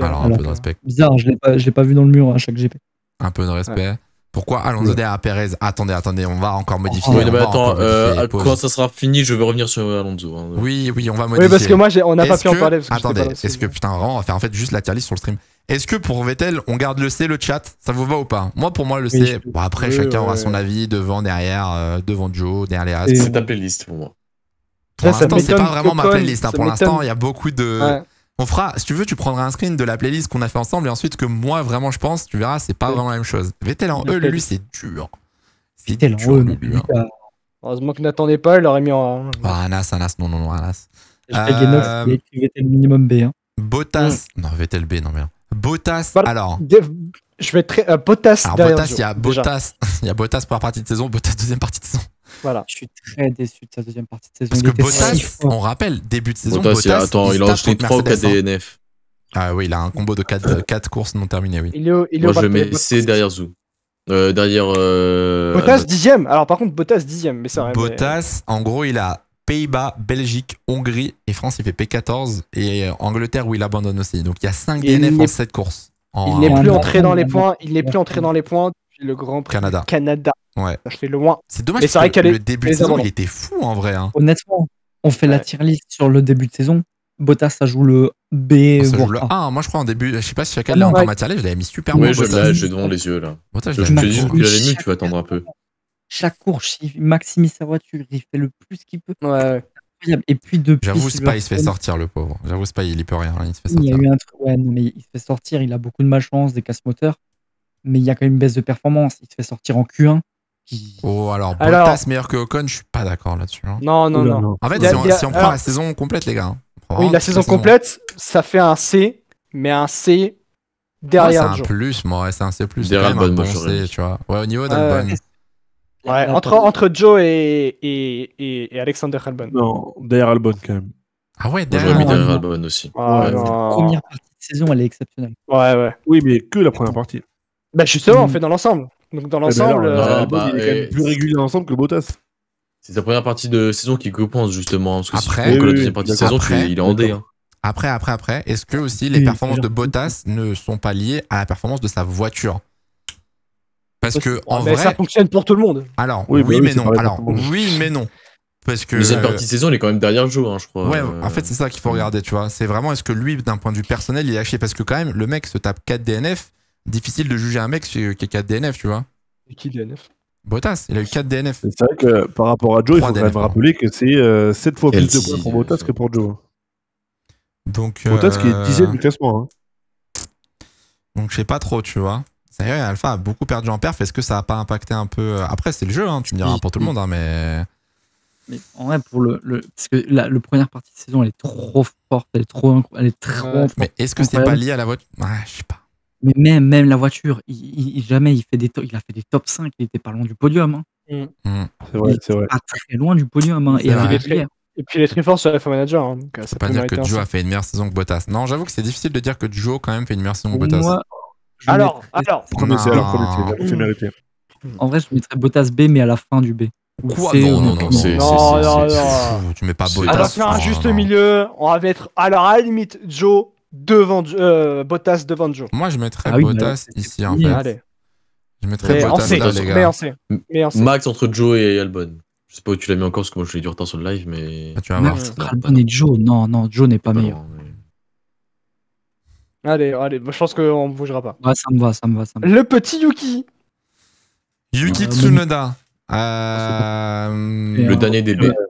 alors un peu de respect. Bizarre, je l'ai pas, pas vu dans le mur à chaque GP. Un peu de respect. Pourquoi Alonso derrière Perez Attendez, attendez, on va encore modifier. oui, mais attends, euh, quand ça sera fini, je vais revenir sur Alonso. Hein. Oui, oui, on va modifier. Oui, parce que moi, on n'a pas pu en parler. attendez, est-ce que putain, vraiment, on va faire en fait juste la tier list sur le stream. Est-ce que pour Vettel, on garde le C, le chat Ça vous va ou pas Moi, pour moi, le C. après, chacun aura son avis devant, derrière, euh, devant Joe, derrière les C'est ta playlist pour moi. Pour l'instant, c'est pas vraiment ma playlist. Hein. Pour l'instant, il y a beaucoup de. On fera, si tu veux, tu prendras un screen de la playlist qu'on a fait ensemble et ensuite que moi, vraiment, je pense, tu verras, c'est pas vraiment la même chose. Vettel en E, lui, c'est dur. C'est en e, hein. Heureusement que n'attendait pas, il aurait mis en. Ah, Anas, Anas, non, non, non, Anas. Euh... écrit Vettel minimum B. Hein. Bottas, mm. non, Vettel B, non, bien. Hein. Euh, Bottas, alors. Je vais très. Bottas, alors, Bottas, il y a Bottas, il y a Bottas première partie de saison, Bottas deuxième partie de saison. Voilà. Je suis très déçu de sa deuxième partie de saison. Parce que Bottas, on rappelle, début de saison, Bottas, attends, il, a acheté 3 ou 4 DNF. Ah oui, il a un combo de 4, courses non terminées, oui. Il Moi, je mets C derrière Zou. Euh, derrière. Euh, Bottas, dixième. Alors, par contre, Bottas, dixième. Mais ça, Bottas, en gros, il a Pays-Bas, Belgique, Hongrie et France, il fait P14. Et euh, Angleterre, où il abandonne aussi. Donc, il y a 5 DNF en 7 courses. il n'est plus entré dans les points. Il n'est plus entré dans les points le Grand Prix Canada. Canada. Ouais. loin. C'est dommage parce que le, début de saison, il était fou en vrai. Hein. Honnêtement, on fait la tier list sur le début de saison. Bottas, ça joue le B. Ah, ça joue le A Moi, je crois en début. Je sais pas si chacun ah l'a encore ma tier list. Je l'avais mis super bon. l'ai j'ai devant les yeux là. je, te dis que mis, tu vas attendre un peu. Chaque course, il maximise sa voiture, il fait le plus qu'il peut. Et puis depuis. J'avoue, pas il se fait sortir, le pauvre. J'avoue, Spy, il y peut rien. Hein, il se fait sortir. Il a eu un truc, ouais, mais il se fait sortir. Il a beaucoup de malchance, des casse-moteurs mais il y a quand même une baisse de performance. Il se fait sortir en Q1. Oh, alors, Bottas meilleur que Ocon, je suis pas d'accord là-dessus. Hein. Non, non, non, En fait, si, on, prend la saison complète, les gars. Hein. oui, la saison complète, ça fait un C, mais un C derrière. Ouais, c'est un plus, moi, c'est un C. Derrière Albon bon, tu vois. Ouais, au niveau d'Albon. Euh, ouais, entre, entre Joe et, et, et Alexander Albon. Non, derrière Albon quand même. Ah ouais, derrière, mis Albon aussi. Ah, la première partie de saison, elle est exceptionnelle. Ouais, ouais. Oui, mais que la première partie. Bah justement, on mm. fait dans l'ensemble. Donc dans eh ben l'ensemble, euh, ah, il bah, est quand même plus régulier dans l'ensemble que Bottas. C'est sa première partie de saison qui compense justement. Parce que après, la deuxième partie de saison, après, il est en D. Hein. Après, après, après, est-ce que aussi les performances de Bottas ne sont pas liées à la performance de sa voiture Parce que ah, en vrai, ça fonctionne pour tout le monde. Alors oui, oui, bah mais non. Alors oui mais non. Parce que deuxième euh, partie de saison, il est quand même derrière le jeu, hein, je crois. Ouais, en fait, c'est ça qu'il faut euh, mm. regarder, tu vois. C'est vraiment est-ce que lui, d'un point de vue personnel, il est haché parce que quand même, le mec se tape 4 DNF difficile de juger un mec qui a 4 DNF, tu vois. Et qui DNF Bottas, il a eu 4 DNF. C'est vrai que par rapport à Joe, il faut hein. rappeler que c'est 7 euh, fois plus de points pour Bottas que pour Joe. Donc, Bottas qui est 10 euh, du classement. Hein. Donc je sais pas trop, tu vois. C'est vrai, Alpha a beaucoup perdu en perf. Est-ce que ça a pas impacté un peu euh, Après, c'est le jeu, hein, tu me diras pour tout le monde, mais. Mais en vrai, pour le, parce que la première partie de saison, elle est trop forte, elle est trop, elle est Mais est-ce que c'est pas lié à la voiture Ouais, je sais pas. Mais même, même la voiture, il, jamais il, fait des il a fait des top 5, il était pas loin du podium. Hein. Mmh. Mmh. C'est vrai, c'est vrai. Pas très loin du podium. Hein, et, puis très, et, les très sur la F1 Manager. Hein. Donc, euh, ça pas dire que Joe a fait une meilleure saison que Bottas. Non, j'avoue que c'est difficile de dire que Joe quand même fait une meilleure saison que Bottas. alors, alors. Mmh. En vrai, je mettrais Bottas B, mais à la fin du B. Quoi Non, non, non, c'est. Tu mets pas Bottas. Alors, un oh, juste milieu, on va mettre. Alors, à la limite, Joe devant euh, Bottas devant Joe. Moi, je mettrais ah Bottas ici en fait. Je mettrais mais Bottas Mais en C. Mais Max entre Joe et Albon. Je sais pas où tu l'as mis encore parce que moi je l'ai du retard sur le live, mais. Ah, Albon et Joe, non, non, Joe n'est pas, meilleur. Allez, allez, je pense qu'on bougera pas. Ouais, ça me va, ça me va, ça me va. Le petit Yuki. Yuki ah, Tsunoda. Euh, le dernier des deux. Euh,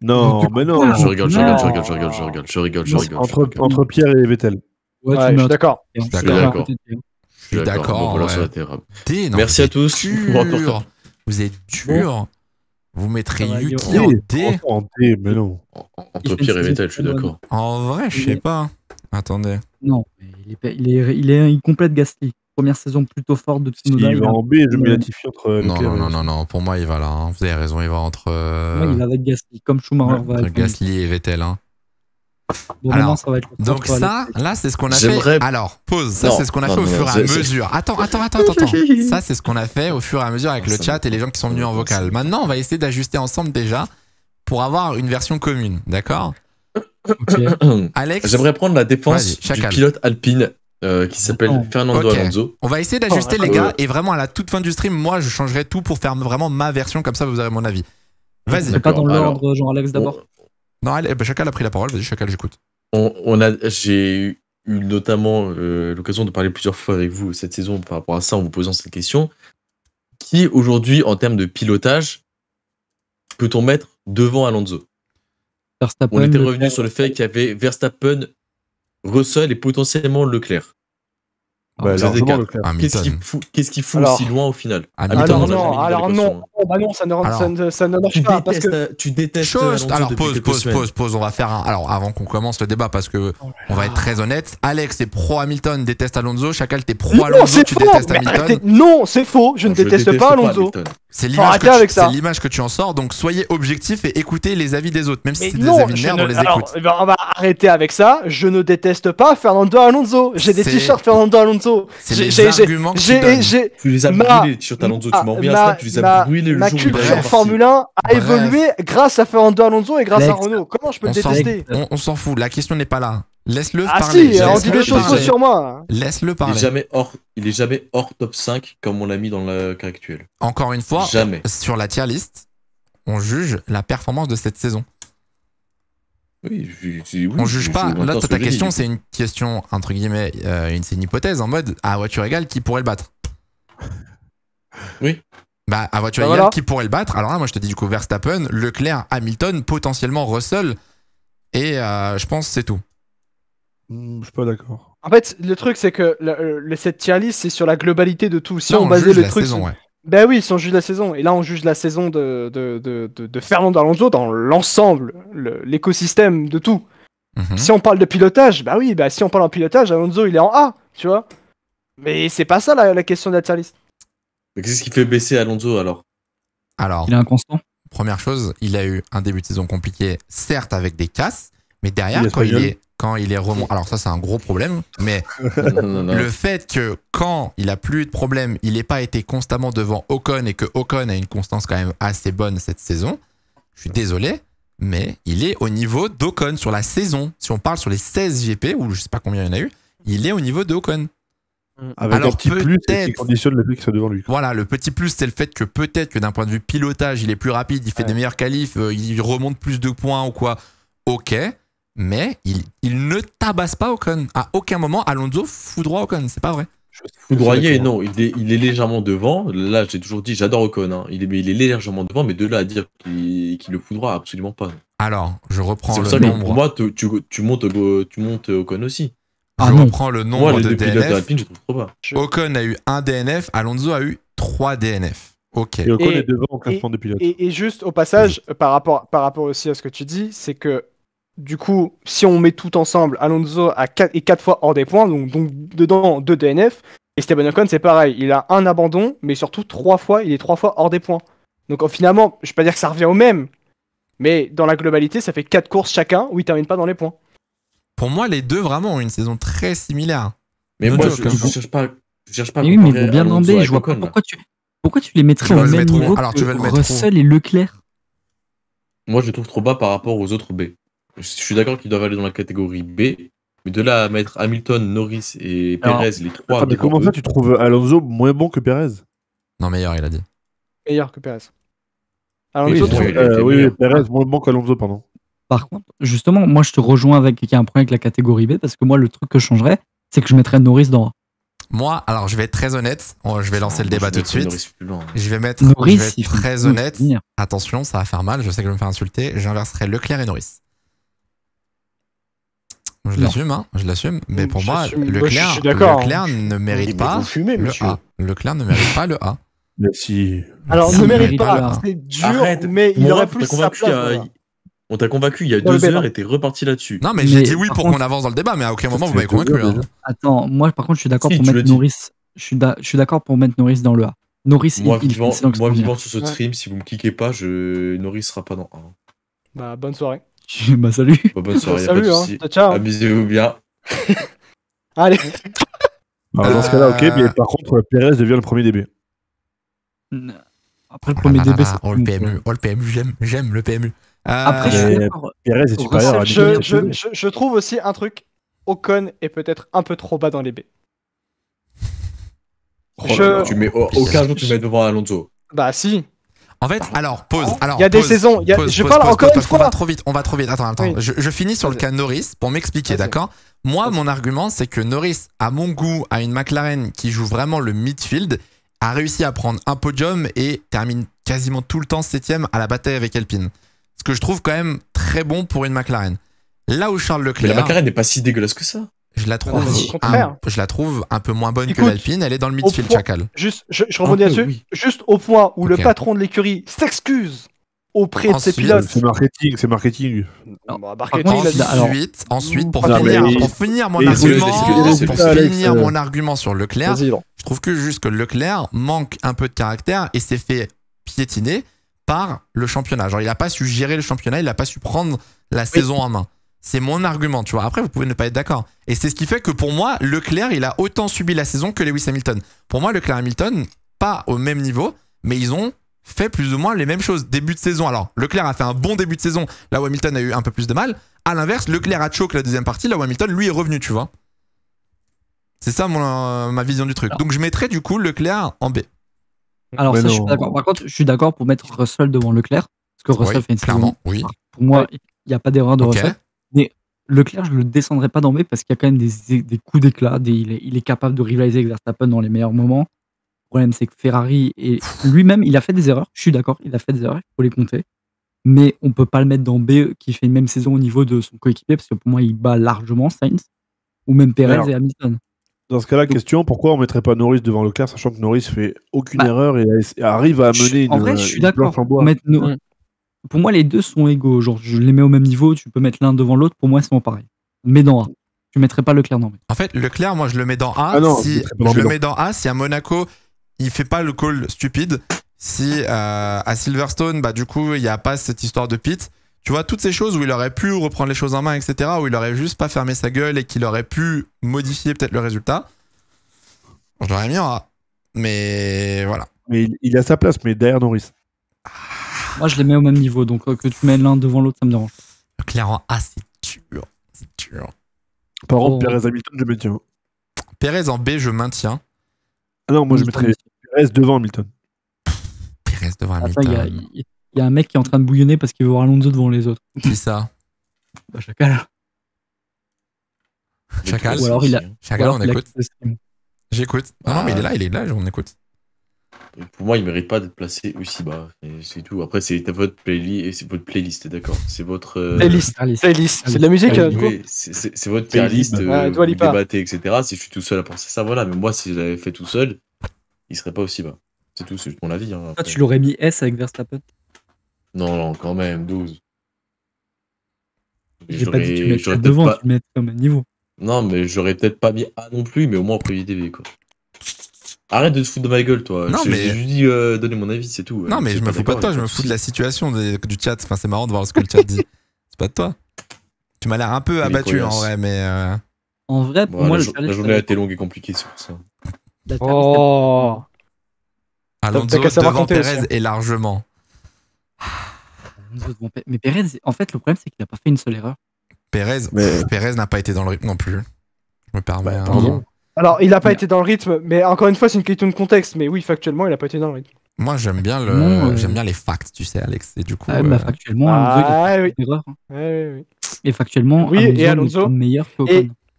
non, mais non. Ah, je rigole, je rigole, je rigole, je rigole, je rigole, je rigole, je rigole. Entre, Pierre et Vettel. Ouais, je suis d'accord. Je suis d'accord. d'accord. Merci à tous. Vous êtes durs. Vous mettrez Yuki en D mais non. Entre Pierre et Vettel, je suis d'accord. En vrai, je sais pas. Attendez. Non, il est, il est, il est, complète première saison plutôt forte de Tsunoda. il va en B, je me euh, entre. Euh, non, non, non, non, pour moi, il va là. Hein. Vous avez raison, il va entre. Euh, il va avec Gasly, comme Schumacher va Gasly et Vettel. Hein. donc ça, là, c'est ce qu'on a fait. Alors, pause. Ça, c'est ce qu'on a fait au fur et à mesure. Attends, attends, attends, attends. ça, c'est ce qu'on a fait au fur et à mesure avec le chat et les gens qui sont venus en vocal. Maintenant, on va essayer d'ajuster ensemble déjà pour avoir une version commune, d'accord Alex, j'aimerais prendre la défense du pilote alpine euh, qui s'appelle Fernando Alonso. On va essayer d'ajuster ah, les gars et vraiment à la toute fin du stream, moi je changerai tout pour faire vraiment ma version comme ça vous aurez mon avis. Vas-y. C'est pas dans l'ordre, genre Alex d'abord. Non, elle, bah, chacun a pris la parole. Vas-y, chacun j'écoute. On, a, j'ai eu notamment euh, l'occasion de parler plusieurs fois avec vous cette saison par rapport à ça en vous posant cette question. Qui aujourd'hui, en termes de pilotage, peut-on mettre devant Alonso Verstappen, On était revenu sur le fait qu'il y avait Verstappen, Russell est potentiellement Leclerc. Ah, bah, qu'est-ce qu'il fout, si loin au final ah, ah, Hamilton, Alors non, alors non, oh, bah non, ça ne, marche pas. Parce que tu détestes. alors pause, pause, pause, pause. On va faire un. Alors avant qu'on commence le débat, parce que on va être très honnête. Alex est pro Hamilton, déteste Alonso. Chacal, t'es pro Alonso, tu détestes Hamilton. Non, c'est faux. Je ne déteste, pas Alonso. C'est l'image que, tu en sors. Donc soyez objectif et écoutez les avis des autres, même si c'est des avis de merde, on les écoute. Eh ben, on va arrêter avec ça. Je ne déteste pas Fernando Alonso. J'ai des t-shirts Fernando Alonso. C'est J'ai arguments que tu donnes. Tu les as ma, brûlés sur Alonso, tu m'en reviens à tu les as ma, brûlés le jour Ma Formule 1 a évolué grâce à Fernando Alonso et grâce à Renault. Comment je peux détester On, s'en fout, la question n'est pas là. Laisse-le ah parler. Si, on dit des choses sur moi. Laisse-le parler. Il est, jamais hors, il est jamais hors top 5 comme on l'a mis dans le cas actuel. Encore une fois, sur la tier list, on juge la performance de cette saison. Oui, on juge pas. Là, ta, question, c'est une question, entre guillemets, euh, c'est une hypothèse en mode à voiture égale, qui pourrait le battre Oui. Bah, à voiture bah, égale, qui pourrait le battre Alors là, moi, je te dis du coup Verstappen, Leclerc, Hamilton, potentiellement Russell, et euh, je pense c'est tout. Hmm, je suis pas d'accord. En fait, le truc, c'est que le, le, cette tier list, c'est sur la globalité de tout. Si on, basait le truc. ouais. Ben oui, si on juge la saison. Et là, on juge la saison de, de, de, de, de Fernando Alonso dans l'ensemble, l'écosystème de tout. Mhm. Si on parle de pilotage, bah oui, bah si on parle en pilotage, Alonso il est en A, tu vois. Mais c'est pas ça la, la question de la tier list. qu'est-ce qui fait baisser Alonso alors Alors. Il inconstant. Première chose, il a eu un début de saison compliqué, certes avec des casses, mais derrière, quand il est quand il est remonté. Alors ça c'est un gros problème, mais le fait que quand il a plus eu de problème, il n'ait pas été constamment devant Ocon et que Ocon a une constance quand même assez bonne cette saison, je suis désolé, mais il est au niveau d'Ocon sur la saison. Si on parle sur les 16 GP, ou je sais pas combien il y en a eu, il est au niveau d'Ocon. Avec Alors, petit plus conditionne le devant lui. Voilà, le petit plus, c'est le fait que peut-être que d'un point de vue pilotage, il est plus rapide, il fait des meilleurs qualifs, euh, il remonte plus de points ou quoi. Ok, mais il, il ne tabasse pas Ocon. À aucun moment, Alonso foudroie Ocon, c'est pas vrai. Foudroyer, non, il est, il est, légèrement devant. Là, j'ai toujours dit, j'adore Ocon, hein. il, est, il est légèrement devant, mais de là à dire qu'il le foudroie, absolument pas. Alors, je reprends le nombre. Pour moi, tu, tu, montes, euh, tu montes Ocon aussi. je ah reprends le nombre de DNF. je trouve Ocon a eu un DNF, Alonso a eu trois DNF. Ok. Et Ocon est devant en classement des pilotes. Et, et, juste au passage, par, rapport, par rapport aussi à ce que tu dis, c'est que du coup, si on met tout ensemble, Alonso a 4, est 4 fois hors des points, donc, dedans 2 DNF. Et Esteban Ocon, c'est pareil, il a un abandon, mais surtout 3 fois, il est 3 fois hors des points. Donc finalement, je vais pas dire que ça revient au même, mais dans la globalité, ça fait 4 courses chacun où il termine pas dans les points. Pour moi, les deux vraiment ont une saison très similaire. Mais moi, je, ne cherche pas. Je cherche pas oui, mais vont bien demander pourquoi tu, les mettrais au même niveau que le Russell et Leclerc. Moi, je les trouve trop bas par rapport aux autres B je suis d'accord qu'il doivent aller dans la catégorie B, mais de là à mettre Hamilton, Norris et Perez, les trois. comment ça, tu trouves Alonso moins bon que Perez Non, meilleur, il a dit. Meilleur que Perez. Alors, euh, oui, Perez moins bon qu'Alonso, pardon. Par contre, justement, moi, je te rejoins avec qu'il y a un point avec la catégorie B, parce que moi, le truc que je changerais, c'est que je mettrais Norris dans moi, alors je vais être très honnête, oh, je vais lancer le ah, débat tout de suite. Hein. Je vais mettre Norris, très honnête. Attention, ça va faire mal, je sais que je vais me faire insulter. J'inverserai Leclerc et Norris je l'assume, hein, je l'assume. Mais mm, pour moi, le clair hein. ne mérite pas le A. le clair ne mérite pas le A. Mais si. Alors, ne mérite pas, c'est dur, mais il aurait plus sa place. On t'a convaincu il y a deux heures et t'es reparti là-dessus. Non, mais, j'ai dit oui pour qu'on avance dans le débat, mais à aucun moment vous m'avez convaincu. Hein. Attends, moi par contre, je suis d'accord pour mettre Norris. Je suis d'accord pour mettre Norris dans le A. Norris, moi, il, vivant, sur ce stream, si vous me cliquez pas, je... Norris sera pas dans A Bah, bonne soirée bah salut. bonne soirée, salut, pas de hein. Amusez-vous bien. Allez. Bah, dans ce cas-là, ok, mais euh, par contre, Perez devient le premier DB. Après le premier début ah DB, c'est. Oh le PMU, oh, j'aime, j'aime le PMU. Euh, après, je, Perez est supérieur à je, je, je, trouve aussi un truc. Ocon est peut-être un peu trop bas dans les B. Oh, je... Tu mets aucun jour tu mets devant Alonso. Bah si. En fait, alors pause. Alors, il y a des saisons. je encore une fois. On va trop vite. On va Attends, attends. Je, finis sur le cas Norris pour m'expliquer, d'accord Moi, mon argument, c'est que Norris, à mon goût, à une McLaren qui joue vraiment le midfield, a réussi à prendre un podium et termine quasiment tout le temps septième à la bataille avec Alpine. Ce que je trouve quand même très bon pour une McLaren. Là où Charles Leclerc. Mais la McLaren n'est pas si dégueulasse que ça. Je la ah trouve, un, je la trouve un peu moins bonne que l'Alpine. Elle est dans le midfield, Chacal. Juste, je, Juste au point où le patron de l'écurie s'excuse auprès de ses pilotes. C'est marketing, c'est marketing. ensuite, pour, ah, finir, mon argument, sur Leclerc, je trouve que juste que Leclerc manque un peu de caractère et s'est fait piétiner par le championnat. Genre, il n'a pas su gérer le championnat, il n'a pas su prendre la saison en main. C'est mon argument, tu vois. Après, vous pouvez ne pas être d'accord. Et c'est ce qui fait que pour moi, Leclerc, il a autant subi la saison que Lewis Hamilton. Pour moi, Leclerc et Hamilton, pas au même niveau, mais ils ont fait plus ou moins les mêmes choses. Début de saison, alors Leclerc a fait un bon début de saison, là où Hamilton a eu un peu plus de mal. À l'inverse, Leclerc a choqué la deuxième partie, là où Hamilton, lui, est revenu, tu vois. C'est ça euh, ma vision du truc. Donc je mettrais du coup Leclerc en B. Alors ça, je suis d'accord. Par contre, je suis d'accord pour mettre Russell devant Leclerc. Parce que Russell fait une Clairement, oui. Pour moi, il n'y a pas d'erreur de mais Leclerc, je le descendrai pas dans B parce qu'il y a quand même des, coups d'éclat. Il est, il, est, capable de rivaliser avec Verstappen dans les meilleurs moments. Le problème, c'est que Ferrari, et lui-même, il a fait des erreurs. Je suis d'accord, il a fait des erreurs, il faut les compter. Mais on peut pas le mettre dans B qui fait une même saison au niveau de son coéquipier parce que pour moi, il bat largement Sainz ou même Perez et Hamilton. Dans ce cas-là, question pourquoi on mettrait pas Norris devant Leclerc, sachant que Norris fait aucune bah, erreur et, arrive à mener une, en vrai, je suis d'accord pour moi, les deux sont égaux. Genre, je les mets au même niveau, tu peux mettre l'un devant l'autre, pour moi, c'est sont pareil Mais dans A. Tu mettrais pas Leclerc dans B. En fait, Leclerc, moi, je le mets dans A. Ah si, je le mets dans A si à Monaco, il fait pas le call stupide. Si euh, à Silverstone, bah, du coup, il n'y a pas cette histoire de pit. Tu vois, toutes ces choses où il aurait pu reprendre les choses en main, etc., où il aurait juste pas fermé sa gueule et qu'il aurait pu modifier peut-être le résultat, je l'aurais mis en A. Mais voilà. Mais il, il a sa place, mais derrière Norris. Moi, je les mets au même niveau, donc euh, que tu mets l'un devant l'autre, ça me dérange. Le clair en A, ah, c'est dur. C'est dur. Par contre, oh. Perez Hamilton, je maintiens. Perez en B, je maintiens. Ah non, moi, je mettrais Perez devant Hamilton. Perez devant Hamilton. Il y, a- un mec qui est en train de bouillonner parce qu'il veut voir Alonso devant les autres. Qui ça bah, chacal. Chacal alors il Chacal, on écoute. J'écoute. Non, non, mais il est là, il est là, on écoute pour moi, il ne mérite pas d'être placé aussi bas. C'est tout. Après, c'est votre, playlist, d'accord C'est votre. Euh, playlist, C'est de la musique. Euh, c'est votre playlist. Euh, ah, etc. Si je suis tout seul à penser ça, voilà. Mais moi, si j'avais fait tout seul, il serait pas aussi bas. C'est tout, c'est juste mon avis. Hein, tu l'aurais mis S avec Verstappen Non, non, quand même, 12. J'ai pas dit que tu mettes devant, pas... tu mets comme un niveau. Non, mais j'aurais peut-être pas mis A non plus, mais au moins au priorité DV quoi. Arrête de te foutre de ma gueule, toi. Non, je, mais... je dis euh, mon avis, c'est tout. Non, euh, mais je, me fous pas de toi, je me fous de la situation du chat. Enfin, c'est marrant de voir ce que le chat dit. C'est pas de toi. Tu m'as l'air un peu abattu en vrai, mais. Euh, en vrai, pour moi, la, la journée a été longue et compliquée, oh. c'est pour ça. oh Alonso devant Perez et largement. Mais Perez, en fait, le problème, c'est qu'il n'a pas fait une seule erreur. Perez n'a pas été dans le rythme non plus. Je me permets. Bah, hein. pardon. Alors, il n'a pas été dans le rythme, mais encore une fois, c'est une question de contexte. Mais oui, factuellement, il n'a pas été dans le rythme. Moi, j'aime bien, le... Euh, j'aime bien les facts, tu sais, Alex. Et du coup, factuellement, Et factuellement, oui, et meilleur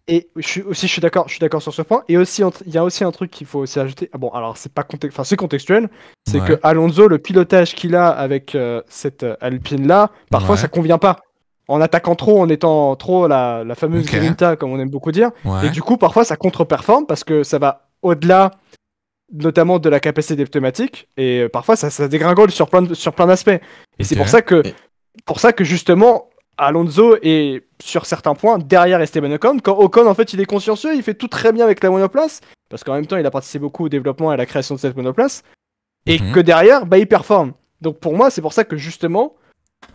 et, je suis aussi, je suis d'accord, je suis d'accord sur ce point. Et aussi, il y a aussi un truc qu'il faut aussi ajouter. Ah bon, alors c'est pas contexte, enfin c'est contextuel, c'est que Alonso, le pilotage qu'il a avec euh, cette euh, Alpine là, parfois ça convient pas en attaquant trop, en étant trop la, fameuse grinta, comme on aime beaucoup dire. Et du coup, parfois, ça contre-performe parce que ça va au-delà notamment de la capacité des pneumatiques, et euh, parfois ça, dégringole sur plein, sur plein d'aspects. Et c'est pour ça que, pour ça que justement, Alonso est sur certains points derrière Esteban Ocon. Quand Ocon, en fait, il est consciencieux, il fait tout très bien avec la monoplace, parce qu'en même temps, il a participé beaucoup au développement et à la création de cette monoplace, et mhm. que derrière, bah, il performe. Donc pour moi, c'est pour ça que justement,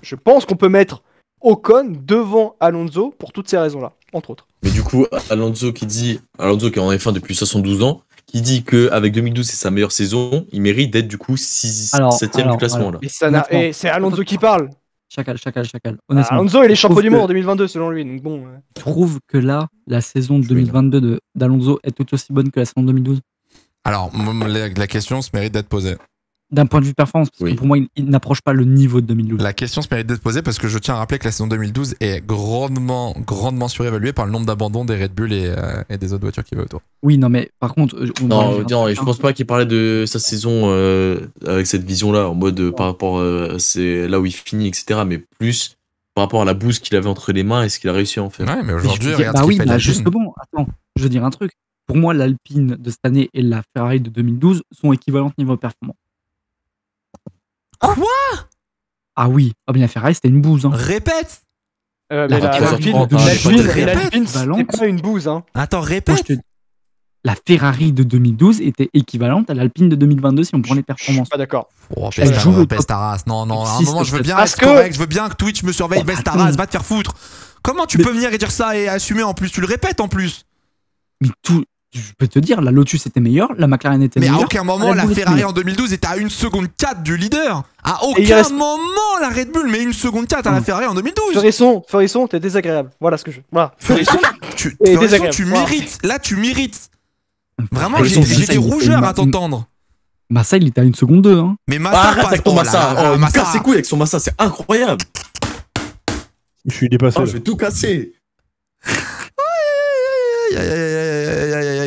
je pense qu'on peut mettre Ocon devant Alonso pour toutes ces raisons-là, entre autres. Mais du coup, Alonso qui dit, Alonso qui est en F1 depuis 72 ans, qui dit qu'avec 2012 c'est sa meilleure saison, il mérite d'être du coup 7ème du classement. Et, c'est Alonso qui parle. Chacal, chacal, chacal. Bah, Alonso, il est champion du monde en 2022 selon lui. Donc bon. que là, la saison 2022 d'Alonso est tout aussi bonne que la saison 2012. Alors, la question se mérite d'être posée d'un point de vue performance, parce que pour moi, il, n'approche pas le niveau de 2012. La question se mérite d'être posée parce que je tiens à rappeler que la saison 2012 est grandement, grandement surévaluée par le nombre d'abandons des Red Bull et, euh, des autres voitures qui va autour. Oui, non, mais par contre. Euh, non, je pense pas qu'il parlait de sa saison euh, avec cette vision-là, en mode par rapport c'est là où il finit, etc. Mais plus par rapport à la bouse qu'il avait entre les mains et ce qu'il a réussi à en faire. Ouais, mais aujourd'hui, Bah oui, justement, attends, je veux dire un truc. Pour moi, l'Alpine de cette année et la Ferrari de 2012 sont équivalentes niveau performance. Quoi Ah oui, ah, la Ferrari, c'était une bouse. Hein. Répète euh, mais la, une bouse. Hein. Attends, répète. La Ferrari de 2012 était équivalente à l'alpine de 2022 si on prend les performances. Pas d'accord. Elle oh, joue Non, non, à un moment, je veux bien être que... correct, je veux bien que Twitch me surveille, bah, Bestaras, va te faire foutre. Comment tu peux venir et dire ça et assumer en plus Tu le répètes en plus. Mais tout, je peux te dire, la Lotus était meilleure, la McLaren était meilleure. Mais à aucun moment la, Ferrari en 2012 était à 1 seconde 4 du leader. À aucun moment la Red Bull mais 1 seconde 4 à la mm. Ferrari en 2012. Ferrisson, Ferrisson, t'es désagréable. Voilà ce que je. Voilà. Ferrisson, tu, tu mérites. Là, tu mérites. Vraiment, j'ai des rougeurs à t'entendre. Massa, il était à une seconde 2. Hein. Mais Massa, passe arrête avec ton oh Massa. Oh, ses couilles avec son Massa, c'est incroyable. Je suis dépassé. Ah, je vais tout casser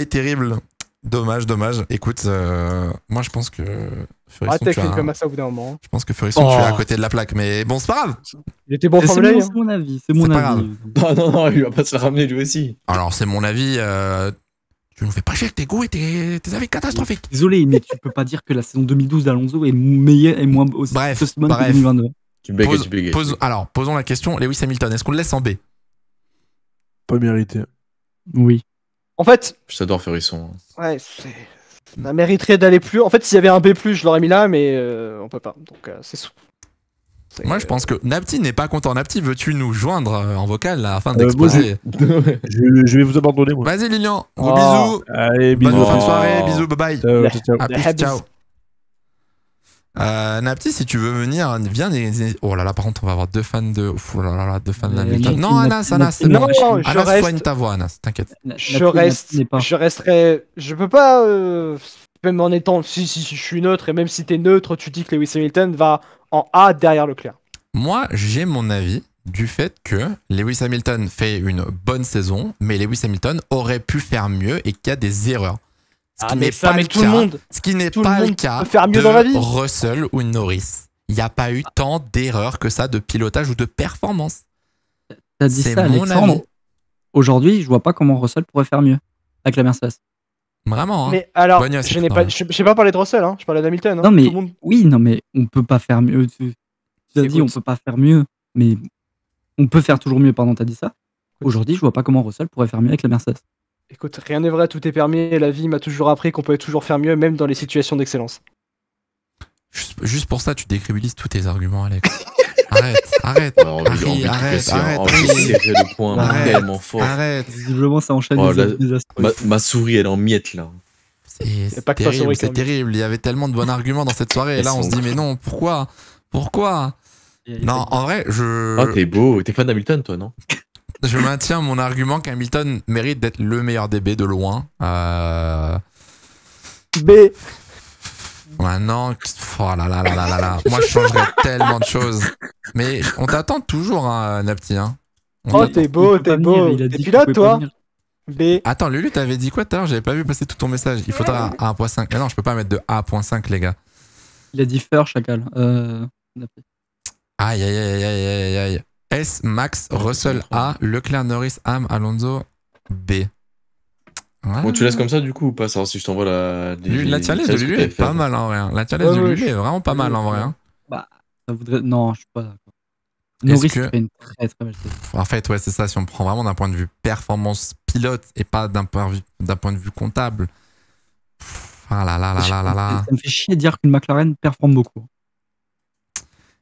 terrible. Dommage, dommage. Écoute, euh, moi je pense que. Je pense que Ferrisson, oh. tu es à oh. côté de la plaque, mais bon, c'est pas grave. Il bon C'est mon avis. C'est mon avis. Non, non, non, il va pas se ramener lui aussi. Alors, c'est mon avis. Euh, tu nous fais pas chier avec tes goûts et tes, avis catastrophiques. Désolé, mais tu peux pas dire que la saison 2012 d'Alonso est meilleure et moins aussi, bref, Tu bégues tu alors, posons la question. Lewis Hamilton, est-ce qu'on le laisse en B Pas mérité. Oui. En fait. J'adore Ferrisson. Ouais, c'est. Ça mériterait d'aller plus. En fait, s'il y avait un B, je l'aurais mis là, mais euh, on peut pas. Donc, euh, c'est c'est Moi, je pense que Napti n'est pas content. Napti, veux-tu nous joindre euh, en vocal là, afin d'exposer je... vais vous abandonner. Vas-y, Lilian. Gros ah. bisous. Allez, Bonne fin de soirée. Bisous, bye bye. À ciao. Euh, Napti, si tu veux venir, viens. Oh là là, par contre, on va avoir deux fans de. Oh là là, deux fans de euh, Non, Anas, Anas, c'est Je reste... soigne ta voix, Anas, t'inquiète. Je reste. Je resterai. Je peux pas. Euh, même en étant. Si, si, je suis neutre, et même si t'es neutre, tu dis que Lewis Hamilton va en A derrière Leclerc. Moi, j'ai mon avis du fait que Lewis Hamilton fait une bonne saison, mais Lewis Hamilton aurait pu faire mieux et qu'il y a des erreurs. Ce ah, qui n'est pas, le, cas, monde, ce qui n'est pas le, faire de Russell ou Norris. Il n'y a pas eu tant d'erreurs que ça de pilotage ou de performance. T'as dit ça, mon Alexandre. Aujourd'hui, je vois pas comment Russell pourrait faire mieux avec la Mercedes. Vraiment. Hein. alors, je n'ai pas, pas parler de Russell, hein. je parlais d'Hamilton. Hein. non mais oui, non mais on peut pas faire mieux. Tu, as dit on peut pas faire mieux, mais on peut faire toujours mieux. Pardon, as dit ça. Aujourd'hui, je vois pas comment Russell pourrait faire mieux avec la Mercedes. Écoute, rien n'est vrai, tout est permis. la vie m'a toujours appris qu'on pouvait toujours faire mieux, même dans les situations d'excellence. Juste pour ça, tu décrédibilises tous tes arguments, Alex. arrête, arrête, non, envie arrête, arrête, arrête, arrête, tellement fort. Arrête. Visiblement, ça enchaîne oh, la, ma, ma, souris, elle est en miettes là. C'est terrible, c'est hein. terrible. Il y avait tellement de bons arguments dans cette soirée. Et là, on se dit, mais non, pourquoi Pourquoi Non, en vrai, je. Oh, t'es beau. T'es fan d'Hamilton, toi, non je maintiens mon argument qu'Hamilton mérite d'être le meilleur DB de loin. Euh... B. Maintenant, oh là là là là là là. Moi, je changerais tellement de choses. Mais on t'attend toujours, hein, Napti. Hein. oh, t'es beau, t'es beau. T'es pilote, toi B. Attends, Lulu, t'avais dit quoi tout à l'heure J'avais pas vu passer tout ton message. Il faudra 1.5. Mais non, je peux pas mettre de A.5, les gars. Il a dit Fer chacal. Euh... Aïe, aïe, aïe, aïe, aïe, aïe. Max, Russell A, Leclerc, Norris, Ham, Alonso B. Bon, tu laisses comme ça du coup ou pas ça, si je t'envoie la. la tier de Lulu est pas mal en vrai. Hein. La tier de Lulu est vraiment pas mal en vrai. Hein. Bah, ça voudrait. Non, je suis pas d'accord. Norris fait une très très belle En fait, ouais, c'est ça. Si on prend vraiment d'un point de vue performance pilote et pas d'un point, de vue comptable. ah là là là là là là. Ça me fait chier de dire qu'une McLaren performe beaucoup.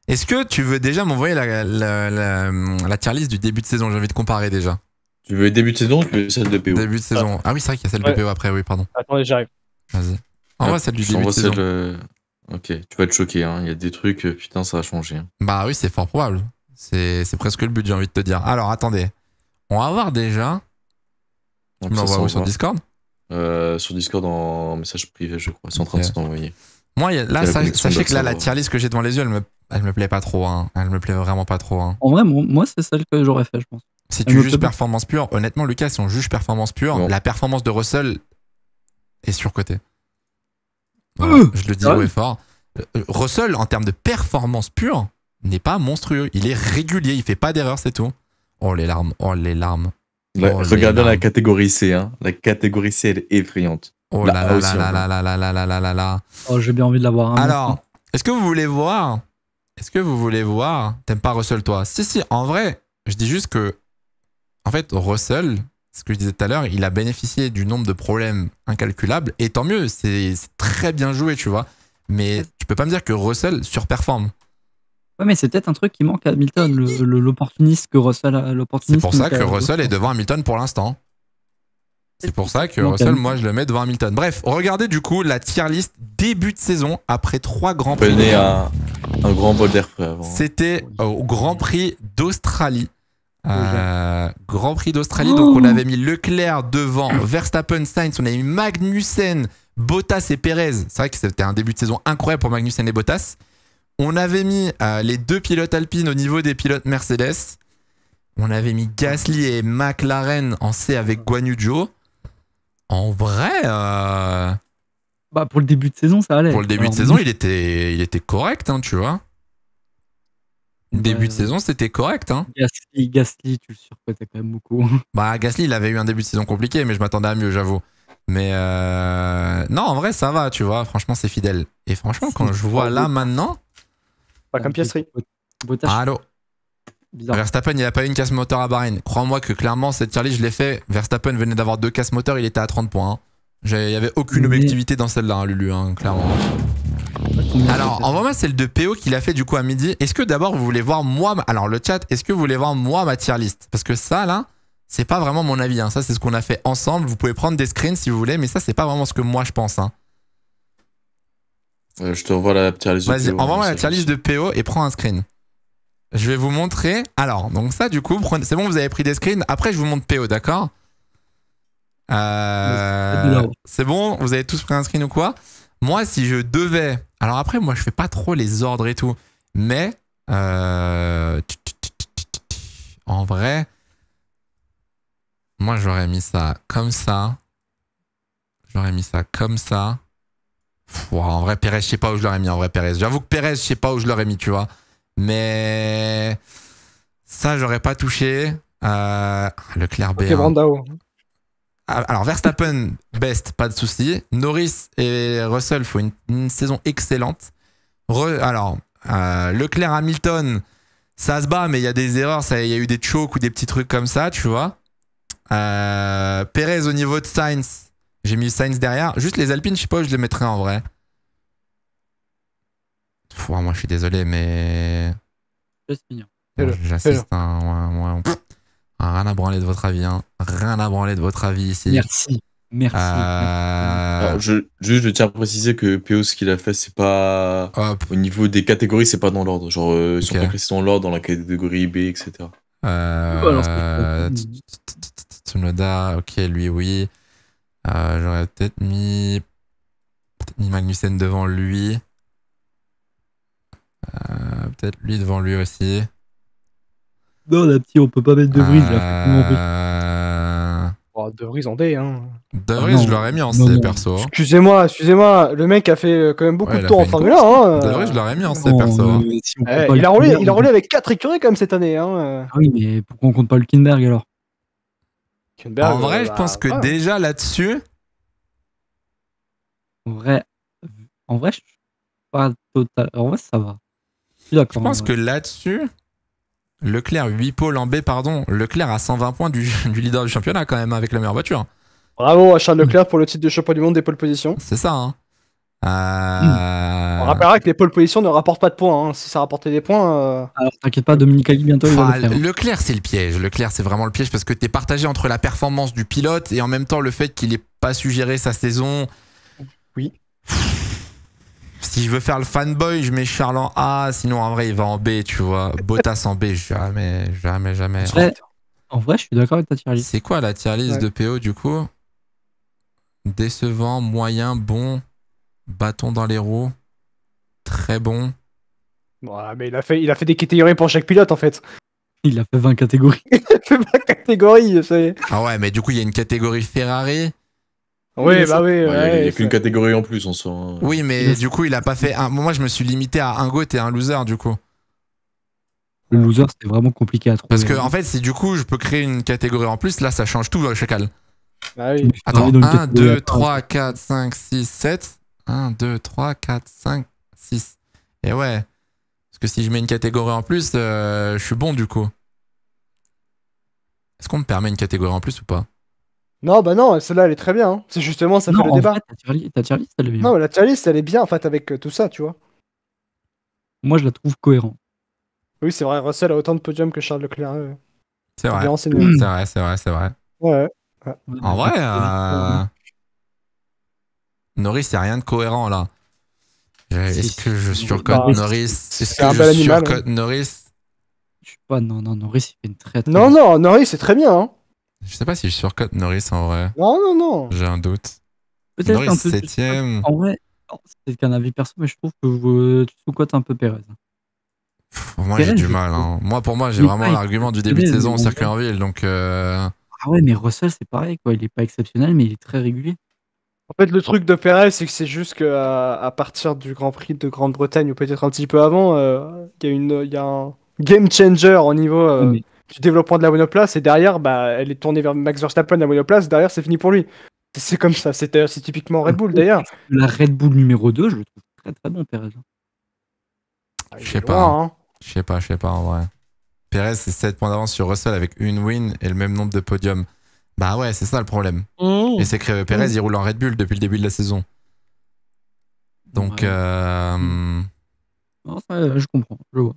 Est-ce que tu veux déjà m'envoyer la, la, tier list du début de saison J'ai envie de comparer déjà. Tu veux début de saison ou tu veux celle de PO Début de saison. Ah oui, c'est vrai qu'il y a celle de PO après, oui, pardon. Attendez, j'arrive. Vas-y. Envoie celle du début de saison. Euh, ok, tu vas te choquer, hein. il y a des trucs, euh, putain, ça a changé. Hein. Bah oui, c'est fort probable. C'est presque le but, j'ai envie de te dire. Alors, attendez. On va voir déjà. Tu m'envoies où sur Discord euh, Sur Discord en message privé, je crois. C'est en train de s'envoyer. Moi, là, sachez que là, la tier list que j'ai devant les yeux, elle me elle me plaît pas trop, hein. Elle me plaît vraiment pas trop, hein. En vrai, moi, c'est celle que j'aurais fait, je pense. Si tu juges performance pure, honnêtement, Lucas, si on juge performance pure, la performance de Russell est surcotée. Euh, je le dis haut et fort. Euh, euh, Russell, en termes de performance pure, n'est pas monstrueux. Il est régulier, il fait pas d'erreur, c'est tout. Oh les larmes, oh les larmes. Oh, la catégorie C, hein. la catégorie C elle est effrayante. Oh là là là là là là là là là là oh, j'ai bien envie de la voir. Hein, Alors, est-ce que vous voulez voir est-ce que vous voulez voir T'aimes pas Russell, toi Si, si, en vrai, je dis juste que, en fait, Russell, ce que je disais tout à l'heure, il a bénéficié du nombre de problèmes incalculables, et tant mieux, c'est très bien joué, tu vois. Mais tu peux pas me dire que Russell surperforme. Ouais, mais c'est peut-être un truc qui manque à Hamilton, l'opportuniste que Russell a. C'est pour ça que Russell est devant Hamilton pour l'instant. C'est pour ça que Russell, moi, je le mets devant Hamilton. Bref, regardez du coup la tier list début de saison après trois grands prix. Un grand bol d'air hein. C'était au Grand Prix d'Australie. Euh, grand Prix d'Australie, donc on oh. avait mis Leclerc devant, Verstappen, Sainz, on avait mis Magnussen, Bottas et Perez. C'est vrai que c'était un début de saison incroyable pour Magnussen et Bottas. On avait mis euh, les deux pilotes alpines au niveau des pilotes Mercedes. On avait mis Gasly et McLaren en C avec Guanyu En vrai, euh, bah, pour le début de saison, ça allait. Pour le début de saison, il était, il était correct, hein, tu vois. Bah, début de euh, saison, c'était correct. Hein. Gasly, tu le surcotais quand même beaucoup. Bah, Gasly, il avait eu un début de saison compliqué, mais je m'attendais à mieux, j'avoue. Mais euh, non, en vrai, ça va, tu vois. Franchement, c'est fidèle. Et franchement, quand je vois là maintenant. Pas comme Piastri. Allô Verstappen, il n'a pas eu une casse moteur à Bahreïn. Crois-moi que clairement, cette tier je l'ai fait. Verstappen venait d'avoir deux casse moteurs, il était à 30 points. Hein. Il n'y avait aucune objectivité dans celle-là, hein, Lulu, hein, clairement. Alors, envoie-moi celle de PO qu'il a fait du coup à midi. Est-ce que d'abord vous voulez voir moi, alors le chat, est-ce que vous voulez voir moi ma tier Parce que ça là, c'est pas vraiment mon avis. Hein. Ça, c'est ce qu'on a fait ensemble. Vous pouvez prendre des screens si vous voulez, mais ça, c'est pas vraiment ce que moi je pense. Euh, je te revois la tier list de Vas-y, envoie-moi la tier list de PO et prends un screen. Je vais vous montrer. Alors, donc ça, du coup, c'est bon, vous avez pris des screens. Après, je vous montre PO, d'accord euh, c'est bon, vous avez tous pris un screen ou quoi Moi, si je devais. Alors après, moi, je fais pas trop les ordres et tout. Mais. Euh, en vrai. Moi, j'aurais mis ça comme ça. J'aurais mis ça comme ça. en vrai, Pérez, je sais pas où je l'aurais mis. En vrai, Pérez. J'avoue que Pérez, je sais pas où je l'aurais mis, tu vois. Mais. Ça, j'aurais pas touché. Euh, le clair B. Ah, alors Verstappen, best, pas de souci. Norris et Russell font une, saison excellente. alors, euh, Leclerc Hamilton, ça se bat, mais il y a des erreurs, il y a eu des chokes ou des petits trucs comme ça, tu vois. Euh, Perez au niveau de Sainz, j'ai mis Sainz derrière. Juste les Alpines, je sais pas où je les mettrais en vrai. moi je suis désolé, mais. J'assiste. Hein, Rien à branler de votre avis. Rien à branler de votre avis ici. Merci. Merci. je, tiens à préciser que PO, ce qu'il a fait, c'est pas. Au niveau des catégories, c'est pas dans l'ordre. Genre, ils sont pas dans l'ordre, dans la catégorie B, etc. Tsunoda, ok, lui, oui. J'aurais peut-être mis... Magnussen devant lui. peut-être lui devant lui aussi. Non, la petite, on peut pas mettre De Vries. Euh, oh, de Vries en D. Hein. De ah Vries, je l'aurais mis en C, perso. Excusez-moi, excusez-moi. Le mec a fait euh, quand même beaucoup de tours en Formule 1. Hein. De Vries, je euh. l'aurais mis en C, perso. Eh, il, a roulé, il a avec 4 écuries quand même cette année. Hein. Ah oui, mais pourquoi on compte pas le Kinberg alors En vrai, je pense bah, que déjà là-dessus. En vrai, en vrai, je... pas total. En vrai, ça va. je pense que là-dessus, Leclerc, 8 pôles en B, pardon. Leclerc à 120 points du, leader du championnat quand même avec la meilleure voiture. Bravo à Charles Leclerc pour le titre de champion du monde des pôles positions. C'est ça. Hein. Hmm. On euh, rappellera que les pôles positions ne rapportent pas de points. Hein. Si ça rapportait des points. Euh... Alors t'inquiète pas, Dominique Ali bientôt. Hein. Leclerc, c'est le piège. Leclerc, c'est vraiment le piège parce que es partagé entre la performance du pilote et en même temps le fait qu'il n'ait pas suggéré sa saison. Oui. Si je veux faire le fanboy, je mets Charles en A, sinon en vrai il va en B, tu vois. Bottas en B, jamais, jamais, jamais. En vrai, je suis d'accord avec ta tier C'est quoi la tier de PO du coup Décevant, moyen, bon, bâton dans les roues, très bon. Voilà, mais il a, fait, il a fait des catégories pour chaque pilote en fait. Il a fait 20 catégories. il a fait 20 catégories, ça y est. Ah ouais, mais du coup, il y a une catégorie Ferrari, oui, bah oui. Bah, il n'y a qu'une catégorie en plus, hein. Oui, mais du coup, il a pas fait. Un... Moi, je me suis limité à un goat et un loser, du coup. Le loser, c'était vraiment compliqué à trouver. Parce que, hein. en fait, si du coup, je peux créer une catégorie en plus, là, ça change tout, euh, chacal. Ah oui. Attends, 1, 2, 3, 4, 5, 6, 7. 1, 2, 3, 4, 5, 6. Et ouais. Parce que si je mets une catégorie en plus, euh, je suis bon, du coup. Est-ce qu'on me permet une catégorie en plus ou pas non, bah non, celle-là elle est très bien. Hein. C'est justement ça fait le débat. vrai, ta tier list, elle est bien. Non, la tier list elle est bien en fait avec euh, tout ça, tu vois. Moi, je la trouve cohérente. Oui, c'est vrai, Russell a autant de podiums que Charles Leclerc. Euh, c'est vrai. C'est vrai, c'est vrai, c'est vrai. Ouais. En vrai, euh, Norris, c'est rien de cohérent là. Est-ce que je surcote Norris Est-ce que je hein. surcote Norris Je sais pas, non, non, Norris, il fait une très. très- Non, non, Norris c'est très bien. Hein. Je sais pas si je surcote Norris en vrai. Non, non, non. J'ai un doute. Peut-être 7 En vrai, oh, c'est qu'un avis perso, mais je trouve que tu sous-cotes un peu Perez. moi, j'ai du mal. Hein. Moi, pour moi, j'ai vraiment ah, l'argument du début de saison au circuit en ville. Donc, euh, Ah ouais, mais Russell, c'est pareil. quoi. Il est pas exceptionnel, mais il est très régulier. En fait, le truc de Perez, c'est que c'est juste qu'à partir du Grand Prix de Grande-Bretagne, ou peut-être un petit peu avant, euh, il y, a un game changer au niveau. Euh, développes développement de la monoplace et derrière, bah, elle est tournée vers Max Verstappen, la monoplace, derrière, c'est fini pour lui. C'est comme ça, euh, c'est typiquement Red Bull d'ailleurs. La Red Bull numéro 2, je le trouve très très bon, Perez. Hein. Ah, je sais pas. Hein. Hein. Je sais pas, je sais pas en vrai. Perez, c'est 7 points d'avance sur Russell avec une win et le même nombre de podiums. Bah ouais, c'est ça le problème. Mmh. Et c'est que euh, Perez, il roule en Red Bull depuis le début de la saison. Donc. Euh, mmh. je comprends, je vois.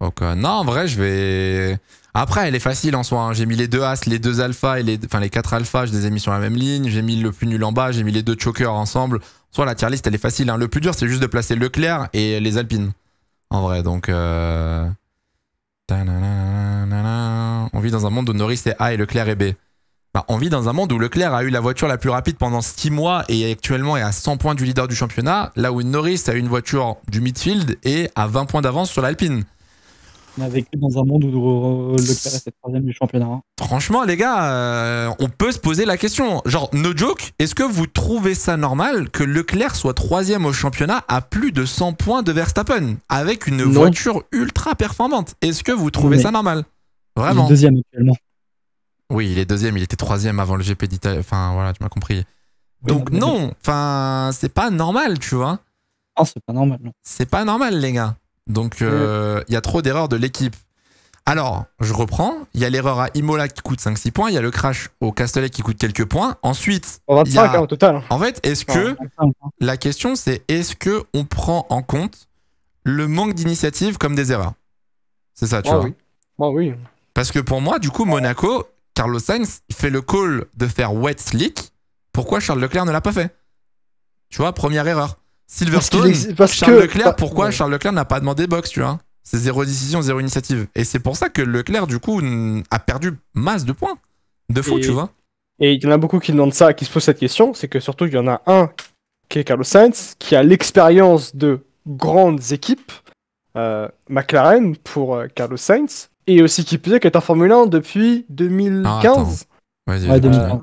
Ok, non, en vrai, je vais. Après, elle est facile en soi. Hein. J'ai mis les deux As, les deux Alpha et les, enfin les quatre Alpha Je les ai mis sur la même ligne. J'ai mis le plus nul en bas. J'ai mis les deux chokers ensemble. Soit la tier list, elle est facile. Hein. Le plus dur, c'est juste de placer Leclerc et les Alpines. En vrai, donc. Euh, on vit dans un monde où Norris est A et Leclerc est B. Bah, on vit dans un monde où Leclerc a eu la voiture la plus rapide pendant 6 mois et actuellement est à 100 points du leader du championnat, là où Norris a eu une voiture du midfield et à 20 points d'avance sur l'Alpine. On a vécu dans un monde où Leclerc était troisième du championnat. Franchement, les gars, euh, on peut se poser la question. Genre, no joke, est-ce que vous trouvez ça normal que Leclerc soit troisième au championnat à plus de 100 points de Verstappen avec une voiture ultra performante Est-ce que vous trouvez ça normal Vraiment Il est deuxième actuellement. Oui, il est deuxième. Il était troisième avant le GP d'Italie. Enfin, voilà, tu m'as compris. Donc non, enfin, c'est pas normal, tu vois. c'est pas normal. Non. C'est pas normal, les gars. Donc, euh, mm. il y a trop d'erreurs de l'équipe. Alors, je reprends. Il y a l'erreur à Imola qui coûte 5-6 points. Il y a le crash au Castellet qui coûte quelques points. Ensuite. Oh, en fait, est-ce que. Hein. la question, c'est est-ce que on prend en compte le manque d'initiative comme des erreurs C'est ça, tu ah vois. Oui. Ah oui. Parce que pour moi, du coup, Monaco, Carlos Sainz fait le call de faire wet slick. Pourquoi Charles Leclerc ne l'a pas fait Tu vois, première erreur. Silverstone, parce, Charles Leclerc, pourquoi Charles Leclerc n'a pas demandé box, tu vois C'est zéro décision, zéro initiative. Et c'est pour ça que Leclerc, du coup, a perdu masse de points. De fou, tu vois. Et il y en a beaucoup qui demandent ça, qui se posent cette question, c'est que surtout, il y en a un qui est Carlos Sainz, qui a l'expérience de grandes équipes, euh, McLaren pour euh, Carlos Sainz, et aussi qui peut qu'il est en Formule 1 depuis 2015. Ah, ouais, 2015.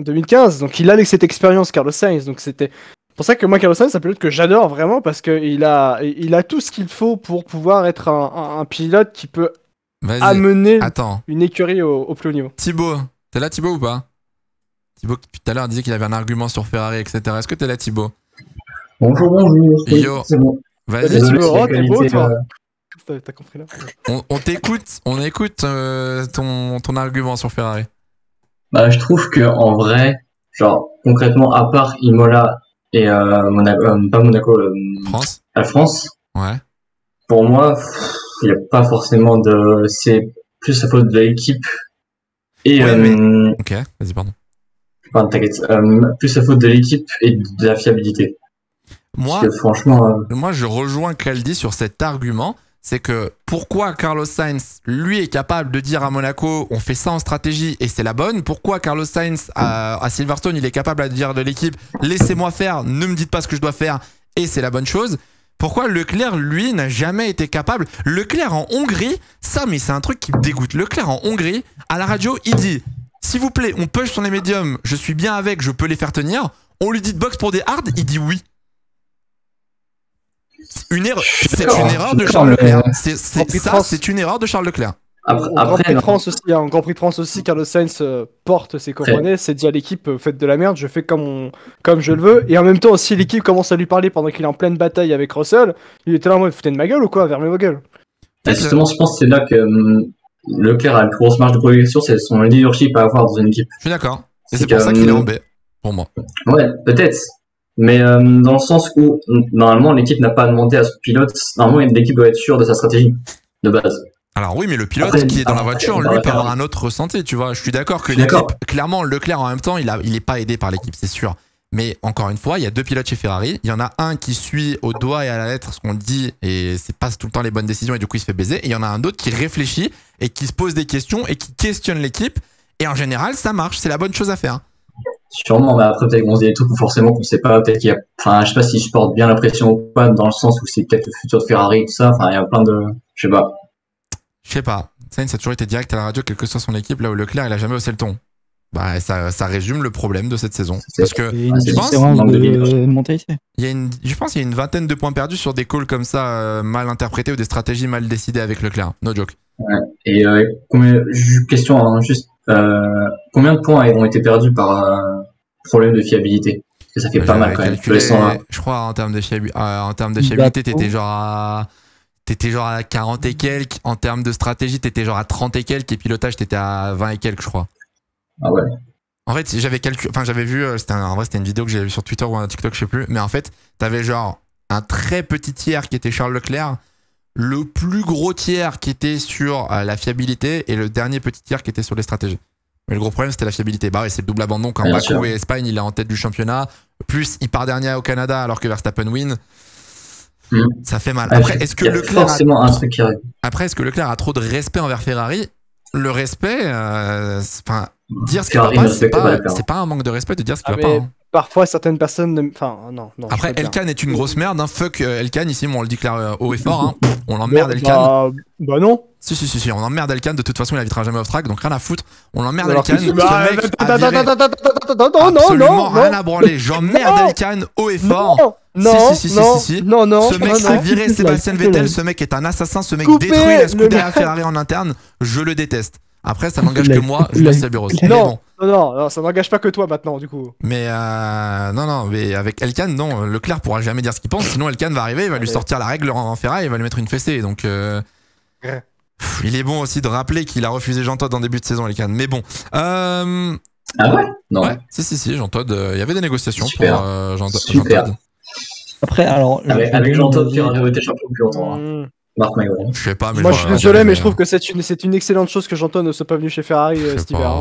2015. Euh, Donc il a cette expérience Carlos Sainz. Donc c'était pour ça que moi, Sainz, c'est un pilote que j'adore vraiment parce qu'il a, il a tout ce qu'il faut pour pouvoir être un, pilote qui peut amener une écurie au, plus haut niveau. Thibaut, t'es là Thibaut ou pas Thibaut, tout à l'heure, disait qu'il avait un argument sur Ferrari, etc. Est-ce que t'es là Thibaut Bonjour, bonjour. vas-y Thibaut, oh, t'es beau toi euh, On, t'écoute, on écoute euh, ton, argument sur Ferrari. Bah, je trouve que vrai, genre concrètement, à part Imola et euh, Monaco, euh, pas Monaco, euh, France. la France. Ouais. Pour moi, il n'y a pas forcément de. C'est plus la faute de l'équipe. Et. Ouais, Ok, vas-y, pardon. Pardon, t'inquiète. plus à faute de l'équipe et de la fiabilité. Moi, franchement, moi, je rejoins Caldi sur cet argument c'est que pourquoi Carlos Sainz, lui, est capable de dire à Monaco, on fait ça en stratégie et c'est la bonne. Pourquoi Carlos Sainz euh, à, Silverstone, il est capable de dire de l'équipe, laissez-moi faire, ne me dites pas ce que je dois faire et c'est la bonne chose. Pourquoi Leclerc, lui, n'a jamais été capable Leclerc en Hongrie, ça, mais c'est un truc qui me dégoûte. Leclerc en Hongrie, à la radio, il dit, s'il vous plaît, on push sur les médiums, je suis bien avec, je peux les faire tenir. On lui dit de box pour des hard, il dit oui. Une erreur. C'est une erreur de Charles Leclerc. C'est ça, c'est une erreur de Charles Leclerc. Après, en euh, hein. Grand Prix France aussi, en Grand Prix de France aussi, Carlos Sainz euh, porte ses coronets, c'est dit à l'équipe euh, faites de la merde, je fais comme comme je le veux. Et en même temps aussi l'équipe commence à lui parler pendant qu'il est en pleine bataille avec Russell. Il est tellement en mode foutez de ma gueule ou quoi, vermez vos gueules. Et justement, je pense que c'est là que hum, Leclerc a la plus grosse marge de progression, c'est son leadership à avoir dans une équipe. Je suis d'accord. Et c'est pour ça qu'il est hum, en B, pour moi. Ouais, peut-être. Mais euh, dans le sens où, normalement, l'équipe n'a pas demandé à ce pilote, normalement, l'équipe doit être sûre de sa stratégie de base. Alors oui, mais le pilote qui est dans la voiture, lui, peut avoir un autre ressenti, tu vois. Je suis d'accord que l'équipe, clairement, Leclerc en même temps, il n'est il pas aidé par l'équipe, c'est sûr. Mais encore une fois, il y a deux pilotes chez Ferrari. Il y en a un qui suit au doigt et à la lettre ce qu'on dit et c'est pas tout le temps les bonnes décisions et du coup il se fait baiser. Et il y en a un autre qui réfléchit et qui se pose des questions et qui questionne l'équipe. Et en général, ça marche. C'est la bonne chose à faire. Sûrement, mais après, peut-être qu'on se dit des trucs forcément qu'on sait pas, peut-être qu'il y a, enfin, je sais pas je supporte bien la pression ou pas, dans le sens où c'est peut-être le futur de Ferrari et tout ça, enfin, il y a plein de, je sais pas. Je sais pas. Sainz a toujours été direct à la radio, quelle que soit son équipe, là où Leclerc, il a jamais haussé le ton. Bah, ça, ça, résume le problème de cette saison. Parce que je pense, il y a une, je pense qu'il y a une vingtaine de points perdus sur des calls comme ça euh, mal interprétés ou des stratégies mal décidées avec Leclerc. No joke. Et euh, question, hein, juste euh, combien de points ont été perdus par euh, problème de fiabilité ça fait pas mal quand même. Hein. je crois en termes de, euh, fiabilité, t'étais genre à t'étais genre à 40 et quelques. En termes de stratégie, t'étais genre à 30 et quelques. Et pilotage, t'étais à 20 et quelques, je crois. Ah ouais. En fait, j'avais calcul... enfin, vu, vrai, c'était une vidéo que j'avais vue sur Twitter ou un TikTok, je sais plus. Mais en fait, t'avais genre un très petit tiers qui était Charles Leclerc le plus gros tiers qui était sur euh, la fiabilité et le dernier petit tiers qui était sur les stratégies. Mais le gros problème, c'était la fiabilité. Bah oui, c'est le double abandon quand Bakou et Espagne, il est en tête du championnat. Plus, il part dernier au Canada alors que Verstappen win. Hmm. Ça fait mal. Ah, Après, est-ce que, Leclerc a... Après, est que a trop de respect envers Ferrari Le respect, euh, enfin, dire ce qui va pas, c'est pas, hein. pas, un manque de respect de dire ce qui ah, va pas. Hein parfois certaines personnes. Enfin, euh, non, non. Après, Elkan est une grosse merde. Hein. Fuck euh, Elkan, ici, on le déclare euh, haut et fort. Hein. On l'emmerde, Elkan. Bah, bah, non. Si, si, si, si, on emmerde Elkan. De toute façon, il invitera jamais off track, donc rien à foutre. On l'emmerde Elkan. Non, non, non. Rien à branler. J'emmerde Elkan haut et fort. Non, si, si, non, si, non, non, Ce mec s'est viré bah, Sébastien Vettel. Ce mec est un assassin. Ce mec détruit la Scuderia Ferrari en interne. Je le déteste. Après, ça n'engage que moi, je laisse la bureau. Non, non, ça n'engage pas que toi maintenant, du coup. Mais euh, non, non, mais avec Elkan, non, Leclerc pourra jamais dire ce qu'il pense, sinon Elkan va arriver, il va lui ah, sortir la règle en ferraille, il va lui mettre une fessée. Donc. Euh, il est bon aussi de rappeler qu'il a refusé Jean en début de saison, Elkan. Mais bon. Euh, ah ouais Non. si, si, si, Jean Todd. Il y avait des négociations pour Jean, Super. Après, alors. Avec, Jean Todd qui aurait été champion plus longtemps. Je sais pas, Moi, je suis désolé, mais je hein. trouve que c'est une, une excellente chose que Jean-Thon ne soit pas venu chez Ferrari euh, cet hiver.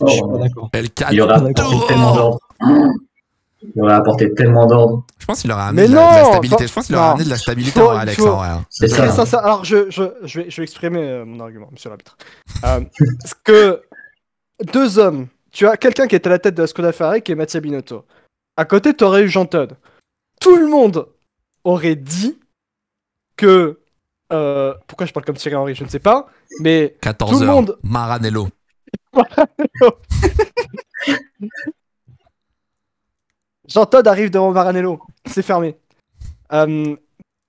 Oh, je suis pas d'accord. Il aurait apporté tellement d'ordre. Il aurait apporté tellement d'ordre. Je pense qu'il aurait amené de la, stabilité. Je pense qu'il aurait amené de la stabilité à Alex. Hein. C'est ça. Hein. Alors, je, je, je vais, je vais exprimer euh, mon argument, monsieur l'arbitre. Euh, parce que deux hommes, tu as quelqu'un qui est à la tête de la Skoda Ferrari qui est Mattia Binotto. À côté, tu aurais eu Jean Tout le monde aurait dit que euh, pourquoi je parle comme Thierry Henry Je ne sais pas. Mais 14 tout Maranello. Jean Todd arrive devant Maranello. C'est fermé. Euh,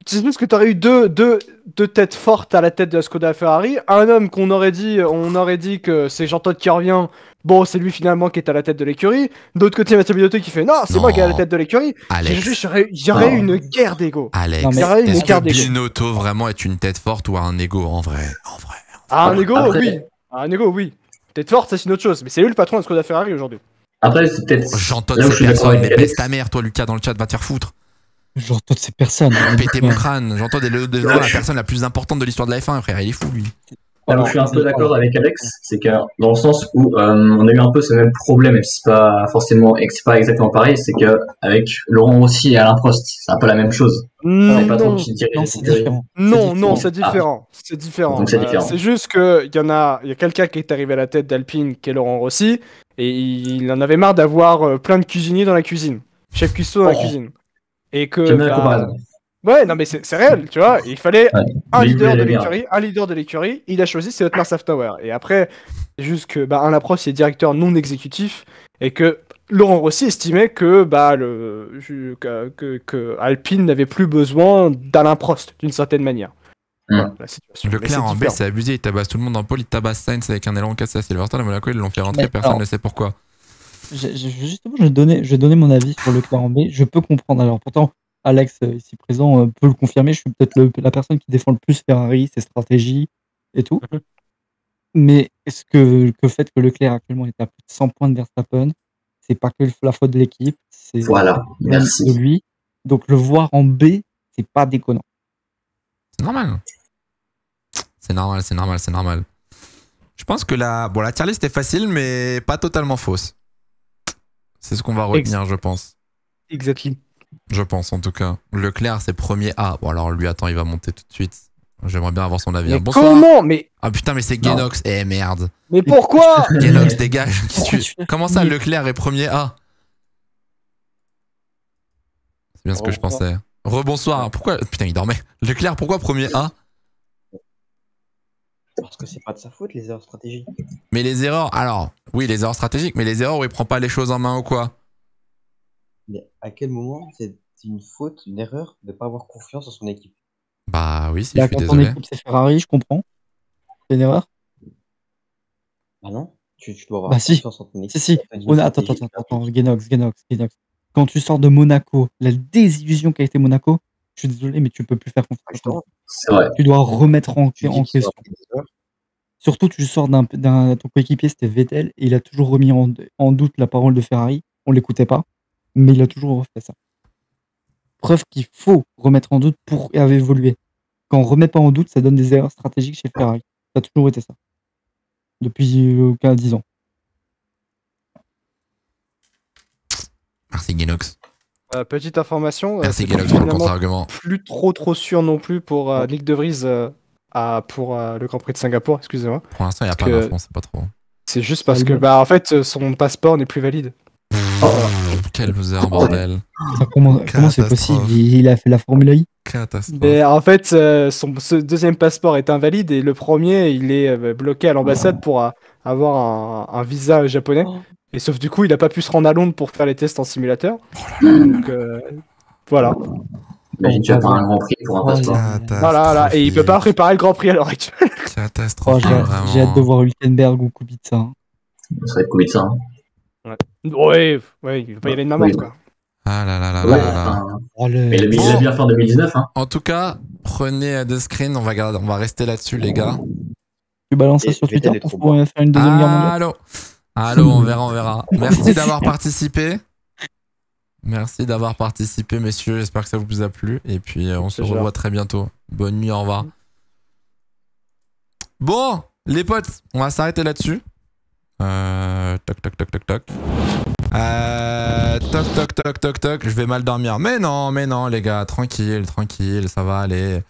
c'est ce que tu aurais eu deux, deux, deux, têtes fortes à la tête de la Skoda Ferrari. Un homme qu'on aurait dit, on aurait dit que c'est Jean todd qui revient, Bon, c'est lui finalement qui est à la tête de l'écurie. D'autre côté, Mathieu Binotto qui fait non, c'est moi qui est à la tête de l'écurie. J'aurais une guerre d'ego. Alex, est-ce que Binotto vraiment est une tête forte ou un ego en vrai, en vrai Ah, un ego, oui. Ah, un ego, oui. Tête forte, ça c'est une autre chose. Mais c'est lui le patron de Skoda Ferrari aujourd'hui. Après, c'est peut-être. J'entends ces personnes, mais baisse ta mère, toi, Lucas, dans le chat, va te faire foutre. J'entends de ces personnes. Péter mon crâne. J'entends des, des, la personne la plus importante de l'histoire de la F1, frère. Il est fou, lui. Alors, je suis un peu d'accord avec Alex, c'est que dans le sens où euh, on a eu un peu ce même problème, et c'est pas forcément, c'est pas exactement pareil, c'est que avec Laurent Rossi et Alain Prost, c'est un peu la même chose. Non, non, c'est différent. c'est différent. Ah. C'est euh, différent. C'est juste qu'il y en a, y quelqu'un qui est arrivé à la tête d'Alpine, qui est Laurent Rossi, et il en avait marre d'avoir euh, plein de cuisiniers dans la cuisine, chef cuistot dans la oh. cuisine, et que. Bah, Ouais, non, mais c'est réel, tu vois. Il fallait un, leader de l'écurie, un leader de l'écurie. Il a choisi, c'est Otmar Saftower. Et après, juste que bah, un Prost directeur non exécutif et que Laurent Rossi estimait que, bah, le, que, que, Alpine n'avait plus besoin d'Alain Prost, d'une certaine manière. Hum. le clair en B, c'est abusé. Il tabasse tout le monde en pôle, il tabasse Sainz avec un élan cassé à Silverstone. À Monaco, ils l'ont fait rentrer, personne ne sait pourquoi. justement, je je vais donner mon avis sur le clair en B. Je peux comprendre. Alors, pourtant, Alex, euh, ici présent, euh, peut le confirmer. Je suis peut-être la personne qui défend le plus Ferrari, ses stratégies et tout. Mhm. Mais est-ce que le fait que Leclerc actuellement est à plus de 100 points de Verstappen, c'est pas que la faute de l'équipe, c'est voilà, de lui. Donc le voir en B, c'est pas déconnant. C'est normal. C'est normal, c'est normal, c'est normal. Je pense que la, bon, la tier list est facile, mais pas totalement fausse. C'est ce qu'on va retenir, je pense. Exactement. Je pense en tout cas. Leclerc, c'est premier A. Bon, alors lui, attends, il va monter tout de suite. J'aimerais bien avoir son avis. Mais comment mais... Ah putain, mais c'est Genox. Eh merde. Mais pourquoi Genox, dégage. Comment ça, Leclerc est premier A C'est bien ce que je pensais. Rebonsoir. Pourquoi Putain, il dormait. Leclerc, pourquoi premier A parce que c'est pas de sa faute les erreurs stratégiques. Mais les erreurs, alors, oui, les erreurs stratégiques, mais les erreurs où il prend pas les choses en main ou quoi mais à quel moment c'est une faute, une erreur de ne pas avoir confiance en son équipe Bah oui, si, je bah, suis quand désolé. ton c'est Ferrari, je comprends. C'est une erreur Bah non, tu, dois avoir bah, confiance en ton équipe. Si, si. Attends, attends, attends, Genox, Genox, Genox. Quand tu sors de Monaco, la désillusion qu'a été Monaco, je suis désolé, mais tu ne peux plus faire confiance. en toi. C'est vrai. Tu dois remettre en, question. Surtout, tu sors d'un, d'un ton coéquipier, c'était Vettel, et il a toujours remis en, en doute la parole de Ferrari. On l'écoutait pas mais il a toujours refait ça. Preuve qu'il faut remettre en doute pour évoluer. Quand on remet pas en doute, ça donne des erreurs stratégiques chez Ferrari. Ça a toujours été ça. Depuis euh, aucun 10 ans. Merci Guinox. Euh, petite information, euh, Merci Guinox pour le contre-argument. Plus trop trop sûr non plus pour Nick De Vries à, pour le Grand Prix de Singapour, excusez-moi. Pour l'instant, il n'y a pas c'est pas C'est juste parce que bah, en fait, son passeport n'est plus valide. Quel loser, bordel. Comment c'est possible il, a fait la Formule I Catastrophe. Mais en fait, euh, son ce deuxième passeport est invalide et le premier, il est euh, bloqué à l'ambassade pour euh, avoir un, visa japonais. Oh. Et sauf du coup, il n'a pas pu se rendre à Londres pour faire les tests en simulateur. Oh Donc voilà. Imagine, tu vas un grand prix pour un passeport. Voilà, et il peut pas préparer le grand prix à l'heure actuelle. Catastrophe. Oh, j'ai hâte de voir Hülkenberg ou Kubica. Ça va être Kubica. Hein. Ouais, ouais, il va pas y aller de ma mort, quoi. Ah là là là ouais, là. là. Oh, le... Mais il a bien fait en 2019. Hein. En tout cas, prenez deux screens. On va, garder, on va rester là-dessus, les gars. Tu balances ça sur Twitter pour pouvoir faire une deuxième guerre Allô, allô, on verra, on verra. Merci d'avoir participé. Merci d'avoir participé, messieurs. J'espère que ça vous a plu. Et puis, euh, on se revoit très bientôt. Bonne nuit, au revoir. Bon, les potes, on va s'arrêter là-dessus. Euh, toc, toc, toc, toc, toc. Euh, toc, toc, toc, toc, toc. Je vais mal dormir. Mais non, mais non, les gars, tranquille, tranquille, ça va aller.